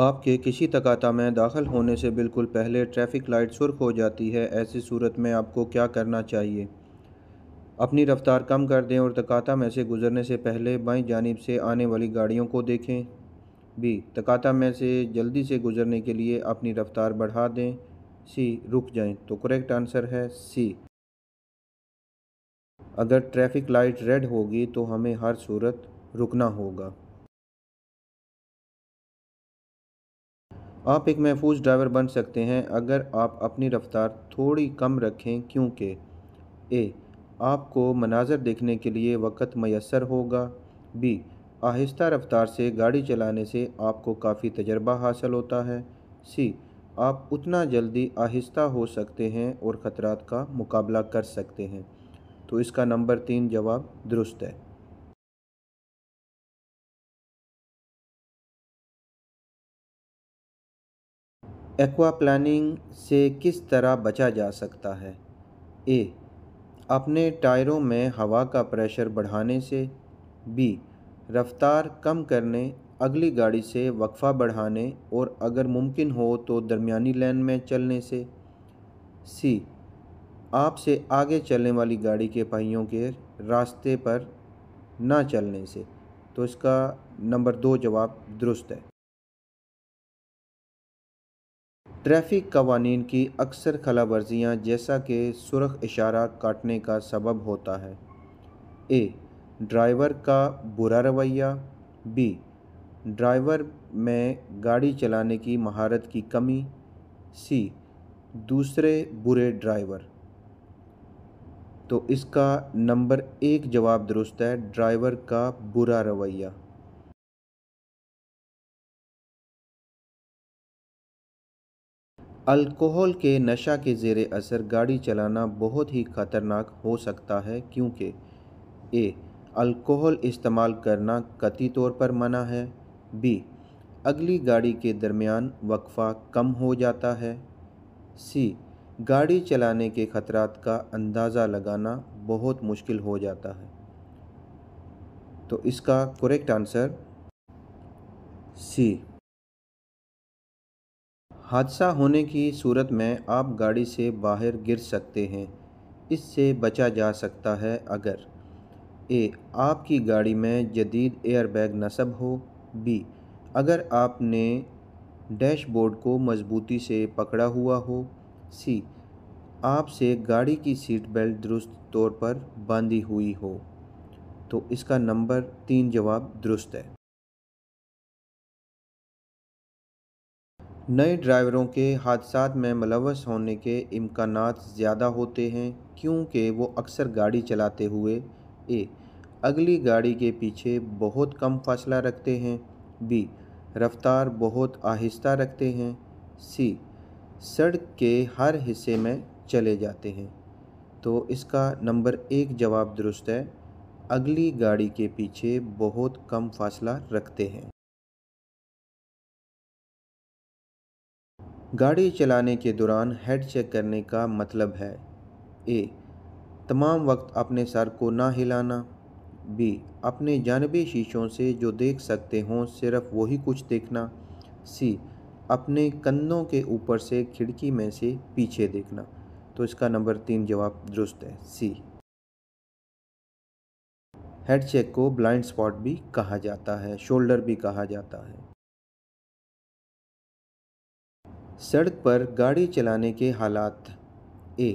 आपके किसी तकाता में दाखिल होने से बिल्कुल पहले ट्रैफिक लाइट सुर्ख हो जाती है ऐसी सूरत में आपको क्या करना चाहिए अपनी रफ़्तार कम कर दें और तकाता में से गुजरने से पहले बाई जानब से आने वाली गाड़ियों को देखें बी तकाता में से जल्दी से गुजरने के लिए अपनी रफ़्तार बढ़ा दें सी रुक जाएं तो करेक्ट आंसर है सी अगर ट्रैफिक लाइट रेड होगी तो हमें हर सूरत रुकना होगा आप एक महफूज ड्राइवर बन सकते हैं अगर आप अपनी रफ्तार थोड़ी कम रखें क्योंकि ए आपको मनाजर देखने के लिए वक्त मैसर होगा बी आहिस्ता रफ्तार से गाड़ी चलाने से आपको काफ़ी तजर्बा हासिल होता है सी आप उतना जल्दी आहिस्ता हो सकते हैं और ख़तरा का मुकाबला कर सकते हैं तो इसका नंबर तीन जवाब दुरुस्त है एक्वा प्लानिंग से किस तरह बचा जा सकता है ए अपने टायरों में हवा का प्रेशर बढ़ाने से बी रफ्तार कम करने अगली गाड़ी से वक्फा बढ़ाने और अगर मुमकिन हो तो दरमियानी लेन में चलने से सी आपसे आगे चलने वाली गाड़ी के पहियों के रास्ते पर ना चलने से तो इसका नंबर दो जवाब दुरुस्त है ट्रैफिक कवानी की अक्सर खलावर्जियाँ जैसा कि सुरख इशारा काटने का सबब होता है ए ड्राइवर का बुरा रवैया बी ड्राइवर में गाड़ी चलाने की महारत की कमी सी दूसरे बुरे ड्राइवर तो इसका नंबर एक जवाब दुरुस्त है ड्राइवर का बुरा रवैया अल्कोहल के नशा के ज़ेर असर गाड़ी चलाना बहुत ही ख़तरनाक हो सकता है क्योंकि ए अल्कोहल इस्तेमाल करना कती तौर पर मना है बी अगली गाड़ी के दरमियान वक्फ़ा कम हो जाता है सी गाड़ी चलाने के खतरा का अंदाज़ा लगाना बहुत मुश्किल हो जाता है तो इसका करेक्ट आंसर सी हादसा होने की सूरत में आप गाड़ी से बाहर गिर सकते हैं इससे बचा जा सकता है अगर ए आपकी गाड़ी में जदीद एयरबैग नस्ब हो बी अगर आपने डैशबोर्ड को मज़बूती से पकड़ा हुआ हो सी आपसे गाड़ी की सीट बेल्ट दुरुस्त तौर पर बांधी हुई हो तो इसका नंबर तीन जवाब दुरुस्त है नए ड्राइवरों के हादसा में मुलवस होने के इम्कान ज़्यादा होते हैं क्योंकि वो अक्सर गाड़ी चलाते हुए ए अगली गाड़ी के पीछे बहुत कम फासला रखते हैं बी रफ्तार बहुत आहिस्ता रखते हैं सी सड़क के हर हिस्से में चले जाते हैं तो इसका नंबर एक जवाब दुरुस्त है अगली गाड़ी के पीछे बहुत कम फासला रखते हैं गाड़ी चलाने के दौरान हेड चेक करने का मतलब है ए तमाम वक्त अपने सर को ना हिलाना बी अपने जानबी शीशों से जो देख सकते हों सिर्फ वही कुछ देखना सी अपने कंधों के ऊपर से खिड़की में से पीछे देखना तो इसका नंबर तीन जवाब दुरुस्त है सी हेड चेक को ब्लाइंड स्पॉट भी कहा जाता है शोल्डर भी कहा जाता है सड़क पर गाड़ी चलाने के हालात ए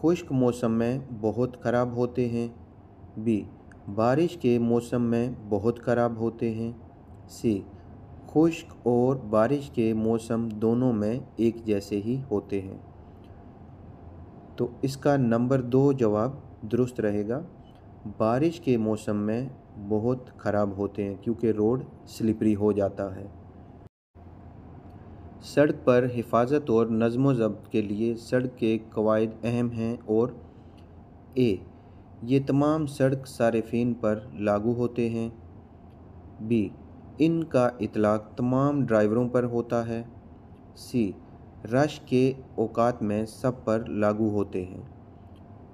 खुश्क मौसम में बहुत ख़राब होते हैं बी बारिश के मौसम में बहुत ख़राब होते हैं सी खुश्क और बारिश के मौसम दोनों में एक जैसे ही होते हैं तो इसका नंबर दो जवाब दुरुस्त रहेगा बारिश के मौसम में बहुत ख़राब होते हैं क्योंकि रोड स्लिपरी हो जाता है सड़क पर हिफाज़त और नज़म ज़ब्त के लिए सड़क के कवायद अहम हैं और ए ये तमाम सड़क सार्फिन पर लागू होते हैं बी इनका इतलाक़ तमाम ड्राइवरों पर होता है सी रश के अवकात में सब पर लागू होते हैं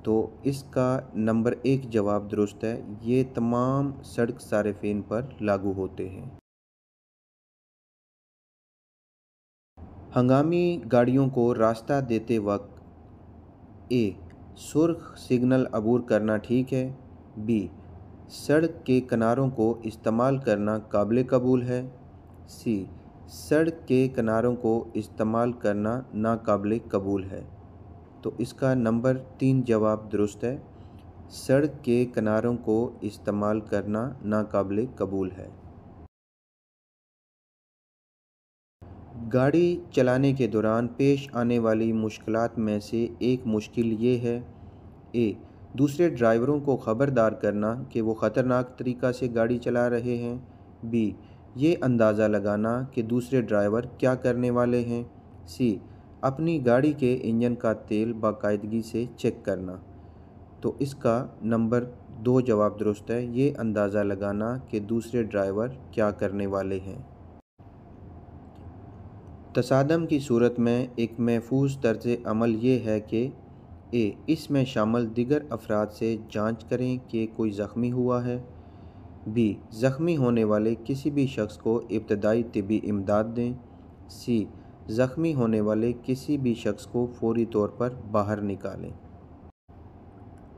तो इसका नंबर एक जवाब दुरुस्त है ये तमाम सड़क सार्फिन पर लागू होते हैं हंगामी गाड़ियों को रास्ता देते वक्त ए सुर्ख सिग्नल अबूर करना ठीक है बी सड़क के किनारों को इस्तेमाल करना काबिल कबूल है सी सड़क के किनारों को इस्तेमाल करना नाकबिल कबूल है तो इसका नंबर तीन जवाब दुरुस्त है सड़क के किनारों को इस्तेमाल करना नाकबिल कबूल है गाड़ी चलाने के दौरान पेश आने वाली मुश्किल में से एक मुश्किल ये है ए दूसरे ड्राइवरों को ख़बरदार करना कि वो ख़तरनाक तरीक़ा से गाड़ी चला रहे हैं बी ये अंदाज़ा लगाना कि दूसरे ड्राइवर क्या करने वाले हैं सी अपनी गाड़ी के इंजन का तेल बाकायदगी से चेक करना तो इसका नंबर दो जवाब दुरुस्त है ये अंदाज़ा लगाना कि दूसरे ड्राइवर क्या करने वाले हैं तसादम की सूरत में एक महफूज तर्ज अमल ये है कि ए इसमें शामिल दिगर अफराद से जांच करें कि कोई ज़ख्मी हुआ है बी ज़ख्मी होने वाले किसी भी शख्स को इब्तदाई तबी इमदाद दें सी ज़ख्मी होने वाले किसी भी शख्स को फौरी तौर पर बाहर निकालें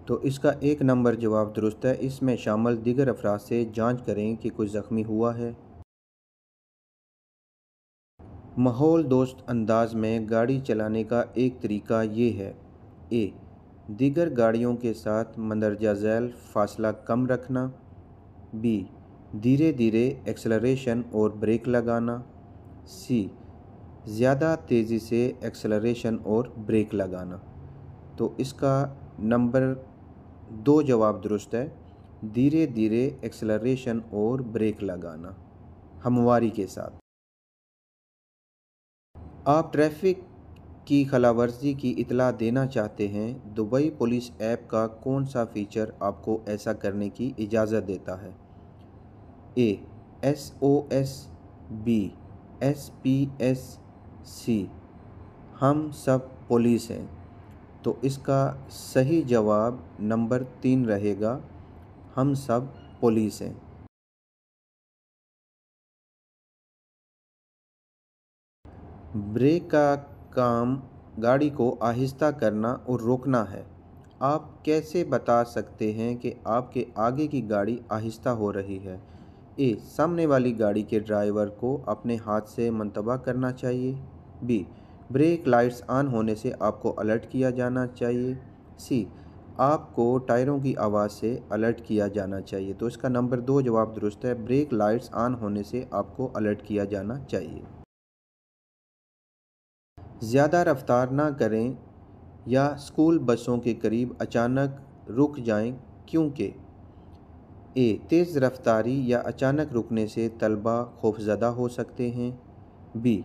तो इसका एक नंबर जवाब दुरुस्त है इसमें शामिल दिगर अफराद से जांच करें कि कोई ज़ख्मी हुआ है माहौल दोस्त अंदाज में गाड़ी चलाने का एक तरीका ये है ए दीगर गाड़ियों के साथ मंदरजा झैल फासला कम रखना बी धीरे धीरे एक्सलरेशन और ब्रेक लगाना सी ज़्यादा तेज़ी से एक्सलरेशन और ब्रेक लगाना तो इसका नंबर दो जवाब दुरुस्त है धीरे धीरे एक्सलरेशन और ब्रेक लगाना हमवारी के साथ आप ट्रैफिक की खलावर्जी की इतला देना चाहते हैं दुबई पुलिस ऐप का कौन सा फ़ीचर आपको ऐसा करने की इजाज़त देता है A S O S B S P S C हम सब पुलिस हैं तो इसका सही जवाब नंबर तीन रहेगा हम सब पुलिस हैं ब्रेक का काम गाड़ी को आहिस्ता करना और रोकना है आप कैसे बता सकते हैं कि आपके आगे की गाड़ी आहिस्ता हो रही है ए सामने वाली गाड़ी के ड्राइवर को अपने हाथ से मंतबा करना चाहिए बी ब्रेक लाइट्स ऑन होने से आपको अलर्ट किया जाना चाहिए सी आपको टायरों की आवाज़ से अलर्ट किया जाना चाहिए तो इसका नंबर दो जवाब दुरुस्त है ब्रेक लाइट्स ऑन होने से आपको अलर्ट किया जाना चाहिए ज़्यादा रफ़्तार ना करें या स्कूल बसों के करीब अचानक रुक जाएं क्योंकि ए तेज़ रफ़्तारी या अचानक रुकने से तलबा खौफजदा हो सकते हैं बी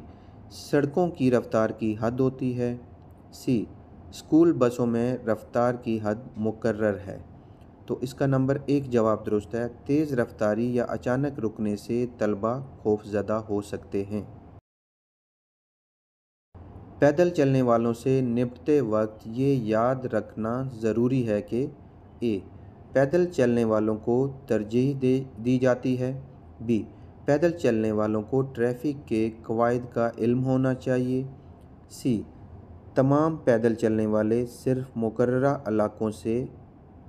सड़कों की रफ़्तार की हद होती है सी स्कूल बसों में रफ़्तार की हद मुकर्र है तो इसका नंबर एक जवाब दुरुस्त है तेज़ रफ़्तारी या अचानक रुकने से तलबा खौफजदा हो सकते हैं पैदल चलने वालों से निपटते वक्त ये याद रखना ज़रूरी है कि ए पैदल चलने वालों को तरजीह दे दी जाती है बी पैदल चलने वालों को ट्रैफिक के कवायद का इल्म होना चाहिए सी तमाम पैदल चलने वाले सिर्फ मुकर्रा इलाकों से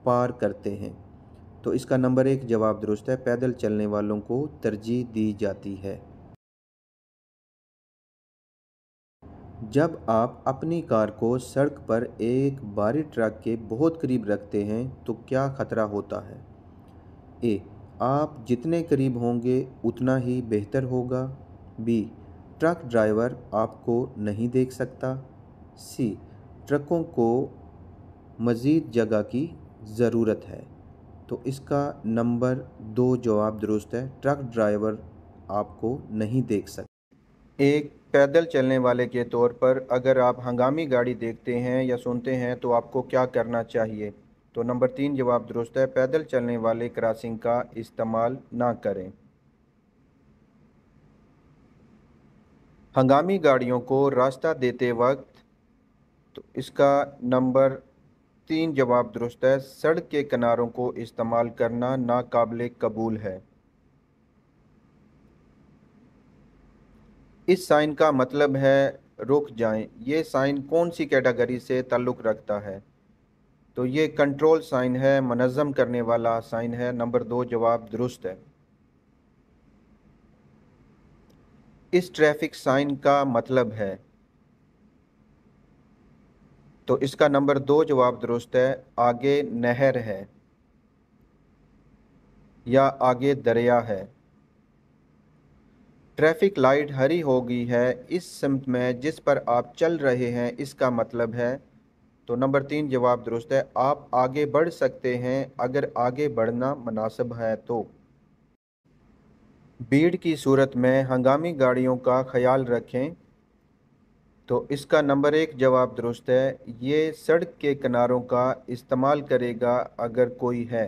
पार करते हैं तो इसका नंबर एक जवाब दुरुस्त है पैदल चलने वालों को तरजीह दी जाती है जब आप अपनी कार को सड़क पर एक भारी ट्रक के बहुत करीब रखते हैं तो क्या खतरा होता है ए आप जितने करीब होंगे उतना ही बेहतर होगा बी ट्रक ड्राइवर आपको नहीं देख सकता सी ट्रकों को मज़ीद जगह की ज़रूरत है तो इसका नंबर दो जवाब दुरुस्त है ट्रक ड्राइवर आपको नहीं देख सकता एक पैदल चलने वाले के तौर पर अगर आप हंगामी गाड़ी देखते हैं या सुनते हैं तो आपको क्या करना चाहिए तो नंबर तीन जवाब दुरुस्त है पैदल चलने वाले क्रॉसिंग का इस्तेमाल ना करें हंगामी गाड़ियों को रास्ता देते वक्त तो इसका नंबर तीन जवाब दुरुस्त है सड़क के किनारों को इस्तेमाल करना नाकबिल कबूल है इस साइन का मतलब है रुक जाएं ये साइन कौन सी कैटेगरी से ताल्लुक़ रखता है तो ये कंट्रोल साइन है मनज़म करने वाला साइन है नंबर दो जवाब दुरुस्त है इस ट्रैफिक साइन का मतलब है तो इसका नंबर दो जवाब दुरुस्त है आगे नहर है या आगे दरिया है ट्रैफिक लाइट हरी हो गई है इस सिमत में जिस पर आप चल रहे हैं इसका मतलब है तो नंबर तीन जवाब दुरुस्त है आप आगे बढ़ सकते हैं अगर आगे बढ़ना मुनासिब है तो भीड़ की सूरत में हंगामी गाड़ियों का ख्याल रखें तो इसका नंबर एक जवाब दुरुस्त है ये सड़क के किनारों का इस्तेमाल करेगा अगर कोई है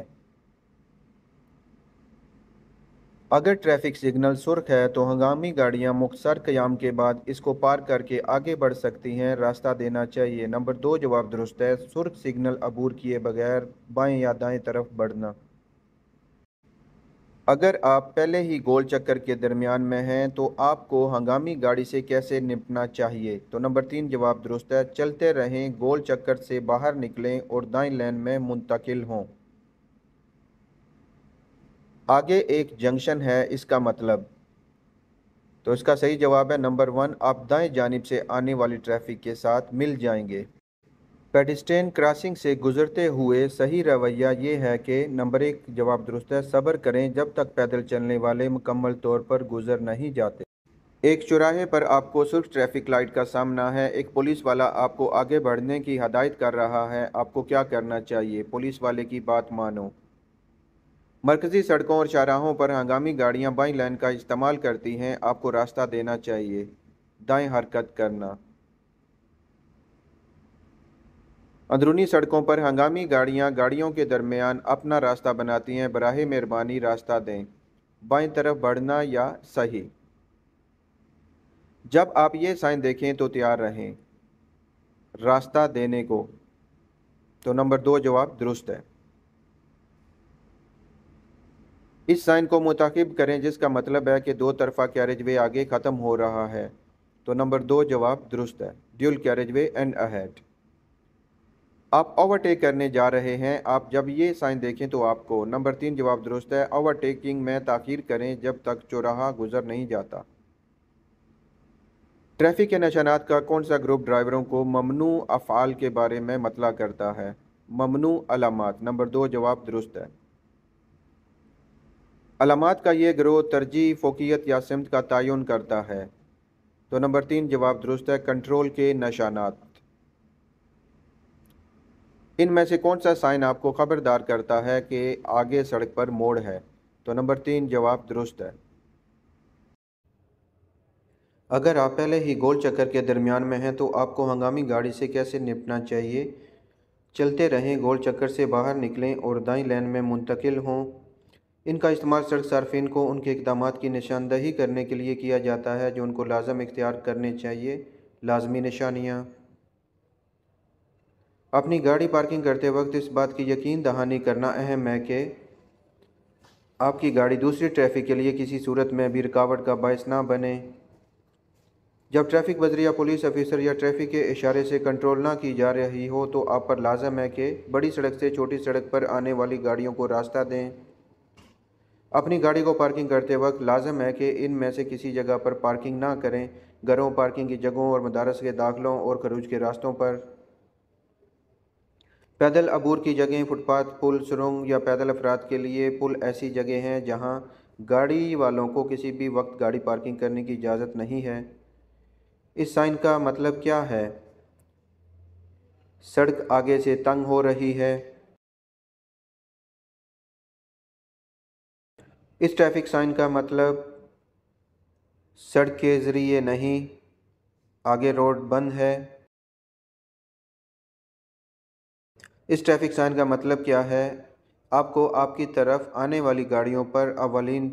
अगर ट्रैफिक सिग्नल सुर्ख है तो हंगामी गाड़ियां मुख्तर क्याम के बाद इसको पार करके आगे बढ़ सकती हैं रास्ता देना चाहिए नंबर दो जवाब दुरुस्त है सुर्ख सिग्नल अबूर किए बगैर बाएं या दाएं तरफ बढ़ना अगर आप पहले ही गोल चक्कर के दरमियान में हैं तो आपको हंगामी गाड़ी से कैसे निपटना चाहिए तो नंबर तीन जवाब दुरुस्त है चलते रहें गोल चक्कर से बाहर निकलें और दाएँ लेन में मुंतकिल हों आगे एक जंक्शन है इसका मतलब तो इसका सही जवाब है नंबर वन आप दाएं जानब से आने वाली ट्रैफिक के साथ मिल जाएंगे पेडिस्टेन क्रॉसिंग से गुजरते हुए सही रवैया ये है कि नंबर एक जवाब दुरुस्त है सब्र करें जब तक पैदल चलने वाले मुकम्मल तौर पर गुजर नहीं जाते एक चौराहे पर आपको सिर्फ ट्रैफिक लाइट का सामना है एक पुलिस वाला आपको आगे बढ़ने की हदायत कर रहा है आपको क्या करना चाहिए पुलिस वाले की बात मानो मरकज़ी सड़कों और शाहराहों पर हंगामी गाड़ियाँ बाई लाइन का इस्तेमाल करती हैं आपको रास्ता देना चाहिए दाएँ हरकत करना अंदरूनी सड़कों पर हंगामी गाड़ियाँ गाड़ियों के दरमियान अपना रास्ता बनाती हैं बरह मेहरबानी रास्ता दें बाई तरफ बढ़ना या सही जब आप ये साइन देखें तो तैयार रहें रास्ता देने को तो नंबर दो जवाब दुरुस्त है इस साइन को मुताखब करें जिसका मतलब है कि दो तरफ़ा कैरेज वे आगे ख़त्म हो रहा है तो नंबर दो जवाब दुरुस्त है dual carriageway and ahead आप ओवरटेक करने जा रहे हैं आप जब ये साइन देखें तो आपको नंबर तीन जवाब दुरुस्त है ओवरटेकिंग में ताखिर करें जब तक चौराहा गुजर नहीं जाता ट्रैफिक के निशानात का कौन सा ग्रुप ड्राइवरों को ममनू अफ़ाल के बारे में मतला करता है ममनू अलामत नंबर दो जवाब दुरुस्त है अलामत का ये ग्रोह तरजीह फोकियत या समत का तयन करता है तो नंबर तीन जवाब दुरुस्त है कंट्रोल के नशानात इन में से कौन सा साइन आपको खबरदार करता है कि आगे सड़क पर मोड़ है तो नंबर तीन जवाब दुरुस्त है अगर आप पहले ही गोल चक्कर के दरमियान में हैं तो आपको हंगामी गाड़ी से कैसे निपटना चाहिए चलते रहें गोल चक्कर से बाहर निकलें और दाई लेन में मुंतकिल हों इनका इस्तेमाल सड़क सार्फिन को उनके इकदाम की निशानदही करने के लिए किया जाता है जो उनको लाजम इख्तियार करने चाहिए लाजमी निशानियाँ अपनी गाड़ी पार्किंग करते वक्त इस बात की यकीन दहानी करना अहम है कि आपकी गाड़ी दूसरी ट्रैफिक के लिए किसी सूरत में भी रुकावट का बायस ना बने जब ट्रैफिक बजरिया पुलिस ऑफिसर या ट्रैफिक के इशारे से कंट्रोल ना की जा रही हो तो आप पर लाजम है कि बड़ी सड़क से छोटी सड़क पर आने वाली गाड़ियों को रास्ता दें अपनी गाड़ी को पार्किंग करते वक्त लाजम है कि इन में से किसी जगह पर पार्किंग ना करें घरों पार्किंग की जगहों और मदारस के दाखिलों और खरूज के रास्तों पर पैदल अबूर की जगह फुटपाथ पुल सुरंग या पैदल अफराद के लिए पुल ऐसी जगह हैं जहां गाड़ी वालों को किसी भी वक्त गाड़ी पार्किंग करने की इजाज़त नहीं है इस साइन का मतलब क्या है सड़क आगे से तंग हो रही है इस ट्रैफिक साइन का मतलब सड़क के ज़रिए नहीं आगे रोड बंद है इस ट्रैफिक साइन का मतलब क्या है आपको आपकी तरफ आने वाली गाड़ियों पर अवलिन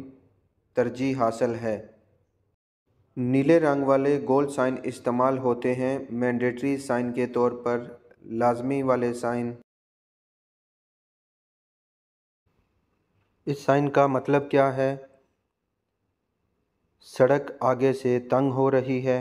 तरजीह हासिल है नीले रंग वाले गोल साइन इस्तेमाल होते हैं मैंडेटरी साइन के तौर पर लाजमी वाले साइन इस साइन का मतलब क्या है सड़क आगे से तंग हो रही है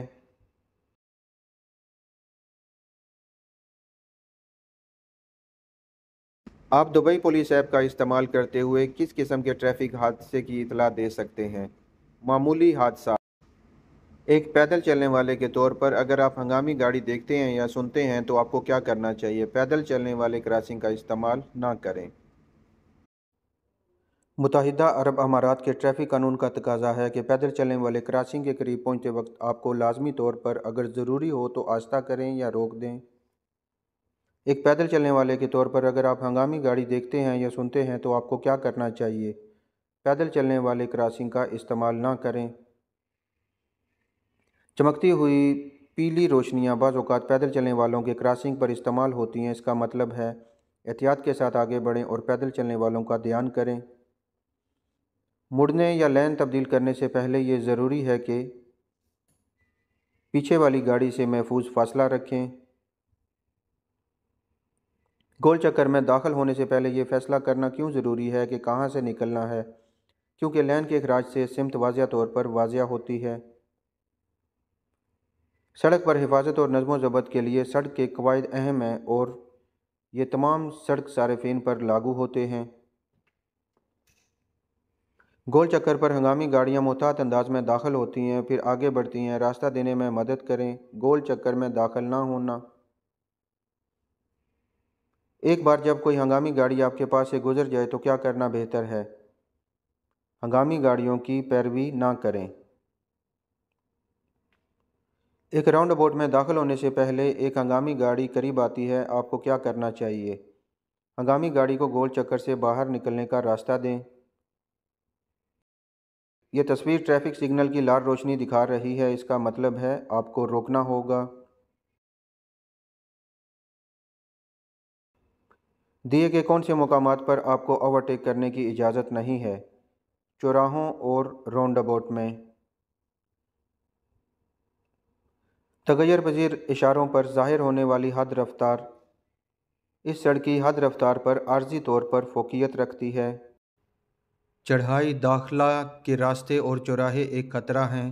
आप दुबई पुलिस ऐप का इस्तेमाल करते हुए किस किस्म के ट्रैफिक हादसे की इतला दे सकते हैं मामूली हादसा एक पैदल चलने वाले के तौर पर अगर आप हंगामी गाड़ी देखते हैं या सुनते हैं तो आपको क्या करना चाहिए पैदल चलने वाले क्रॉसिंग का इस्तेमाल ना करें मुतहदा अरब अमारात के ट्रैफिक कानून का तकाजा है कि पैदल चलने वाले क्रॉसिंग के करीब पहुँचते वक्त आपको लाजमी तौर पर अगर ज़रूरी हो तो आस्था करें या रोक दें एक पैदल चलने वाले के तौर पर अगर आप हंगामी गाड़ी देखते हैं या सुनते हैं तो आपको क्या करना चाहिए पैदल चलने वाले क्रॉसिंग का इस्तेमाल ना करें चमकती हुई पीली रोशनियाँ बाज़ात पैदल चलने वालों के क्रॉसिंग पर इस्तेमाल होती हैं इसका मतलब है एहतियात के साथ आगे बढ़ें और पैदल चलने वालों का ध्यान करें मुड़ने या लेन तब्दील करने से पहले ये ज़रूरी है कि पीछे वाली गाड़ी से महफूज फासला रखें गोल चक्कर में दाखिल होने से पहले ये फ़ैसला करना क्यों ज़रूरी है कि कहाँ से निकलना है क्योंकि लैन के अखराज से सिमत वाजिया तौर पर वाजिया होती है सड़क पर हिफाजत और नज़मो ज़बत के लिए सड़क के कवायद अहम हैं और ये तमाम सड़क सार्फिन पर लागू होते हैं गोल चक्कर पर हंगामी गाड़ियां मुहतात अंदाज में दाखिल होती हैं फिर आगे बढ़ती हैं रास्ता देने में मदद करें गोल चक्कर में दाखिल ना होना एक बार जब कोई हंगामी गाड़ी आपके पास से गुजर जाए तो क्या करना बेहतर है हंगामी गाड़ियों की पैरवी ना करें एक राउंड अबाउट में दाखिल होने से पहले एक हंगामी गाड़ी करीब आती है आपको क्या करना चाहिए हंगामी गाड़ी को गोल चक्कर से बाहर निकलने का रास्ता दें ये तस्वीर ट्रैफिक सिग्नल की लाल रोशनी दिखा रही है इसका मतलब है आपको रोकना होगा दिए गए कौन से मकाम पर आपको ओवरटेक करने की इजाज़त नहीं है चौराहों और राउंड अबाउट में तगैर पजीर इशारों पर ज़ाहिर होने वाली हद रफ्तार इस सड़की हद रफ्तार पर आर्जी तौर पर फोकियत रखती है चढ़ाई दाखला के रास्ते और चौराहे एक खतरा हैं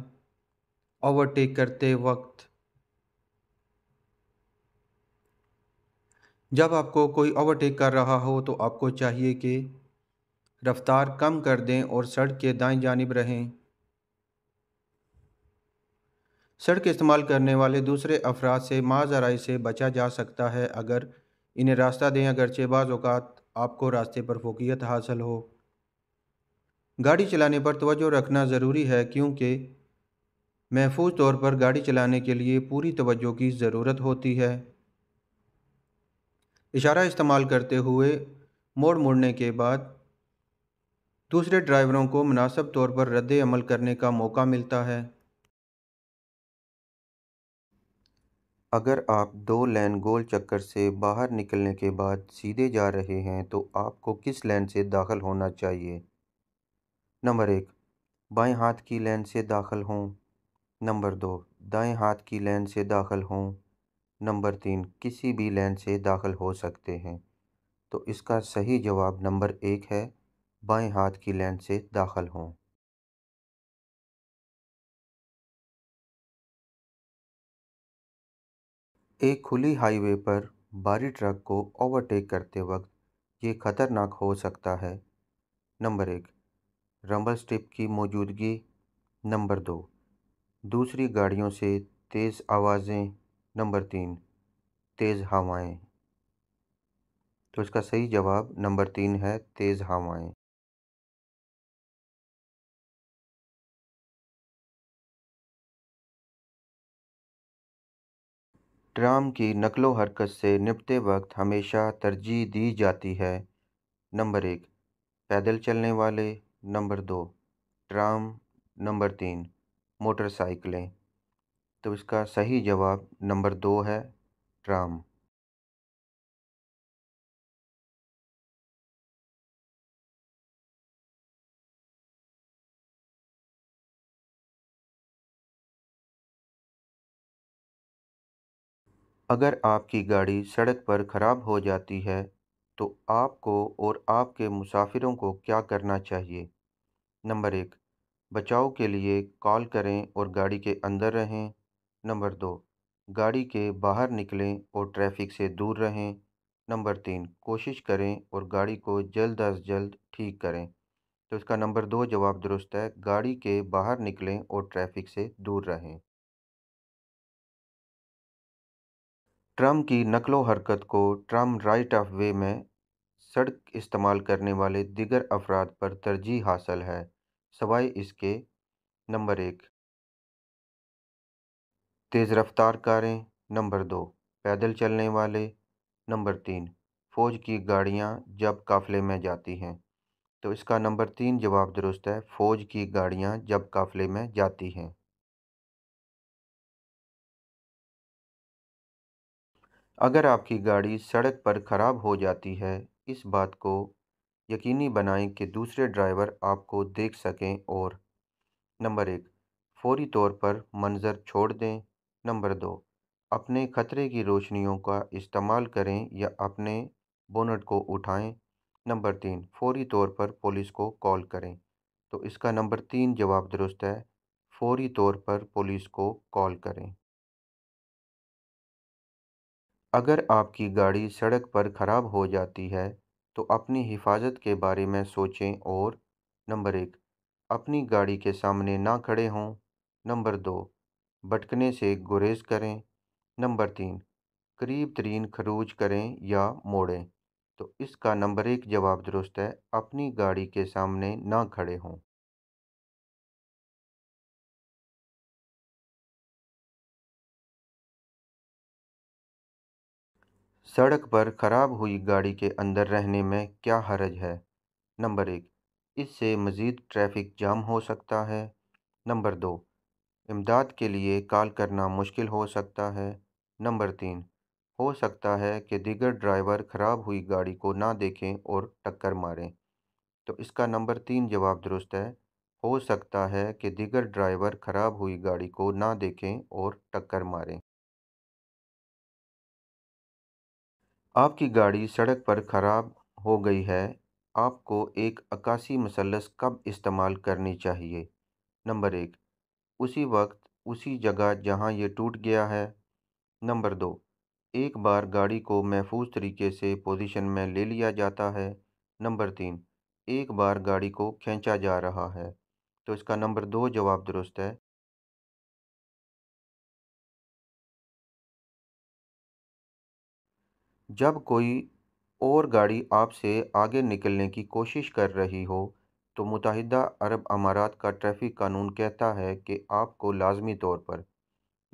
ओवरटेक करते वक्त जब आपको कोई ओवरटेक कर रहा हो तो आपको चाहिए कि रफ्तार कम कर दें और सड़क के दाएं जानब रहें सड़क इस्तेमाल करने वाले दूसरे अफराद से माजराई से बचा जा सकता है अगर इन्हें रास्ता दें अगरचे बाज़ात आपको रास्ते पर फोकियत हासिल हो गाड़ी चलाने पर तवज्जो रखना ज़रूरी है क्योंकि महफूज तौर पर गाड़ी चलाने के लिए पूरी तवज्जो की ज़रूरत होती है इशारा इस्तेमाल करते हुए मोड़ मुड़ने के बाद दूसरे ड्राइवरों को मुनासब तौर पर रद्द अमल करने का मौका मिलता है अगर आप दो लेन गोल चक्कर से बाहर निकलने के बाद सीधे जा रहे हैं तो आपको किस लेन से दाखिल होना चाहिए नंबर एक बाएं हाथ की लेन से दाखिल हों नंबर दो दाएं हाथ की लेन से दाखिल हों नंबर तीन किसी भी लेन से दाखिल हो सकते हैं तो इसका सही जवाब नंबर एक है बाएं हाथ की लेन से दाखिल हों एक खुली हाईवे पर भारी ट्रक को ओवरटेक करते वक्त ये खतरनाक हो सकता है नंबर एक रंबल स्ट्रिप की मौजूदगी नंबर दो दूसरी गाड़ियों से तेज़ आवाज़ें नंबर तीन तेज़ हवाएं तो इसका सही जवाब नंबर तीन है तेज़ हवाएं ट्राम की नकलो हरकत से निपटते वक्त हमेशा तरजीह दी जाती है नंबर एक पैदल चलने वाले नंबर दो ट्राम नंबर तीन मोटरसाइकिलें तो इसका सही जवाब नंबर दो है ट्राम अगर आपकी गाड़ी सड़क पर ख़राब हो जाती है तो आपको और आपके मुसाफिरों को क्या करना चाहिए नंबर एक बचाव के लिए कॉल करें और गाड़ी के अंदर रहें नंबर दो गाड़ी के बाहर निकलें और ट्रैफिक से दूर रहें नंबर तीन कोशिश करें और गाड़ी को जल्द अज जल्द ठीक करें तो इसका नंबर दो जवाब दुरुस्त है गाड़ी के बाहर निकलें और ट्रैफिक से दूर रहें ट्रम की नकलो हरकत को ट्रम राइट ऑफ वे में सड़क इस्तेमाल करने वाले दिगर अफराद पर तरजीह हासिल है सवाए इसके नंबर एक तेज़ रफ्तार कारें नंबर दो पैदल चलने वाले नंबर तीन फ़ौज की गाड़ियाँ जब काफ़िले में जाती हैं तो इसका नंबर तीन जवाब दुरुस्त है फ़ौज की गाड़ियाँ जब काफ़िले में जाती हैं अगर आपकी गाड़ी सड़क पर ख़राब हो जाती है इस बात को यकीनी बनाएँ कि दूसरे ड्राइवर आपको देख सकें और नंबर एक फौरी तौर पर मंज़र छोड़ दें नंबर दो अपने ख़तरे की रोशनियों का इस्तेमाल करें या अपने बोनट को उठाएँ नंबर तीन फौरी तौर पर पुलिस को कॉल करें तो इसका नंबर तीन जवाब दुरुस्त है फौरी तौर पर पुलिस को कॉल करें अगर आपकी गाड़ी सड़क पर ख़राब हो जाती है तो अपनी हिफाज़त के बारे में सोचें और नंबर एक अपनी गाड़ी के सामने ना खड़े हों नंबर दो भटकने से गुरेज करें नंबर तीन करीब तरीन खरूज करें या मोड़ें तो इसका नंबर एक जवाब दुरुस्त है अपनी गाड़ी के सामने ना खड़े हों सड़क पर खराब हुई गाड़ी के अंदर रहने में क्या हर्ज है नंबर एक इससे मज़ीद ट्रैफिक जाम हो सकता है नंबर दो इमदाद के लिए कॉल करना मुश्किल हो सकता है नंबर तीन हो सकता है कि दिगर ड्राइवर ख़राब हुई गाड़ी को ना देखें और टक्कर मारें तो इसका नंबर तीन जवाब दुरुस्त है हो सकता है कि दिगर ड्राइवर ख़राब हुई गाड़ी को ना देखें और टक्कर मारें आपकी गाड़ी सड़क पर खराब हो गई है आपको एक अक्कासी मसलस कब इस्तेमाल करनी चाहिए नंबर एक उसी वक्त उसी जगह जहां ये टूट गया है नंबर दो एक बार गाड़ी को महफूज तरीके से पोजीशन में ले लिया जाता है नंबर तीन एक बार गाड़ी को खींचा जा रहा है तो इसका नंबर दो जवाब दुरुस्त है जब कोई और गाड़ी आपसे आगे निकलने की कोशिश कर रही हो तो मुतहद अरब अमारात का ट्रैफ़िक कानून कहता है कि आपको लाज़मी तौर पर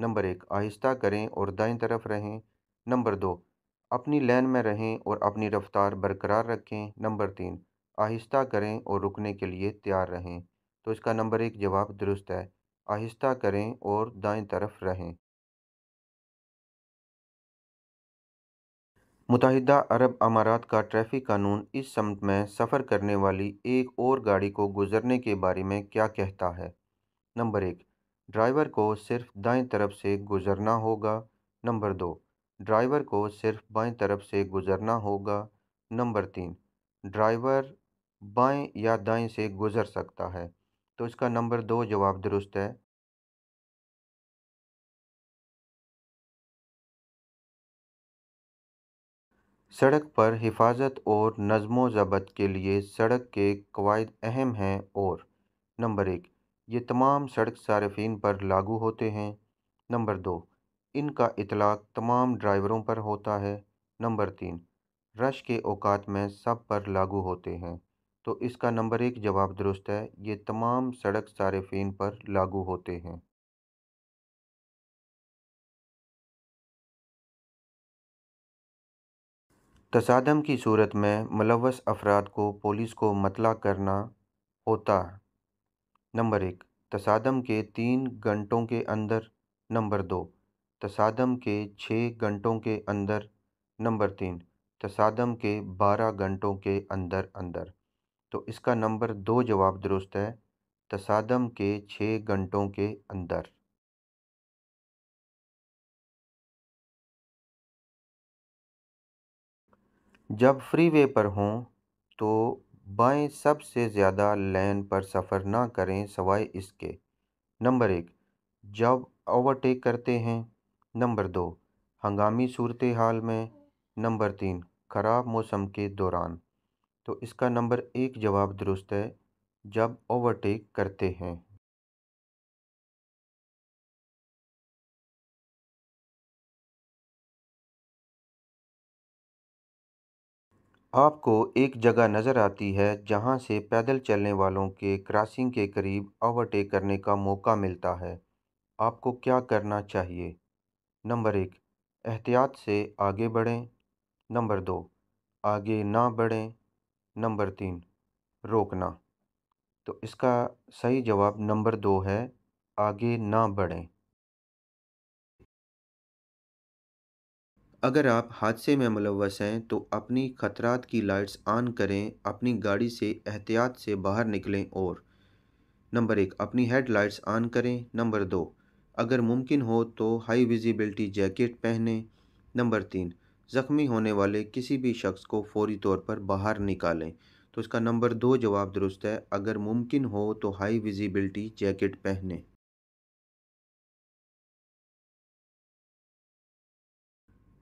नंबर एक आहिस्ता करें और दाएं तरफ रहें नंबर दो अपनी लेन में रहें और अपनी रफ़्तार बरकरार रखें नंबर तीन आहिस्ता करें और रुकने के लिए तैयार रहें तो इसका नंबर एक जवाब दुरुस्त है आहिस्ता करें और दाएं तरफ रहें मुतहदा अरब अमारात का ट्रैफिक कानून इस समत में सफ़र करने वाली एक और गाड़ी को गुजरने के बारे में क्या कहता है नंबर एक ड्राइवर को सिर्फ दाएं तरफ से गुजरना होगा नंबर दो ड्राइवर को सिर्फ बाएं तरफ से गुजरना होगा नंबर तीन ड्राइवर बाएं या दाएं से गुजर सकता है तो इसका नंबर दो जवाब दुरुस्त है सड़क पर हिफाज़त और नज़्म ज़बत के लिए सड़क के कवायद अहम हैं और नंबर एक ये तमाम सड़क सार्फ़िन पर लागू होते हैं नंबर दो इनका इतलाक़ तमाम ड्राइवरों पर होता है नंबर तीन रश के औक़ात में सब पर लागू होते हैं तो इसका नंबर एक जवाब दुरुस्त है ये तमाम सड़क सार्फ़िन पर लागू होते हैं तसादम की सूरत में मुलवस अफराद को पुलिस को मतला करना होता है नंबर एक तसादम के तीन घंटों के अंदर नंबर दो तसादम के छः घंटों के अंदर नंबर तीन तसादम के बारह घंटों के अंदर अंदर तो इसका नंबर दो जवाब दुरुस्त है तसादम के छः घंटों के अंदर जब फ्रीवे पर हों तो बाएँ सबसे ज़्यादा लेन पर सफ़र ना करें सवाए इसके नंबर एक जब ओवरटेक करते हैं नंबर दो हंगामी सूरत हाल में नंबर तीन ख़राब मौसम के दौरान तो इसका नंबर एक जवाब दुरुस्त है जब ओवरटेक करते हैं आपको एक जगह नजर आती है जहां से पैदल चलने वालों के क्रॉसिंग के करीब ओवरटेक करने का मौका मिलता है आपको क्या करना चाहिए नंबर एक एहतियात से आगे बढ़ें नंबर दो आगे ना बढ़ें नंबर तीन रोकना तो इसका सही जवाब नंबर दो है आगे ना बढ़ें अगर आप हादसे में मुलवस हैं तो अपनी ख़तरात की लाइट्स ऑन करें अपनी गाड़ी से एहतियात से बाहर निकलें और नंबर एक अपनी हेड लाइट्स ऑन करें नंबर दो अगर मुमकिन हो तो हाई विजिबिलिटी जैकेट पहनें नंबर तीन ज़ख्मी होने वाले किसी भी शख्स को फौरी तौर पर बाहर निकालें तो इसका नंबर दो जवाब दुरुस्त है अगर मुमकिन हो तो हाई विजिबिलिटी जैकेट पहनें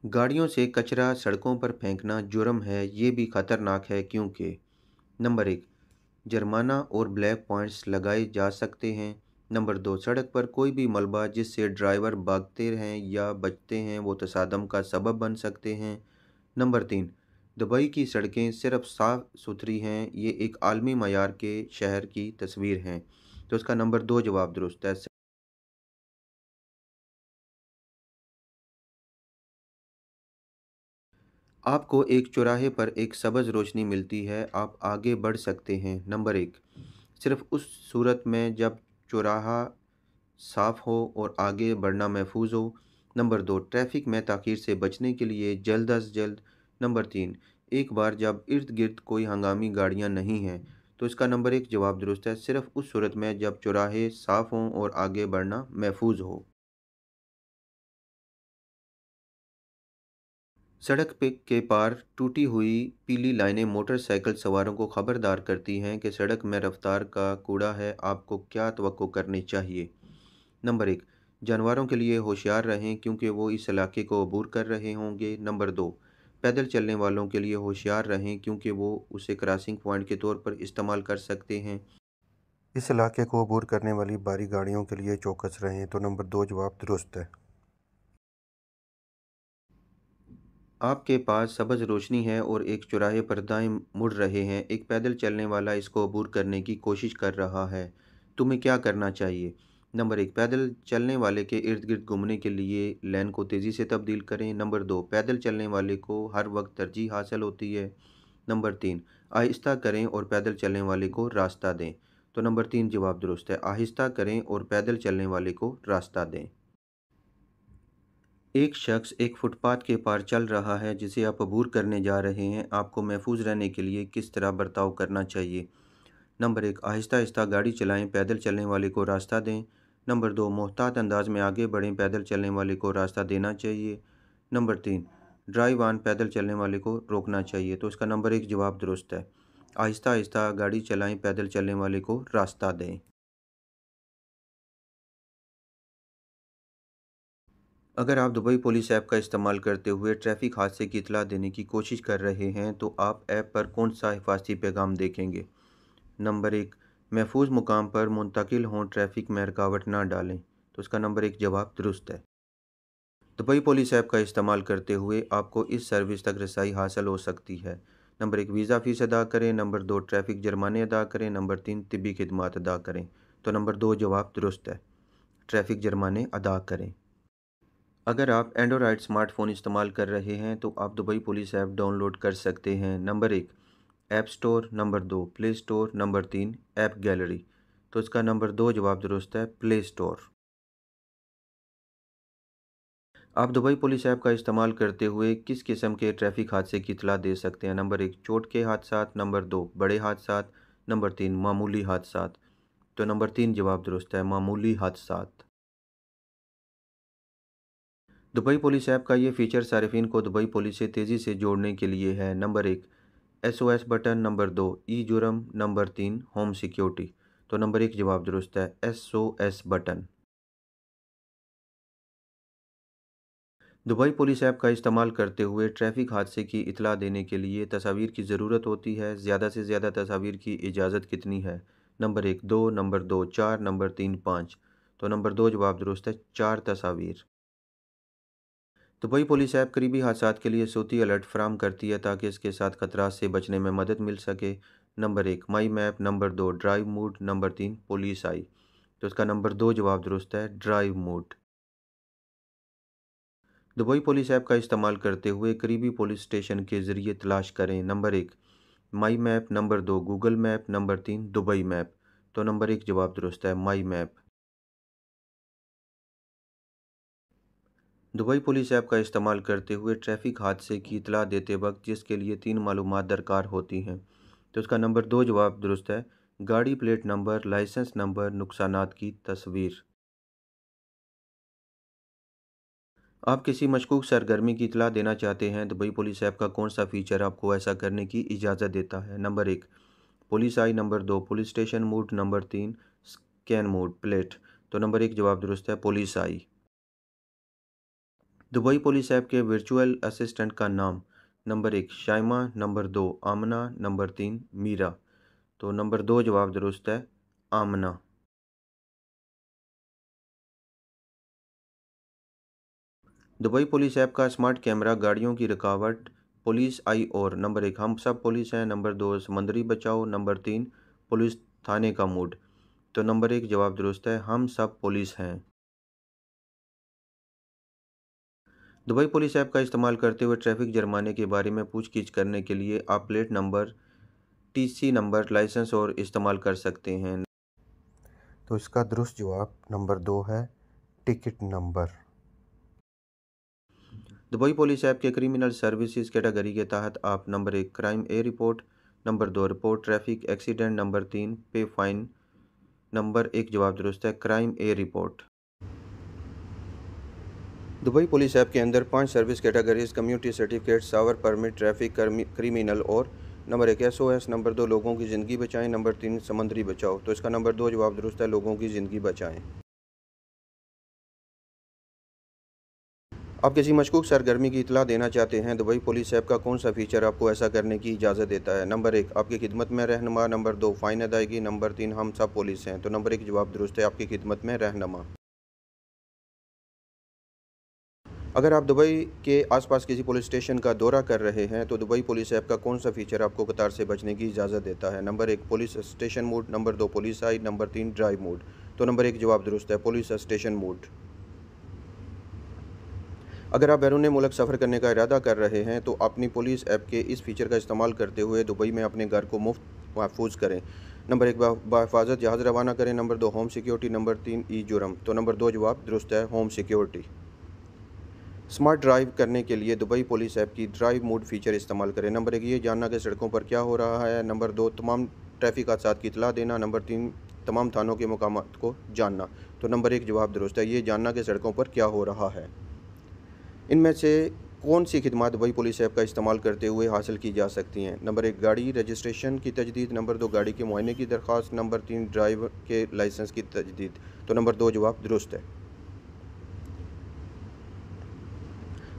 गाड़ियों से कचरा सड़कों पर फेंकना जुर्म है ये भी खतरनाक है क्योंकि नंबर एक जुर्माना और ब्लैक पॉइंट्स लगाए जा सकते हैं नंबर दो सड़क पर कोई भी मलबा जिससे ड्राइवर भागते रहें या बचते हैं वो तसादम का सबब बन सकते हैं नंबर तीन दुबई की सड़कें सिर्फ साफ़ सुथरी हैं ये एक आलमी मैार के शहर की तस्वीर हैं तो उसका नंबर दो जवाब दुरुस्त है आपको एक चौराहे पर एक सब्ज रोशनी मिलती है आप आगे बढ़ सकते हैं नंबर एक सिर्फ उस सूरत में जब चौराहा साफ़ हो और आगे बढ़ना महफूज हो नंबर दो ट्रैफिक में ताखिर से बचने के लिए जल्द अज जल्द नंबर तीन एक बार जब इर्द गिर्द कोई हंगामी गाड़ियाँ नहीं हैं तो इसका नंबर एक जवाब दुरुस्त है सिर्फ उस सूरत में जब चौराहे साफ़ हों और आगे बढ़ना महफूज हो सड़क पे के पार टूटी हुई पीली लाइनें मोटरसाइकिल सवारों को खबरदार करती हैं कि सड़क में रफ्तार का कूड़ा है आपको क्या तो करनी चाहिए नंबर एक जानवरों के लिए होशियार रहें क्योंकि वो इस इलाके को अबूर कर रहे होंगे नंबर दो पैदल चलने वालों के लिए होशियार रहें क्योंकि वो उसे क्रॉसिंग पॉइंट के तौर पर इस्तेमाल कर सकते हैं इस इलाके को अबूर करने वाली भारी गाड़ियों के लिए चौकस रहें तो नंबर दो जवाब दुरुस्त है आपके पास सबज़ रोशनी है और एक चुराहे पर दाएं मुड़ रहे हैं एक पैदल चलने वाला इसको अबूर करने की कोशिश कर रहा है तुम्हें क्या करना चाहिए नंबर एक पैदल चलने वाले के इर्द गिर्द घूमने के लिए लेन को तेज़ी से तब्दील करें नंबर दो पैदल चलने वाले को हर वक्त तरजीह हासिल होती है नंबर तीन आहिस्ता करें और पैदल चलने वाले को रास्ता दें तो नंबर तीन जवाब दुरुस्त है आहिस्ता करें और पैदल चलने वाले को रास्ता दें एक शख्स एक फुटपाथ के पार चल रहा है जिसे आप अबूर करने जा रहे हैं आपको महफूज रहने के लिए किस तरह बर्ताव करना चाहिए नंबर एक आहिस्ता आहिस्ता गाड़ी चलाएं पैदल चलने वाले को रास्ता दें नंबर दो मोहतात अंदाज में आगे बढ़ें पैदल चलने वाले को रास्ता देना चाहिए नंबर तीन ड्राइव आन पैदल चलने वाले को रोकना चाहिए तो इसका नंबर एक जवाब दुरुस्त है आहिस्ता आहिस्ता गाड़ी चलाएं पैदल चलने वाले को रास्ता दें अगर आप दुबई पुलिस ऐप का इस्तेमाल करते हुए ट्रैफिक हादसे की इतला देने की कोशिश कर रहे हैं तो आप ऐप पर कौन सा हिफाजती पैगाम देखेंगे नंबर एक महफूज मुकाम पर मुंतकिल हों ट्रैफिक में रुकावट ना डालें तो उसका नंबर एक जवाब दुरुस्त है दुबई पुलिस ऐप का इस्तेमाल करते हुए आपको इस सर्विस तक रसाई हासिल हो सकती है नंबर एक वीज़ा फ़ीस अदा करें नंबर दो ट्रैफिक जुर्माने अदा करें नंबर तीन तिबी खदमात अदा करें तो नंबर दो जवाब दुरुस्त है ट्रैफिक जुर्माने अदा करें अगर आप एंड्रॉयड स्मार्टफ़ोन इस्तेमाल कर रहे हैं तो आप दुबई पुलिस ऐप डाउनलोड कर सकते हैं नंबर एक ऐप स्टोर नंबर दो प्ले स्टोर नंबर तीन ऐप गैलरी तो इसका नंबर दो जवाब दुरुस्त है प्ले स्टोर आप दुबई पुलिस ऐप का इस्तेमाल करते हुए किस किस्म के ट्रैफिक हादसे की इतला दे सकते हैं नंबर एक चोट के हादसा नंबर दो बड़े हादसा नंबर तीन मामूली हादसा तो नंबर तीन जवाब दुरुस्त है मामूली हादसा दुबई पुलिस ऐप का ये फीचर सार्फिन को दुबई पुलिस से तेज़ी से जोड़ने के लिए है नंबर एक एसओएस बटन नंबर दो ई जुर्म नंबर तीन होम सिक्योरिटी तो नंबर एक जवाब दुरुस्त है SOS button Dubai police app का इस्तेमाल करते हुए ट्रैफिक हादसे की इतला देने के लिए तस्वीर की ज़रूरत होती है ज़्यादा से ज़्यादा तस्वीर की इजाज़त कितनी है नंबर एक दो नंबर दो चार नंबर तीन पाँच तो नंबर दो जवाब दुरुस्त है चार तस्वीर दुबई तो पुलिस ऐप करीबी हादसा के लिए सोती अलर्ट फ्राहम करती है ताकि इसके साथ खतरा से बचने में मदद मिल सके नंबर एक माई मैप नंबर दो ड्राइव मूड नंबर तीन पुलिस आई तो इसका नंबर दो जवाब दुरुस्त है ड्राइव मूड दुबई तो पुलिस ऐप का इस्तेमाल करते हुए करीबी पुलिस स्टेशन के ज़रिए तलाश करें नंबर एक माई मैप नंबर दो गूगल मैप नंबर तीन दुबई मैप तो नंबर एक जवाब दुरुस्त है my map Dubai police app का इस्तेमाल करते हुए ट्रैफिक हादसे की इतला देते वक्त जिसके लिए तीन मालूम दरकार होती हैं तो उसका नंबर दो जवाब दुरुस्त है गाड़ी प्लेट नंबर लाइसेंस नंबर नुकसान की तस्वीर आप किसी मशकूक सरगर्मी की इतला देना चाहते हैं दुबई पुलिस ऐप का कौन सा फ़ीचर आपको ऐसा करने की इजाज़त देता है नंबर एक पुलिस आई नंबर दो पुलिस स्टेशन मोड नंबर तीन स्कैन मोड प्लेट तो नंबर एक जवाब दुरुस्त है police eye Dubai police app के वर्चुअल असिस्टेंट का नाम नंबर एक शाइमा नंबर दो आमना नंबर तीन मीरा तो नंबर दो जवाब दुरुस्त है आमना दुबई पुलिस ऐप का स्मार्ट कैमरा गाड़ियों की रुकावट पुलिस आई और नंबर एक हम सब पुलिस हैं नंबर दो समंदरी बचाओ नंबर तीन पुलिस थाने का मूड तो नंबर एक जवाब दुरुस्त है हम सब पुलिस हैं दुबई पुलिस ऐप का इस्तेमाल करते हुए ट्रैफिक जुर्माने के बारे में पूछगिछ करने के लिए आप plate number TC number licence और इस्तेमाल कर सकते हैं तो इसका दुरुस्त जवाब नंबर दो है ticket number Dubai police app के क्रिमिनल सर्विसेज कैटेगरी के तहत आप नंबर एक क्राइम ए रिपोर्ट नंबर दो रिपोर्ट ट्रैफिक एक्सीडेंट नंबर तीन पे फाइन नंबर एक जवाब दुरुस्त है crime a report Dubai police app के अंदर पांच सर्विस कैटेगरीज कम्युनिटी सर्टिफिकेट सावर परमिट ट्रैफिक क्रिमिनल और नंबर एक एस ओ एस नंबर दो लोगों की ज़िंदगी बचाएं नंबर तीन समंदरी बचाओ तो इसका नंबर दो जवाब दुरुस्त है लोगों की ज़िंदगी बचाएं आप किसी मशकूक सरगर्मी की इतला देना चाहते हैं दुबई पुलिस ऐप का कौन सा फ़ीचर आपको ऐसा करने की इजाज़त देता है नंबर एक आपकी खिदमत में रहनमा नंबर दो फ़ाइन अदायगी नंबर तीन हम सब पुलिस हैं तो नंबर एक जवाब दुरुस्त है आपकी खिदमत में रहनमा अगर आप दुबई के आसपास किसी पुलिस स्टेशन का दौरा कर रहे हैं तो दुबई पुलिस ऐप का कौन सा फीचर आपको कतार से बचने की इजाज़त देता है नंबर एक पुलिस स्टेशन मोड नंबर दो पुलिस आई नंबर तीन ड्राइव मोड तो नंबर एक जवाब दुरुस्त है पुलिस स्टेशन मोड अगर आप बैरून मुल्क सफ़र करने का इरादा कर रहे हैं तो अपनी पुलिस ऐप के इस फीचर का इस्तेमाल करते हुए दुबई में अपने घर को मुफ्त महफूज करें नंबर एक बाफाजत जहाज़ रवाना करें नंबर दो होम सिक्योरिटी नंबर तीन ई जुर्म तो नंबर दो जवाब दुरुस्त है होम सिक्योरिटी स्मार्ट ड्राइव करने के लिए दुबई पुलिस ऐप की ड्राइव मोड फीचर इस्तेमाल करें नंबर एक ये जानना कि सड़कों पर क्या हो रहा है नंबर दो तमाम ट्रैफिक हादसा की इतला देना नंबर तीन तमाम थानों के मकाम को जानना तो नंबर एक जवाब दुरुस्त है ये जानना कि सड़कों पर क्या हो रहा है इनमें से कौन सी खदमात दुबई पुलिस ऐप का इस्तेमाल करते हुए हासिल की जा सकती हैं नंबर एक गाड़ी रजिस्ट्रेशन की तजदीद नंबर दो गाड़ी के मुआयने की दरख्वास्त नंबर तीन ड्राइवर के लाइसेंस की तजदीद तो नंबर दो जवाब दुरुस्त है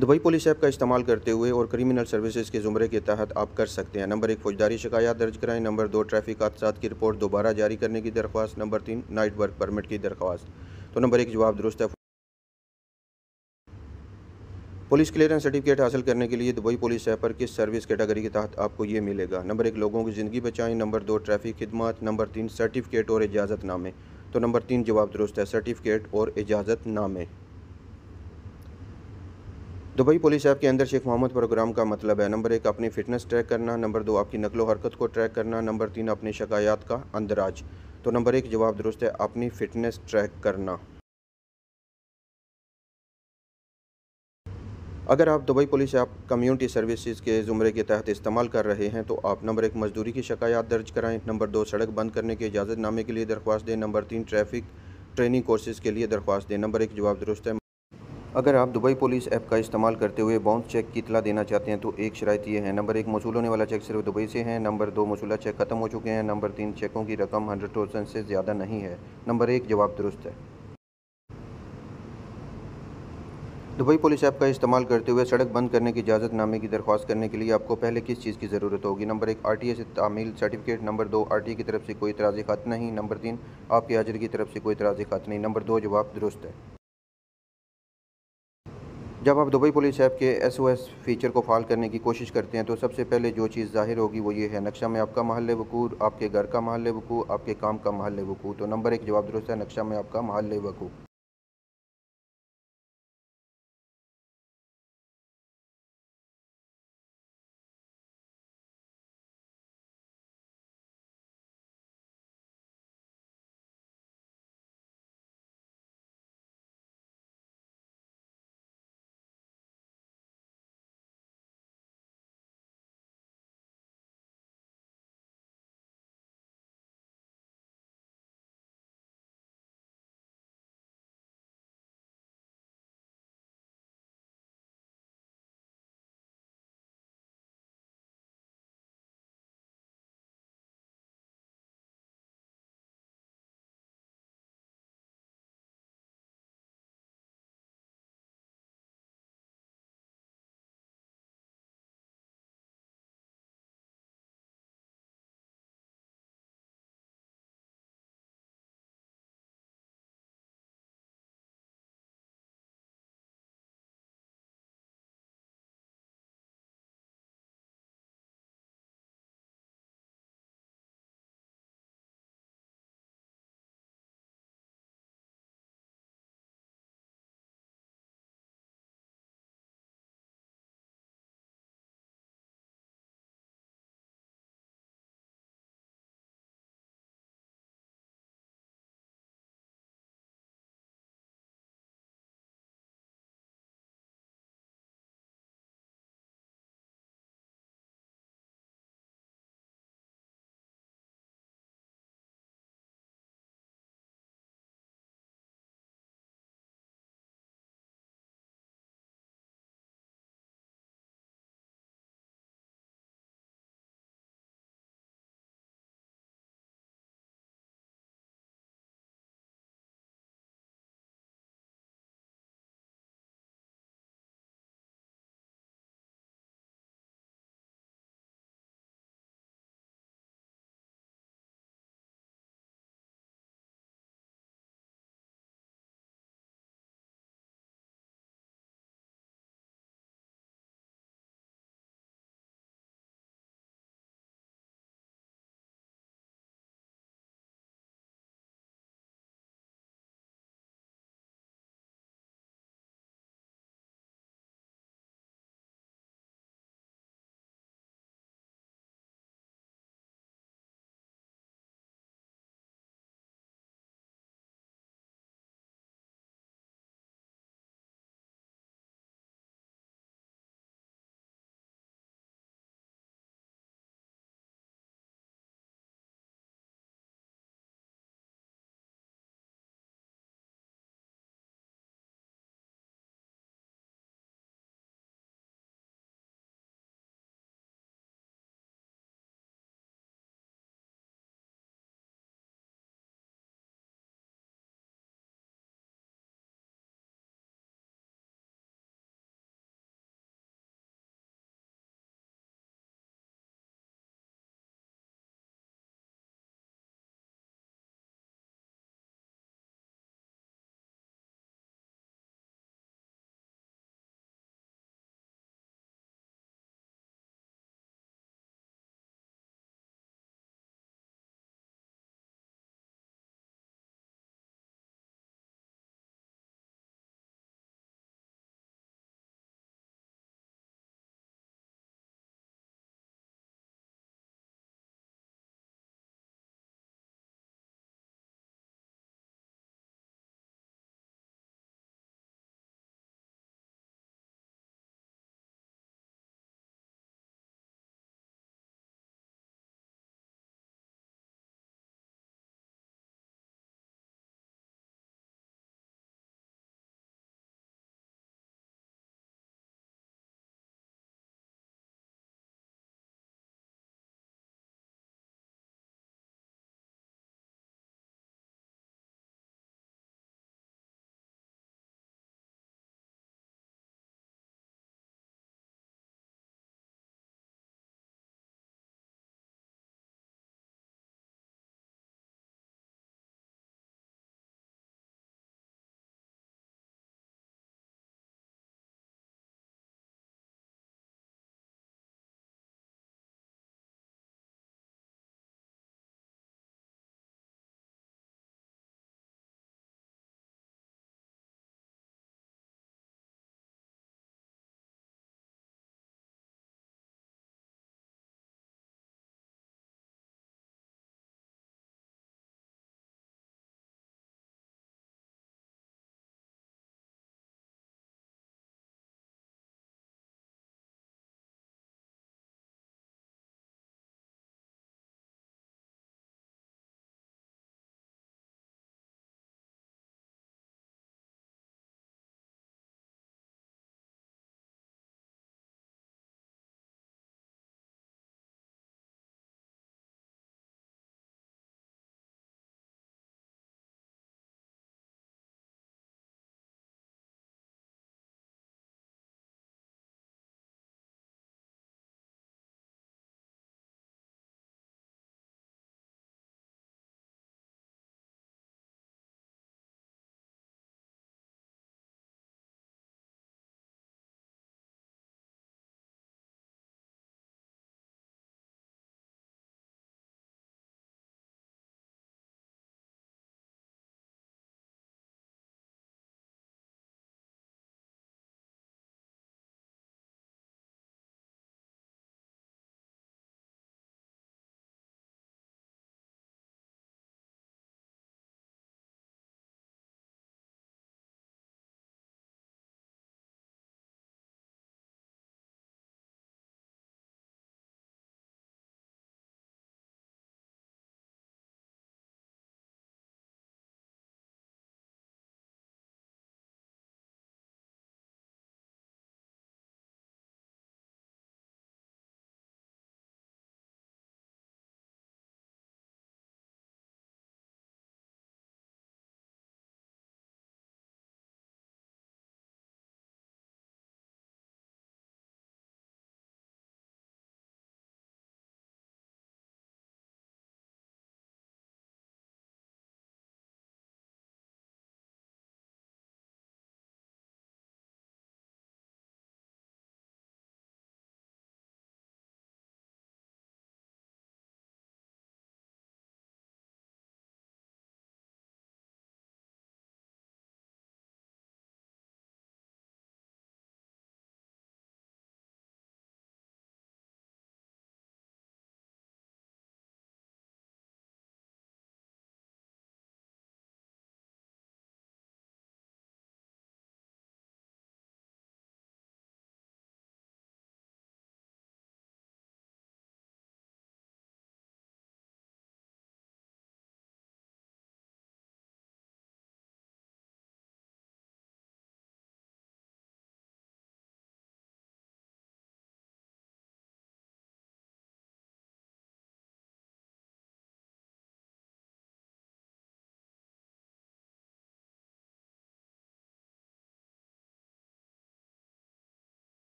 दुबई पुलिस ऐप का इस्तेमाल करते हुए और क्रिमिनल सर्विसेज के ज़ुमरे के तहत आप कर सकते हैं नंबर एक फौजदारी शिकायत दर्ज कराएं नंबर दो ट्रैफिक हादसा की रिपोर्ट दोबारा जारी करने की दरख्वास्त नंबर तीन नाइट वर्क परमिट की दरख्वास्त तो नंबर एक जवाब दुरुस्त है पुलिस क्लियरेंस सर्टिफिकेट हासिल करने के लिए दुबई पुलिस ऐप पर किस सर्विस कैटेगरी के तहत आपको ये मिलेगा नंबर एक लोगों की ज़िंदगी बचाएं नंबर दो ट्रैफिक खिदमत नंबर तीन सर्टिफिकेट और इजाजत नामे तो नंबर तीन जवाब दुरुस्त है सर्टिफिकेट और इजाजत नामे दुबई पुलिस ऐप के अंदर शेख मोहम्मद प्रोग्राम का मतलब है नंबर एक अपनी फ़िटनेस ट्रैक करना नंबर दो आपकी नकलो हरकत को ट्रैक करना नंबर तीन अपनी शिकायत का अंदराज तो नंबर एक जवाब दुरुस्त है अपनी फ़िटनेस ट्रैक करना अगर आप Dubai police app community services के ज़ुमरे के तहत इस्तेमाल कर रहे हैं तो आप नंबर एक मजदूरी की शिकायत दर्ज कराएं नंबर दो सड़क बंद करने के इजाज़तनामे के लिए दरख्वास्त दें नंबर तीन ट्रैफिक ट्रेनिंग कोर्सेज़ के लिए दरख्वास्त दें नंबर एक जवाब दुरुस्त है अगर आप दुबई पुलिस ऐप का इस्तेमाल करते हुए बाउंस चेक की इतला देना चाहते हैं तो एक शरात ये है नंबर एक मौसू होने वाला चेक सिर्फ दुबई से है नंबर दो मौसूला चेक खत्म हो चुके हैं नंबर तीन चेकों की रकम हंड्रेड परसेंट से ज़्यादा नहीं है नंबर एक जवाब दुरुस्त है दुबई पुलिस ऐप का इस्तेमाल करते हुए सड़क बंद करने की इजाज़तनामे की दरख्वास्त करने के लिए आपको पहले किस चीज़ की ज़रूरत होगी नंबर एक आर टी से तामील सर्टिफिकेट नंबर दो आर टी की तरफ से कोई तराज खत नहीं नंबर तीन आपके हाजिर की तरफ से कोई तराज खत नहीं नंबर दो जवाब दुरुस्त है जब आप दुबई पुलिस ऐप के एस ओ एस फीचर को फाल करने की कोशिश करते हैं तो सबसे पहले जो चीज़ ज़ाहिर होगी वो ये है नक्शा में आपका महल वकूर आपके घर का महल वकूर आपके काम का महल वकू तो नंबर एक जवाब दुरुस्त है नक्शा में आपका महल वकूर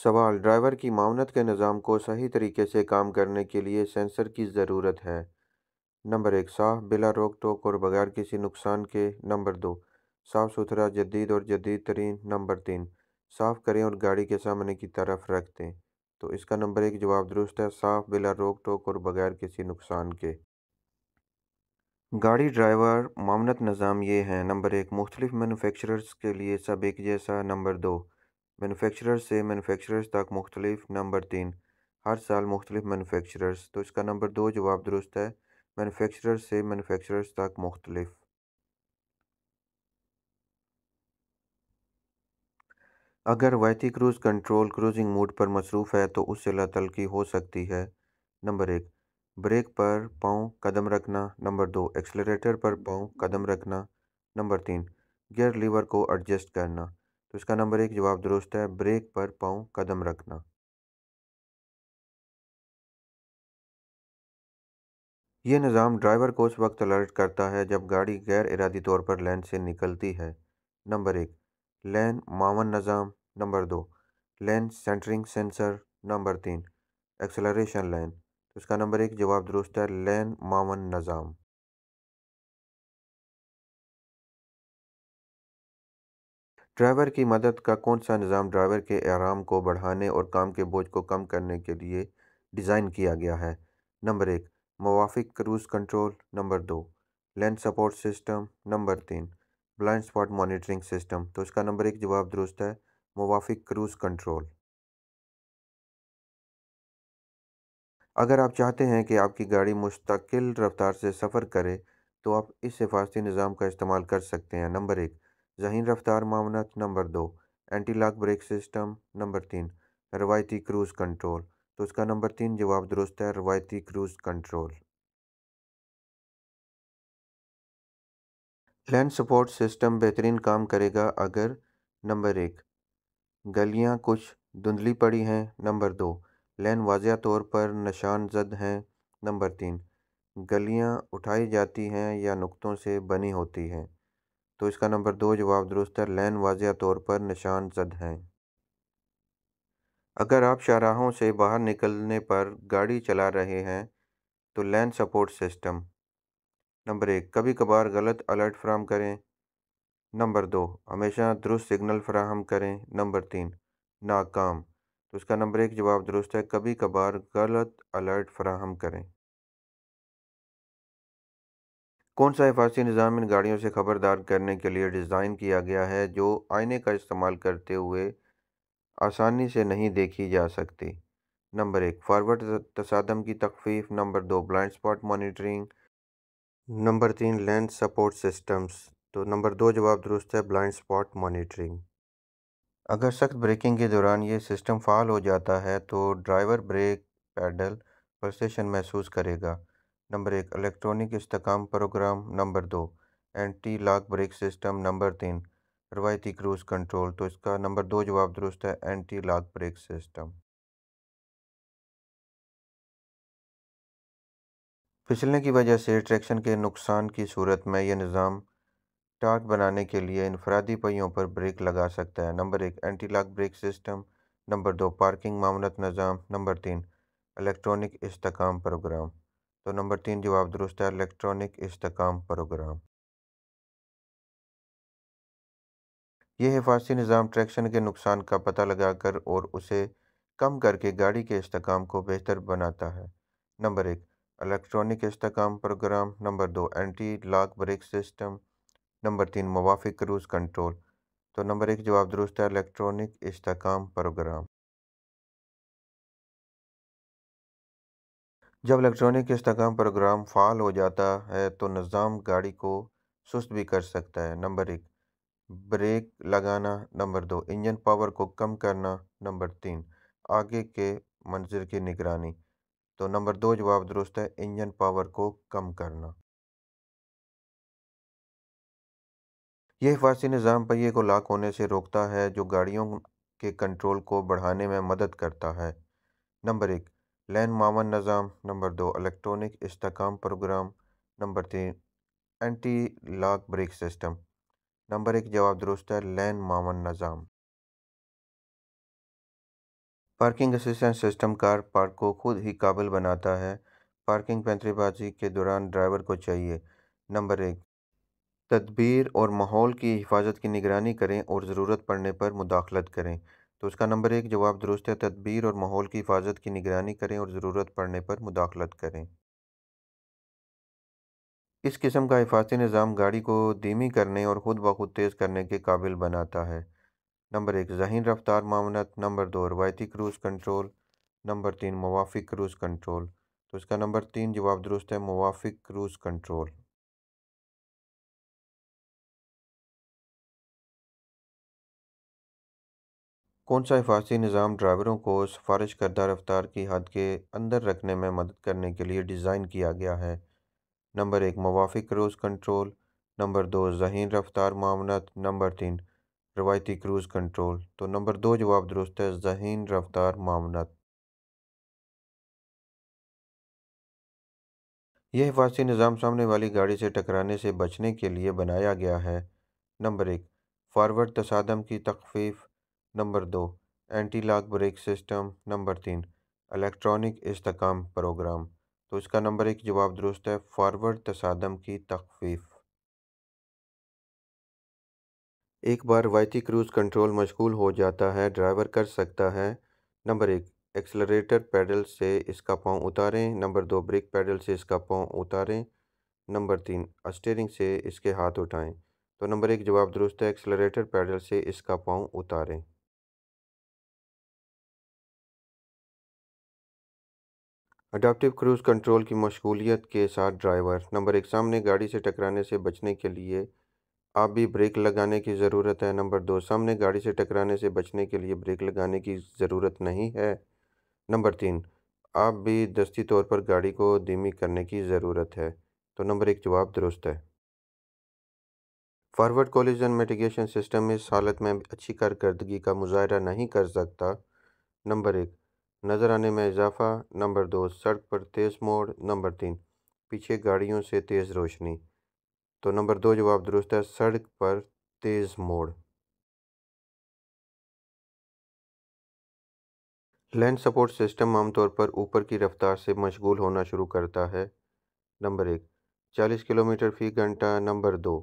सवाल ड्राइवर की मामनत के निज़ाम को सही तरीके से काम करने के लिए सेंसर की ज़रूरत है नंबर एक साफ बिला रोक टोक और बगैर किसी नुकसान के नंबर दो साफ़ सुथरा जदीद और जदीद तरीन नंबर तीन साफ़ करें और गाड़ी के सामने की तरफ रख दें तो इसका नंबर एक जवाब दुरुस्त है साफ बिला रोक टोक और बगैर किसी नुकसान के गाड़ी ड्राइवर मामनत निज़ाम ये हैं नंबर एक मुख्तलिफ मैनुफेक्चरर्स के लिए सब एक जैसा नंबर दो मैनुफेक्चरर से मैनुफेक्चरर्स तक मुख्तलिफ नंबर तीन हर साल मुख्तलिफ मैनुफेक्चरर्स तो इसका नंबर दो जवाब दुरुस्त है मैनुफेक्चरर से मैनुफेक्चरर्स तक मुख्तलिफ अगर रवायती क्रूज़ कंट्रोल क्रूजिंग मूड पर मसरूफ़ है तो उससे लातलकी हो सकती है नंबर एक ब्रेक पर पाँव कदम रखना नंबर दो एक्सलरेटर पर पाँव कदम रखना नंबर तीन गियर लीवर को एडजस्ट करना तो इसका नंबर एक जवाब दुरुस्त है ब्रेक पर पाँव कदम रखना यह निज़ाम ड्राइवर को उस वक्त अलर्ट करता है जब गाड़ी गैर इरादी तौर पर लैन से निकलती है नंबर एक लैन मावन निज़ाम नंबर दो लैन सेंटरिंग सेंसर नंबर तीन एक्सेलरेशन लैन तो इसका नंबर एक जवाब दुरुस्त है लैन मावन निज़ाम ड्राइवर की मदद का कौन सा निज़ाम ड्राइवर के आराम को बढ़ाने और काम के बोझ को कम करने के लिए डिज़ाइन किया गया है नंबर एक मवाफिक क्रूज़ कंट्रोल नंबर दो लैंड सपोर्ट सिस्टम नंबर तीन ब्लाइंड स्पॉट मॉनिटरिंग सिस्टम तो इसका नंबर एक जवाब दुरुस्त है मवाफिक क्रूज़ कंट्रोल अगर आप चाहते हैं कि आपकी गाड़ी मुस्तकिल रफ्तार से सफ़र करे तो आप इस हिफाजती निज़ाम का इस्तेमाल कर सकते हैं नंबर एक जहन रफ्तार मामनत नंबर दो anti lock brake system number तीन रवायती क्रूज़ कंट्रोल तो उसका नंबर तीन जवाब दुरुस्त है रवायती cruise control lane support system बेहतरीन काम करेगा अगर नंबर एक गलियां कुछ धुंधली पड़ी हैं नंबर दो लैन वाजिया तौर पर निशान जद हैं नंबर तीन गलियां उठाई जाती हैं या नुकतों से बनी होती हैं तो इसका नंबर दो जवाब दुरुस्त है लैन वाजिया तौर पर निशान जद हैं अगर आप शाहराहों से बाहर निकलने पर गाड़ी चला रहे हैं तो लैन सपोर्ट सिस्टम नंबर एक कभी कभार गलत अलर्ट फ्राहम करें नंबर दो हमेशा दुरुस्त सिग्नल फ्राहम करें नंबर तीन नाकाम तो इसका नंबर एक जवाब दुरुस्त है कभी कभार गलत अलर्ट फ्राहम करें कौन सा हिफाजती निज़ाम इन गाड़ियों से खबरदार करने के लिए डिज़ाइन किया गया है जो आईने का इस्तेमाल करते हुए आसानी से नहीं देखी जा सकती नंबर एक फारवर्ड तसादम की तकफीफ नंबर दो ब्लाइंड स्पॉट मॉनिटरिंग नंबर तीन लेंस सपोर्ट सिस्टम्स तो नंबर दो जवाब दुरुस्त है ब्लाइंड स्पॉट मॉनिटरिंग अगर सख्त ब्रेकिंग के दौरान ये सिस्टम फ़ाल हो जाता है तो ड्राइवर ब्रेक पैडल पल्सेशन महसूस करेगा नंबर एक इलेक्ट्रॉनिक इस्तकाम प्रोग्राम नंबर दो anti lock brake system number तीन रवायती क्रूज़ कंट्रोल तो इसका नंबर दो जवाब दुरुस्त है एंटी लाक ब्रेक सिस्टम फिसलने की वजह से ट्रैक्शन के नुकसान की सूरत में यह निज़ाम टाक बनाने के लिए इनफरादी पहियों पर ब्रेक लगा सकता है नंबर एक anti lock brake system number दो पार्किंग मामलत निज़ाम नंबर तीन इलेक्ट्रॉनिक इसकाम प्रोग्राम तो नंबर तीन जवाब दुरुस्त है इलेक्ट्रॉनिक इसकाम प्रोग्राम ये हिफाजती निज़ाम ट्रैक्शन के नुकसान का पता लगाकर और उसे कम करके गाड़ी के इसकाम को बेहतर बनाता है नंबर एक इलेक्ट्रॉनिक इसकाम प्रोग्राम नंबर दो anti lock brake system number तीन मुवाफिक क्रूज़ कंट्रोल तो नंबर एक जवाब दुरुस्त है इलेक्ट्रॉनिक इसकाम प्रोग्राम जब इलेक्ट्रॉनिक इस्तेकाम प्रोग्राम फ़ाल हो जाता है तो निज़ाम गाड़ी को सुस्त भी कर सकता है नंबर एक ब्रेक लगाना नंबर दो इंजन पावर को कम करना नंबर तीन आगे के मंजिल की निगरानी तो नंबर दो जवाब दुरुस्त है इंजन पावर को कम करना यह हिफाजी निज़ाम पहिए को लाक होने से रोकता है जो गाड़ियों के कंट्रोल को बढ़ाने में मदद करता है नंबर एक लैन मामन निज़ाम नंबर दो इलेक्ट्रॉनिक इसकाम प्रोग्राम नंबर तीन anti lock brake system number एक जवाब दुरुस्त है लैन मामन निज़ाम parking assistant system car park को खुद ही काबिल बनाता है पार्किंग पैंतरीबाजी के दौरान ड्राइवर को चाहिए नंबर एक तदबीर और माहौल की हिफाजत की निगरानी करें और ज़रूरत पड़ने पर मुदाखलत करें तो उसका नंबर एक जवाब दुरुस्त है तदबीर और माहौल की हिफाजत की निगरानी करें और ज़रूरत पड़ने पर मुदाखलत करें इस किस्म का हिफाजती निज़ाम गाड़ी को धीमी करने और ख़ुद ब खुद तेज़ करने के काबिल बनाता है नंबर एक जहन रफ्तार मामनत नंबर दो रवायती क्रूज़ कंट्रोल नंबर तीन मुवाफिक क्रूज़ कंट्रोल तो इसका नंबर तीन जवाब दुरुस्त है मुवाफिक क्रूज़ कंट्रोल कौन सा हिफाजती निज़ाम ड्राइवरों को सिफारिश करदा रफ्तार की हद के अंदर रखने में मदद करने के लिए डिज़ाइन किया गया है नंबर एक मवाफिक क्रूज़ कंट्रोल नंबर दो जहन रफ्तार मामनत नंबर तीन रवायती क्रूज़ कंट्रोल तो नंबर दो जवाब दुरुस्त है जहन रफ्तार मामनत यह हिफाजती निज़ाम सामने वाली गाड़ी से टकराने से बचने के लिए बनाया गया है नंबर एक फारवर्ड तसादम की तकफीफ़ नंबर दो anti lock brake system number तीन इलेक्ट्रॉनिक इस्तकाम प्रोग्राम तो इसका नंबर एक जवाब दुरुस्त है फॉरवर्ड तसादम की तखफीफ एक बार रवायती क्रूज़ कंट्रोल मशगूल हो जाता है ड्राइवर कर सकता है नंबर एक एक्सलरेटर पैडल से इसका पाँव उतारें नंबर दो ब्रेक पैडल से इसका पाँव उतारें नंबर तीन स्टेयरिंग से इसके हाथ उठाएं तो नंबर एक जवाब दुरुस्त है एक्सलरेटर पैडल से इसका पाँव उतारें अडाप्टिव क्रूज कंट्रोल की मशगूलियत के साथ ड्राइवर नंबर एक सामने गाड़ी से टकराने से बचने के लिए आप भी ब्रेक लगाने की ज़रूरत है नंबर दो सामने गाड़ी से टकराने से बचने के लिए ब्रेक लगाने की ज़रूरत नहीं है नंबर तीन आप भी दस्ती तौर पर गाड़ी को धीमी करने की ज़रूरत है तो नंबर एक जवाब दुरुस्त है फॉरवर्ड कॉलिजन मेडिकेशन सिस्टम इस हालत में अच्छी कारकर्दगी का मुजाहरा नहीं कर सकता नंबर एक नजर आने में इजाफा नंबर दो सड़क पर तेज़ मोड़ नंबर तीन पीछे गाड़ियों से तेज़ रोशनी तो नंबर दो जवाब दुरुस्त है सड़क पर तेज़ मोड़ लैंड सपोर्ट सिस्टम आमतौर पर ऊपर की रफ्तार से मशगूल होना शुरू करता है नंबर एक चालीस किलोमीटर फ़ी घंटा नंबर दो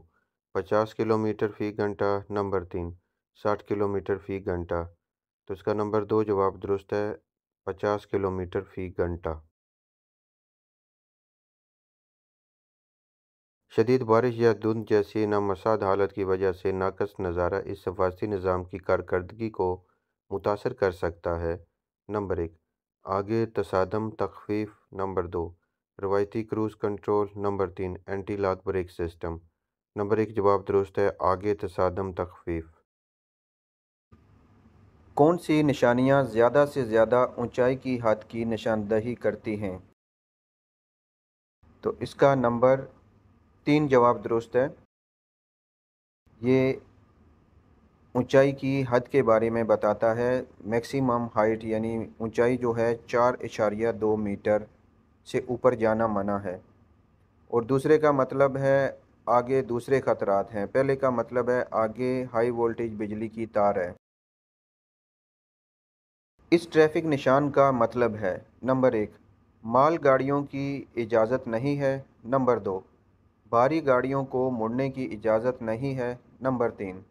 पचास किलोमीटर फ़ी घंटा नंबर तीन साठ किलोमीटर फ़ी घंटा तो इसका नंबर दो जवाब दुरुस्त है पचास किलोमीटर फ़ी घंटा शदीद बारिश या धुंध जैसी नामसाद हालत की वजह से नाकस नज़ारा इस सफारती निज़ाम की कारकर्दगी को मुतासर कर सकता है नंबर एक आगे तसादम तखफीफ नंबर दो रवायती क्रूज़ कंट्रोल नंबर तीन anti lock brake system number एक जवाब दुरुस्त है आगे तसादम तखफीफ कौन सी निशानियाँ ज़्यादा से ज़्यादा ऊंचाई की हद की निशानदही करती हैं तो इसका नंबर तीन जवाब दुरुस्त है ये ऊंचाई की हद के बारे में बताता है मैक्सिमम हाइट यानी ऊंचाई जो है चार इशारिया दो मीटर से ऊपर जाना मना है और दूसरे का मतलब है आगे दूसरे ख़तरात हैं पहले का मतलब है आगे हाई वोल्टेज बिजली की तार है इस ट्रैफिक निशान का मतलब है नंबर एक माल गाड़ियों की इजाज़त नहीं है नंबर दो भारी गाड़ियों को मुड़ने की इजाज़त नहीं है नंबर तीन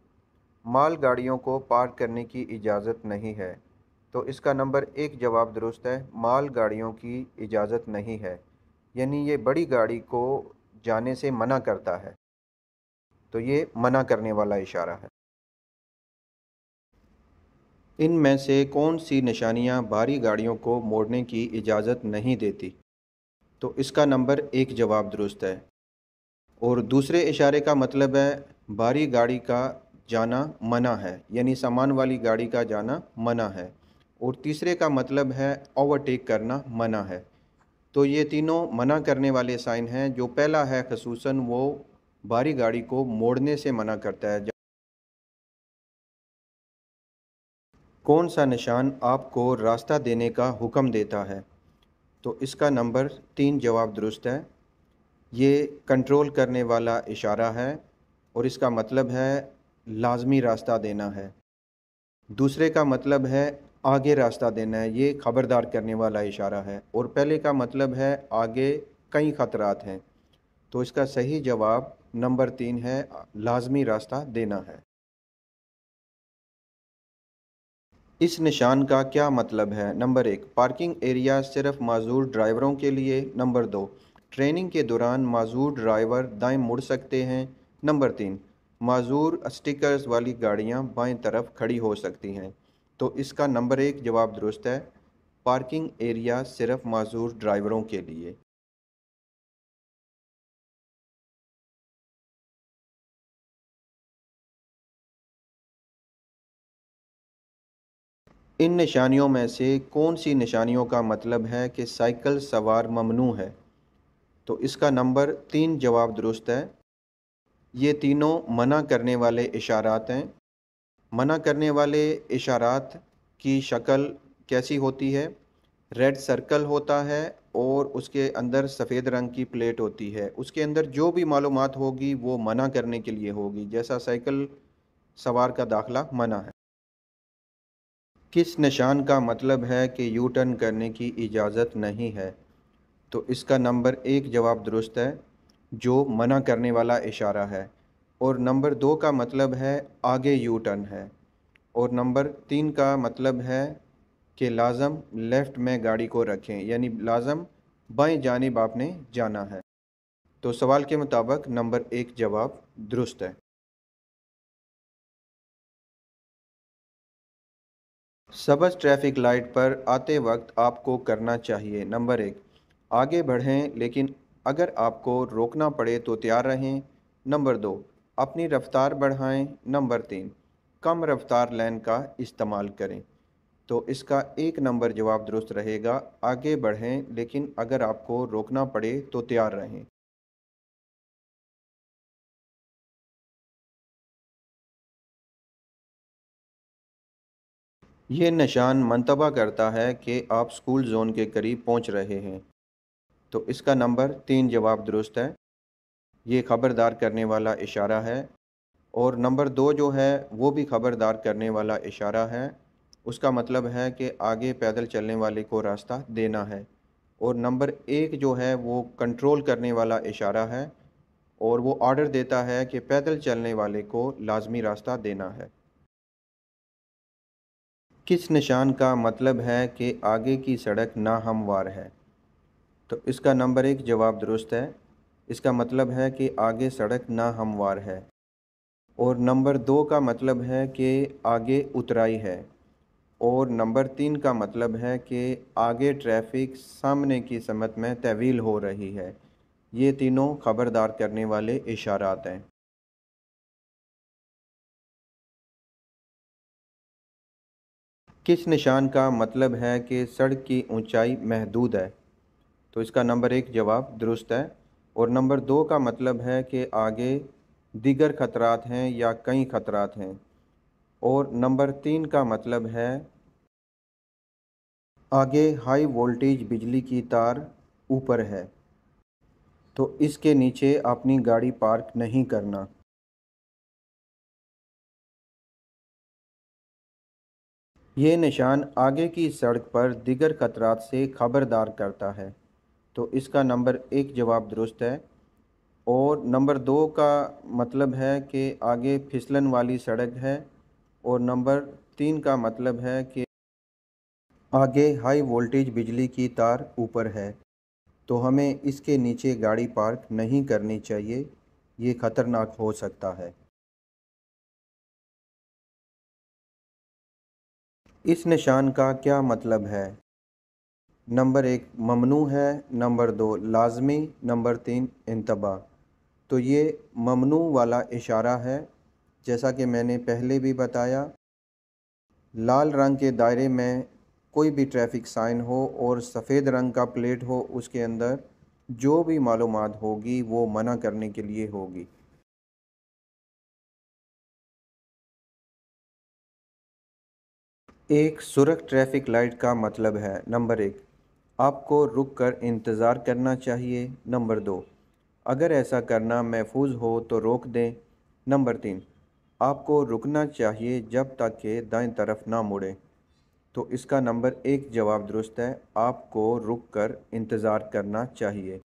माल गाड़ियों को पार्क करने की इजाज़त नहीं है तो इसका नंबर एक जवाब दुरुस्त है माल गाड़ियों की इजाज़त नहीं है यानी ये बड़ी गाड़ी को जाने से मना करता है तो ये मना करने वाला इशारा है इनमें से कौन सी निशानियाँ भारी गाड़ियों को मोड़ने की इजाज़त नहीं देती तो इसका नंबर एक जवाब दुरुस्त है और दूसरे इशारे का मतलब है भारी गाड़ी का जाना मना है यानी सामान वाली गाड़ी का जाना मना है और तीसरे का मतलब है ओवरटेक करना मना है तो ये तीनों मना करने वाले साइन हैं जो पहला है खसूस वो भारी गाड़ी को मोड़ने से मना करता है कौन सा निशान आपको रास्ता देने का हुक्म देता है तो इसका नंबर तीन जवाब दुरुस्त है ये कंट्रोल करने वाला इशारा है और इसका मतलब है लाजमी रास्ता देना है दूसरे का मतलब है आगे रास्ता देना है ये ख़बरदार करने वाला इशारा है और पहले का मतलब है आगे कई ख़तरात हैं तो इसका सही जवाब नंबर तीन है लाजमी रास्ता देना है इस निशान का क्या मतलब है नंबर एक पार्किंग एरिया सिर्फ माजूर ड्राइवरों के लिए नंबर दो ट्रेनिंग के दौरान माजूर ड्राइवर दाएं मुड़ सकते हैं नंबर तीन माजूर स्टिकर्स वाली गाड़ियां बाएं तरफ खड़ी हो सकती हैं तो इसका नंबर एक जवाब दुरुस्त है पार्किंग एरिया सिर्फ माजूर ड्राइवरों के लिए इन निशानियों में से कौन सी निशानियों का मतलब है कि साइकिल सवार ममनू है तो इसका नंबर तीन जवाब दुरुस्त है ये तीनों मना करने वाले इशारात हैं मना करने वाले इशारात की शक्ल कैसी होती है रेड सर्कल होता है और उसके अंदर सफ़ेद रंग की प्लेट होती है उसके अंदर जो भी मालूम होगी वो मना करने के लिए होगी जैसा साइकिल सवार का दाखला मना है किस निशान का मतलब है कि यू टर्न करने की इजाज़त नहीं है तो इसका नंबर एक जवाब दुरुस्त है जो मना करने वाला इशारा है और नंबर दो का मतलब है आगे यू टर्न है और नंबर तीन का मतलब है कि लाजम लेफ़्ट में गाड़ी को रखें यानी लाजम बाएं जानब आपने जाना है तो सवाल के मुताबिक नंबर एक जवाब दुरुस्त है सबस ट्रैफिक लाइट पर आते वक्त आपको करना चाहिए नंबर एक आगे बढ़ें लेकिन अगर आपको रोकना पड़े तो तैयार रहें नंबर दो अपनी रफ़्तार बढ़ाएं नंबर तीन कम रफ्तार लेन का इस्तेमाल करें तो इसका एक नंबर जवाब दुरुस्त रहेगा आगे बढ़ें लेकिन अगर आपको रोकना पड़े तो तैयार रहें ये निशान मंतबा करता है कि आप स्कूल जोन के करीब पहुंच रहे हैं तो इसका नंबर तीन जवाब दुरुस्त है ये खबरदार करने वाला इशारा है और नंबर दो जो है वो भी खबरदार करने वाला इशारा है उसका मतलब है कि आगे पैदल चलने वाले को रास्ता देना है और नंबर एक जो है वो कंट्रोल करने वाला इशारा है और वो ऑर्डर देता है कि पैदल चलने वाले को लाजमी रास्ता देना है किस निशान का मतलब है कि आगे की सड़क ना हमवार है तो इसका नंबर एक जवाब दुरुस्त है इसका मतलब है कि आगे सड़क ना हमवार है और नंबर दो का मतलब है कि आगे उतराई है और नंबर तीन का मतलब है कि आगे ट्रैफिक सामने की समत में तवील हो रही है ये तीनों खबरदार करने वाले इशारात हैं किस निशान का मतलब है कि सड़क की ऊंचाई महदूद है तो इसका नंबर एक जवाब दुरुस्त है और नंबर दो का मतलब है कि आगे दीगर ख़तरात हैं या कई ख़तरात हैं और नंबर तीन का मतलब है आगे हाई वोल्टेज बिजली की तार ऊपर है तो इसके नीचे अपनी गाड़ी पार्क नहीं करना ये निशान आगे की सड़क पर दिगर खतरात से खबरदार करता है तो इसका नंबर एक जवाब दुरुस्त है और नंबर दो का मतलब है कि आगे फिसलन वाली सड़क है और नंबर तीन का मतलब है कि आगे हाई वोल्टेज बिजली की तार ऊपर है तो हमें इसके नीचे गाड़ी पार्क नहीं करनी चाहिए ये ख़तरनाक हो सकता है इस निशान का क्या मतलब है नंबर एक ममनू है नंबर दो लाजमी नंबर तीन इंतबा तो ये ममनू वाला इशारा है जैसा कि मैंने पहले भी बताया लाल रंग के दायरे में कोई भी ट्रैफिक साइन हो और सफ़ेद रंग का प्लेट हो उसके अंदर जो भी मालूम होगी वो मना करने के लिए होगी एक सुरख ट्रैफिक लाइट का मतलब है नंबर एक आपको रुक कर इंतज़ार करना चाहिए नंबर दो अगर ऐसा करना महफूज हो तो रोक दें नंबर तीन आपको रुकना चाहिए जब तक के दाएं तरफ ना मुड़े तो इसका नंबर एक जवाब दुरुस्त है आपको रुक कर इंतज़ार करना चाहिए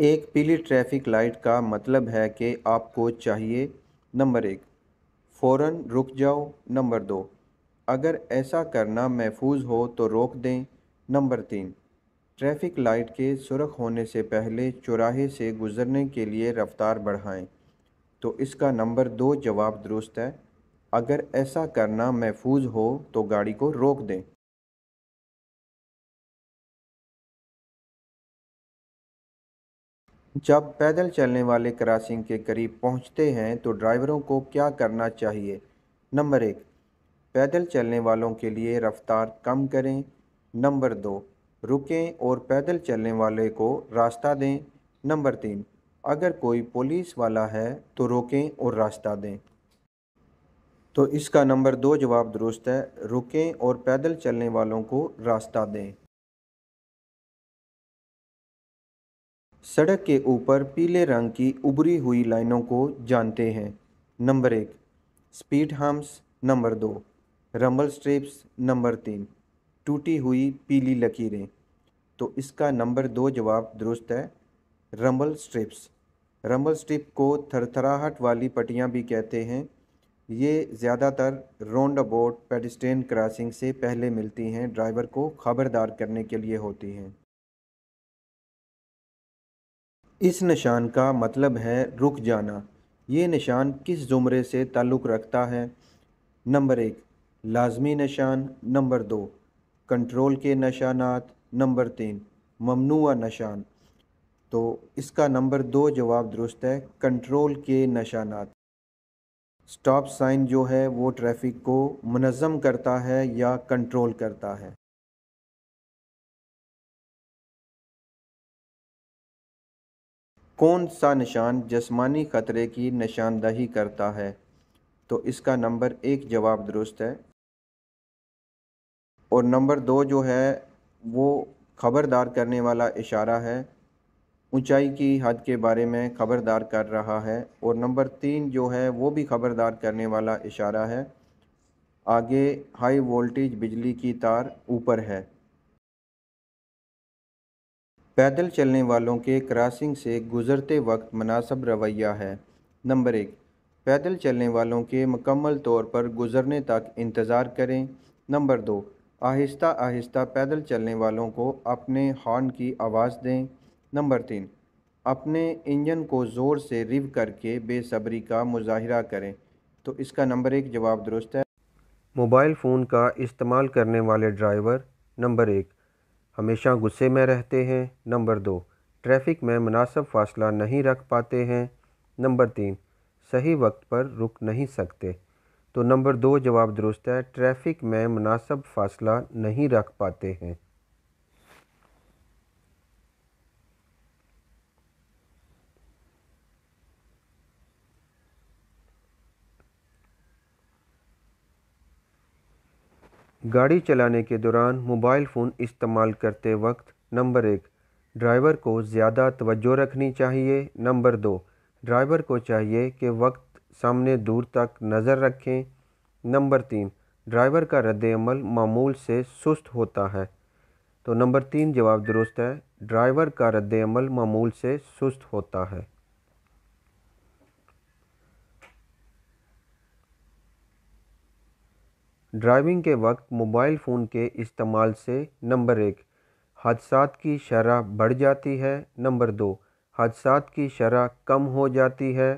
एक पीली ट्रैफिक लाइट का मतलब है कि आपको चाहिए नंबर एक फ़ौर रुक जाओ नंबर दो अगर ऐसा करना महफूज हो तो रोक दें नंबर तीन ट्रैफिक लाइट के सुरख होने से पहले चौराहे से गुज़रने के लिए रफ़्तार बढ़ाएं तो इसका नंबर दो जवाब दुरुस्त है अगर ऐसा करना महफूज हो तो गाड़ी को रोक दें जब पैदल चलने वाले क्रॉसिंग के करीब पहुंचते हैं तो ड्राइवरों को क्या करना चाहिए नंबर एक पैदल चलने वालों के लिए रफ्तार कम करें नंबर दो रुकें और पैदल चलने वाले को रास्ता दें नंबर तीन अगर कोई पुलिस वाला है तो रोकें और रास्ता दें तो इसका नंबर दो जवाब दुरुस्त है रुकें और पैदल चलने वालों को रास्ता दें सड़क के ऊपर पीले रंग की उभरी हुई लाइनों को जानते हैं नंबर एक स्पीड हम्स नंबर दो रंबल स्ट्रिप्स नंबर तीन टूटी हुई पीली लकीरें तो इसका नंबर दो जवाब दुरुस्त है रंबल स्ट्रिप्स रंबल स्ट्रिप को थरथराहट वाली पटियाँ भी कहते हैं ये ज़्यादातर रोंड अबाउट पेडिस्टेन क्रॉसिंग से पहले मिलती हैं ड्राइवर को खबरदार करने के लिए होती हैं इस निशान का मतलब है रुक जाना ये निशान किस ज़ुमरे से ताल्लुक़ रखता है नंबर एक लाजमी निशान नंबर दो कंट्रोल के निशानात नंबर तीन ममनू निशान तो इसका नंबर दो जवाब दुरुस्त है कंट्रोल के निशानात स्टॉप साइन जो है वो ट्रैफिक को मनज़म करता है या कंट्रोल करता है कौन सा निशान जसमानी ख़तरे की निशानदही करता है तो इसका नंबर एक जवाब दुरुस्त है और नंबर दो जो है वो खबरदार करने वाला इशारा है ऊंचाई की हद के बारे में खबरदार कर रहा है और नंबर तीन जो है वो भी खबरदार करने वाला इशारा है आगे हाई वोल्टेज बिजली की तार ऊपर है पैदल चलने वालों के क्रॉसिंग से गुज़रते वक्त मुनासब रवैया है नंबर एक पैदल चलने वालों के मुकम्मल तौर पर गुज़रने तक इंतज़ार करें नंबर दो आहिस्ता आहिस्ता पैदल चलने वालों को अपने हॉर्न की आवाज़ दें नंबर तीन अपने इंजन को ज़ोर से रिव करके बेसब्री का मुजाहरा करें तो इसका नंबर एक जवाब दुरुस्त है मोबाइल फ़ोन का इस्तेमाल करने वाले ड्राइवर नंबर एक हमेशा गुस्से में रहते हैं नंबर दो ट्रैफिक में मुनासब फासला नहीं रख पाते हैं नंबर तीन सही वक्त पर रुक नहीं सकते तो नंबर दो जवाब दुरुस्त है ट्रैफिक में मुनासब फासला नहीं रख पाते हैं गाड़ी चलाने के दौरान मोबाइल फ़ोन इस्तेमाल करते वक्त नंबर एक ड्राइवर को ज़्यादा तवज्जो रखनी चाहिए नंबर दो ड्राइवर को चाहिए कि वक्त सामने दूर तक नज़र रखें नंबर तीन ड्राइवर का रद्द अमल मामूल से सुस्त होता है तो नंबर तीन जवाब दुरुस्त है ड्राइवर का रद्द अमल मामूल से सुस्त होता है ड्राइविंग के वक्त मोबाइल फ़ोन के इस्तेमाल से नंबर एक हादसा की शरह बढ़ जाती है नंबर दो हादसा की शरह कम हो जाती है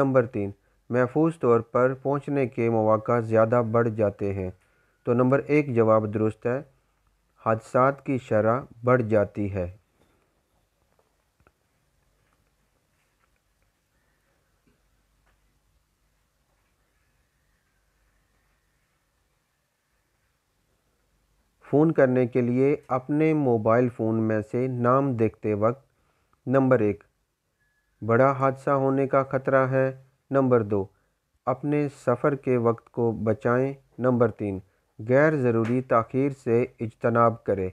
नंबर तीन महफूज तौर पर पहुंचने के मौाक़ा ज़्यादा बढ़ जाते हैं तो नंबर एक जवाब दुरुस्त है हादसा की शरह बढ़ जाती है फ़ोन करने के लिए अपने मोबाइल फ़ोन में से नाम देखते वक्त नंबर एक बड़ा हादसा होने का ख़तरा है नंबर दो अपने सफ़र के वक्त को बचाएं नंबर तीन गैर ज़रूरी तखीर से इजतनाब करें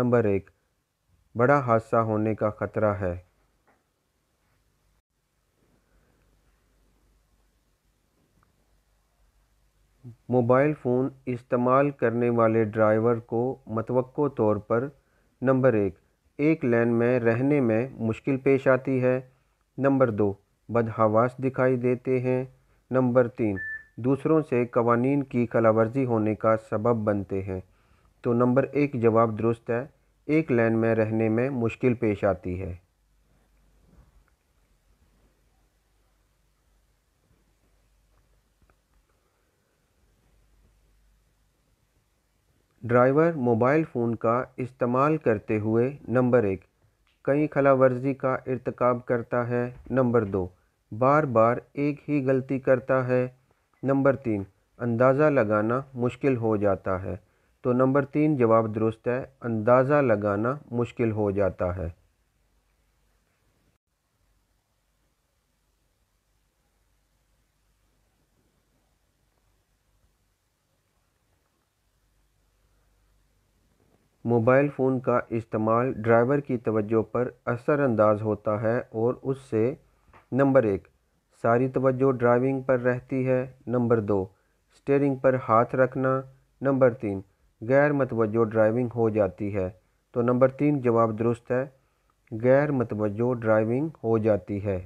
नंबर एक बड़ा हादसा होने का ख़तरा है मोबाइल फ़ोन इस्तेमाल करने वाले ड्राइवर को मतवक़्क़ो तौर पर नंबर एक एक लेन में रहने में मुश्किल पेश आती है नंबर दो बदहवास दिखाई देते हैं नंबर तीन दूसरों से कवानीन की खलावर्जी होने का सबब बनते हैं तो नंबर एक जवाब दुरुस्त है एक लेन में रहने में मुश्किल पेश आती है ड्राइवर मोबाइल फ़ोन का इस्तेमाल करते हुए नंबर एक कई खलावर्जी का इरतकब करता है नंबर दो बार बार एक ही गलती करता है नंबर तीन अंदाज़ा लगाना मुश्किल हो जाता है तो नंबर तीन जवाब दुरुस्त है अंदाज़ा लगाना मुश्किल हो जाता है मोबाइल फ़ोन का इस्तेमाल ड्राइवर की तवज्जो पर असरअंदाज होता है और उससे नंबर एक सारी तवज्जो ड्राइविंग पर रहती है नंबर दो स्टेयरिंग पर हाथ रखना नंबर तीन गैर मतवजो ड्राइविंग हो जाती है तो नंबर तीन जवाब दुरुस्त है गैर मतवजो ड्राइविंग हो जाती है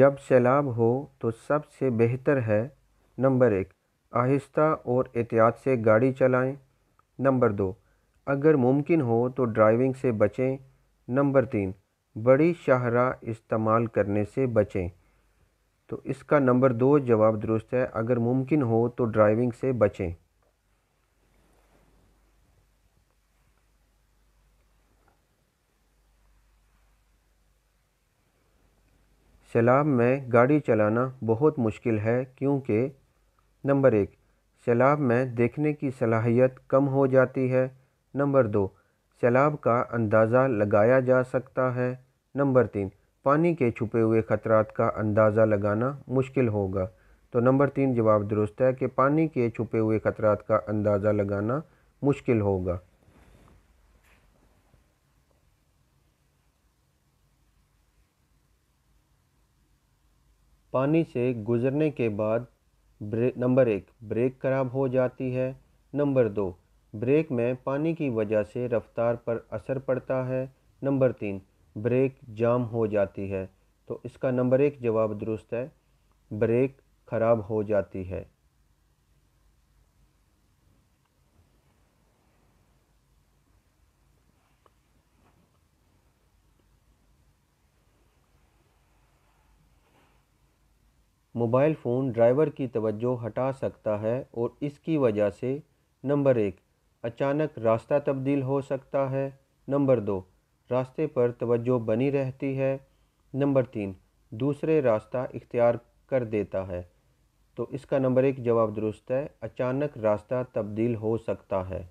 जब सैलाब हो तो सबसे बेहतर है नंबर एक आहिस्ता और एहतियात से गाड़ी चलाएं नंबर दो अगर मुमकिन हो तो ड्राइविंग से बचें नंबर तीन बड़ी शाहरा इस्तेमाल करने से बचें तो इसका नंबर दो जवाब दुरुस्त है अगर मुमकिन हो तो ड्राइविंग से बचें सैलाब में गाड़ी चलाना बहुत मुश्किल है क्योंकि नंबर एक सैलाब में देखने की सलाहियत कम हो जाती है नंबर दो सैलाब का अंदाज़ा लगाया जा सकता है नंबर तीन पानी के छुपे हुए ख़तरात का अंदाज़ा लगाना मुश्किल होगा तो नंबर तीन जवाब दुरुस्त है कि पानी के छुपे हुए खतरा का अंदाज़ा लगाना मुश्किल होगा पानी से गुजरने के बाद ब्रेक नंबर एक ब्रेक खराब हो जाती है नंबर दो ब्रेक में पानी की वजह से रफ्तार पर असर पड़ता है नंबर तीन ब्रेक जाम हो जाती है तो इसका नंबर एक जवाब दुरुस्त है ब्रेक ख़राब हो जाती है मोबाइल फ़ोन ड्राइवर की तवज्जो हटा सकता है और इसकी वजह से नंबर एक अचानक रास्ता तब्दील हो सकता है नंबर दो रास्ते पर तवज्जो बनी रहती है नंबर तीन दूसरे रास्ता इख्तियार कर देता है तो इसका नंबर एक जवाब दुरुस्त है अचानक रास्ता तब्दील हो सकता है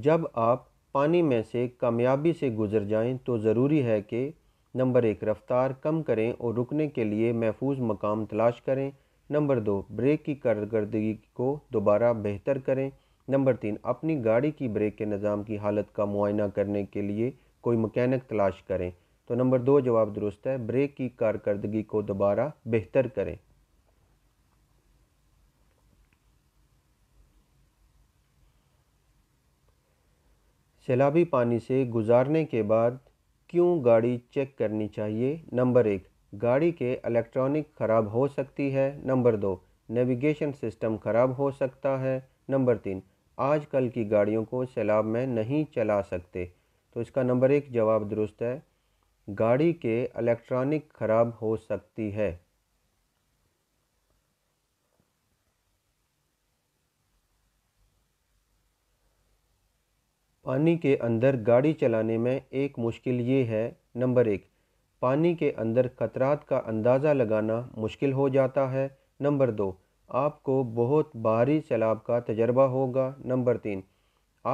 जब आप पानी में से कामयाबी से गुजर जाएं तो ज़रूरी है कि नंबर एक रफ्तार कम करें और रुकने के लिए महफूज मकाम तलाश करें नंबर दो ब्रेक की कारकर्दगी को दोबारा बेहतर करें नंबर तीन अपनी गाड़ी की ब्रेक के निज़ाम की हालत का मुआयना करने के लिए कोई मकैनिक तलाश करें तो नंबर दो जवाब दुरुस्त है ब्रेक की कारकर्दगी को दोबारा बेहतर करें सैलाबी पानी से गुजारने के बाद क्यों गाड़ी चेक करनी चाहिए नंबर एक गाड़ी के इलेक्ट्रॉनिक ख़राब हो सकती है नंबर दो नेविगेशन सिस्टम ख़राब हो सकता है नंबर तीन आजकल की गाड़ियों को सैलाब में नहीं चला सकते तो इसका नंबर एक जवाब दुरुस्त है गाड़ी के इलेक्ट्रॉनिक ख़राब हो सकती है पानी के अंदर गाड़ी चलाने में एक मुश्किल ये है नंबर एक पानी के अंदर खतरात का अंदाज़ा लगाना मुश्किल हो जाता है नंबर दो आपको बहुत भारी सैलाब का तजर्बा होगा नंबर तीन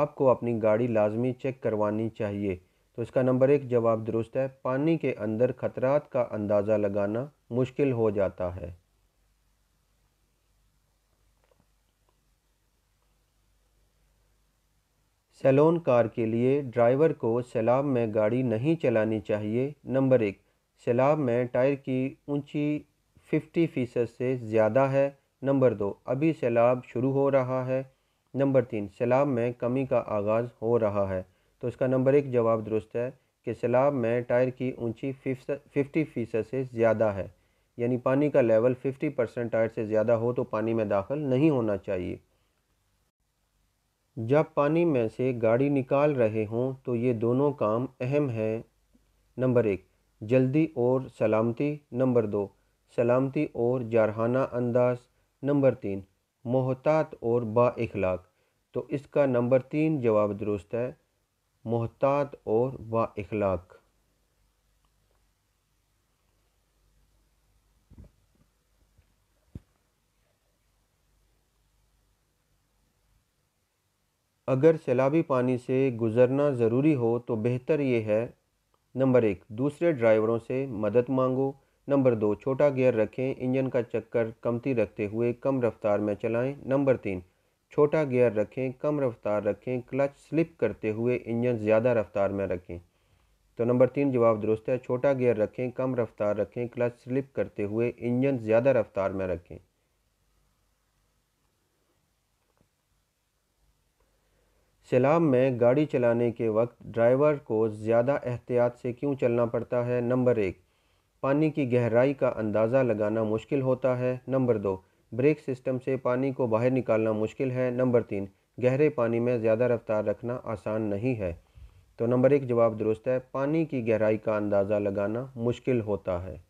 आपको अपनी गाड़ी लाजमी चेक करवानी चाहिए तो इसका नंबर एक जवाब दुरुस्त है पानी के अंदर खतरात का अंदाज़ा लगाना मुश्किल हो जाता है सैलोन कार के लिए ड्राइवर को सैलाब में गाड़ी नहीं चलानी चाहिए नंबर एक सैलाब में टायर की ऊंची 50 फ़ीसद से ज़्यादा है नंबर दो अभी सैलाब शुरू हो रहा है नंबर तीन सैलाब में कमी का आगाज़ हो रहा है तो इसका नंबर एक जवाब दुरुस्त है कि सैलाब में टायर की ऊंची फिफ्टी फ़ीसद से ज़्यादा है यानी पानी का लेवल 50 परसेंट टायर से ज़्यादा हो तो पानी में दाखिल नहीं होना चाहिए जब पानी में से गाड़ी निकाल रहे हों तो ये दोनों काम अहम हैं नंबर एक जल्दी और सलामती नंबर दो सलामती और जारहाना अंदाज नंबर तीन मोहतात और बाखलाक तो इसका नंबर तीन जवाब दुरुस्त है मोहतात और बाखलाक अगर सैलाबी पानी से गुज़रना ज़रूरी हो तो बेहतर ये है नंबर एक दूसरे ड्राइवरों से मदद मांगो नंबर दो छोटा गियर रखें इंजन का चक्कर कमती रखते हुए कम रफ्तार में चलाएं नंबर तीन छोटा गियर रखें कम रफ्तार रखें क्लच स्लिप करते हुए इंजन ज़्यादा रफ्तार में रखें तो नंबर तीन जवाब दुरुस्त है छोटा गियर रखें कम रफ्तार रखें क्लच स्लिप करते हुए इंजन ज़्यादा रफ्तार में रखें सैलाब में गाड़ी चलाने के वक्त ड्राइवर को ज़्यादा एहतियात से क्यों चलना पड़ता है नंबर एक पानी की गहराई का अंदाज़ा लगाना मुश्किल होता है नंबर दो ब्रेक सिस्टम से पानी को बाहर निकालना मुश्किल है नंबर तीन गहरे पानी में ज़्यादा रफ्तार रखना आसान नहीं है तो नंबर एक जवाब दुरुस्त है पानी की गहराई का अंदाज़ा लगाना मुश्किल होता है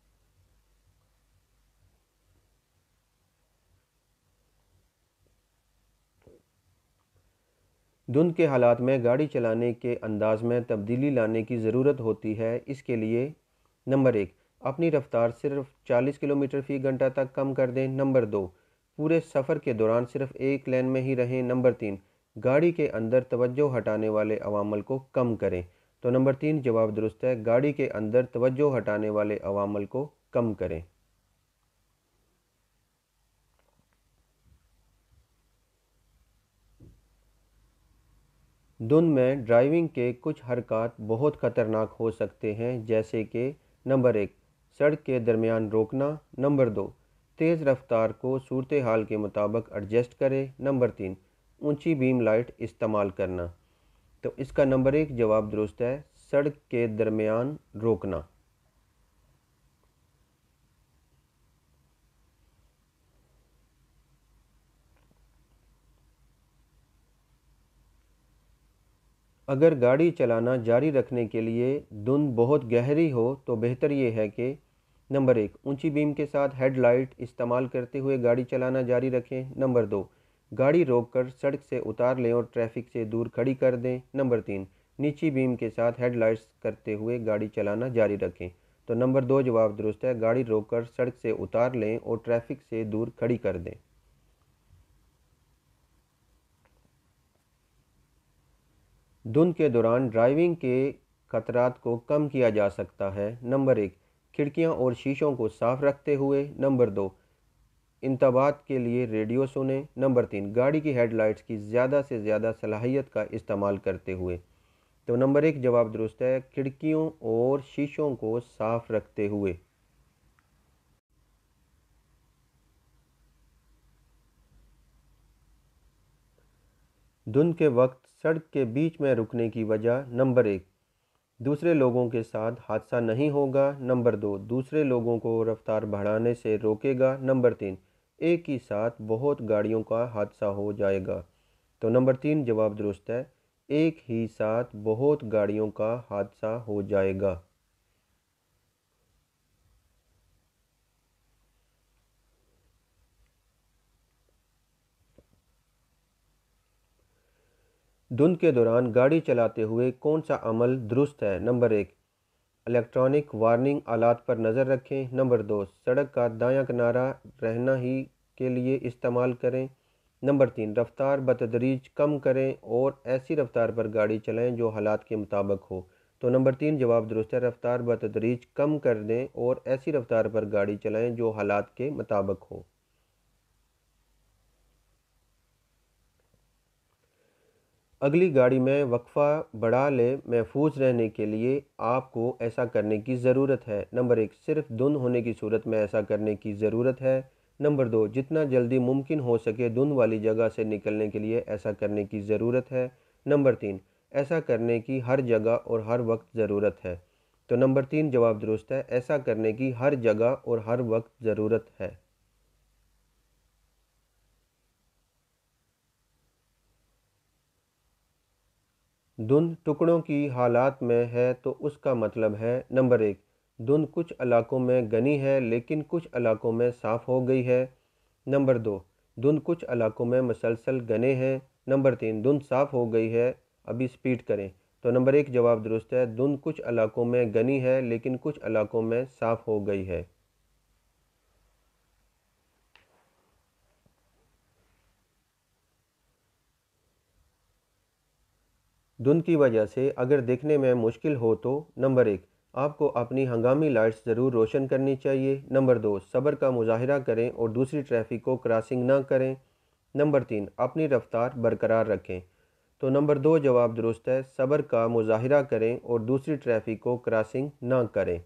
धुंध के हालात में गाड़ी चलाने के अंदाज में तब्दीली लाने की ज़रूरत होती है इसके लिए नंबर एक अपनी रफ़्तार सिर्फ 40 किलोमीटर फ़ी घंटा तक कम कर दें नंबर दो पूरे सफ़र के दौरान सिर्फ एक लेन में ही रहें नंबर तीन गाड़ी के अंदर तवज्जो हटाने वाले अवामल को कम करें तो नंबर तीन जवाब दुरुस्त है गाड़ी के अंदर तवज्जो हटाने वाले अवामल को कम करें धुन में ड्राइविंग के कुछ हरकत बहुत ख़तरनाक हो सकते हैं जैसे कि नंबर एक सड़क के दरमियान रोकना नंबर दो तेज़ रफ्तार को सूरत हाल के मुताबिक एडजस्ट करें नंबर तीन ऊंची बीम लाइट इस्तेमाल करना तो इसका नंबर एक जवाब दुरुस्त है सड़क के दरमियान रोकना अगर गाड़ी चलाना जारी रखने के लिए धुन बहुत गहरी हो तो बेहतर ये है कि नंबर एक ऊंची बीम के साथ हेडलाइट इस्तेमाल करते हुए गाड़ी चलाना जारी रखें नंबर दो गाड़ी रोककर सड़क से उतार लें और ट्रैफिक से दूर खड़ी कर दें नंबर तीन नीची बीम के साथ हेडलाइट्स करते हुए गाड़ी चलाना जारी रखें तो नंबर दो जवाब दुरुस्त है गाड़ी रोककर सड़क से उतार लें और ट्रैफिक से दूर खड़ी कर दें धुंध के दौरान ड्राइविंग के खतरात को कम किया जा सकता है नंबर एक खिड़कियाँ और शीशों को साफ रखते हुए नंबर दो इंतबात के लिए रेडियो सुने नंबर तीन गाड़ी की हेडलाइट्स की ज़्यादा से ज़्यादा सलाहियत का इस्तेमाल करते हुए तो नंबर एक जवाब दुरुस्त है खिड़कियों और शीशों को साफ रखते हुए धुंध के वक्त सड़क के बीच में रुकने की वजह नंबर एक दूसरे लोगों के साथ हादसा नहीं होगा नंबर दो दूसरे लोगों को रफ्तार बढ़ाने से रोकेगा नंबर तीन एक ही साथ बहुत गाड़ियों का हादसा हो जाएगा तो नंबर तीन जवाब दुरुस्त है एक ही साथ बहुत गाड़ियों का हादसा हो जाएगा धुंध के दौरान गाड़ी चलाते हुए कौन सा अमल दुरुस्त है नंबर एक इलेक्ट्रॉनिक वार्निंग आलात पर नज़र रखें नंबर दो सड़क का दाया किनारा रहना ही के लिए इस्तेमाल करें नंबर तीन रफ़्तार बतदरीज कम करें और ऐसी रफ़्तार पर गाड़ी चलाएं जो हालात के मुताबिक हो तो नंबर तीन जवाब दुरुस्त है रफ़्तार बतदरीज कम कर दें और ऐसी रफ़्तार पर गाड़ी चलाएं जो हालात के मुताबिक हो अगली गाड़ी में वक्फ़ा बढ़ा ले महफूज रहने के लिए आपको ऐसा करने की ज़रूरत है नंबर एक सिर्फ धुन होने की सूरत में ऐसा करने की ज़रूरत है नंबर दो जितना जल्दी मुमकिन हो सके धुन वाली जगह से निकलने के लिए ऐसा करने की ज़रूरत है नंबर तीन ऐसा करने की हर जगह और हर वक्त ज़रूरत है तो नंबर तीन जवाब दुरुस्त है ऐसा करने की हर जगह और हर वक्त ज़रूरत है धुंध टुकड़ों की हालात में है तो उसका मतलब है नंबर एक धुंध कुछ इलाकों में गनी है लेकिन कुछ इलाकों में साफ़ हो गई है नंबर दो धुंध कुछ इलाकों में मसलसल गने हैं नंबर तीन धुंध साफ़ हो गई है अभी स्पीड करें तो नंबर एक जवाब दुरुस्त है धुंध कुछ इलाकों में गनी है लेकिन कुछ इलाकों में साफ़ हो गई है धुंध की वजह से अगर देखने में मुश्किल हो तो नंबर एक आपको अपनी हंगामी लाइट्स ज़रूर रोशन करनी चाहिए नंबर दो सब्र का मुजाहरा करें और दूसरी ट्रैफिक को क्रॉसिंग ना करें नंबर तीन अपनी रफ्तार बरकरार रखें तो नंबर दो जवाब दुरुस्त है सब्र का मुजाहरा करें और दूसरी ट्रैफिक को क्रॉसिंग ना करें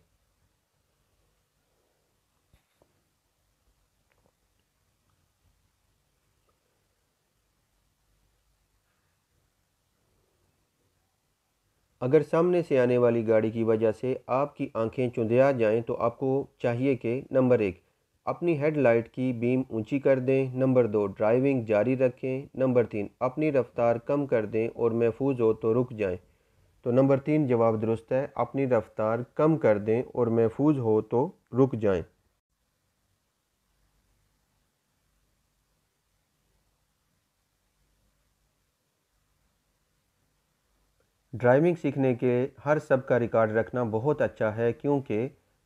अगर सामने से आने वाली गाड़ी की वजह से आपकी आंखें चुंधिया जाएं तो आपको चाहिए कि नंबर एक अपनी हेडलाइट की बीम ऊंची कर दें नंबर दो ड्राइविंग जारी रखें नंबर तीन अपनी रफ्तार कम कर दें और महफूज हो तो रुक जाएं तो नंबर तीन जवाब दुरुस्त है अपनी रफ्तार कम कर दें और महफूज हो तो रुक जाएँ ड्राइविंग सीखने के हर सब का रिकॉर्ड रखना बहुत अच्छा है क्योंकि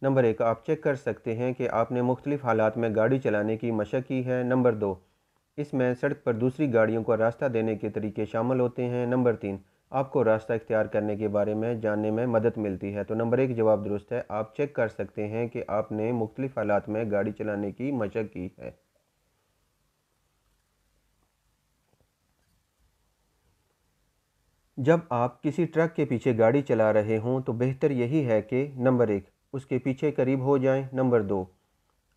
नंबर एक आप चेक कर सकते हैं कि आपने मुख्तलिफ हालात में गाड़ी चलाने की मशक की है नंबर दो इसमें सड़क पर दूसरी गाड़ियों को रास्ता देने के तरीके शामिल होते हैं नंबर तीन आपको रास्ता इख्तियार करने के बारे में जानने में मदद मिलती है तो नंबर एक जवाब दुरुस्त है आप चेक कर सकते हैं कि आपने मुख्तलिफ हालात में गाड़ी चलाने की मशक की है जब आप किसी ट्रक के पीछे गाड़ी चला रहे हों तो बेहतर यही है कि नंबर एक उसके पीछे करीब हो जाएं, नंबर दो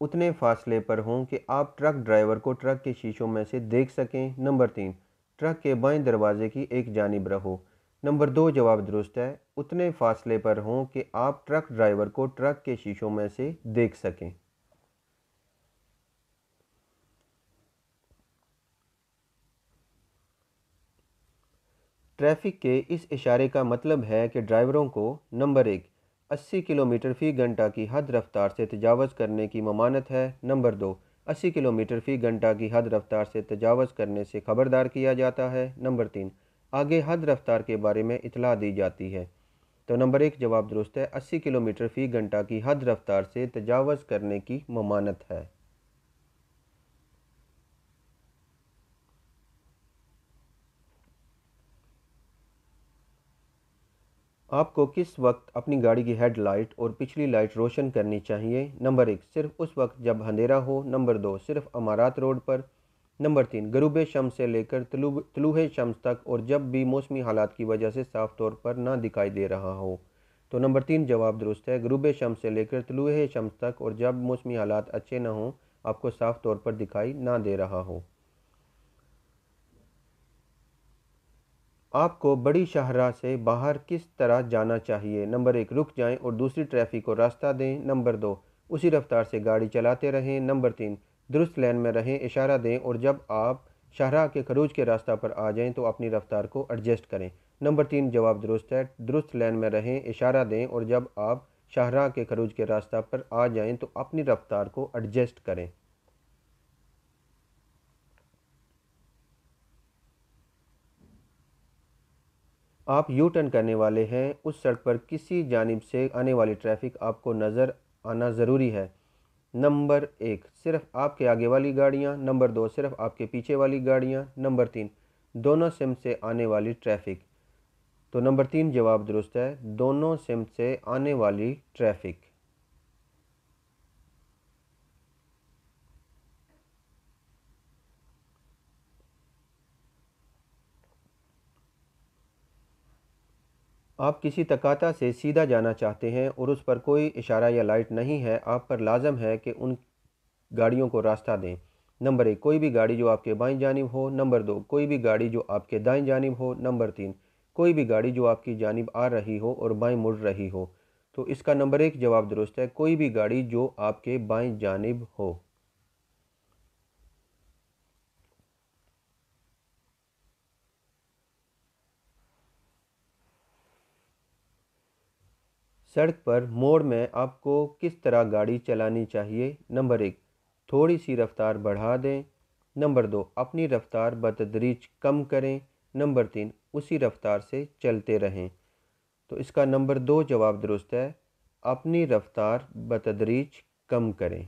उतने फासले पर हों कि आप ट्रक ड्राइवर को ट्रक के शीशों में से देख सकें नंबर तीन ट्रक के बाएं दरवाजे की एक जानब रहो नंबर दो जवाब दुरुस्त है उतने फासले पर हों कि आप ट्रक ड्राइवर को ट्रक के शीशों में से देख सकें ट्रैफिक के इस इशारे का मतलब है कि ड्राइवरों को नंबर एक अस्सी किलोमीटर फ़ी घंटा की हद रफ्तार से तजावज़ करने की ममानत है नंबर दो अस्सी किलोमीटर फ़ी घंटा की हद रफ्तार से तजावज़ करने से खबरदार किया जाता है नंबर तीन आगे हद रफ्तार के बारे में इतला दी जाती है तो नंबर एक जवाब दुरुस्त है अस्सी किलोमीटर फ़ी घंटा की हद रफ्तार से तजावज़ करने की ममानत है आपको किस वक्त अपनी गाड़ी की हेडलाइट और पिछली लाइट रोशन करनी चाहिए नंबर एक सिर्फ उस वक्त जब अंधेरा हो नंबर दो सिर्फ अमारात रोड पर नंबर तीन गरूब शम से लेकर तलूह शम्स तक और जब भी मौसमी हालात की वजह से साफ तौर पर ना दिखाई दे रहा हो तो नंबर तीन जवाब दुरुस्त है गरूब शम्स से लेकर तलूह शम्स तक और जब मौसमी हालात अच्छे ना हों आपको साफ तौर पर दिखाई ना दे रहा हो आपको बड़ी शाहराह से बाहर किस तरह जाना चाहिए नंबर एक रुक जाएं और दूसरी ट्रैफिक को रास्ता दें नंबर दो उसी रफ्तार से गाड़ी चलाते रहें नंबर तीन दुरुस्त लेन में रहें इशारा दें और जब आप शाहरा के खरूज के रास्ता पर आ जाएं तो अपनी रफ्तार को एडजस्ट करें नंबर तीन जवाब दुरुस्त है दुरुस्त लेन में रहें इशारा दें और जब आप शाहरा के खरूज के रास्ता पर आ जाएँ तो अपनी रफ्तार को एडजस्ट करें आप यू टर्न करने वाले हैं उस सड़क पर किसी जानब से आने वाली ट्रैफिक आपको नज़र आना ज़रूरी है नंबर एक सिर्फ आपके आगे वाली गाड़ियाँ नंबर दो सिर्फ आपके पीछे वाली गाड़ियाँ नंबर तीन दोनों सिम से आने वाली ट्रैफिक तो नंबर तीन जवाब दुरुस्त है दोनों सिम से आने वाली ट्रैफिक आप किसी तकाता से सीधा जाना चाहते हैं और उस पर कोई इशारा या लाइट नहीं है आप पर लाजम है कि उन गाड़ियों को रास्ता दें नंबर एक कोई भी गाड़ी जो आपके बाएं जानब हो नंबर दो कोई भी गाड़ी जो आपके दाएं जानब हो नंबर तीन कोई भी गाड़ी जो आपकी जानब आ रही हो और बाएं मुड़ रही हो तो इसका नंबर एक जवाब दुरुस्त है कोई भी गाड़ी जो आपके बाएं जानब हो सड़क पर मोड़ में आपको किस तरह गाड़ी चलानी चाहिए नंबर एक थोड़ी सी रफ़्तार बढ़ा दें नंबर दो अपनी रफ़्तार बतदरीज कम करें नंबर तीन उसी रफ़्तार से चलते रहें तो इसका नंबर दो जवाब दुरुस्त है अपनी रफ़्तार बतदरीज कम करें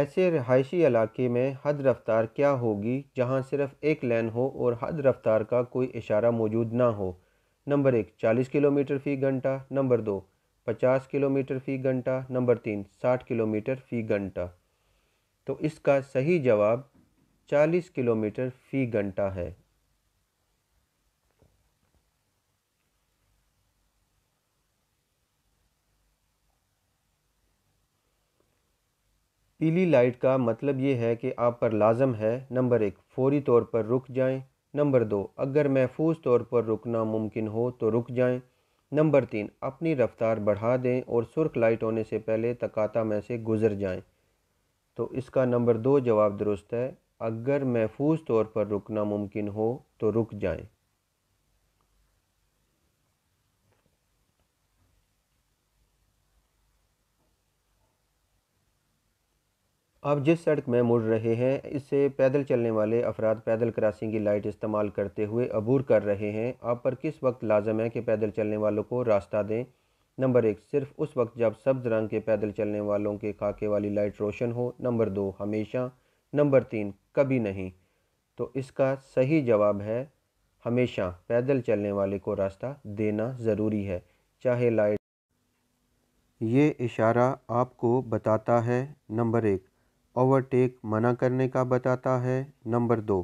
ऐसे रहायशी इलाके में हद रफ्तार क्या होगी जहां सिर्फ एक लेन हो और हद रफ्तार का कोई इशारा मौजूद ना हो नंबर एक चालीस किलोमीटर फ़ी घंटा नंबर दो पचास किलोमीटर फ़ी घंटा नंबर तीन साठ किलोमीटर फ़ी घंटा तो इसका सही जवाब चालीस किलोमीटर फ़ी घंटा है पीली लाइट का मतलब ये है कि आप पर लाजम है नंबर एक फौरी तौर पर रुक जाएं नंबर दो अगर महफूज तौर पर रुकना मुमकिन हो तो रुक जाएं नंबर तीन अपनी रफ्तार बढ़ा दें और सुर्ख लाइट होने से पहले तकाता में से गुजर जाएं तो इसका नंबर दो जवाब दुरुस्त है अगर महफूज तौर पर रुकना मुमकिन हो तो रुक जाएँ आप जिस सड़क में मुड़ रहे हैं इससे पैदल चलने वाले अफराद पैदल क्रॉसिंग की लाइट इस्तेमाल करते हुए अबूर कर रहे हैं आप पर किस वक्त लाजम है कि पैदल चलने वालों को रास्ता दें नंबर एक सिर्फ उस वक्त जब सब्ज़ रंग के पैदल चलने वालों के खाके वाली लाइट रोशन हो नंबर दो हमेशा नंबर तीन कभी नहीं तो इसका सही जवाब है हमेशा पैदल चलने वाले को रास्ता देना ज़रूरी है चाहे लाइट ये इशारा आपको बताता है नंबर एक ओवरटेक मना करने का बताता है नंबर दो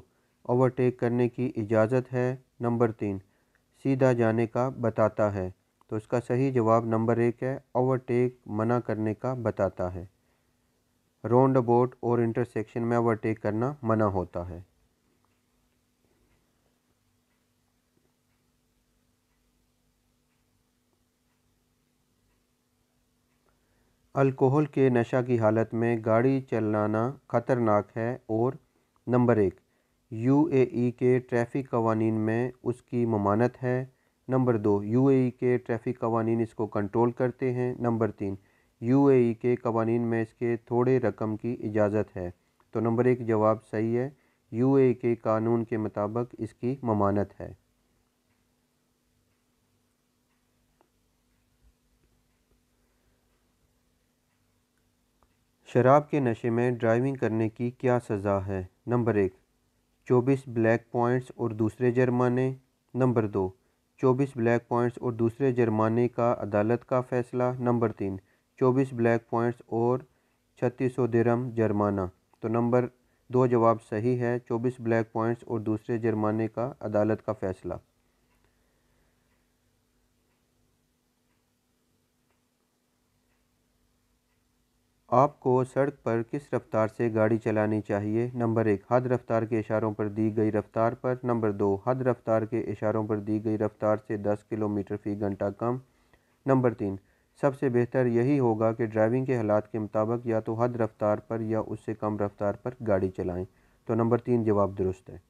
ओवरटेक करने की इजाज़त है नंबर तीन सीधा जाने का बताता है तो इसका सही जवाब नंबर एक है ओवरटेक मना करने का बताता है राउंड अबाउट और इंटरसेक्शन में ओवरटेक करना मना होता है अल्कोहल के नशा की हालत में गाड़ी चलाना खतरनाक है और नंबर एक यूएई के ट्रैफिक कवानीन में उसकी ममानत है नंबर दो यूएई के ट्रैफिक कवानीन इसको कंट्रोल करते हैं नंबर तीन यूएई के कवानीन में इसके थोड़े रकम की इजाज़त है तो नंबर एक जवाब सही है यूएई के कानून के मुताबिक इसकी ममानत है शराब के नशे में ड्राइविंग करने की क्या सज़ा है नंबर एक चौबीस ब्लैक पॉइंट्स और दूसरे जुर्माने नंबर दो चौबीस ब्लैक पॉइंट्स और दूसरे जुर्माने का अदालत का फ़ैसला नंबर तीन चौबीस ब्लैक पॉइंट्स और छत्तीस सौ जुर्माना तो नंबर दो जवाब सही है चौबीस ब्लैक पॉइंट्स और दूसरे जुर्माने का अदालत का फ़ैसला आपको सड़क पर किस रफ़्तार से गाड़ी चलानी चाहिए नंबर एक हद रफ़्तार के इशारों पर दी गई रफ़्तार पर नंबर दो हद रफ़्तार के इशारों पर दी गई रफ़्तार से दस किलोमीटर फ़ी घंटा कम नंबर तीन सबसे बेहतर यही होगा कि ड्राइविंग के हालात के मुताबिक या तो हद रफ़्तार पर या उससे कम रफ़्तार पर गाड़ी चलाएं तो नंबर तीन जवाब दुरुस्त है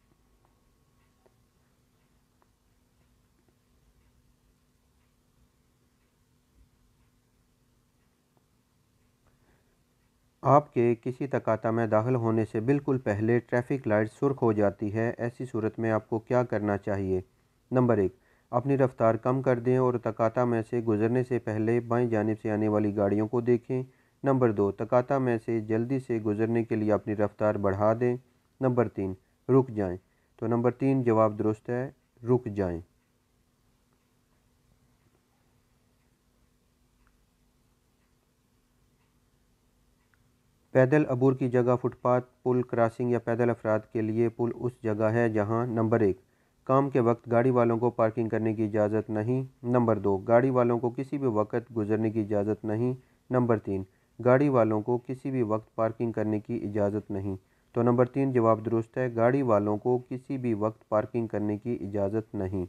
आपके किसी तकाता में दाखिल होने से बिल्कुल पहले ट्रैफिक लाइट सुर्ख हो जाती है ऐसी सूरत में आपको क्या करना चाहिए नंबर एक अपनी रफ़्तार कम कर दें और तकाता में से गुजरने से पहले बाएं जानब से आने वाली गाड़ियों को देखें नंबर दो तकाता में से जल्दी से गुजरने के लिए अपनी रफ़्तार बढ़ा दें नंबर तीन रुक जाएँ तो नंबर तीन जवाब दुरुस्त है रुक जाएँ पैदल अबूर की जगह फुटपाथ पुल क्रॉसिंग या पैदल अफराद के लिए पुल उस जगह है जहां नंबर एक काम के वक्त गाड़ी वालों को पार्किंग करने की इजाज़त नहीं नंबर दो गाड़ी वालों को किसी भी वक्त गुजरने की इजाज़त नहीं नंबर तीन गाड़ी वालों को किसी भी वक्त पार्किंग करने की इजाज़त नहीं तो नंबर तीन जवाब दुरुस्त है गाड़ी वालों को किसी भी वक्त पार्किंग करने की इजाज़त नहीं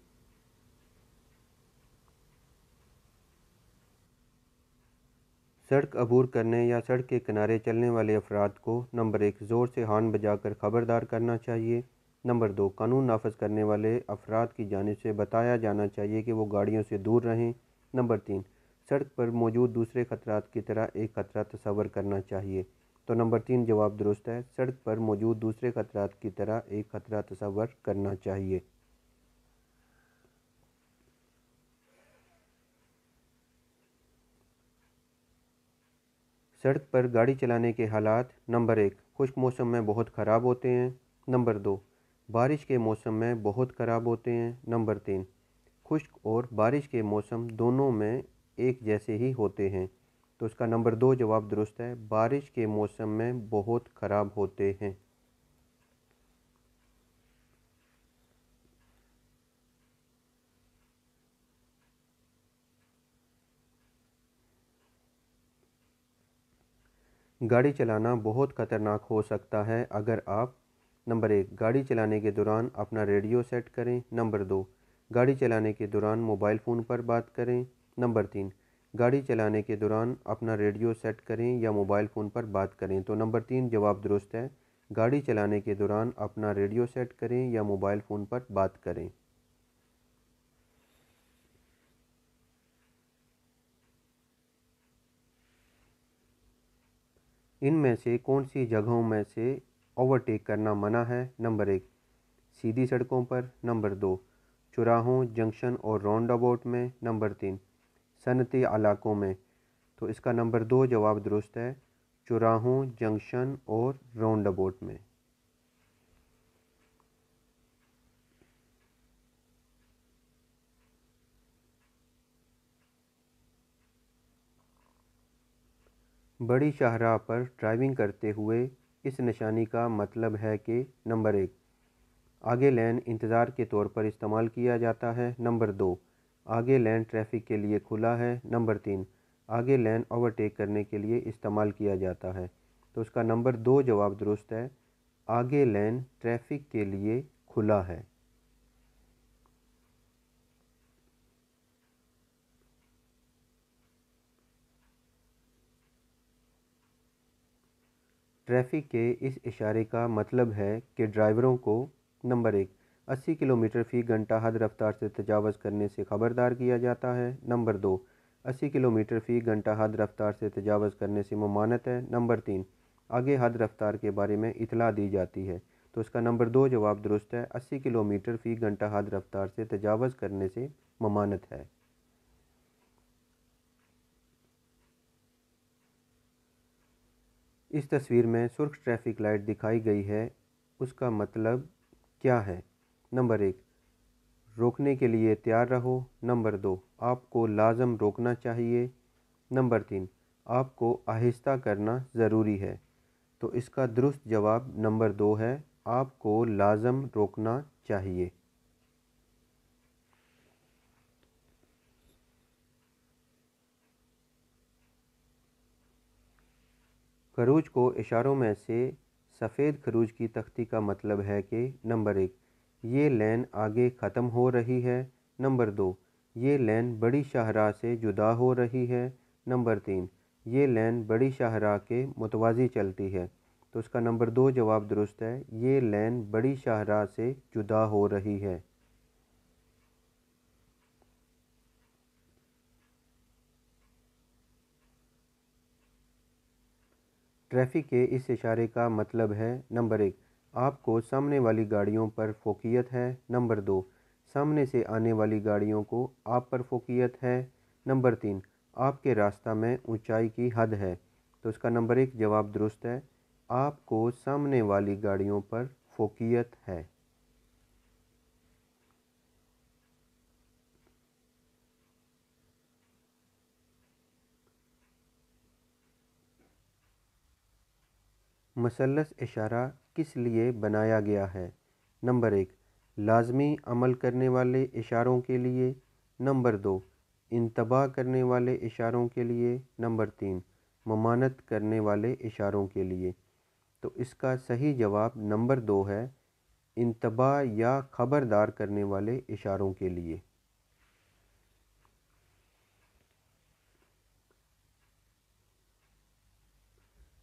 सड़क अबूर करने या सड़क के किनारे चलने वाले अफराद को नंबर एक ज़ोर से हान बजाकर खबरदार करना चाहिए नंबर दो कानून नाफज करने वाले अफराद की जानब से बताया जाना चाहिए कि वो गाड़ियों से दूर रहें नंबर तीन सड़क पर मौजूद दूसरे खतरा की तरह एक खतरा तस्वर करना चाहिए तो नंबर तीन जवाब दुरुस्त है सड़क पर मौजूद दूसरे खतरा की तरह एक खतरा तस्वर करना चाहिए सड़क पर गाड़ी चलाने के हालात नंबर एक खुश्क मौसम में बहुत ख़राब होते हैं नंबर दो बारिश के मौसम में बहुत ख़राब होते हैं नंबर तीन खुश्क और बारिश के मौसम दोनों में एक जैसे ही होते हैं तो उसका नंबर दो जवाब दुरुस्त है बारिश के मौसम में बहुत ख़राब होते हैं गाड़ी चलाना बहुत ख़तरनाक हो सकता है अगर आप नंबर एक गाड़ी चलाने के दौरान अपना रेडियो सेट करें नंबर दो गाड़ी चलाने के दौरान मोबाइल फ़ोन पर बात करें नंबर तीन गाड़ी चलाने के दौरान अपना रेडियो सेट करें या मोबाइल फ़ोन पर बात करें तो नंबर तीन जवाब दुरुस्त है गाड़ी चलाने के दौरान अपना रेडियो सेट करें या मोबाइल फ़ोन पर बात करें इनमें से कौन सी जगहों में से ओवरटेक करना मना है नंबर एक सीधी सड़कों पर नंबर दो चुराहों जंक्शन और राउंड अबाउट में नंबर तीन सनती इलाकों में तो इसका नंबर दो जवाब दुरुस्त है चुराहों जंक्शन और राउंड अबाउट में बड़ी शाहराह पर ड्राइविंग करते हुए इस निशानी का मतलब है कि नंबर एक आगे लेन इंतज़ार के तौर पर इस्तेमाल किया जाता है नंबर दो आगे लेन ट्रैफिक के लिए खुला है नंबर तीन आगे लेन ओवरटेक करने के लिए इस्तेमाल किया जाता है तो उसका नंबर दो जवाब दुरुस्त है आगे लेन ट्रैफिक के लिए खुला है ट्रैफिक के इस इशारे का मतलब है कि ड्राइवरों को नंबर एक अस्सी किलोमीटर फ़ी घंटा हद रफ्तार से तजावज़ करने से खबरदार किया जाता है नंबर दो अस्सी किलोमीटर फ़ी घंटा हद रफ्तार से तजावज़ करने से ममानत है नंबर तीन आगे हद रफ्तार के बारे में इतला दी जाती है तो उसका नंबर दो जवाब दुरुस्त है अस्सी किलोमीटर फ़ी घंटा हद रफ्तार से तजावज़ करने से ममानत है इस तस्वीर में सुर्ख ट्रैफिक लाइट दिखाई गई है उसका मतलब क्या है नंबर एक रोकने के लिए तैयार रहो नंबर दो आपको लाजम रोकना चाहिए नंबर तीन आपको आहिस्ता करना ज़रूरी है तो इसका दुरुस्त जवाब नंबर दो है आपको लाजम रोकना चाहिए खरूज को इशारों में से सफ़ेद खरूज की तख्ती का मतलब है कि नंबर एक ये लेन आगे ख़त्म हो रही है नंबर दो ये लेन बड़ी शाहरा से जुदा हो रही है नंबर तीन ये लेन बड़ी शाहरा के मुतवाजी चलती है तो उसका नंबर दो जवाब दुरुस्त है ये लेन बड़ी शाहरा से जुदा हो रही है ट्रैफिक के इस इशारे का मतलब है नंबर एक आपको सामने वाली गाड़ियों पर फोकियत है नंबर दो सामने से आने वाली गाड़ियों को आप पर फोकियत है नंबर तीन आपके रास्ता में ऊंचाई की हद है तो इसका नंबर एक जवाब दुरुस्त है आपको सामने वाली गाड़ियों पर फोकियत है मसलस इशारा किस लिए बनाया गया है नंबर एक लाजमी अमल करने वाले इशारों के लिए नंबर दो इंतबाह करने वाले इशारों के लिए नंबर तीन ममानत करने वाले इशारों के लिए तो इसका सही जवाब नंबर दो है इंतबाह या खबरदार करने वाले इशारों के लिए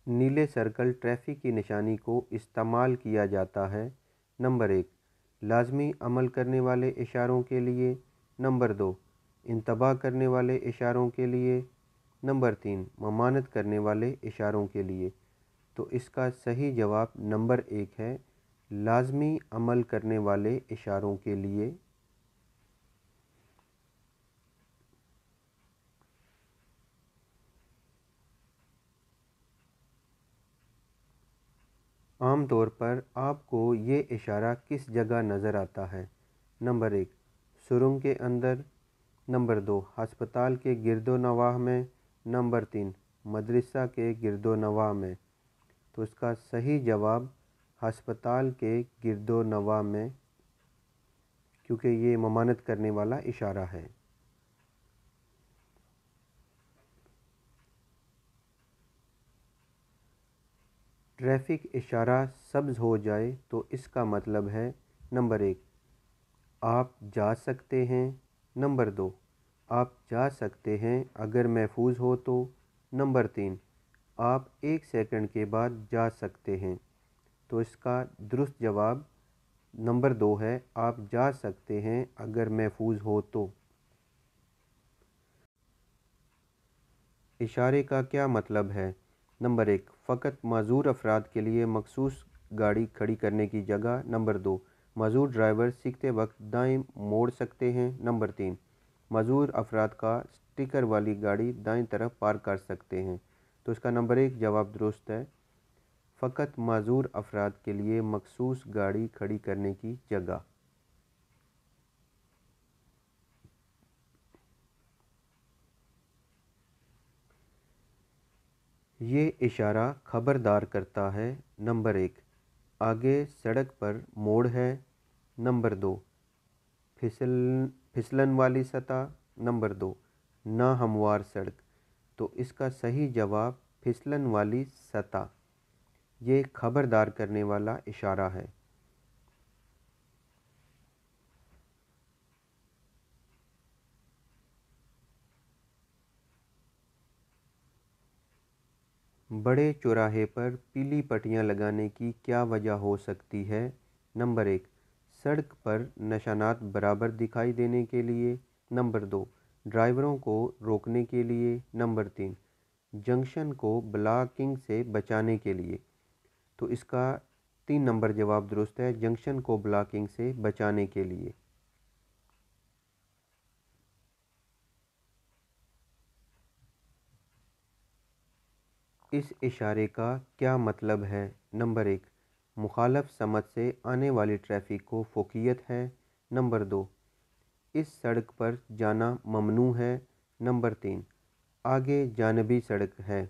नीले सर्कल ट्रैफिक की निशानी को इस्तेमाल किया जाता है नंबर एक लाजमी अमल करने वाले इशारों के लिए नंबर दो इंतबाह करने वाले इशारों के लिए नंबर तीन ममानत करने वाले इशारों के लिए तो इसका सही जवाब नंबर एक है लाजमी अमल करने वाले इशारों के लिए आम तौर पर आपको ये इशारा किस जगह नज़र आता है नंबर एक सुरंग के अंदर नंबर दो हस्पताल के गिरदो नवाह में नंबर तीन मदरसा के गिरदो नवाह में तो इसका सही जवाब हस्पताल के गिरदो नवाह में क्योंकि ये ममानत करने वाला इशारा है ट्रैफिक इशारा सब्ज़ हो जाए तो इसका मतलब है नंबर एक आप जा सकते हैं नंबर दो आप जा सकते हैं अगर महफूज हो तो नंबर तीन आप एक सेकंड के बाद जा सकते हैं तो इसका दुरुस्त जवाब नंबर दो है आप जा सकते हैं अगर महफूज हो तो इशारे का क्या मतलब है नंबर एक फ़कत मजूर अफराद के लिए मखसूस गाड़ी खड़ी करने की जगह नंबर दो मजूर ड्राइवर सीखते वक्त दाएं मोड़ सकते हैं नंबर तीन मजूर अफराद का स्टिकर वाली गाड़ी दाएं तरफ पार कर सकते हैं तो इसका नंबर एक जवाब दुरुस्त है फ़कत मजूर अफराद के लिए मखसूस गाड़ी खड़ी करने की जगह ये इशारा खबरदार करता है नंबर एक आगे सड़क पर मोड़ है नंबर दो फिसल फिसलन वाली सतह नंबर दो ना हमवार सड़क तो इसका सही जवाब फिसलन वाली सतह ये खबरदार करने वाला इशारा है बड़े चौराहे पर पीली पट्टियाँ लगाने की क्या वजह हो सकती है नंबर एक सड़क पर निशानात बराबर दिखाई देने के लिए नंबर दो ड्राइवरों को रोकने के लिए नंबर तीन जंक्शन को ब्लॉकिंग से बचाने के लिए तो इसका तीन नंबर जवाब दुरुस्त है जंक्शन को ब्लॉकिंग से बचाने के लिए इस इशारे का क्या मतलब है नंबर एक मुखालफ समत से आने वाली ट्रैफिक को फोकियत है नंबर दो इस सड़क पर जाना ममनू है नंबर तीन आगे जानबी सड़क है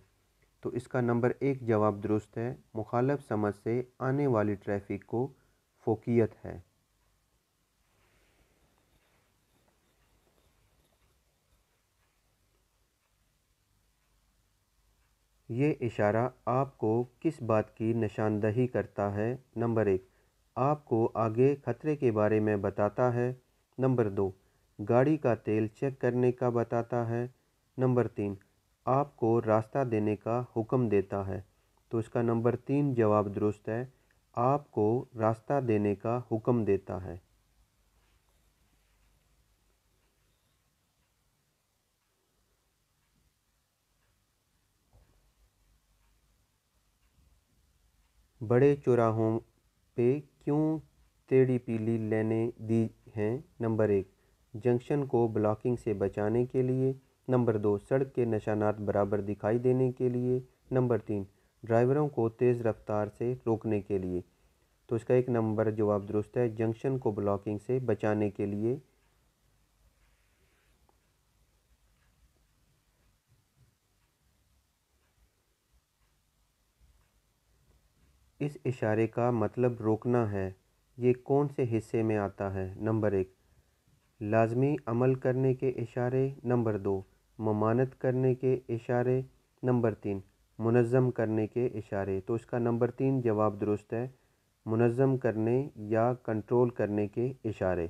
तो इसका नंबर एक जवाब दुरुस्त है मुखालफ समत से आने वाली ट्रैफिक को फोकियत है ये इशारा आपको किस बात की निशानदही करता है नंबर एक आपको आगे खतरे के बारे में बताता है नंबर दो गाड़ी का तेल चेक करने का बताता है नंबर तीन आपको रास्ता देने का हुक्म देता है तो इसका नंबर तीन जवाब दुरुस्त है आपको रास्ता देने का हुक्म देता है बड़े चौराहों पे क्यों टेढ़ी पीली लेने दी हैं नंबर एक जंक्शन को ब्लॉकिंग से बचाने के लिए नंबर दो सड़क के निशानात बराबर दिखाई देने के लिए नंबर तीन ड्राइवरों को तेज़ रफ्तार से रोकने के लिए तो इसका एक नंबर जवाब दुरुस्त है जंक्शन को ब्लॉकिंग से बचाने के लिए इस इशारे का मतलब रोकना है ये कौन से हिस्से में आता है नंबर एक लाजमी अमल करने के इशारे नंबर दो ममानत करने के इशारे नंबर तीन मुनज़म करने के इशारे तो इसका नंबर तीन जवाब दुरुस्त है मुनज़म करने या कंट्रोल करने के इशारे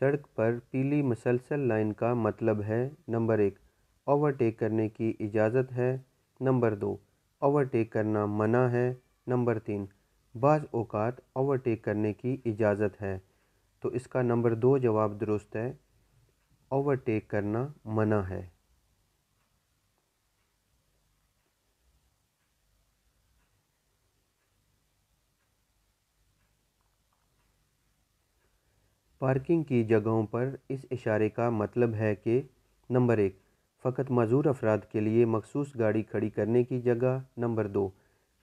सड़क पर पीली मसलसल लाइन का मतलब है नंबर एक ओवरटेक करने की इजाज़त है नंबर दो ओवरटेक करना मना है नंबर तीन बाज़ अवकात ओवरटेक करने की इजाज़त है तो इसका नंबर दो जवाब दुरुस्त है ओवरटेक करना मना है पार्किंग की जगहों पर इस इशारे का मतलब है कि नंबर एक फ़कत मजूर अफराद के लिए मखसूस गाड़ी खड़ी करने की जगह नंबर दो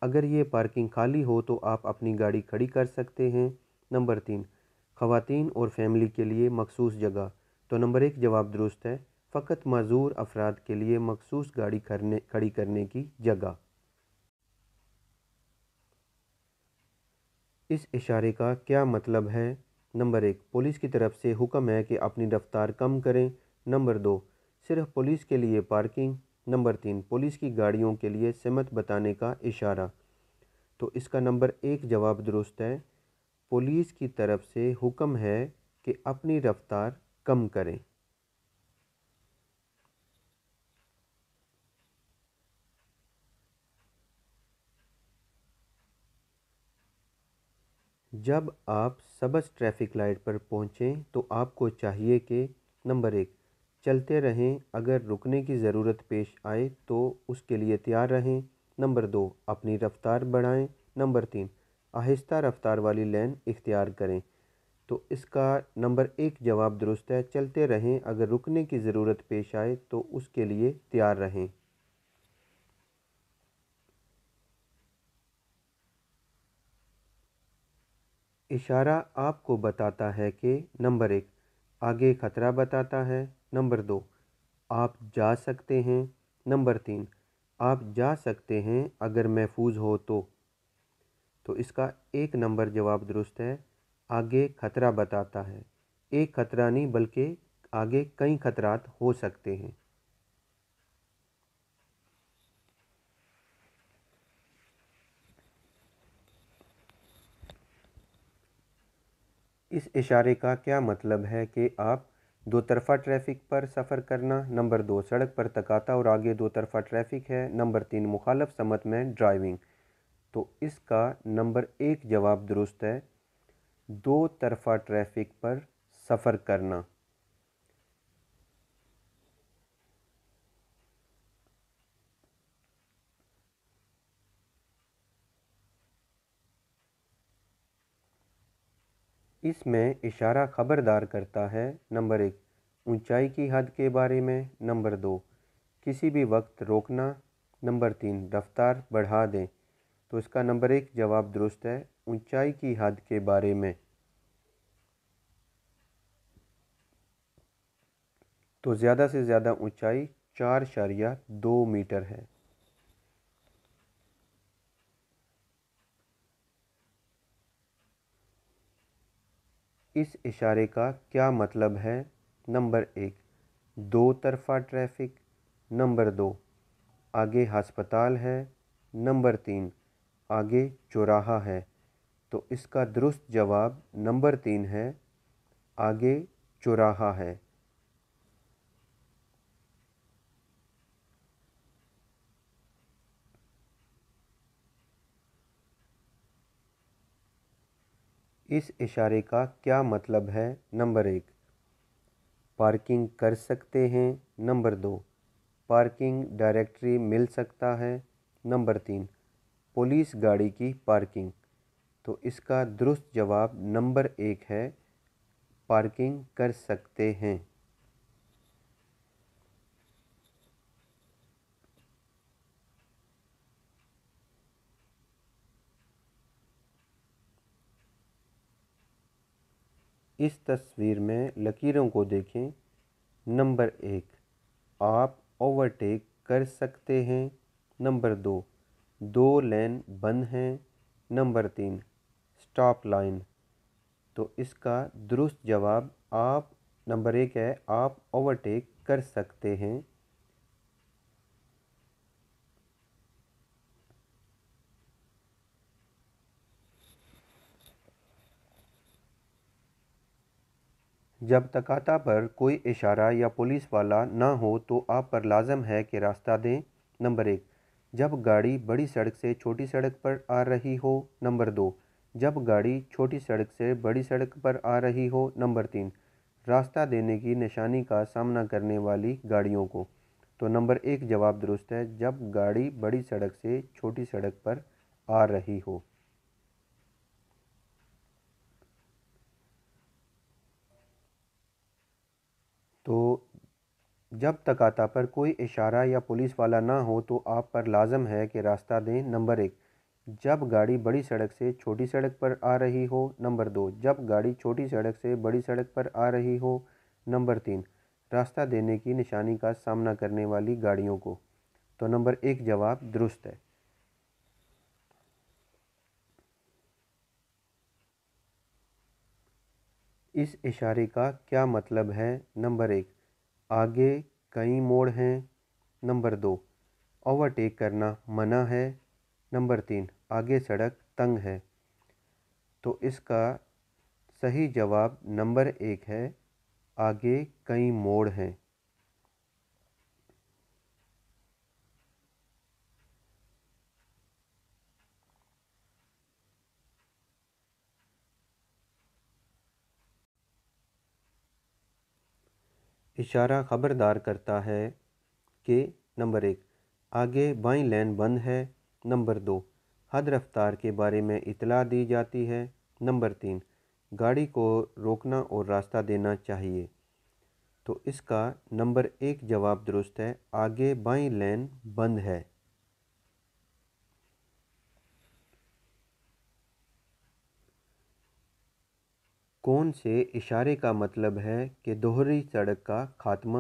अगर ये पार्किंग खाली हो तो आप अपनी गाड़ी खड़ी कर सकते हैं नंबर तीन ख़वातीन और फैमिली के लिए मखसूस जगह तो नंबर एक जवाब दुरुस्त है फ़कत मजूर अफराद के लिए मखसूस गाड़ी करने खड़ी करने की जगह इस इशारे का क्या मतलब है नंबर एक पुलिस की तरफ से हुक्म है कि अपनी रफ्तार कम करें नंबर दो सिर्फ पुलिस के लिए पार्किंग नंबर तीन पुलिस की गाड़ियों के लिए सिमत बताने का इशारा तो इसका नंबर एक जवाब दुरुस्त है पुलिस की तरफ से हुक्म है कि अपनी रफ्तार कम करें जब आप सबस ट्रैफिक लाइट पर पहुँचें तो आपको चाहिए कि नंबर एक चलते रहें अगर रुकने की ज़रूरत पेश आए तो उसके लिए तैयार रहें नंबर दो अपनी रफ़्तार बढ़ाएं नंबर तीन आहिस्ता रफ़्तार वाली लेन इख्तियार करें तो इसका नंबर एक जवाब दुरुस्त है चलते रहें अगर रुकने की ज़रूरत पेश आए तो उसके लिए तैयार रहें इशारा आपको बताता है कि नंबर एक आगे ख़तरा बताता है नंबर दो आप जा सकते हैं नंबर तीन आप जा सकते हैं अगर महफूज हो तो तो इसका एक नंबर जवाब दुरुस्त है आगे ख़तरा बताता है एक ख़तरा नहीं बल्कि आगे कई ख़तरात हो सकते हैं इस इशारे का क्या मतलब है कि आप दो तरफ़ा ट्रैफ़िक पर सफ़र करना नंबर दो सड़क पर तकाता और आगे दो तरफ़ा ट्रैफ़िक है नंबर तीन मुखालफ समत में ड्राइविंग तो इसका नंबर एक जवाब दुरुस्त है दो तरफ़ा ट्रैफ़िक पर सफ़र करना इसमें इशारा खबरदार करता है नंबर एक ऊंचाई की हद के बारे में नंबर दो किसी भी वक्त रोकना नंबर तीन रफ्तार बढ़ा दें तो इसका नंबर एक जवाब दुरुस्त है ऊंचाई की हद के बारे में तो ज़्यादा से ज़्यादा ऊंचाई चार शरिया दो मीटर है इस इशारे का क्या मतलब है नंबर एक दो तरफा ट्रैफिक नंबर दो आगे हस्पताल है नंबर तीन आगे चौराहा है तो इसका दुरुस्त जवाब नंबर तीन है आगे चौराहा है इस इशारे का क्या मतलब है नंबर एक पार्किंग कर सकते हैं नंबर दो पार्किंग डायरेक्टरी मिल सकता है नंबर तीन पुलिस गाड़ी की पार्किंग तो इसका दुरुस्त जवाब नंबर एक है पार्किंग कर सकते हैं इस तस्वीर में लकीरों को देखें नंबर एक आप ओवरटेक कर सकते हैं नंबर दो दो लेन बंद हैं नंबर तीन स्टॉप लाइन तो इसका दुरुस्त जवाब आप नंबर एक है आप ओवरटेक कर सकते हैं जब तकाता पर कोई इशारा या पुलिस वाला ना हो तो आप पर लाजम है कि रास्ता दें नंबर एक जब गाड़ी बड़ी सड़क से छोटी सड़क पर आ रही हो नंबर दो जब गाड़ी छोटी सड़क से बड़ी सड़क पर आ रही हो नंबर तीन रास्ता देने की निशानी का सामना करने वाली गाड़ियों को तो नंबर एक जवाब दुरुस्त है जब गाड़ी बड़ी सड़क से छोटी सड़क पर आ रही हो तो जब तक आता पर कोई इशारा या पुलिस वाला ना हो तो आप पर लाजम है कि रास्ता दें नंबर एक जब गाड़ी बड़ी सड़क से छोटी सड़क पर आ रही हो नंबर दो जब गाड़ी छोटी सड़क से बड़ी सड़क पर आ रही हो नंबर तीन रास्ता देने की निशानी का सामना करने वाली गाड़ियों को तो नंबर एक जवाब दुरुस्त है इस इशारे का क्या मतलब है नंबर एक आगे कई मोड़ हैं नंबर दो ओवरटेक करना मना है नंबर तीन आगे सड़क तंग है तो इसका सही जवाब नंबर एक है आगे कई मोड़ हैं इशारा खबरदार करता है कि नंबर एक आगे बाई लेन बंद है नंबर दो हद रफ्तार के बारे में इतला दी जाती है नंबर तीन गाड़ी को रोकना और रास्ता देना चाहिए तो इसका नंबर एक जवाब दुरुस्त है आगे बाई लेन बंद है कौन से इशारे का मतलब है कि दोहरी सड़क का खात्मा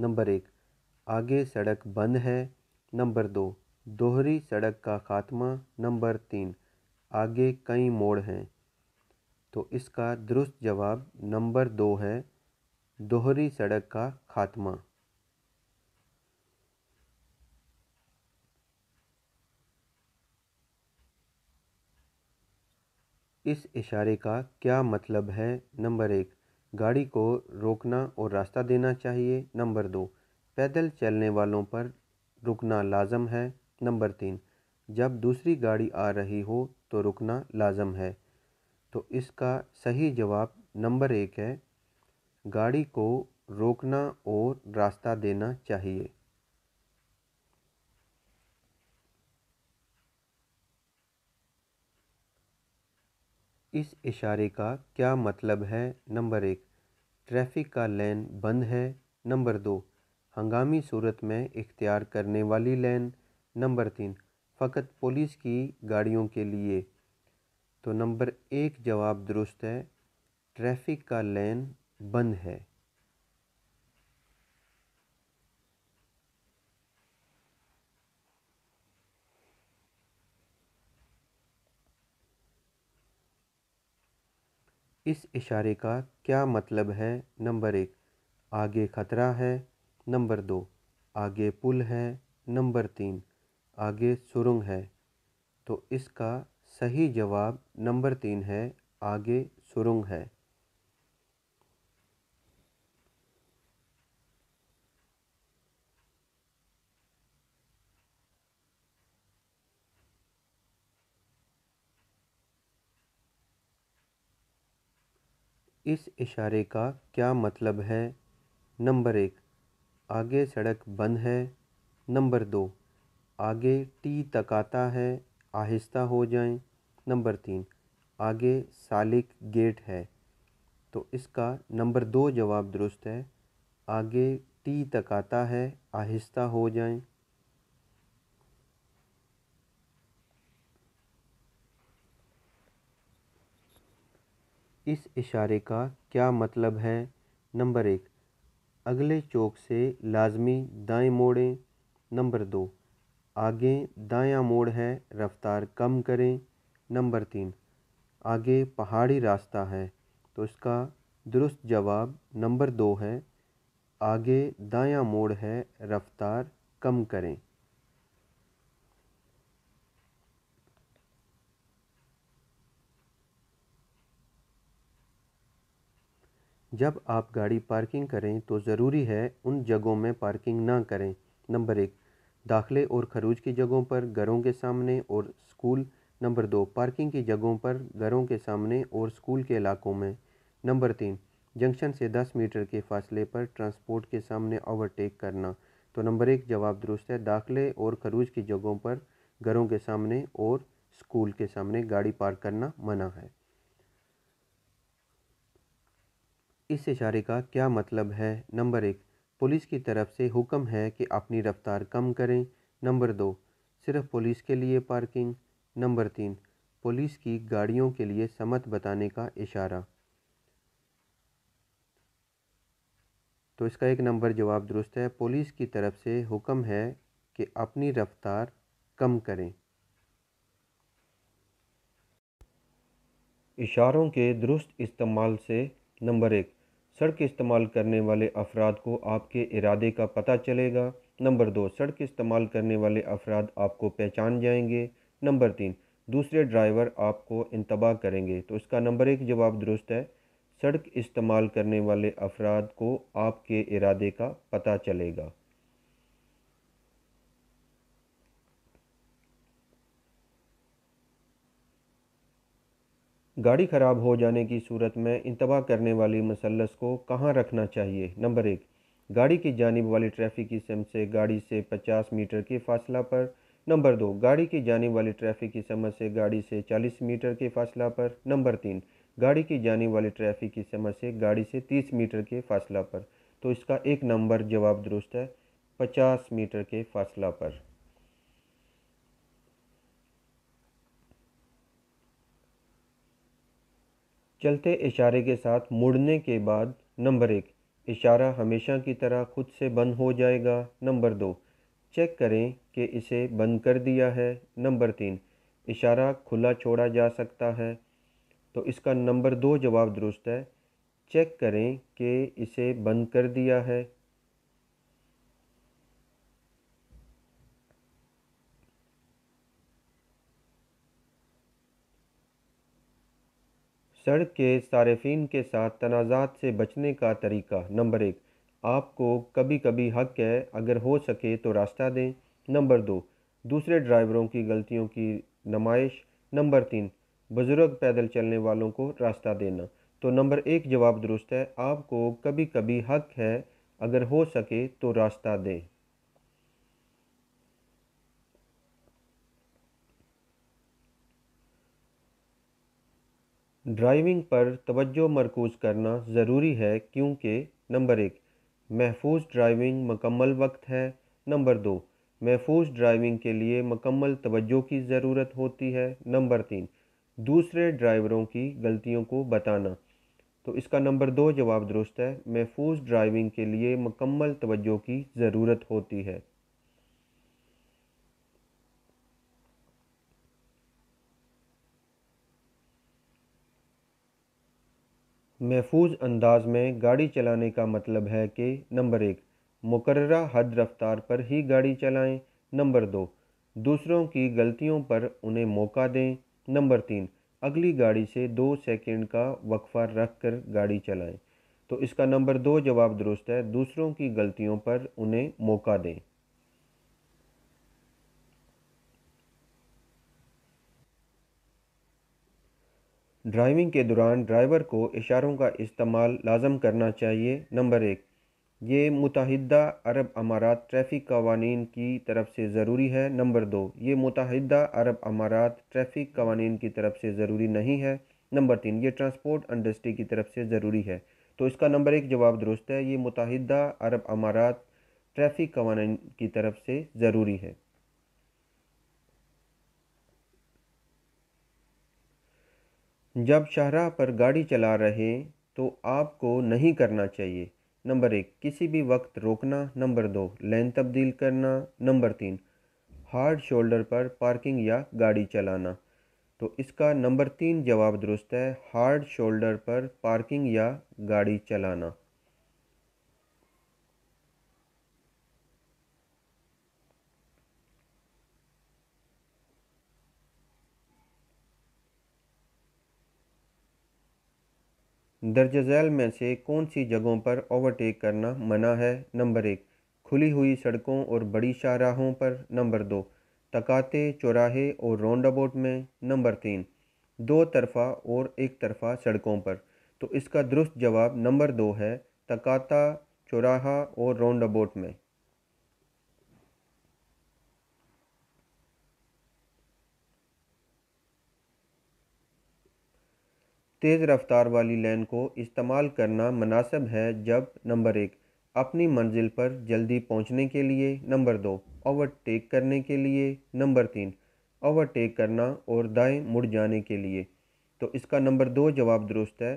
नंबर एक आगे सड़क बंद है नंबर दो दोहरी सड़क का खात्मा नंबर तीन आगे कई मोड़ हैं तो इसका दुरुस्त जवाब नंबर दो है दोहरी सड़क का खात्मा इस इशारे का क्या मतलब है नंबर एक गाड़ी को रोकना और रास्ता देना चाहिए नंबर दो पैदल चलने वालों पर रुकना लाजम है नंबर तीन जब दूसरी गाड़ी आ रही हो तो रुकना लाजम है तो इसका सही जवाब नंबर एक है गाड़ी को रोकना और रास्ता देना चाहिए इस इशारे का क्या मतलब है नंबर एक ट्रैफिक का लेन बंद है नंबर दो हंगामी सूरत में इख्तियार करने वाली लेन नंबर तीन फ़कत पुलिस की गाड़ियों के लिए तो नंबर एक जवाब दुरुस्त है ट्रैफिक का लेन बंद है इस इशारे का क्या मतलब है नंबर एक आगे खतरा है नंबर दो आगे पुल है नंबर तीन आगे सुरंग है तो इसका सही जवाब नंबर तीन है आगे सुरंग है इस इशारे का क्या मतलब है नंबर एक आगे सड़क बंद है नंबर दो आगे टी आता है आहिस्ता हो जाए नंबर तीन आगे सालिक गेट है तो इसका नंबर दो जवाब दुरुस्त है आगे टी आता है आहिस्ता हो जाए इस इशारे का क्या मतलब है नंबर एक अगले चौक से लाजमी दाएं मोड़ें नंबर दो आगे दायां मोड़ है रफ्तार कम करें नंबर तीन आगे पहाड़ी रास्ता है तो इसका दुरुस्त जवाब नंबर दो है आगे दायां मोड़ है रफ्तार कम करें जब आप गाड़ी पार्किंग करें तो ज़रूरी है उन जगहों में पार्किंग ना करें नंबर एक दाखिले और खरूज की जगहों पर घरों के सामने और स्कूल नंबर दो पार्किंग की जगहों पर घरों के सामने और स्कूल के इलाकों में नंबर तीन जंक्शन से दस मीटर के फासले पर ट्रांसपोर्ट के सामने ओवरटेक करना तो नंबर एक जवाब दुरुस्त है दाखिले और खरूज की जगहों पर घरों के सामने और स्कूल के सामने गाड़ी पार्क करना मना है इस इशारे का क्या मतलब है नंबर एक पुलिस की तरफ से हुक्म है कि अपनी रफ्तार कम करें नंबर दो सिर्फ पुलिस के लिए पार्किंग नंबर तीन पुलिस की गाड़ियों के लिए समत बताने का इशारा तो इसका एक नंबर जवाब दुरुस्त है पुलिस की तरफ से हुक्म है कि अपनी रफ्तार कम करें इशारों के दुरुस्त इस्तेमाल से नंबर एक सड़क इस्तेमाल करने वाले अफराद को आपके इरादे का पता चलेगा नंबर दो सड़क इस्तेमाल करने वाले अफराद आपको पहचान जाएंगे नंबर तीन दूसरे ड्राइवर आपको इंतबाह करेंगे तो इसका नंबर एक जवाब दुरुस्त है सड़क इस्तेमाल करने वाले अफराद को आपके इरादे का पता चलेगा गाड़ी ख़राब हो जाने की सूरत में इंतबाह करने वाली मसलस को कहाँ रखना चाहिए नंबर एक गाड़ी की जानब वाली ट्रैफिक की समत से गाड़ी से 50 मीटर के फासला पर नंबर दो गाड़ी की जानब वाली ट्रैफिक की समझ से गाड़ी से 40 मीटर के फासला पर नंबर तीन गाड़ी की जानब वाली ट्रैफिक की समझ से गाड़ी से 30 मीटर के फासला पर तो इसका एक नंबर जवाब दुरुस्त है 50 मीटर के फासला पर चलते इशारे के साथ मुड़ने के बाद नंबर एक इशारा हमेशा की तरह खुद से बंद हो जाएगा नंबर दो चेक करें कि इसे बंद कर दिया है नंबर तीन इशारा खुला छोड़ा जा सकता है तो इसका नंबर दो जवाब दुरुस्त है चेक करें कि इसे बंद कर दिया है सड़क के सार्फिन के साथ तनाज़ात से बचने का तरीका नंबर एक आपको कभी कभी हक है अगर हो सके तो रास्ता दें नंबर दो दूसरे ड्राइवरों की गलतियों की नमाइश नंबर तीन बुज़ुर्ग पैदल चलने वालों को रास्ता देना तो नंबर एक जवाब दुरुस्त है आपको कभी कभी हक है अगर हो सके तो रास्ता दें ड्राइविंग पर तवज्जो मरकूज़ करना ज़रूरी है क्योंकि नंबर एक महफूज ड्राइविंग मकम्मल वक्त है नंबर दो महफूज ड्राइविंग के लिए मकम्मल तवज्जो की ज़रूरत होती है नंबर तीन दूसरे ड्राइवरों की गलतियों को बताना तो इसका नंबर दो जवाब दुरुस्त है महफूज ड्राइविंग के लिए मकम्मल तवज्जो की ज़रूरत होती है महफूज अंदाज में गाड़ी चलाने का मतलब है कि नंबर एक मुकर हद रफ्तार पर ही गाड़ी चलाएं नंबर दो दूसरों की गलतियों पर उन्हें मौका दें नंबर तीन अगली गाड़ी से दो सेकेंड का वक्फा रख कर गाड़ी चलाएं तो इसका नंबर दो जवाब दुरुस्त है दूसरों की गलतियों पर उन्हें मौका दें ड्राइविंग के दौरान ड्राइवर को इशारों का इस्तेमाल लाजम करना चाहिए नंबर एक ये मुतहदा अरब अमारात ट्रैफिक कवानीन की तरफ से ज़रूरी है नंबर दो ये मुतहदा अरब अमारात ट्रैफिक कवानीन की तरफ से ज़रूरी नहीं है नंबर तीन ये ट्रांसपोर्ट इंडस्ट्री की तरफ से ज़रूरी है तो इसका नंबर एक जवाब दुरुस्त है ये मुतहदा अरब अमारात ट्रैफिक कवानीन की तरफ से ज़रूरी है जब शाहराह पर गाड़ी चला रहे तो आपको नहीं करना चाहिए नंबर एक किसी भी वक्त रोकना नंबर दो लेन तब्दील करना नंबर तीन हार्ड शोल्डर पर पार्किंग या गाड़ी चलाना तो इसका नंबर तीन जवाब दुरुस्त है हार्ड शोल्डर पर पार्किंग या गाड़ी चलाना दर्ज झैल में से कौन सी जगहों पर ओवरटेक करना मना है नंबर एक खुली हुई सड़कों और बड़ी शाहराहों पर नंबर दो तकाते चौराहे और राउंड अबाउट में नंबर तीन दो तरफा और एक तरफा सड़कों पर तो इसका दुरुस्त जवाब नंबर दो है तकाता चौराहा और राउंड अबाउट में तेज़ रफ्तार वाली लेन को इस्तेमाल करना मुनासब है जब नंबर एक अपनी मंजिल पर जल्दी पहुंचने के लिए नंबर दो ओवरटेक करने के लिए नंबर तीन ओवरटेक करना और दाएं मुड़ जाने के लिए तो इसका नंबर दो जवाब दुरुस्त है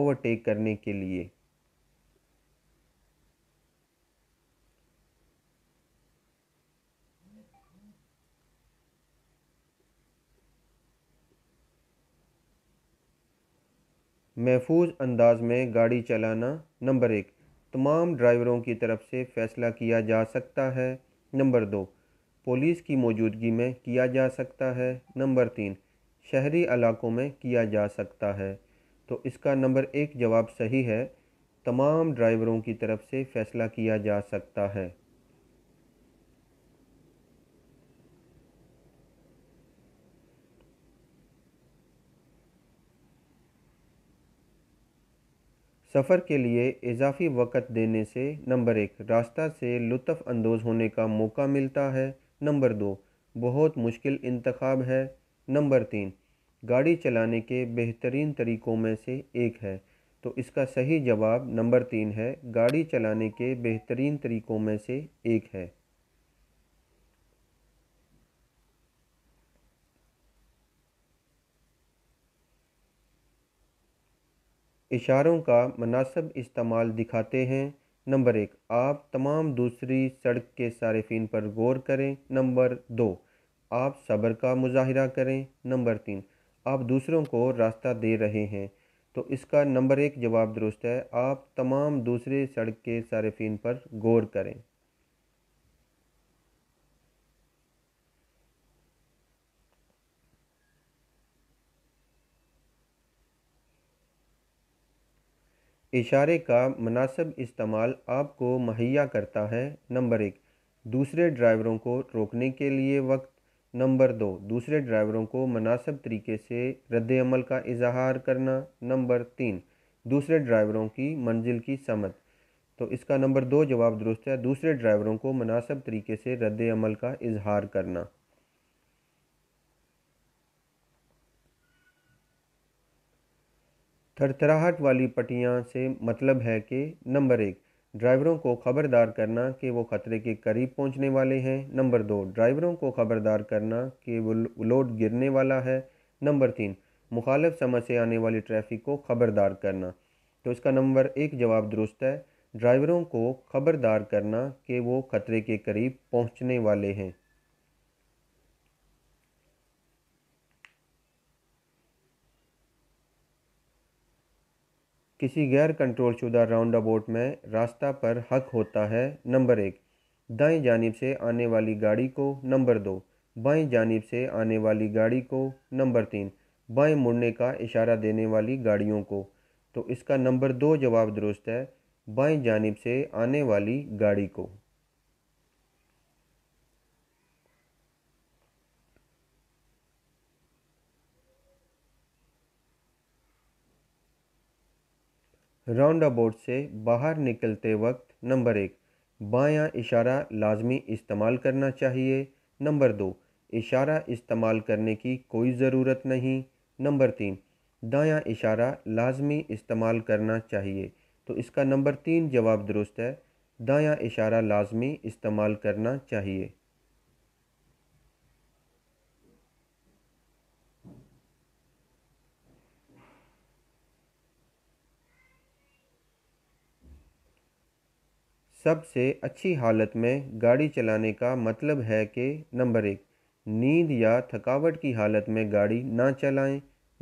ओवरटेक करने के लिए महफूज अंदाज में गाड़ी चलाना नंबर एक तमाम ड्राइवरों की तरफ से फ़ैसला किया जा सकता है नंबर दो पुलिस की मौजूदगी में किया जा सकता है नंबर तीन शहरी इलाकों में किया जा सकता है तो इसका नंबर एक जवाब सही है तमाम ड्राइवरों की तरफ से फ़ैसला किया जा सकता है सफ़र के लिए इजाफ़ी वक़्त देने से नंबर एक रास्ता से लुत्फ़ अंदोज़ होने का मौका मिलता है नंबर दो बहुत मुश्किल इंतखब है नंबर तीन गाड़ी चलाने के बेहतरीन तरीक़ों में से एक है तो इसका सही जवाब नंबर तीन है गाड़ी चलाने के बेहतरीन तरीक़ों में से एक है इशारों का मनासब इस्तेमाल दिखाते हैं नंबर एक आप तमाम दूसरी सड़क के सार्फिन पर गौर करें नंबर दो आप सब्र का मुजाहरा करें नंबर तीन आप दूसरों को रास्ता दे रहे हैं तो इसका नंबर एक जवाब दुरुस्त है आप तमाम दूसरे सड़क के सार्फिन पर गौर करें इशारे का मुनासब इस्तेमाल आपको मुहैया करता है नंबर एक दूसरे ड्राइवरों को रोकने के लिए वक्त नंबर दो दूसरे ड्राइवरों को मुनासब तरीके से रद्द का इजहार करना नंबर तीन दूसरे ड्राइवरों की मंजिल की समत तो इसका नंबर दो जवाब दुरुस्त है दूसरे ड्राइवरों को मुनासब तरीके से रद्दमल का इजहार करना थरथराहट वाली पटियाँ से मतलब है कि नंबर एक ड्राइवरों को खबरदार करना कि वो ख़तरे के करीब पहुंचने वाले हैं नंबर दो ड्राइवरों को खबरदार करना कि वो लोड गिरने वाला है नंबर तीन मुखालफ समय से आने वाली ट्रैफिक को खबरदार करना तो इसका नंबर एक जवाब दुरुस्त है ड्राइवरों को खबरदार करना कि वो ख़तरे के करीब पहुंचने वाले हैं किसी गैर कंट्रोल शुदा राउंड अबाउट में रास्ता पर हक होता है नंबर एक दाएं जानब से आने वाली गाड़ी को नंबर दो बाएं जानब से आने वाली गाड़ी को नंबर तीन बाएं मुड़ने का इशारा देने वाली गाड़ियों को तो इसका नंबर दो जवाब दुरुस्त है बाएं जानब से आने वाली गाड़ी को राउंड अबाउट से बाहर निकलते वक्त नंबर एक बायां इशारा लाजमी इस्तेमाल करना चाहिए नंबर दो इशारा इस्तेमाल करने की कोई ज़रूरत नहीं नंबर तीन दायां इशारा लाजमी इस्तेमाल करना चाहिए तो इसका नंबर तीन जवाब दुरुस्त है दायां इशारा लाजमी इस्तेमाल करना चाहिए सबसे अच्छी हालत में गाड़ी चलाने का मतलब है कि नंबर एक नींद या थकावट की हालत में गाड़ी ना चलाएं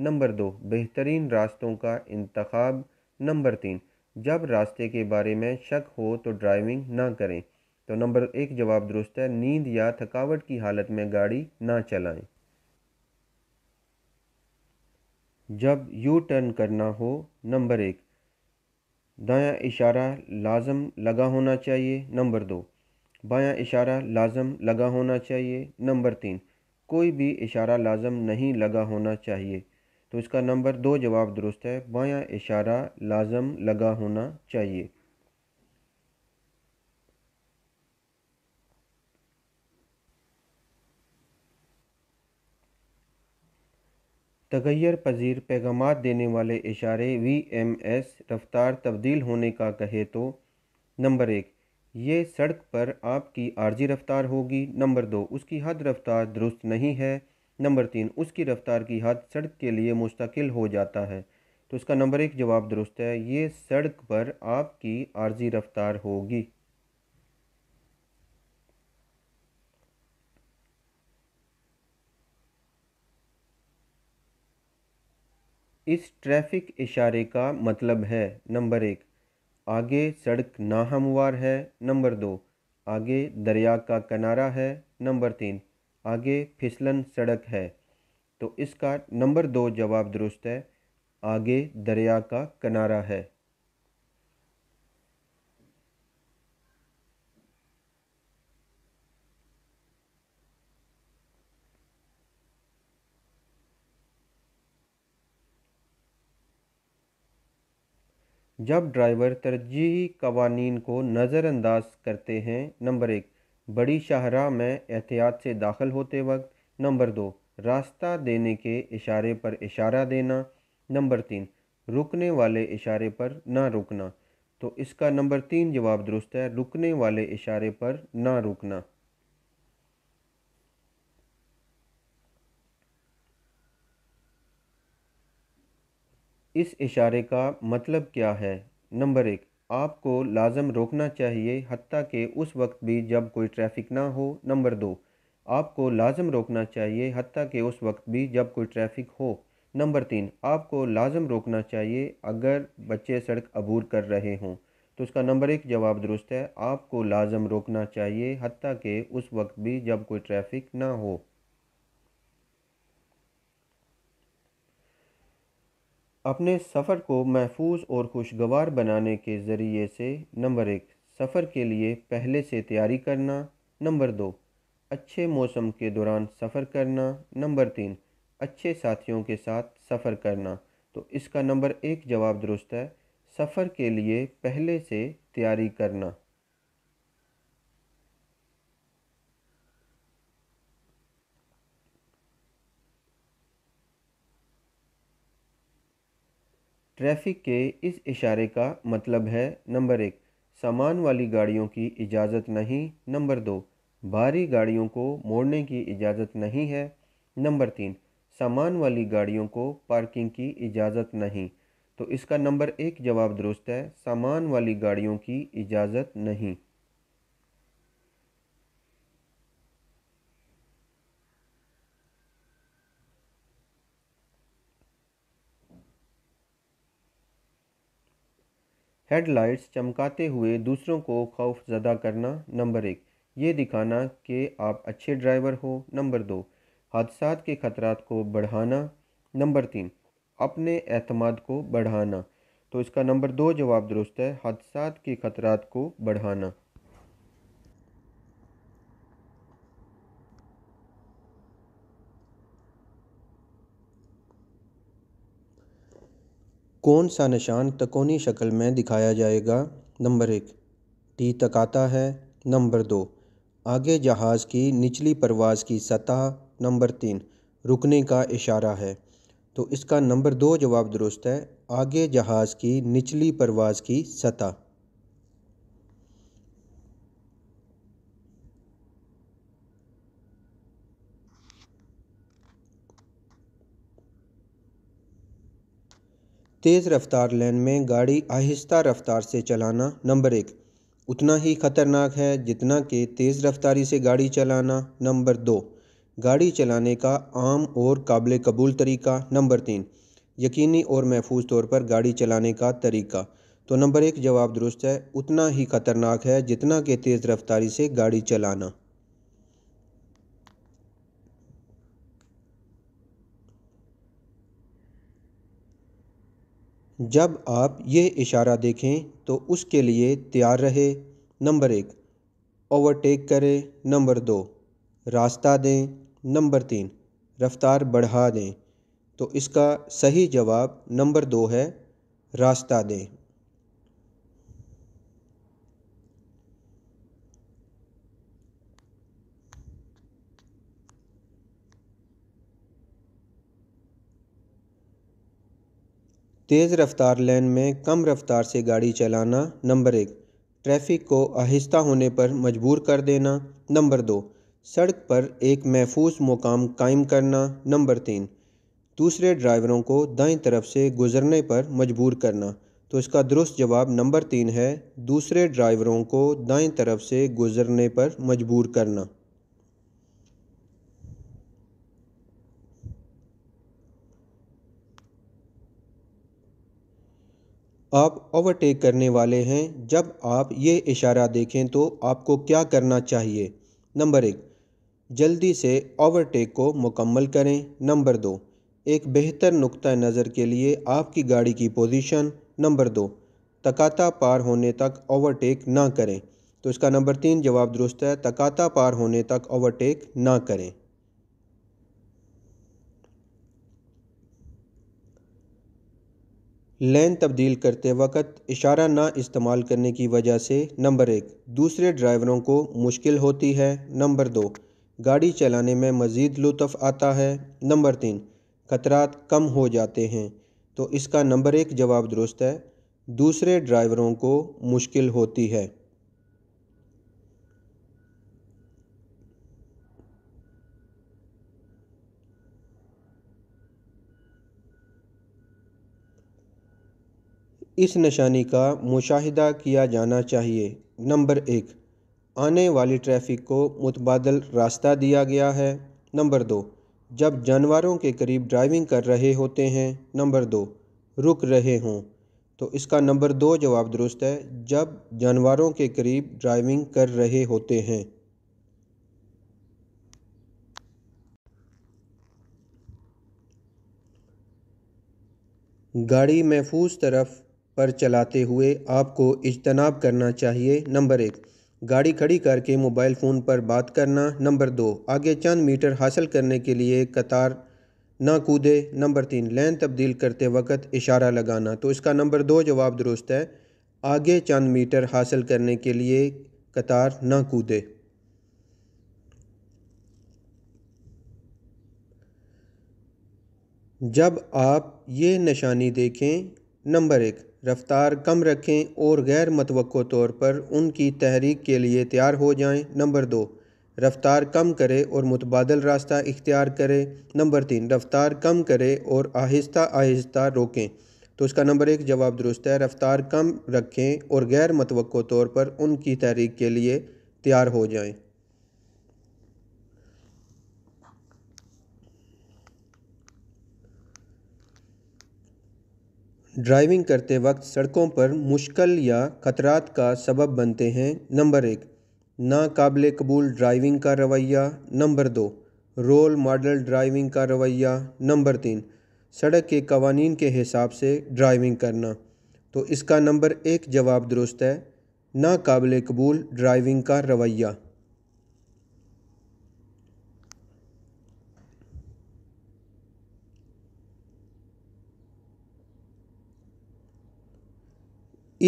नंबर दो बेहतरीन रास्तों का इंतखब नंबर तीन जब रास्ते के बारे में शक हो तो ड्राइविंग ना करें तो नंबर एक जवाब दुरुस्त है नींद या थकावट की हालत में गाड़ी ना चलाएं जब यू टर्न करना हो नंबर एक दाया इशारा लाजम लगा होना चाहिए नंबर दो बाया इशारा लाजम लगा होना चाहिए नंबर तीन कोई भी इशारा लाजम नहीं लगा होना चाहिए तो इसका नंबर दो जवाब दुरुस्त है बाया इशारा लाजम लगा होना चाहिए तगैर पजीर पैगाम देने वाले इशारे वी एम एस रफ्तार तब्दील होने का कहे तो नंबर एक ये सड़क पर आपकी आर्जी रफ्तार होगी नंबर दो उसकी हद रफ्तार दुरुस्त नहीं है नंबर तीन उसकी रफ्तार की हद सड़क के लिए मुस्तकिल हो जाता है तो उसका नंबर एक जवाब दुरुस्त है ये सड़क पर आपकी आर्जी रफ्तार होगी इस ट्रैफिक इशारे का मतलब है नंबर एक आगे सड़क नाहमवार है नंबर दो आगे दरिया का किनारा है नंबर तीन आगे फिसलन सड़क है तो इसका नंबर दो जवाब दुरुस्त है आगे दरिया का किनारा है जब ड्राइवर तरजीही कवानीन को नज़रअंदाज करते हैं नंबर एक बड़ी शाहरा में एहतियात से दाखिल होते वक्त नंबर दो रास्ता देने के इशारे पर इशारा देना नंबर तीन रुकने वाले इशारे पर ना रुकना तो इसका नंबर तीन जवाब दुरुस्त है रुकने वाले इशारे पर ना रुकना इस इशारे का मतलब क्या है नंबर एक आपको लाजम रोकना चाहिए हती के उस वक्त भी जब कोई ट्रैफिक ना हो नंबर दो आपको लाजम रोकना चाहिए हती कि उस वक्त भी जब कोई ट्रैफिक हो नंबर तीन आपको लाजम रोकना चाहिए अगर बच्चे सड़क अबूर कर रहे हों तो उसका नंबर एक जवाब दुरुस्त है आपको लाजम रोकना चाहिए हती के उस वक्त भी जब कोई ट्रैफिक ना हो अपने सफ़र को महफूज और खुशगवार बनाने के ज़रिए से नंबर एक सफ़र के लिए पहले से तैयारी करना नंबर दो अच्छे मौसम के दौरान सफ़र करना नंबर तीन अच्छे साथियों के साथ सफ़र करना तो इसका नंबर एक जवाब दुरुस्त है सफ़र के लिए पहले से तैयारी करना ट्रैफिक के इस इशारे का मतलब है नंबर एक सामान वाली गाड़ियों की इजाज़त नहीं नंबर दो भारी गाड़ियों को मोड़ने की इजाज़त नहीं है नंबर तीन सामान वाली गाड़ियों को पार्किंग की इजाज़त नहीं तो इसका नंबर एक जवाब दुरुस्त है सामान वाली गाड़ियों की इजाज़त नहीं हेडलाइट्स चमकाते हुए दूसरों को खौफ ज़दा करना नंबर एक ये दिखाना कि आप अच्छे ड्राइवर हो नंबर दो हादसा के ख़तरात को बढ़ाना नंबर तीन अपने अहतमाद को बढ़ाना तो इसका नंबर दो जवाब दुरुस्त है हादसा के ख़तरात को बढ़ाना कौन सा निशान तकोनी शक्ल में दिखाया जाएगा नंबर एक टी तकाता है नंबर दो आगे जहाज़ की निचली परवाज़ की सतह नंबर तीन रुकने का इशारा है तो इसका नंबर दो जवाब दुरुस्त है आगे जहाज़ की निचली परवाज़ की सतह तेज़ रफ्तार लेन में गाड़ी आहिस्ता रफ्तार से चलाना नंबर एक उतना ही खतरनाक है जितना कि तेज़ रफ्तारी से गाड़ी चलाना नंबर दो गाड़ी चलाने का आम और काबिल कबूल तरीका नंबर तीन यकीनी और महफूज तौर पर गाड़ी चलाने का तरीका तो नंबर एक जवाब दुरुस्त है उतना ही खतरनाक है जितना कि तेज़ रफ्तारी से गाड़ी चलाना जब आप यह इशारा देखें तो उसके लिए तैयार रहे नंबर एक ओवरटेक करें नंबर दो रास्ता दें नंबर तीन रफ्तार बढ़ा दें तो इसका सही जवाब नंबर दो है रास्ता दें तेज़ रफ्तार लेन में कम रफ्तार से गाड़ी चलाना नंबर एक ट्रैफिक को आहिस्ता होने पर मजबूर कर देना नंबर दो सड़क पर एक महफूज मुकाम कायम करना नंबर तीन दूसरे ड्राइवरों को दाएं तरफ से गुजरने पर मजबूर करना तो इसका दुरुस्त जवाब नंबर तीन है दूसरे ड्राइवरों को दाएं तरफ से गुजरने पर मजबूर करना आप ओवरटेक करने वाले हैं जब आप ये इशारा देखें तो आपको क्या करना चाहिए नंबर एक जल्दी से ओवरटेक को मुकम्मल करें नंबर दो एक बेहतर नुक़ नज़र के लिए आपकी गाड़ी की पोजीशन नंबर दो तकाता पार होने तक ओवरटेक ना करें तो इसका नंबर तीन जवाब दुरुस्त है तकाता पार होने तक ओवरटेक ना करें लेन तब्दील करते वक़्त इशारा ना इस्तेमाल करने की वजह से नंबर एक दूसरे ड्राइवरों को मुश्किल होती है नंबर दो गाड़ी चलाने में मज़ीद लुत्फ़ आता है नंबर तीन ख़तरात कम हो जाते हैं तो इसका नंबर एक जवाब दुरुस्त है दूसरे ड्राइवरों को मुश्किल होती है इस निशानी का मुशाहिदा किया जाना चाहिए नंबर एक आने वाली ट्रैफिक को मुतबादल रास्ता दिया गया है नंबर दो जब जानवरों के करीब ड्राइविंग कर रहे होते हैं नंबर दो रुक रहे हों तो इसका नंबर दो जवाब दुरुस्त है जब जानवरों के करीब ड्राइविंग कर रहे होते हैं गाड़ी महफूज तरफ पर चलाते हुए आपको इजतनाब करना चाहिए नंबर एक गाड़ी खड़ी करके मोबाइल फ़ोन पर बात करना नंबर दो आगे चंद मीटर हासिल करने के लिए कतार ना कूदे नंबर तीन लेन तब्दील करते वक्त इशारा लगाना तो इसका नंबर दो जवाब दुरुस्त है आगे चंद मीटर हासिल करने के लिए कतार ना कूदे जब आप ये निशानी देखें नंबर एक रफ़्तार कम रखें और गैर मतवक़ तौर पर उनकी तहरीक के लिए तैयार हो जाएं नंबर दो रफ़्तार कम करें और मुतबादल रास्ता इख्तियार करें नंबर तीन रफ़्तार कम करें और आहिस्ता आहिस्ता रोकें तो उसका नंबर एक जवाब दुरुस्त है रफ़्तार कम रखें और गैर मतवक़ तौर पर उनकी तहरीक के लिए तैयार हो जाएँ ड्राइविंग करते वक्त सड़कों पर मुश्किल या ख़तरात का सबब बनते हैं नंबर एक नाकबिल कबूल ड्राइविंग का रवैया नंबर दो रोल मॉडल ड्राइविंग का रवैया नंबर तीन सड़क के कवानीन के हिसाब से ड्राइविंग करना तो इसका नंबर एक जवाब दुरुस्त है नाकबिल कबूल ड्राइविंग का रवैया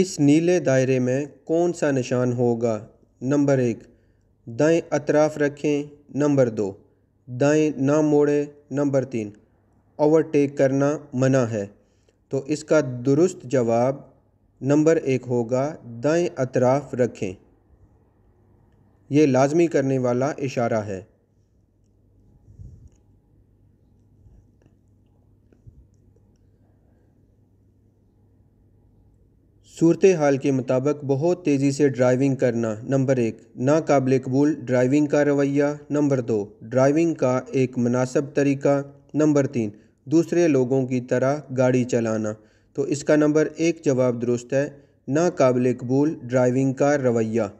इस नीले दायरे में कौन सा निशान होगा नंबर एक दाएँ अतराफ़ रखें नंबर दो दाएँ ना मोड़ें नंबर तीन ओवरटेक करना मना है तो इसका दुरुस्त जवाब नंबर एक होगा दाएँ अतराफ़ रखें ये लाज़मी करने वाला इशारा है सूरत हाल के मुताबिक बहुत तेज़ी से ड्राइविंग करना नंबर एक नाकबिल कबूल ड्राइविंग का रवैया नंबर दो ड्राइविंग का एक मुनासब तरीका नंबर तीन दूसरे लोगों की तरह गाड़ी चलाना तो इसका नंबर एक जवाब दुरुस्त है नाकबिल कबूल ड्राइविंग का रवैया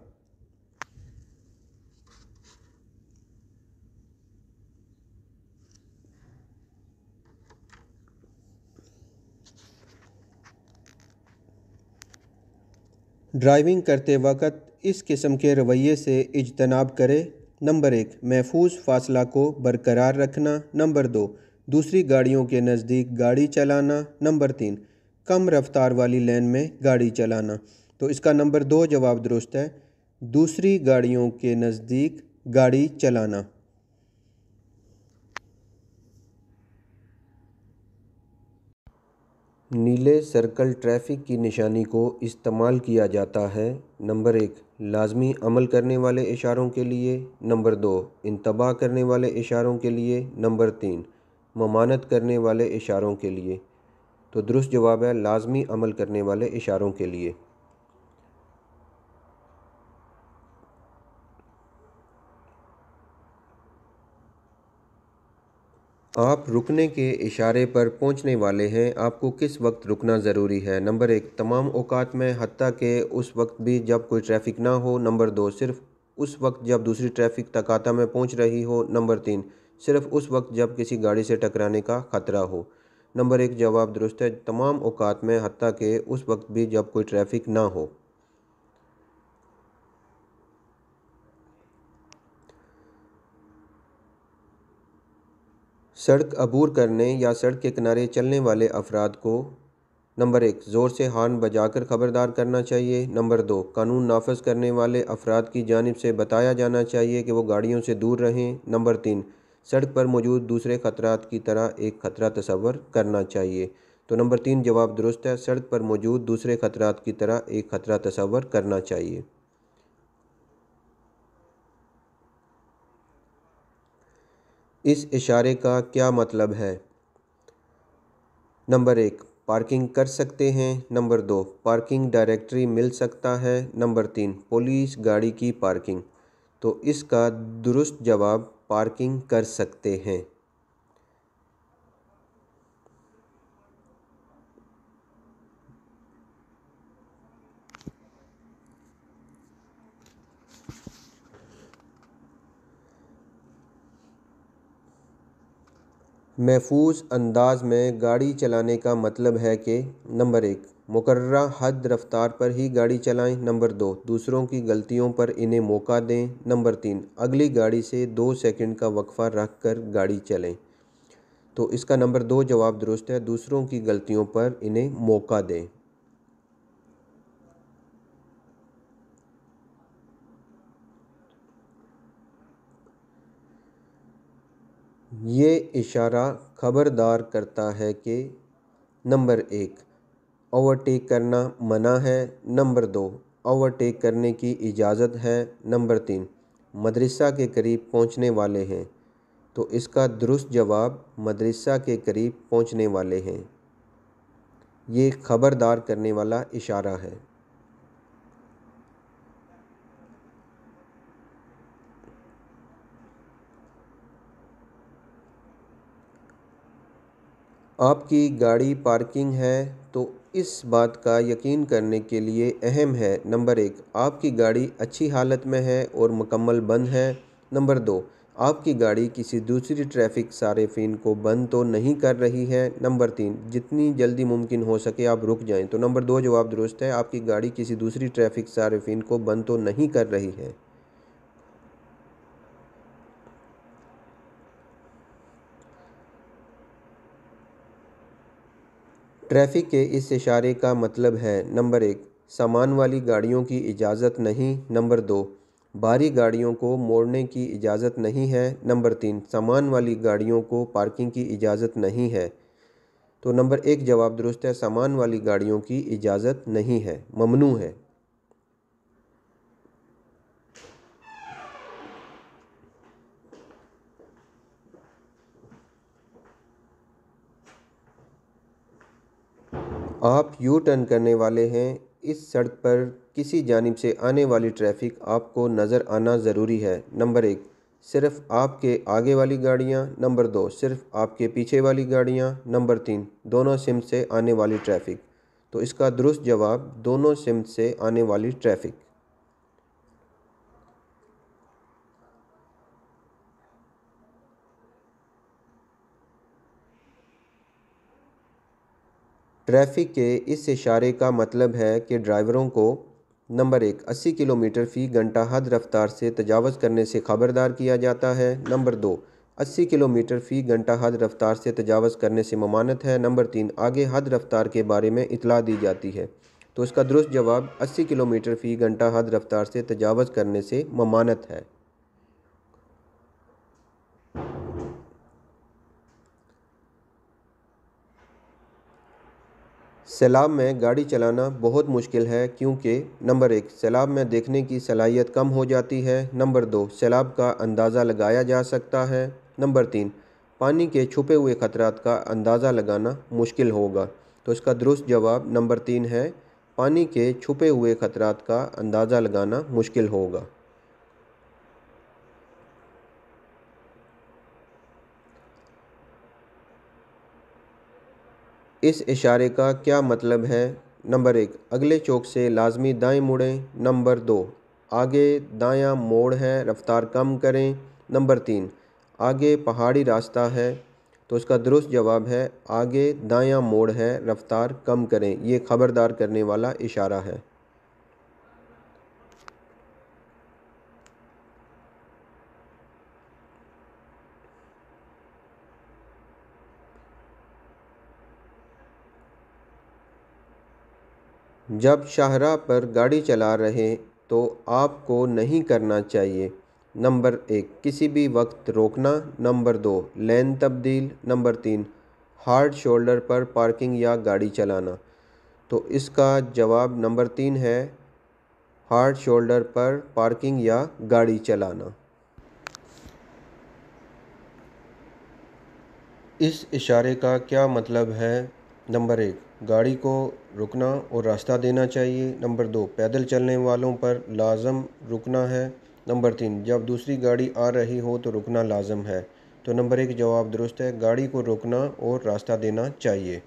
ड्राइविंग करते वक़्त इस किस्म के रवैये से इजतनाब करें नंबर एक महफूज फासला को बरकरार रखना नंबर दो दूसरी गाड़ियों के नज़दीक गाड़ी चलाना नंबर तीन कम रफ्तार वाली लेन में गाड़ी चलाना तो इसका नंबर दो जवाब दुरुस्त है दूसरी गाड़ियों के नज़दीक गाड़ी चलाना नीले सर्कल ट्रैफ़िक की निशानी को इस्तेमाल किया जाता है नंबर एक लाज़मी अमल करने वाले इशारों के लिए नंबर दो इंतबाह करने वाले इशारों के लिए नंबर तीन ममानत करने वाले इशारों के लिए तो दुरुस्त जवाब है लाज़मी अमल करने वाले इशारों के लिए आप रुकने के इशारे पर पहुंचने वाले हैं आपको किस वक्त रुकना ज़रूरी है नंबर एक तमाम अवकात में हती के उस वक्त भी जब कोई ट्रैफिक ना हो नंबर दो सिर्फ उस वक्त जब दूसरी ट्रैफिक तकाता में पहुंच रही हो नंबर तीन सिर्फ उस वक्त जब किसी गाड़ी से टकराने का ख़तरा हो नंबर एक जवाब दुरुस्त है तमाम अवकात में हती के उस वक्त भी जब कोई ट्रैफिक ना हो सड़क अबूर करने या सड़क के किनारे चलने वाले अफराद को नंबर एक ज़ोर से हार्न बजाकर ख़बरदार करना चाहिए नंबर दो कानून नाफज करने वाले अफराद की जानब से बताया जाना चाहिए कि वो गाड़ियों से दूर रहें नंबर तीन सड़क पर मौजूद दूसरे ख़तरात की तरह एक ख़तरा तस्वर करना चाहिए तो नंबर तीन जवाब दुरुस्त है सड़क पर मौजूद दूसरे ख़तरात की तरह एक ख़तरा तस्वर करना चाहिए इस इशारे का क्या मतलब है नंबर एक पार्किंग कर सकते हैं नंबर दो पार्किंग डायरेक्टरी मिल सकता है नंबर तीन पुलिस गाड़ी की पार्किंग तो इसका दुरुस्त जवाब पार्किंग कर सकते हैं महफ़ूज़ अंदाज़ में गाड़ी चलाने का मतलब है कि नंबर एक मुकर्रा हद रफ़्तार पर ही गाड़ी चलाएँ नंबर दो दूसरों की गलतियों पर इन्हें मौका दें नंबर तीन अगली गाड़ी से दो सेकंड का वक़्फ़ा रख कर गाड़ी चलें तो इसका नंबर दो जवाब दुरुस्त है दूसरों की गलतियों पर इन्हें मौका दें ये इशारा खबरदार करता है कि नंबर एक ओवरटेक करना मना है नंबर दो ओवरटेक करने की इजाज़त है नंबर तीन मदरसा के करीब पहुंचने वाले हैं तो इसका दुरुस्त जवाब मदरसा के करीब पहुंचने वाले हैं ये खबरदार करने वाला इशारा है आपकी गाड़ी पार्किंग है तो इस बात का यकीन करने के लिए अहम है नंबर एक आपकी गाड़ी अच्छी हालत में है और मुकम्मल बंद है नंबर दो आपकी गाड़ी किसी दूसरी ट्रैफिक सारेफिन को बंद तो नहीं कर रही है नंबर तीन जितनी जल्दी मुमकिन हो सके आप रुक जाएं तो नंबर दो जवाब दुरुस्त है आपकी गाड़ी किसी दूसरी ट्रैफिक सारेफिन को बंद तो नहीं कर रही है ट्रैफिक के इस इशारे का मतलब है नंबर एक सामान वाली गाड़ियों की इजाज़त नहीं नंबर दो भारी गाड़ियों को मोड़ने की इजाज़त नहीं है नंबर तीन सामान वाली गाड़ियों को पार्किंग की इजाज़त नहीं है तो नंबर एक जवाब दुरुस्त है सामान वाली गाड़ियों की इजाज़त नहीं है ममनू है आप यू टर्न करने वाले हैं इस सड़क पर किसी जानब से आने वाली ट्रैफिक आपको नज़र आना ज़रूरी है नंबर एक सिर्फ आपके आगे वाली गाड़ियाँ नंबर दो सिर्फ आपके पीछे वाली गाड़ियाँ नंबर तीन दोनों सिम से आने वाली ट्रैफिक तो इसका दुरुस्त जवाब दोनों सिम से आने वाली ट्रैफिक ट्रैफिक के इस इशारे का मतलब है कि ड्राइवरों को नंबर एक अस्सी किलोमीटर फ़ी घंटा हद रफ्तार से तजावज़ करने से खबरदार किया जाता है नंबर दो अस्सी किलोमीटर फ़ी घंटा हद रफ्तार से तजावज़ करने से ममानत है नंबर तीन आगे हद रफ्तार के बारे में इतला दी जाती है तो इसका दुरुस्त जवाब अस्सी किलोमीटर फ़ी घंटा हद रफ्तार से तजावज़ करने से ममानत है सैलाब में गाड़ी चलाना बहुत मुश्किल है क्योंकि नंबर एक सैलाब में देखने की सलाहियत कम हो जाती है नंबर दो सैलाब का अंदाज़ा लगाया जा सकता है नंबर तीन पानी के छुपे हुए ख़तरात का अंदाज़ा लगाना मुश्किल होगा तो इसका दुरुस्त जवाब नंबर तीन है पानी के छुपे हुए खतरा का अंदाज़ा लगाना मुश्किल होगा इस इशारे का क्या मतलब है नंबर एक अगले चौक से लाजमी दाएं मुड़ें नंबर दो आगे दायां मोड़ है रफ्तार कम करें नंबर तीन आगे पहाड़ी रास्ता है तो उसका दुरुस्त जवाब है आगे दायां मोड़ है रफ्तार कम करें ये ख़बरदार करने वाला इशारा है जब शाहरा पर गाड़ी चला रहे तो आपको नहीं करना चाहिए नंबर एक किसी भी वक्त रोकना नंबर दो लेन तब्दील नंबर तीन हार्ड शोल्डर पर पार्किंग या गाड़ी चलाना तो इसका जवाब नंबर तीन है हार्ड शोल्डर पर पार्किंग या गाड़ी चलाना इस इशारे का क्या मतलब है नंबर एक गाड़ी को रुकना और रास्ता देना चाहिए नंबर दो पैदल चलने वालों पर लाजम रुकना है नंबर तीन जब दूसरी गाड़ी आ रही हो तो रुकना लाजम है तो नंबर एक जवाब दुरुस्त है गाड़ी को रोकना और रास्ता देना चाहिए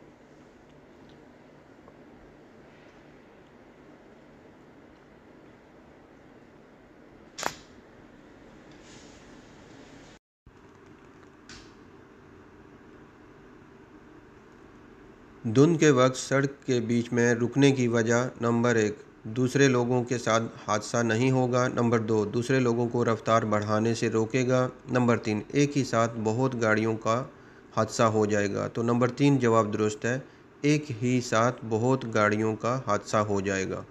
धुंध के वक्त सड़क के बीच में रुकने की वजह नंबर एक दूसरे लोगों के साथ हादसा नहीं होगा नंबर दो दूसरे लोगों को रफ़्तार बढ़ाने से रोकेगा नंबर तीन एक ही साथ बहुत गाड़ियों का हादसा हो जाएगा तो नंबर तीन जवाब दुरुस्त है एक ही साथ बहुत गाड़ियों का हादसा हो जाएगा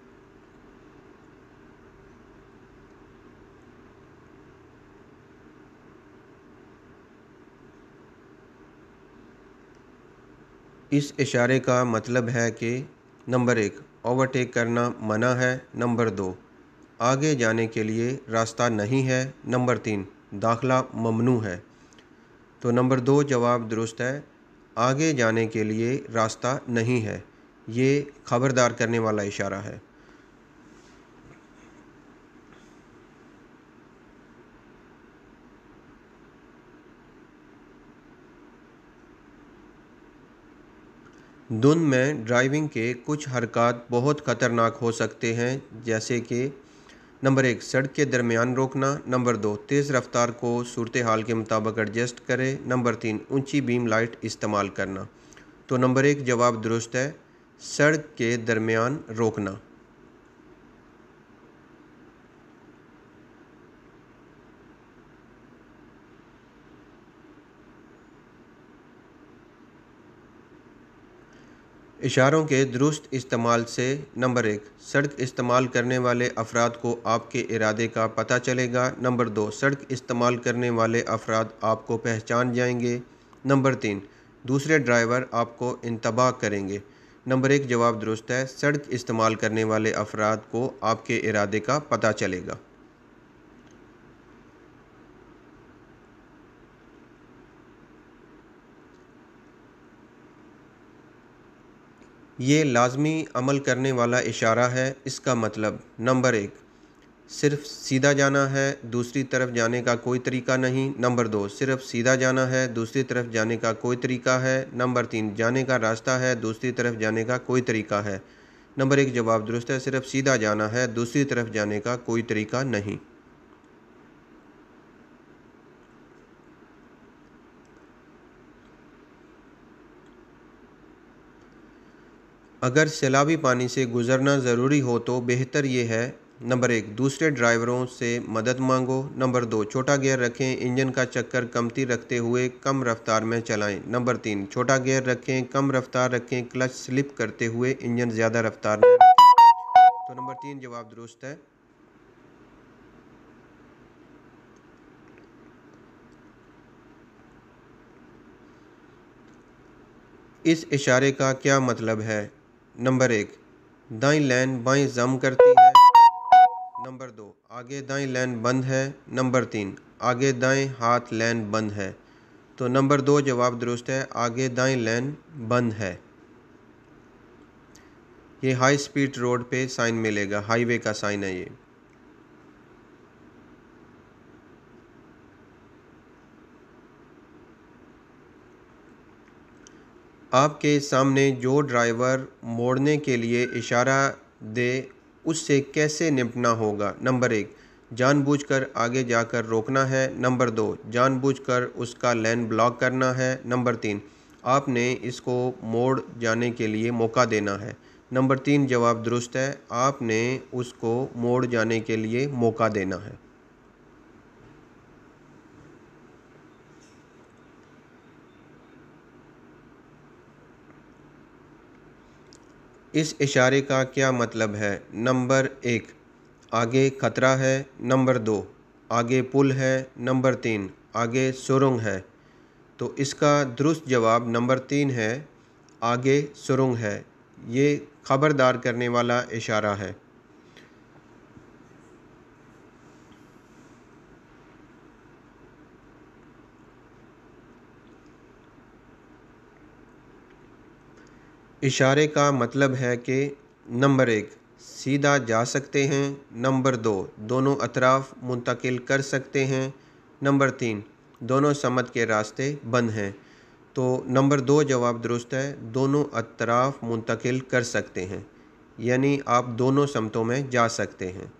इस इशारे का मतलब है कि नंबर एक ओवरटेक करना मना है नंबर दो आगे जाने के लिए रास्ता नहीं है नंबर तीन दाखला ममनू है तो नंबर दो जवाब दुरुस्त है आगे जाने के लिए रास्ता नहीं है ये खबरदार करने वाला इशारा है धुन में ड्राइविंग के कुछ हरकत बहुत ख़तरनाक हो सकते हैं जैसे कि नंबर एक सड़क के दरमियान रोकना नंबर दो तेज़ रफ्तार को सूरत हाल के मुताबिक एडजस्ट करें नंबर तीन ऊंची बीम लाइट इस्तेमाल करना तो नंबर एक जवाब दुरुस्त है सड़क के दरमियान रोकना इशारों के दुरुस्त इस्तेमाल से नंबर एक सड़क इस्तेमाल करने वाले अफराद को आपके इरादे का पता चलेगा नंबर दो सड़क इस्तेमाल करने वाले अफराद आपको पहचान जाएंगे नंबर तीन दूसरे ड्राइवर आपको इंतबाह करेंगे नंबर एक जवाब दुरुस्त है सड़क इस्तेमाल करने वाले अफराद को आपके इरादे का पता चलेगा ये लाजमी अमल करने वाला इशारा है इसका मतलब नंबर एक सिर्फ सीधा जाना है दूसरी तरफ जाने का कोई तरीका नहीं नंबर दो सिर्फ सीधा जाना है दूसरी तरफ जाने का कोई तरीका है नंबर तीन जाने का रास्ता है दूसरी तरफ जाने का कोई तरीका है नंबर एक जवाब दुरुस्त है सिर्फ सीधा जाना है दूसरी तरफ जाने का कोई तरीका नहीं अगर सैलाबी पानी से गुजरना ज़रूरी हो तो बेहतर ये है नंबर एक दूसरे ड्राइवरों से मदद मांगो नंबर दो छोटा गियर रखें इंजन का चक्कर कमती रखते हुए कम रफ्तार में चलाएं नंबर तीन छोटा गियर रखें कम रफ्तार रखें क्लच स्लिप करते हुए इंजन ज़्यादा रफ्तार में तो नंबर तीन जवाब दुरुस्त है इस इशारे का क्या मतलब है नंबर एक दाई लाइन बाई जम करती है नंबर दो आगे दाई लाइन बंद है नंबर तीन आगे दाई हाथ लाइन बंद है तो नंबर दो जवाब दुरुस्त है आगे दाई लाइन बंद है ये हाई स्पीड रोड पे साइन मिलेगा हाईवे का साइन है ये आपके सामने जो ड्राइवर मोड़ने के लिए इशारा दे उससे कैसे निपटना होगा नंबर एक जानबूझकर आगे जाकर रोकना है नंबर दो जानबूझकर उसका लेन ब्लॉक करना है नंबर तीन आपने इसको मोड़ जाने के लिए मौका देना है नंबर तीन जवाब दुरुस्त है आपने उसको मोड़ जाने के लिए मौका देना है इस इशारे का क्या मतलब है नंबर एक आगे खतरा है नंबर दो आगे पुल है नंबर तीन आगे सुरंग है तो इसका दुरुस्त जवाब नंबर तीन है आगे सुरंग है ये खबरदार करने वाला इशारा है इशारे का मतलब है कि नंबर एक सीधा जा सकते हैं नंबर दो दोनों अतराफ मुंतकिल कर सकते हैं नंबर तीन दोनों समत के रास्ते बंद हैं तो नंबर दो जवाब दुरुस्त है दोनों अतराफ मुंतकिल कर सकते हैं यानी आप दोनों समतों में जा सकते हैं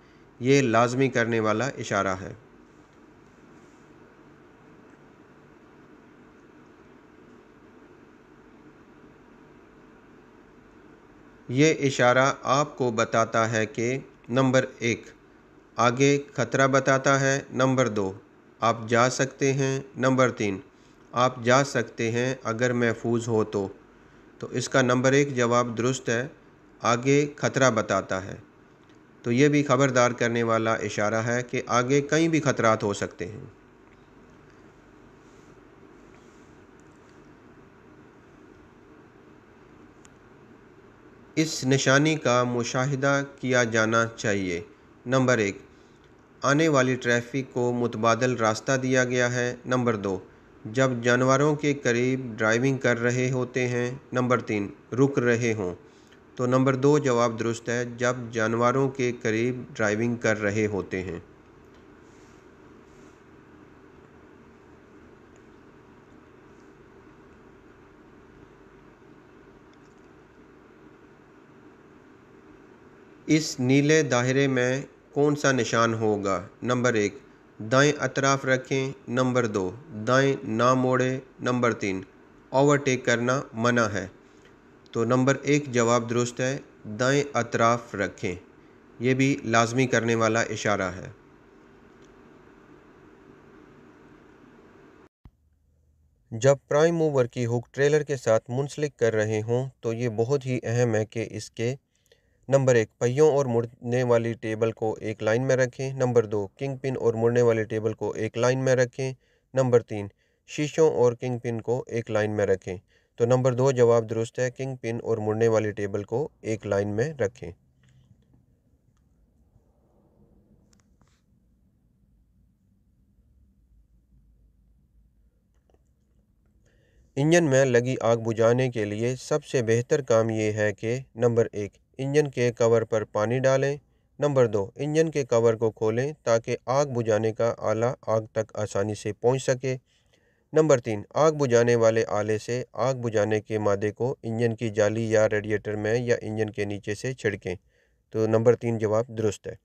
ये लाजमी करने वाला इशारा है ये इशारा आपको बताता है कि नंबर एक आगे खतरा बताता है नंबर दो आप जा सकते हैं नंबर तीन आप जा सकते हैं अगर महफूज हो तो तो इसका नंबर एक जवाब दुरुस्त है आगे खतरा बताता है तो ये भी ख़बरदार करने वाला इशारा है कि आगे कहीं भी ख़तरात हो सकते हैं इस निशानी का मुशाहिदा किया जाना चाहिए नंबर एक आने वाली ट्रैफिक को मुतबादल रास्ता दिया गया है नंबर दो जब जानवरों के करीब ड्राइविंग कर रहे होते हैं नंबर तीन रुक रहे हों तो नंबर दो जवाब दुरुस्त है जब जानवरों के करीब ड्राइविंग कर रहे होते हैं इस नीले दायरे में कौन सा निशान होगा नंबर एक दाएं अतराफ रखें नंबर दो दाएं ना मोड़ें नंबर तीन ओवरटेक करना मना है तो नंबर एक जवाब दुरुस्त है दाएं अतराफ रखें यह भी लाजमी करने वाला इशारा है जब प्राइम मूवर की हुक ट्रेलर के साथ मुंसलिक कर रहे हों तो ये बहुत ही अहम है कि इसके नंबर एक पहियों और मुड़ने वाली टेबल को एक लाइन में रखें नंबर दो किंग पिन और मुड़ने वाली टेबल को एक लाइन में रखें नंबर तीन शीशों और किंग पिन को एक लाइन में रखें तो नंबर दो जवाब दुरुस्त है किंग पिन और मुड़ने वाली टेबल को एक लाइन में रखें इंजन में लगी आग बुझाने के लिए सबसे बेहतर काम ये है कि नंबर एक इंजन के कवर पर पानी डालें नंबर दो इंजन के कवर को खोलें ताकि आग बुझाने का आला आग तक आसानी से पहुंच सके नंबर तीन आग बुझाने वाले आले से आग बुझाने के मादे को इंजन की जाली या रेडिएटर में या इंजन के नीचे से छिड़कें तो नंबर तीन जवाब दुरुस्त है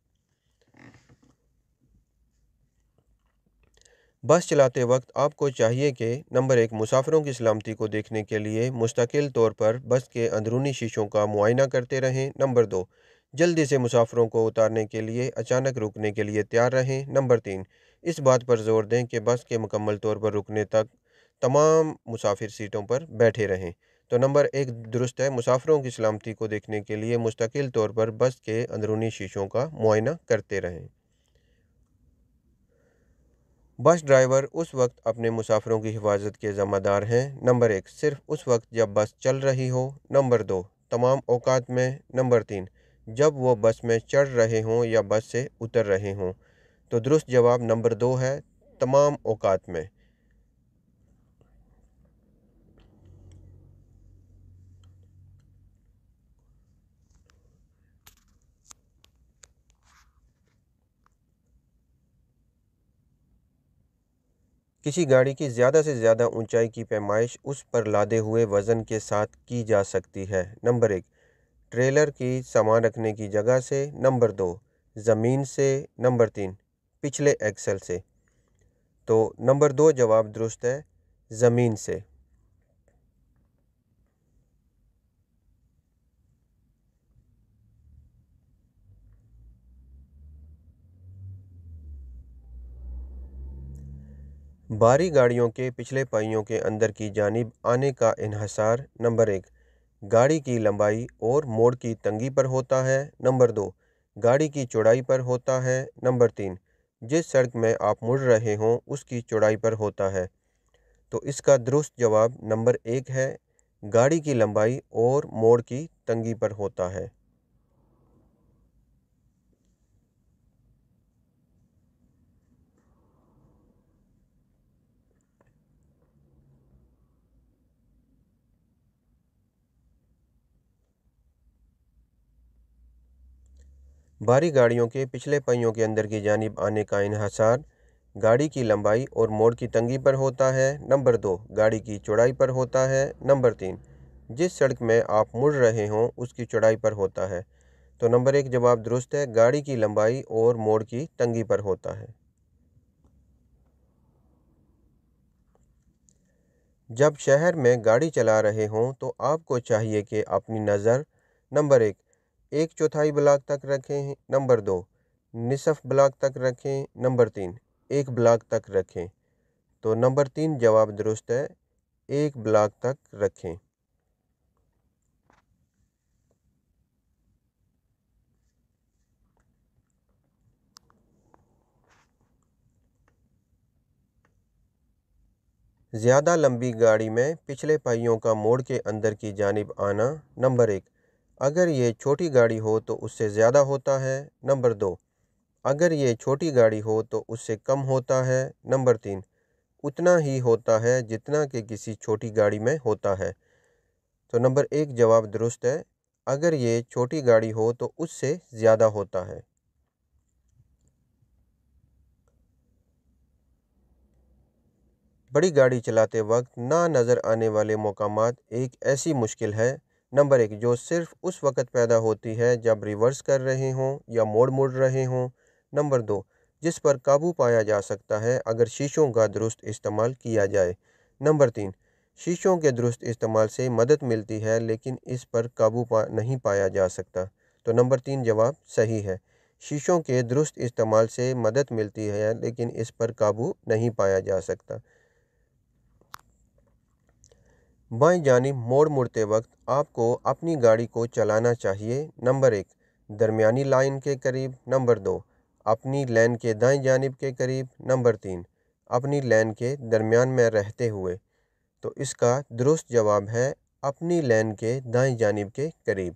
बस चलाते वक्त आपको चाहिए कि नंबर एक मुसाफिरों की सलामती को देखने के लिए मुस्तकिल तौर पर बस के अंदरूनी शीशों का मुआयना करते रहें नंबर दो जल्दी से मुसाफिरों को उतारने के लिए अचानक रुकने के लिए तैयार रहें नंबर तीन इस बात पर जोर दें कि बस के मुकम्मल तौर पर रुकने तक तमाम मुसाफिर सीटों पर बैठे रहें तो नंबर एक दुरुस्त है मुसाफिरों की सलामती को देखने के लिए मुस्तकिल तौर पर बस के अंदरूनी शीशों का मुआयना करते रहें बस ड्राइवर उस वक्त अपने मुसाफिरों की हिफाजत के ज़िम्मेदार हैं नंबर एक सिर्फ उस वक्त जब बस चल रही हो नंबर दो तमाम अवकात में नंबर तीन जब वो बस में चढ़ रहे हों या बस से उतर रहे हों तो दुरुस्त जवाब नंबर दो है तमाम अवकात में किसी गाड़ी की ज़्यादा से ज़्यादा ऊंचाई की पैमाइश उस पर लादे हुए वज़न के साथ की जा सकती है नंबर एक ट्रेलर की सामान रखने की जगह से नंबर दो ज़मीन से नंबर तीन पिछले एक्सल से तो नंबर दो जवाब दुरुस्त है ज़मीन से भारी गाड़ियों के पिछले पहियों के अंदर की जानब आने का इहसार नंबर एक गाड़ी की लंबाई और मोड़ की तंगी पर होता है नंबर दो गाड़ी की चौड़ाई पर होता है नंबर तीन जिस सड़क में आप मुड़ रहे हों उसकी चौड़ाई पर होता है तो इसका दुरुस्त जवाब नंबर एक है गाड़ी की लंबाई और मोड़ की तंगी पर होता है भारी गाड़ियों के पिछले पहियों के अंदर की जानब आने का इहसार गाड़ी की लंबाई और मोड़ की तंगी पर होता है नंबर दो गाड़ी की चौड़ाई पर होता है नंबर तीन जिस सड़क में आप मुड़ रहे हों उसकी चौड़ाई पर होता है तो नंबर एक जवाब दुरुस्त है गाड़ी की लंबाई और मोड़ की तंगी पर होता है जब शहर में गाड़ी चला रहे हों तो आपको चाहिए कि अपनी नज़र नंबर एक एक चौथाई ब्लाक तक रखें नंबर दो निसफ ब्लाक तक रखें नंबर तीन एक ब्लाक तक रखें तो नंबर तीन जवाब दुरुस्त है एक ब्लाक तक रखें ज़्यादा लंबी गाड़ी में पिछले पहियों का मोड़ के अंदर की जानब आना नंबर एक अगर ये छोटी गाड़ी हो तो उससे ज़्यादा होता है नंबर दो अगर ये छोटी गाड़ी हो तो उससे कम होता है नंबर तीन उतना ही होता है जितना कि किसी छोटी गाड़ी में होता है तो नंबर एक जवाब दुरुस्त है अगर ये छोटी गाड़ी हो तो उससे ज़्यादा होता है बड़ी गाड़ी चलाते वक्त ना नज़र आने वाले मकाम एक ऐसी मुश्किल है नंबर एक जो सिर्फ उस वक़्त पैदा होती है जब रिवर्स कर रहे हों या मोड़ मोड़ रहे हों नंबर दो जिस पर काबू पाया जा सकता है अगर शीशों का दुरुस्त इस्तेमाल किया जाए नंबर तीन शीशों के दुरुस्त इस्तेमाल से मदद मिलती है लेकिन इस पर काबू पा नहीं पाया जा सकता तो नंबर तीन जवाब सही है शीशों के दुरुस्त इस्तेमाल से मदद मिलती है लेकिन इस पर काबू नहीं पाया जा सकता बाई जानी मोड़ मुड़ते वक्त आपको अपनी गाड़ी को चलाना चाहिए नंबर एक दरमियानी लाइन के करीब नंबर दो अपनी लेन के दाएं जानब के करीब नंबर तीन अपनी लेन के दरमियान में रहते हुए तो इसका दुरुस्त जवाब है अपनी लेन के दाएं जानब के करीब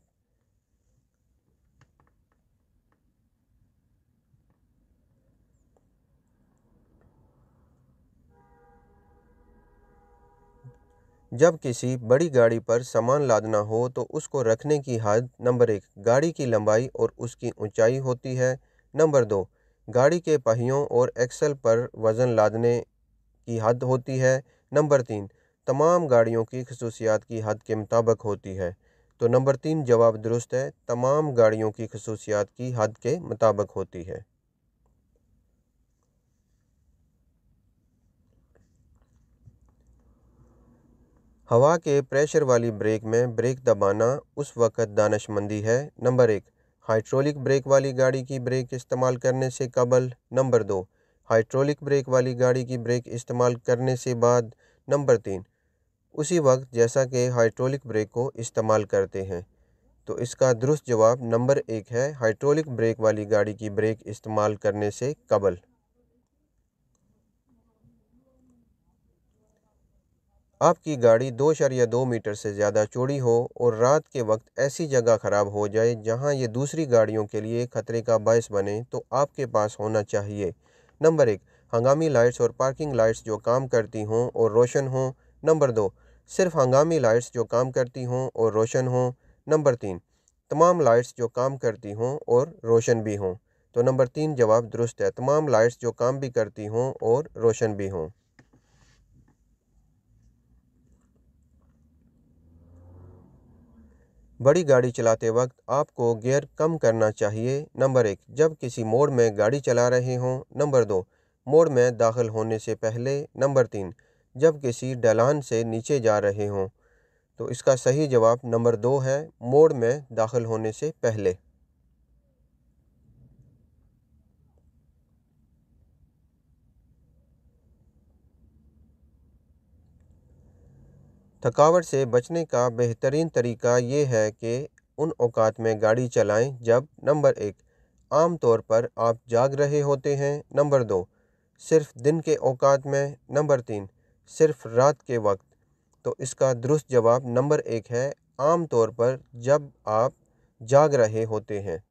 जब किसी बड़ी गाड़ी पर सामान लादना हो तो उसको रखने की हद नंबर एक गाड़ी की लंबाई और उसकी ऊंचाई होती है नंबर दो गाड़ी के पहियों और एक्सल पर वज़न लादने की हद होती है नंबर तीन तमाम गाड़ियों की खसूसियात की हद के मुताबिक होती है तो नंबर तीन जवाब दुरुस्त है तमाम गाड़ियों की खसूसियात की हद के मुताबिक होती है हवा के प्रेशर वाली ब्रेक में ब्रेक दबाना उस वक़्त दानशमंदी है नंबर एक हाइड्रोलिक ब्रेक वाली गाड़ी की ब्रेक इस्तेमाल करने से कबल नंबर दो हाइड्रोलिक ब्रेक वाली गाड़ी की ब्रेक इस्तेमाल करने से बाद नंबर तीन उसी वक्त जैसा कि हाइड्रोलिक ब्रेक को इस्तेमाल करते हैं तो इसका दुरुस्त जवाब नंबर एक है हाइड्रोलिक ब्रेक वाली गाड़ी की ब्रेक इस्तेमाल करने से कबल आपकी गाड़ी दो शरिया दो मीटर से ज़्यादा चौड़ी हो और रात के वक्त ऐसी जगह ख़राब हो जाए जहां ये दूसरी गाड़ियों के लिए खतरे का बायस बने तो आपके पास होना चाहिए नंबर एक हंगामी लाइट्स और पार्किंग लाइट्स जो काम करती हों और रोशन हों नंबर दो सिर्फ हंगामी लाइट्स जो काम करती हों और रोशन हों नंबर तीन तमाम लाइट्स जो काम करती हों और रोशन भी हों तो नंबर तीन जवाब दुरुस्त है तमाम लाइट्स जो काम भी करती हों और रोशन भी हों बड़ी गाड़ी चलाते वक्त आपको गियर कम करना चाहिए नंबर एक जब किसी मोड़ में गाड़ी चला रहे हों नंबर दो मोड़ में दाखिल होने से पहले नंबर तीन जब किसी डलान से नीचे जा रहे हों तो इसका सही जवाब नंबर दो है मोड़ में दाखिल होने से पहले थकावट से बचने का बेहतरीन तरीका ये है कि उन अवात में गाड़ी चलाएं जब नंबर एक आम तौर पर आप जाग रहे होते हैं नंबर दो सिर्फ दिन के औकात में नंबर तीन सिर्फ रात के वक्त तो इसका दुरुस्त जवाब नंबर एक है आम तौर पर जब आप जाग रहे होते हैं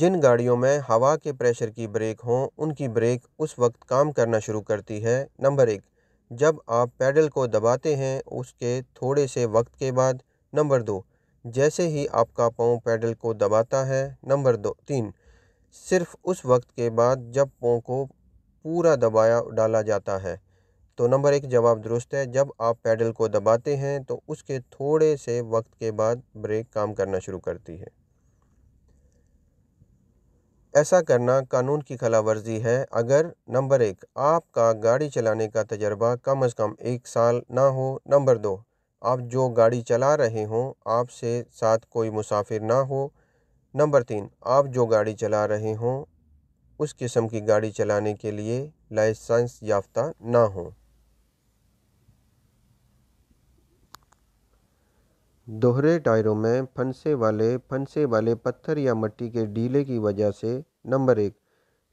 जिन गाड़ियों में हवा के प्रेशर की ब्रेक हों उनकी ब्रेक उस वक्त काम करना शुरू करती है नंबर एक जब आप पैडल को दबाते हैं उसके थोड़े से वक्त के बाद नंबर दो जैसे ही आपका पाँव पैडल को दबाता है नंबर दो तीन सिर्फ उस वक्त के बाद जब पाँव को पूरा दबाया डाला जाता है तो नंबर एक जवाब दुरुस्त है जब आप पैडल को दबाते हैं तो उसके थोड़े से वक्त के बाद ब्रेक काम करना शुरू करती है ऐसा करना कानून की खिलाफवर्जी है अगर नंबर एक आपका गाड़ी चलाने का तजर्बा कम अज़ कम एक साल ना हो नंबर दो आप जो गाड़ी चला रहे हों आपसे साथ कोई मुसाफिर ना हो नंबर तीन आप जो गाड़ी चला रहे हों उस किस्म की गाड़ी चलाने के लिए लाइसेंस याफ्ता ना हों दोहरे टायरों में फंसे वाले फंसे वाले पत्थर या मट्टी के ढीले की वजह से नंबर एक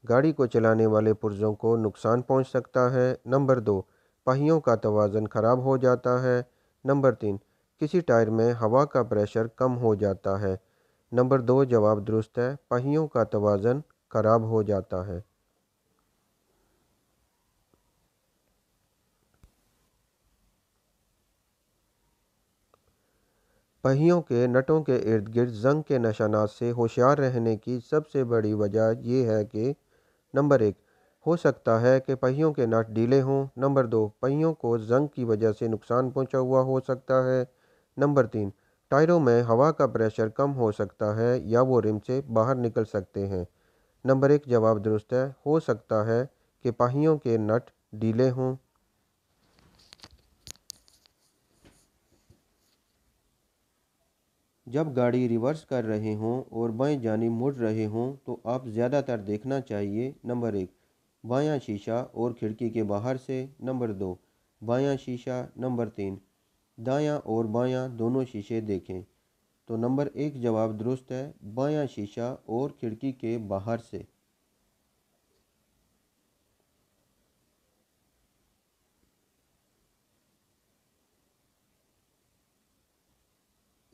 गाड़ी को चलाने वाले पुर्जों को नुकसान पहुंच सकता है नंबर दो पहियों का तोज़न ख़राब हो जाता है नंबर तीन किसी टायर में हवा का प्रेशर कम हो जाता है नंबर दो जवाब दुरुस्त है पहियों का तोज़न ख़राब हो जाता है पहियों के नटों के इर्द गिर्द जंग के नशानात से होशियार रहने की सबसे बड़ी वजह यह है कि नंबर एक हो सकता है कि पहियों के नट ढीले हों नंबर दो पहियों को जंग की वजह से नुकसान पहुंचा हुआ हो सकता है नंबर तीन टायरों में हवा का प्रेशर कम हो सकता है या वो रिम से बाहर निकल सकते हैं नंबर एक जवाब दुरुस्त है हो सकता है कि पहियों के नट ढीले हों जब गाड़ी रिवर्स कर रहे हों और बाएं जानी मुड़ रहे हों तो आप ज़्यादातर देखना चाहिए नंबर एक बायां शीशा और खिड़की के बाहर से नंबर दो बायां शीशा नंबर तीन दायां और बायां दोनों शीशे देखें तो नंबर एक जवाब दुरुस्त है बायां शीशा और खिड़की के बाहर से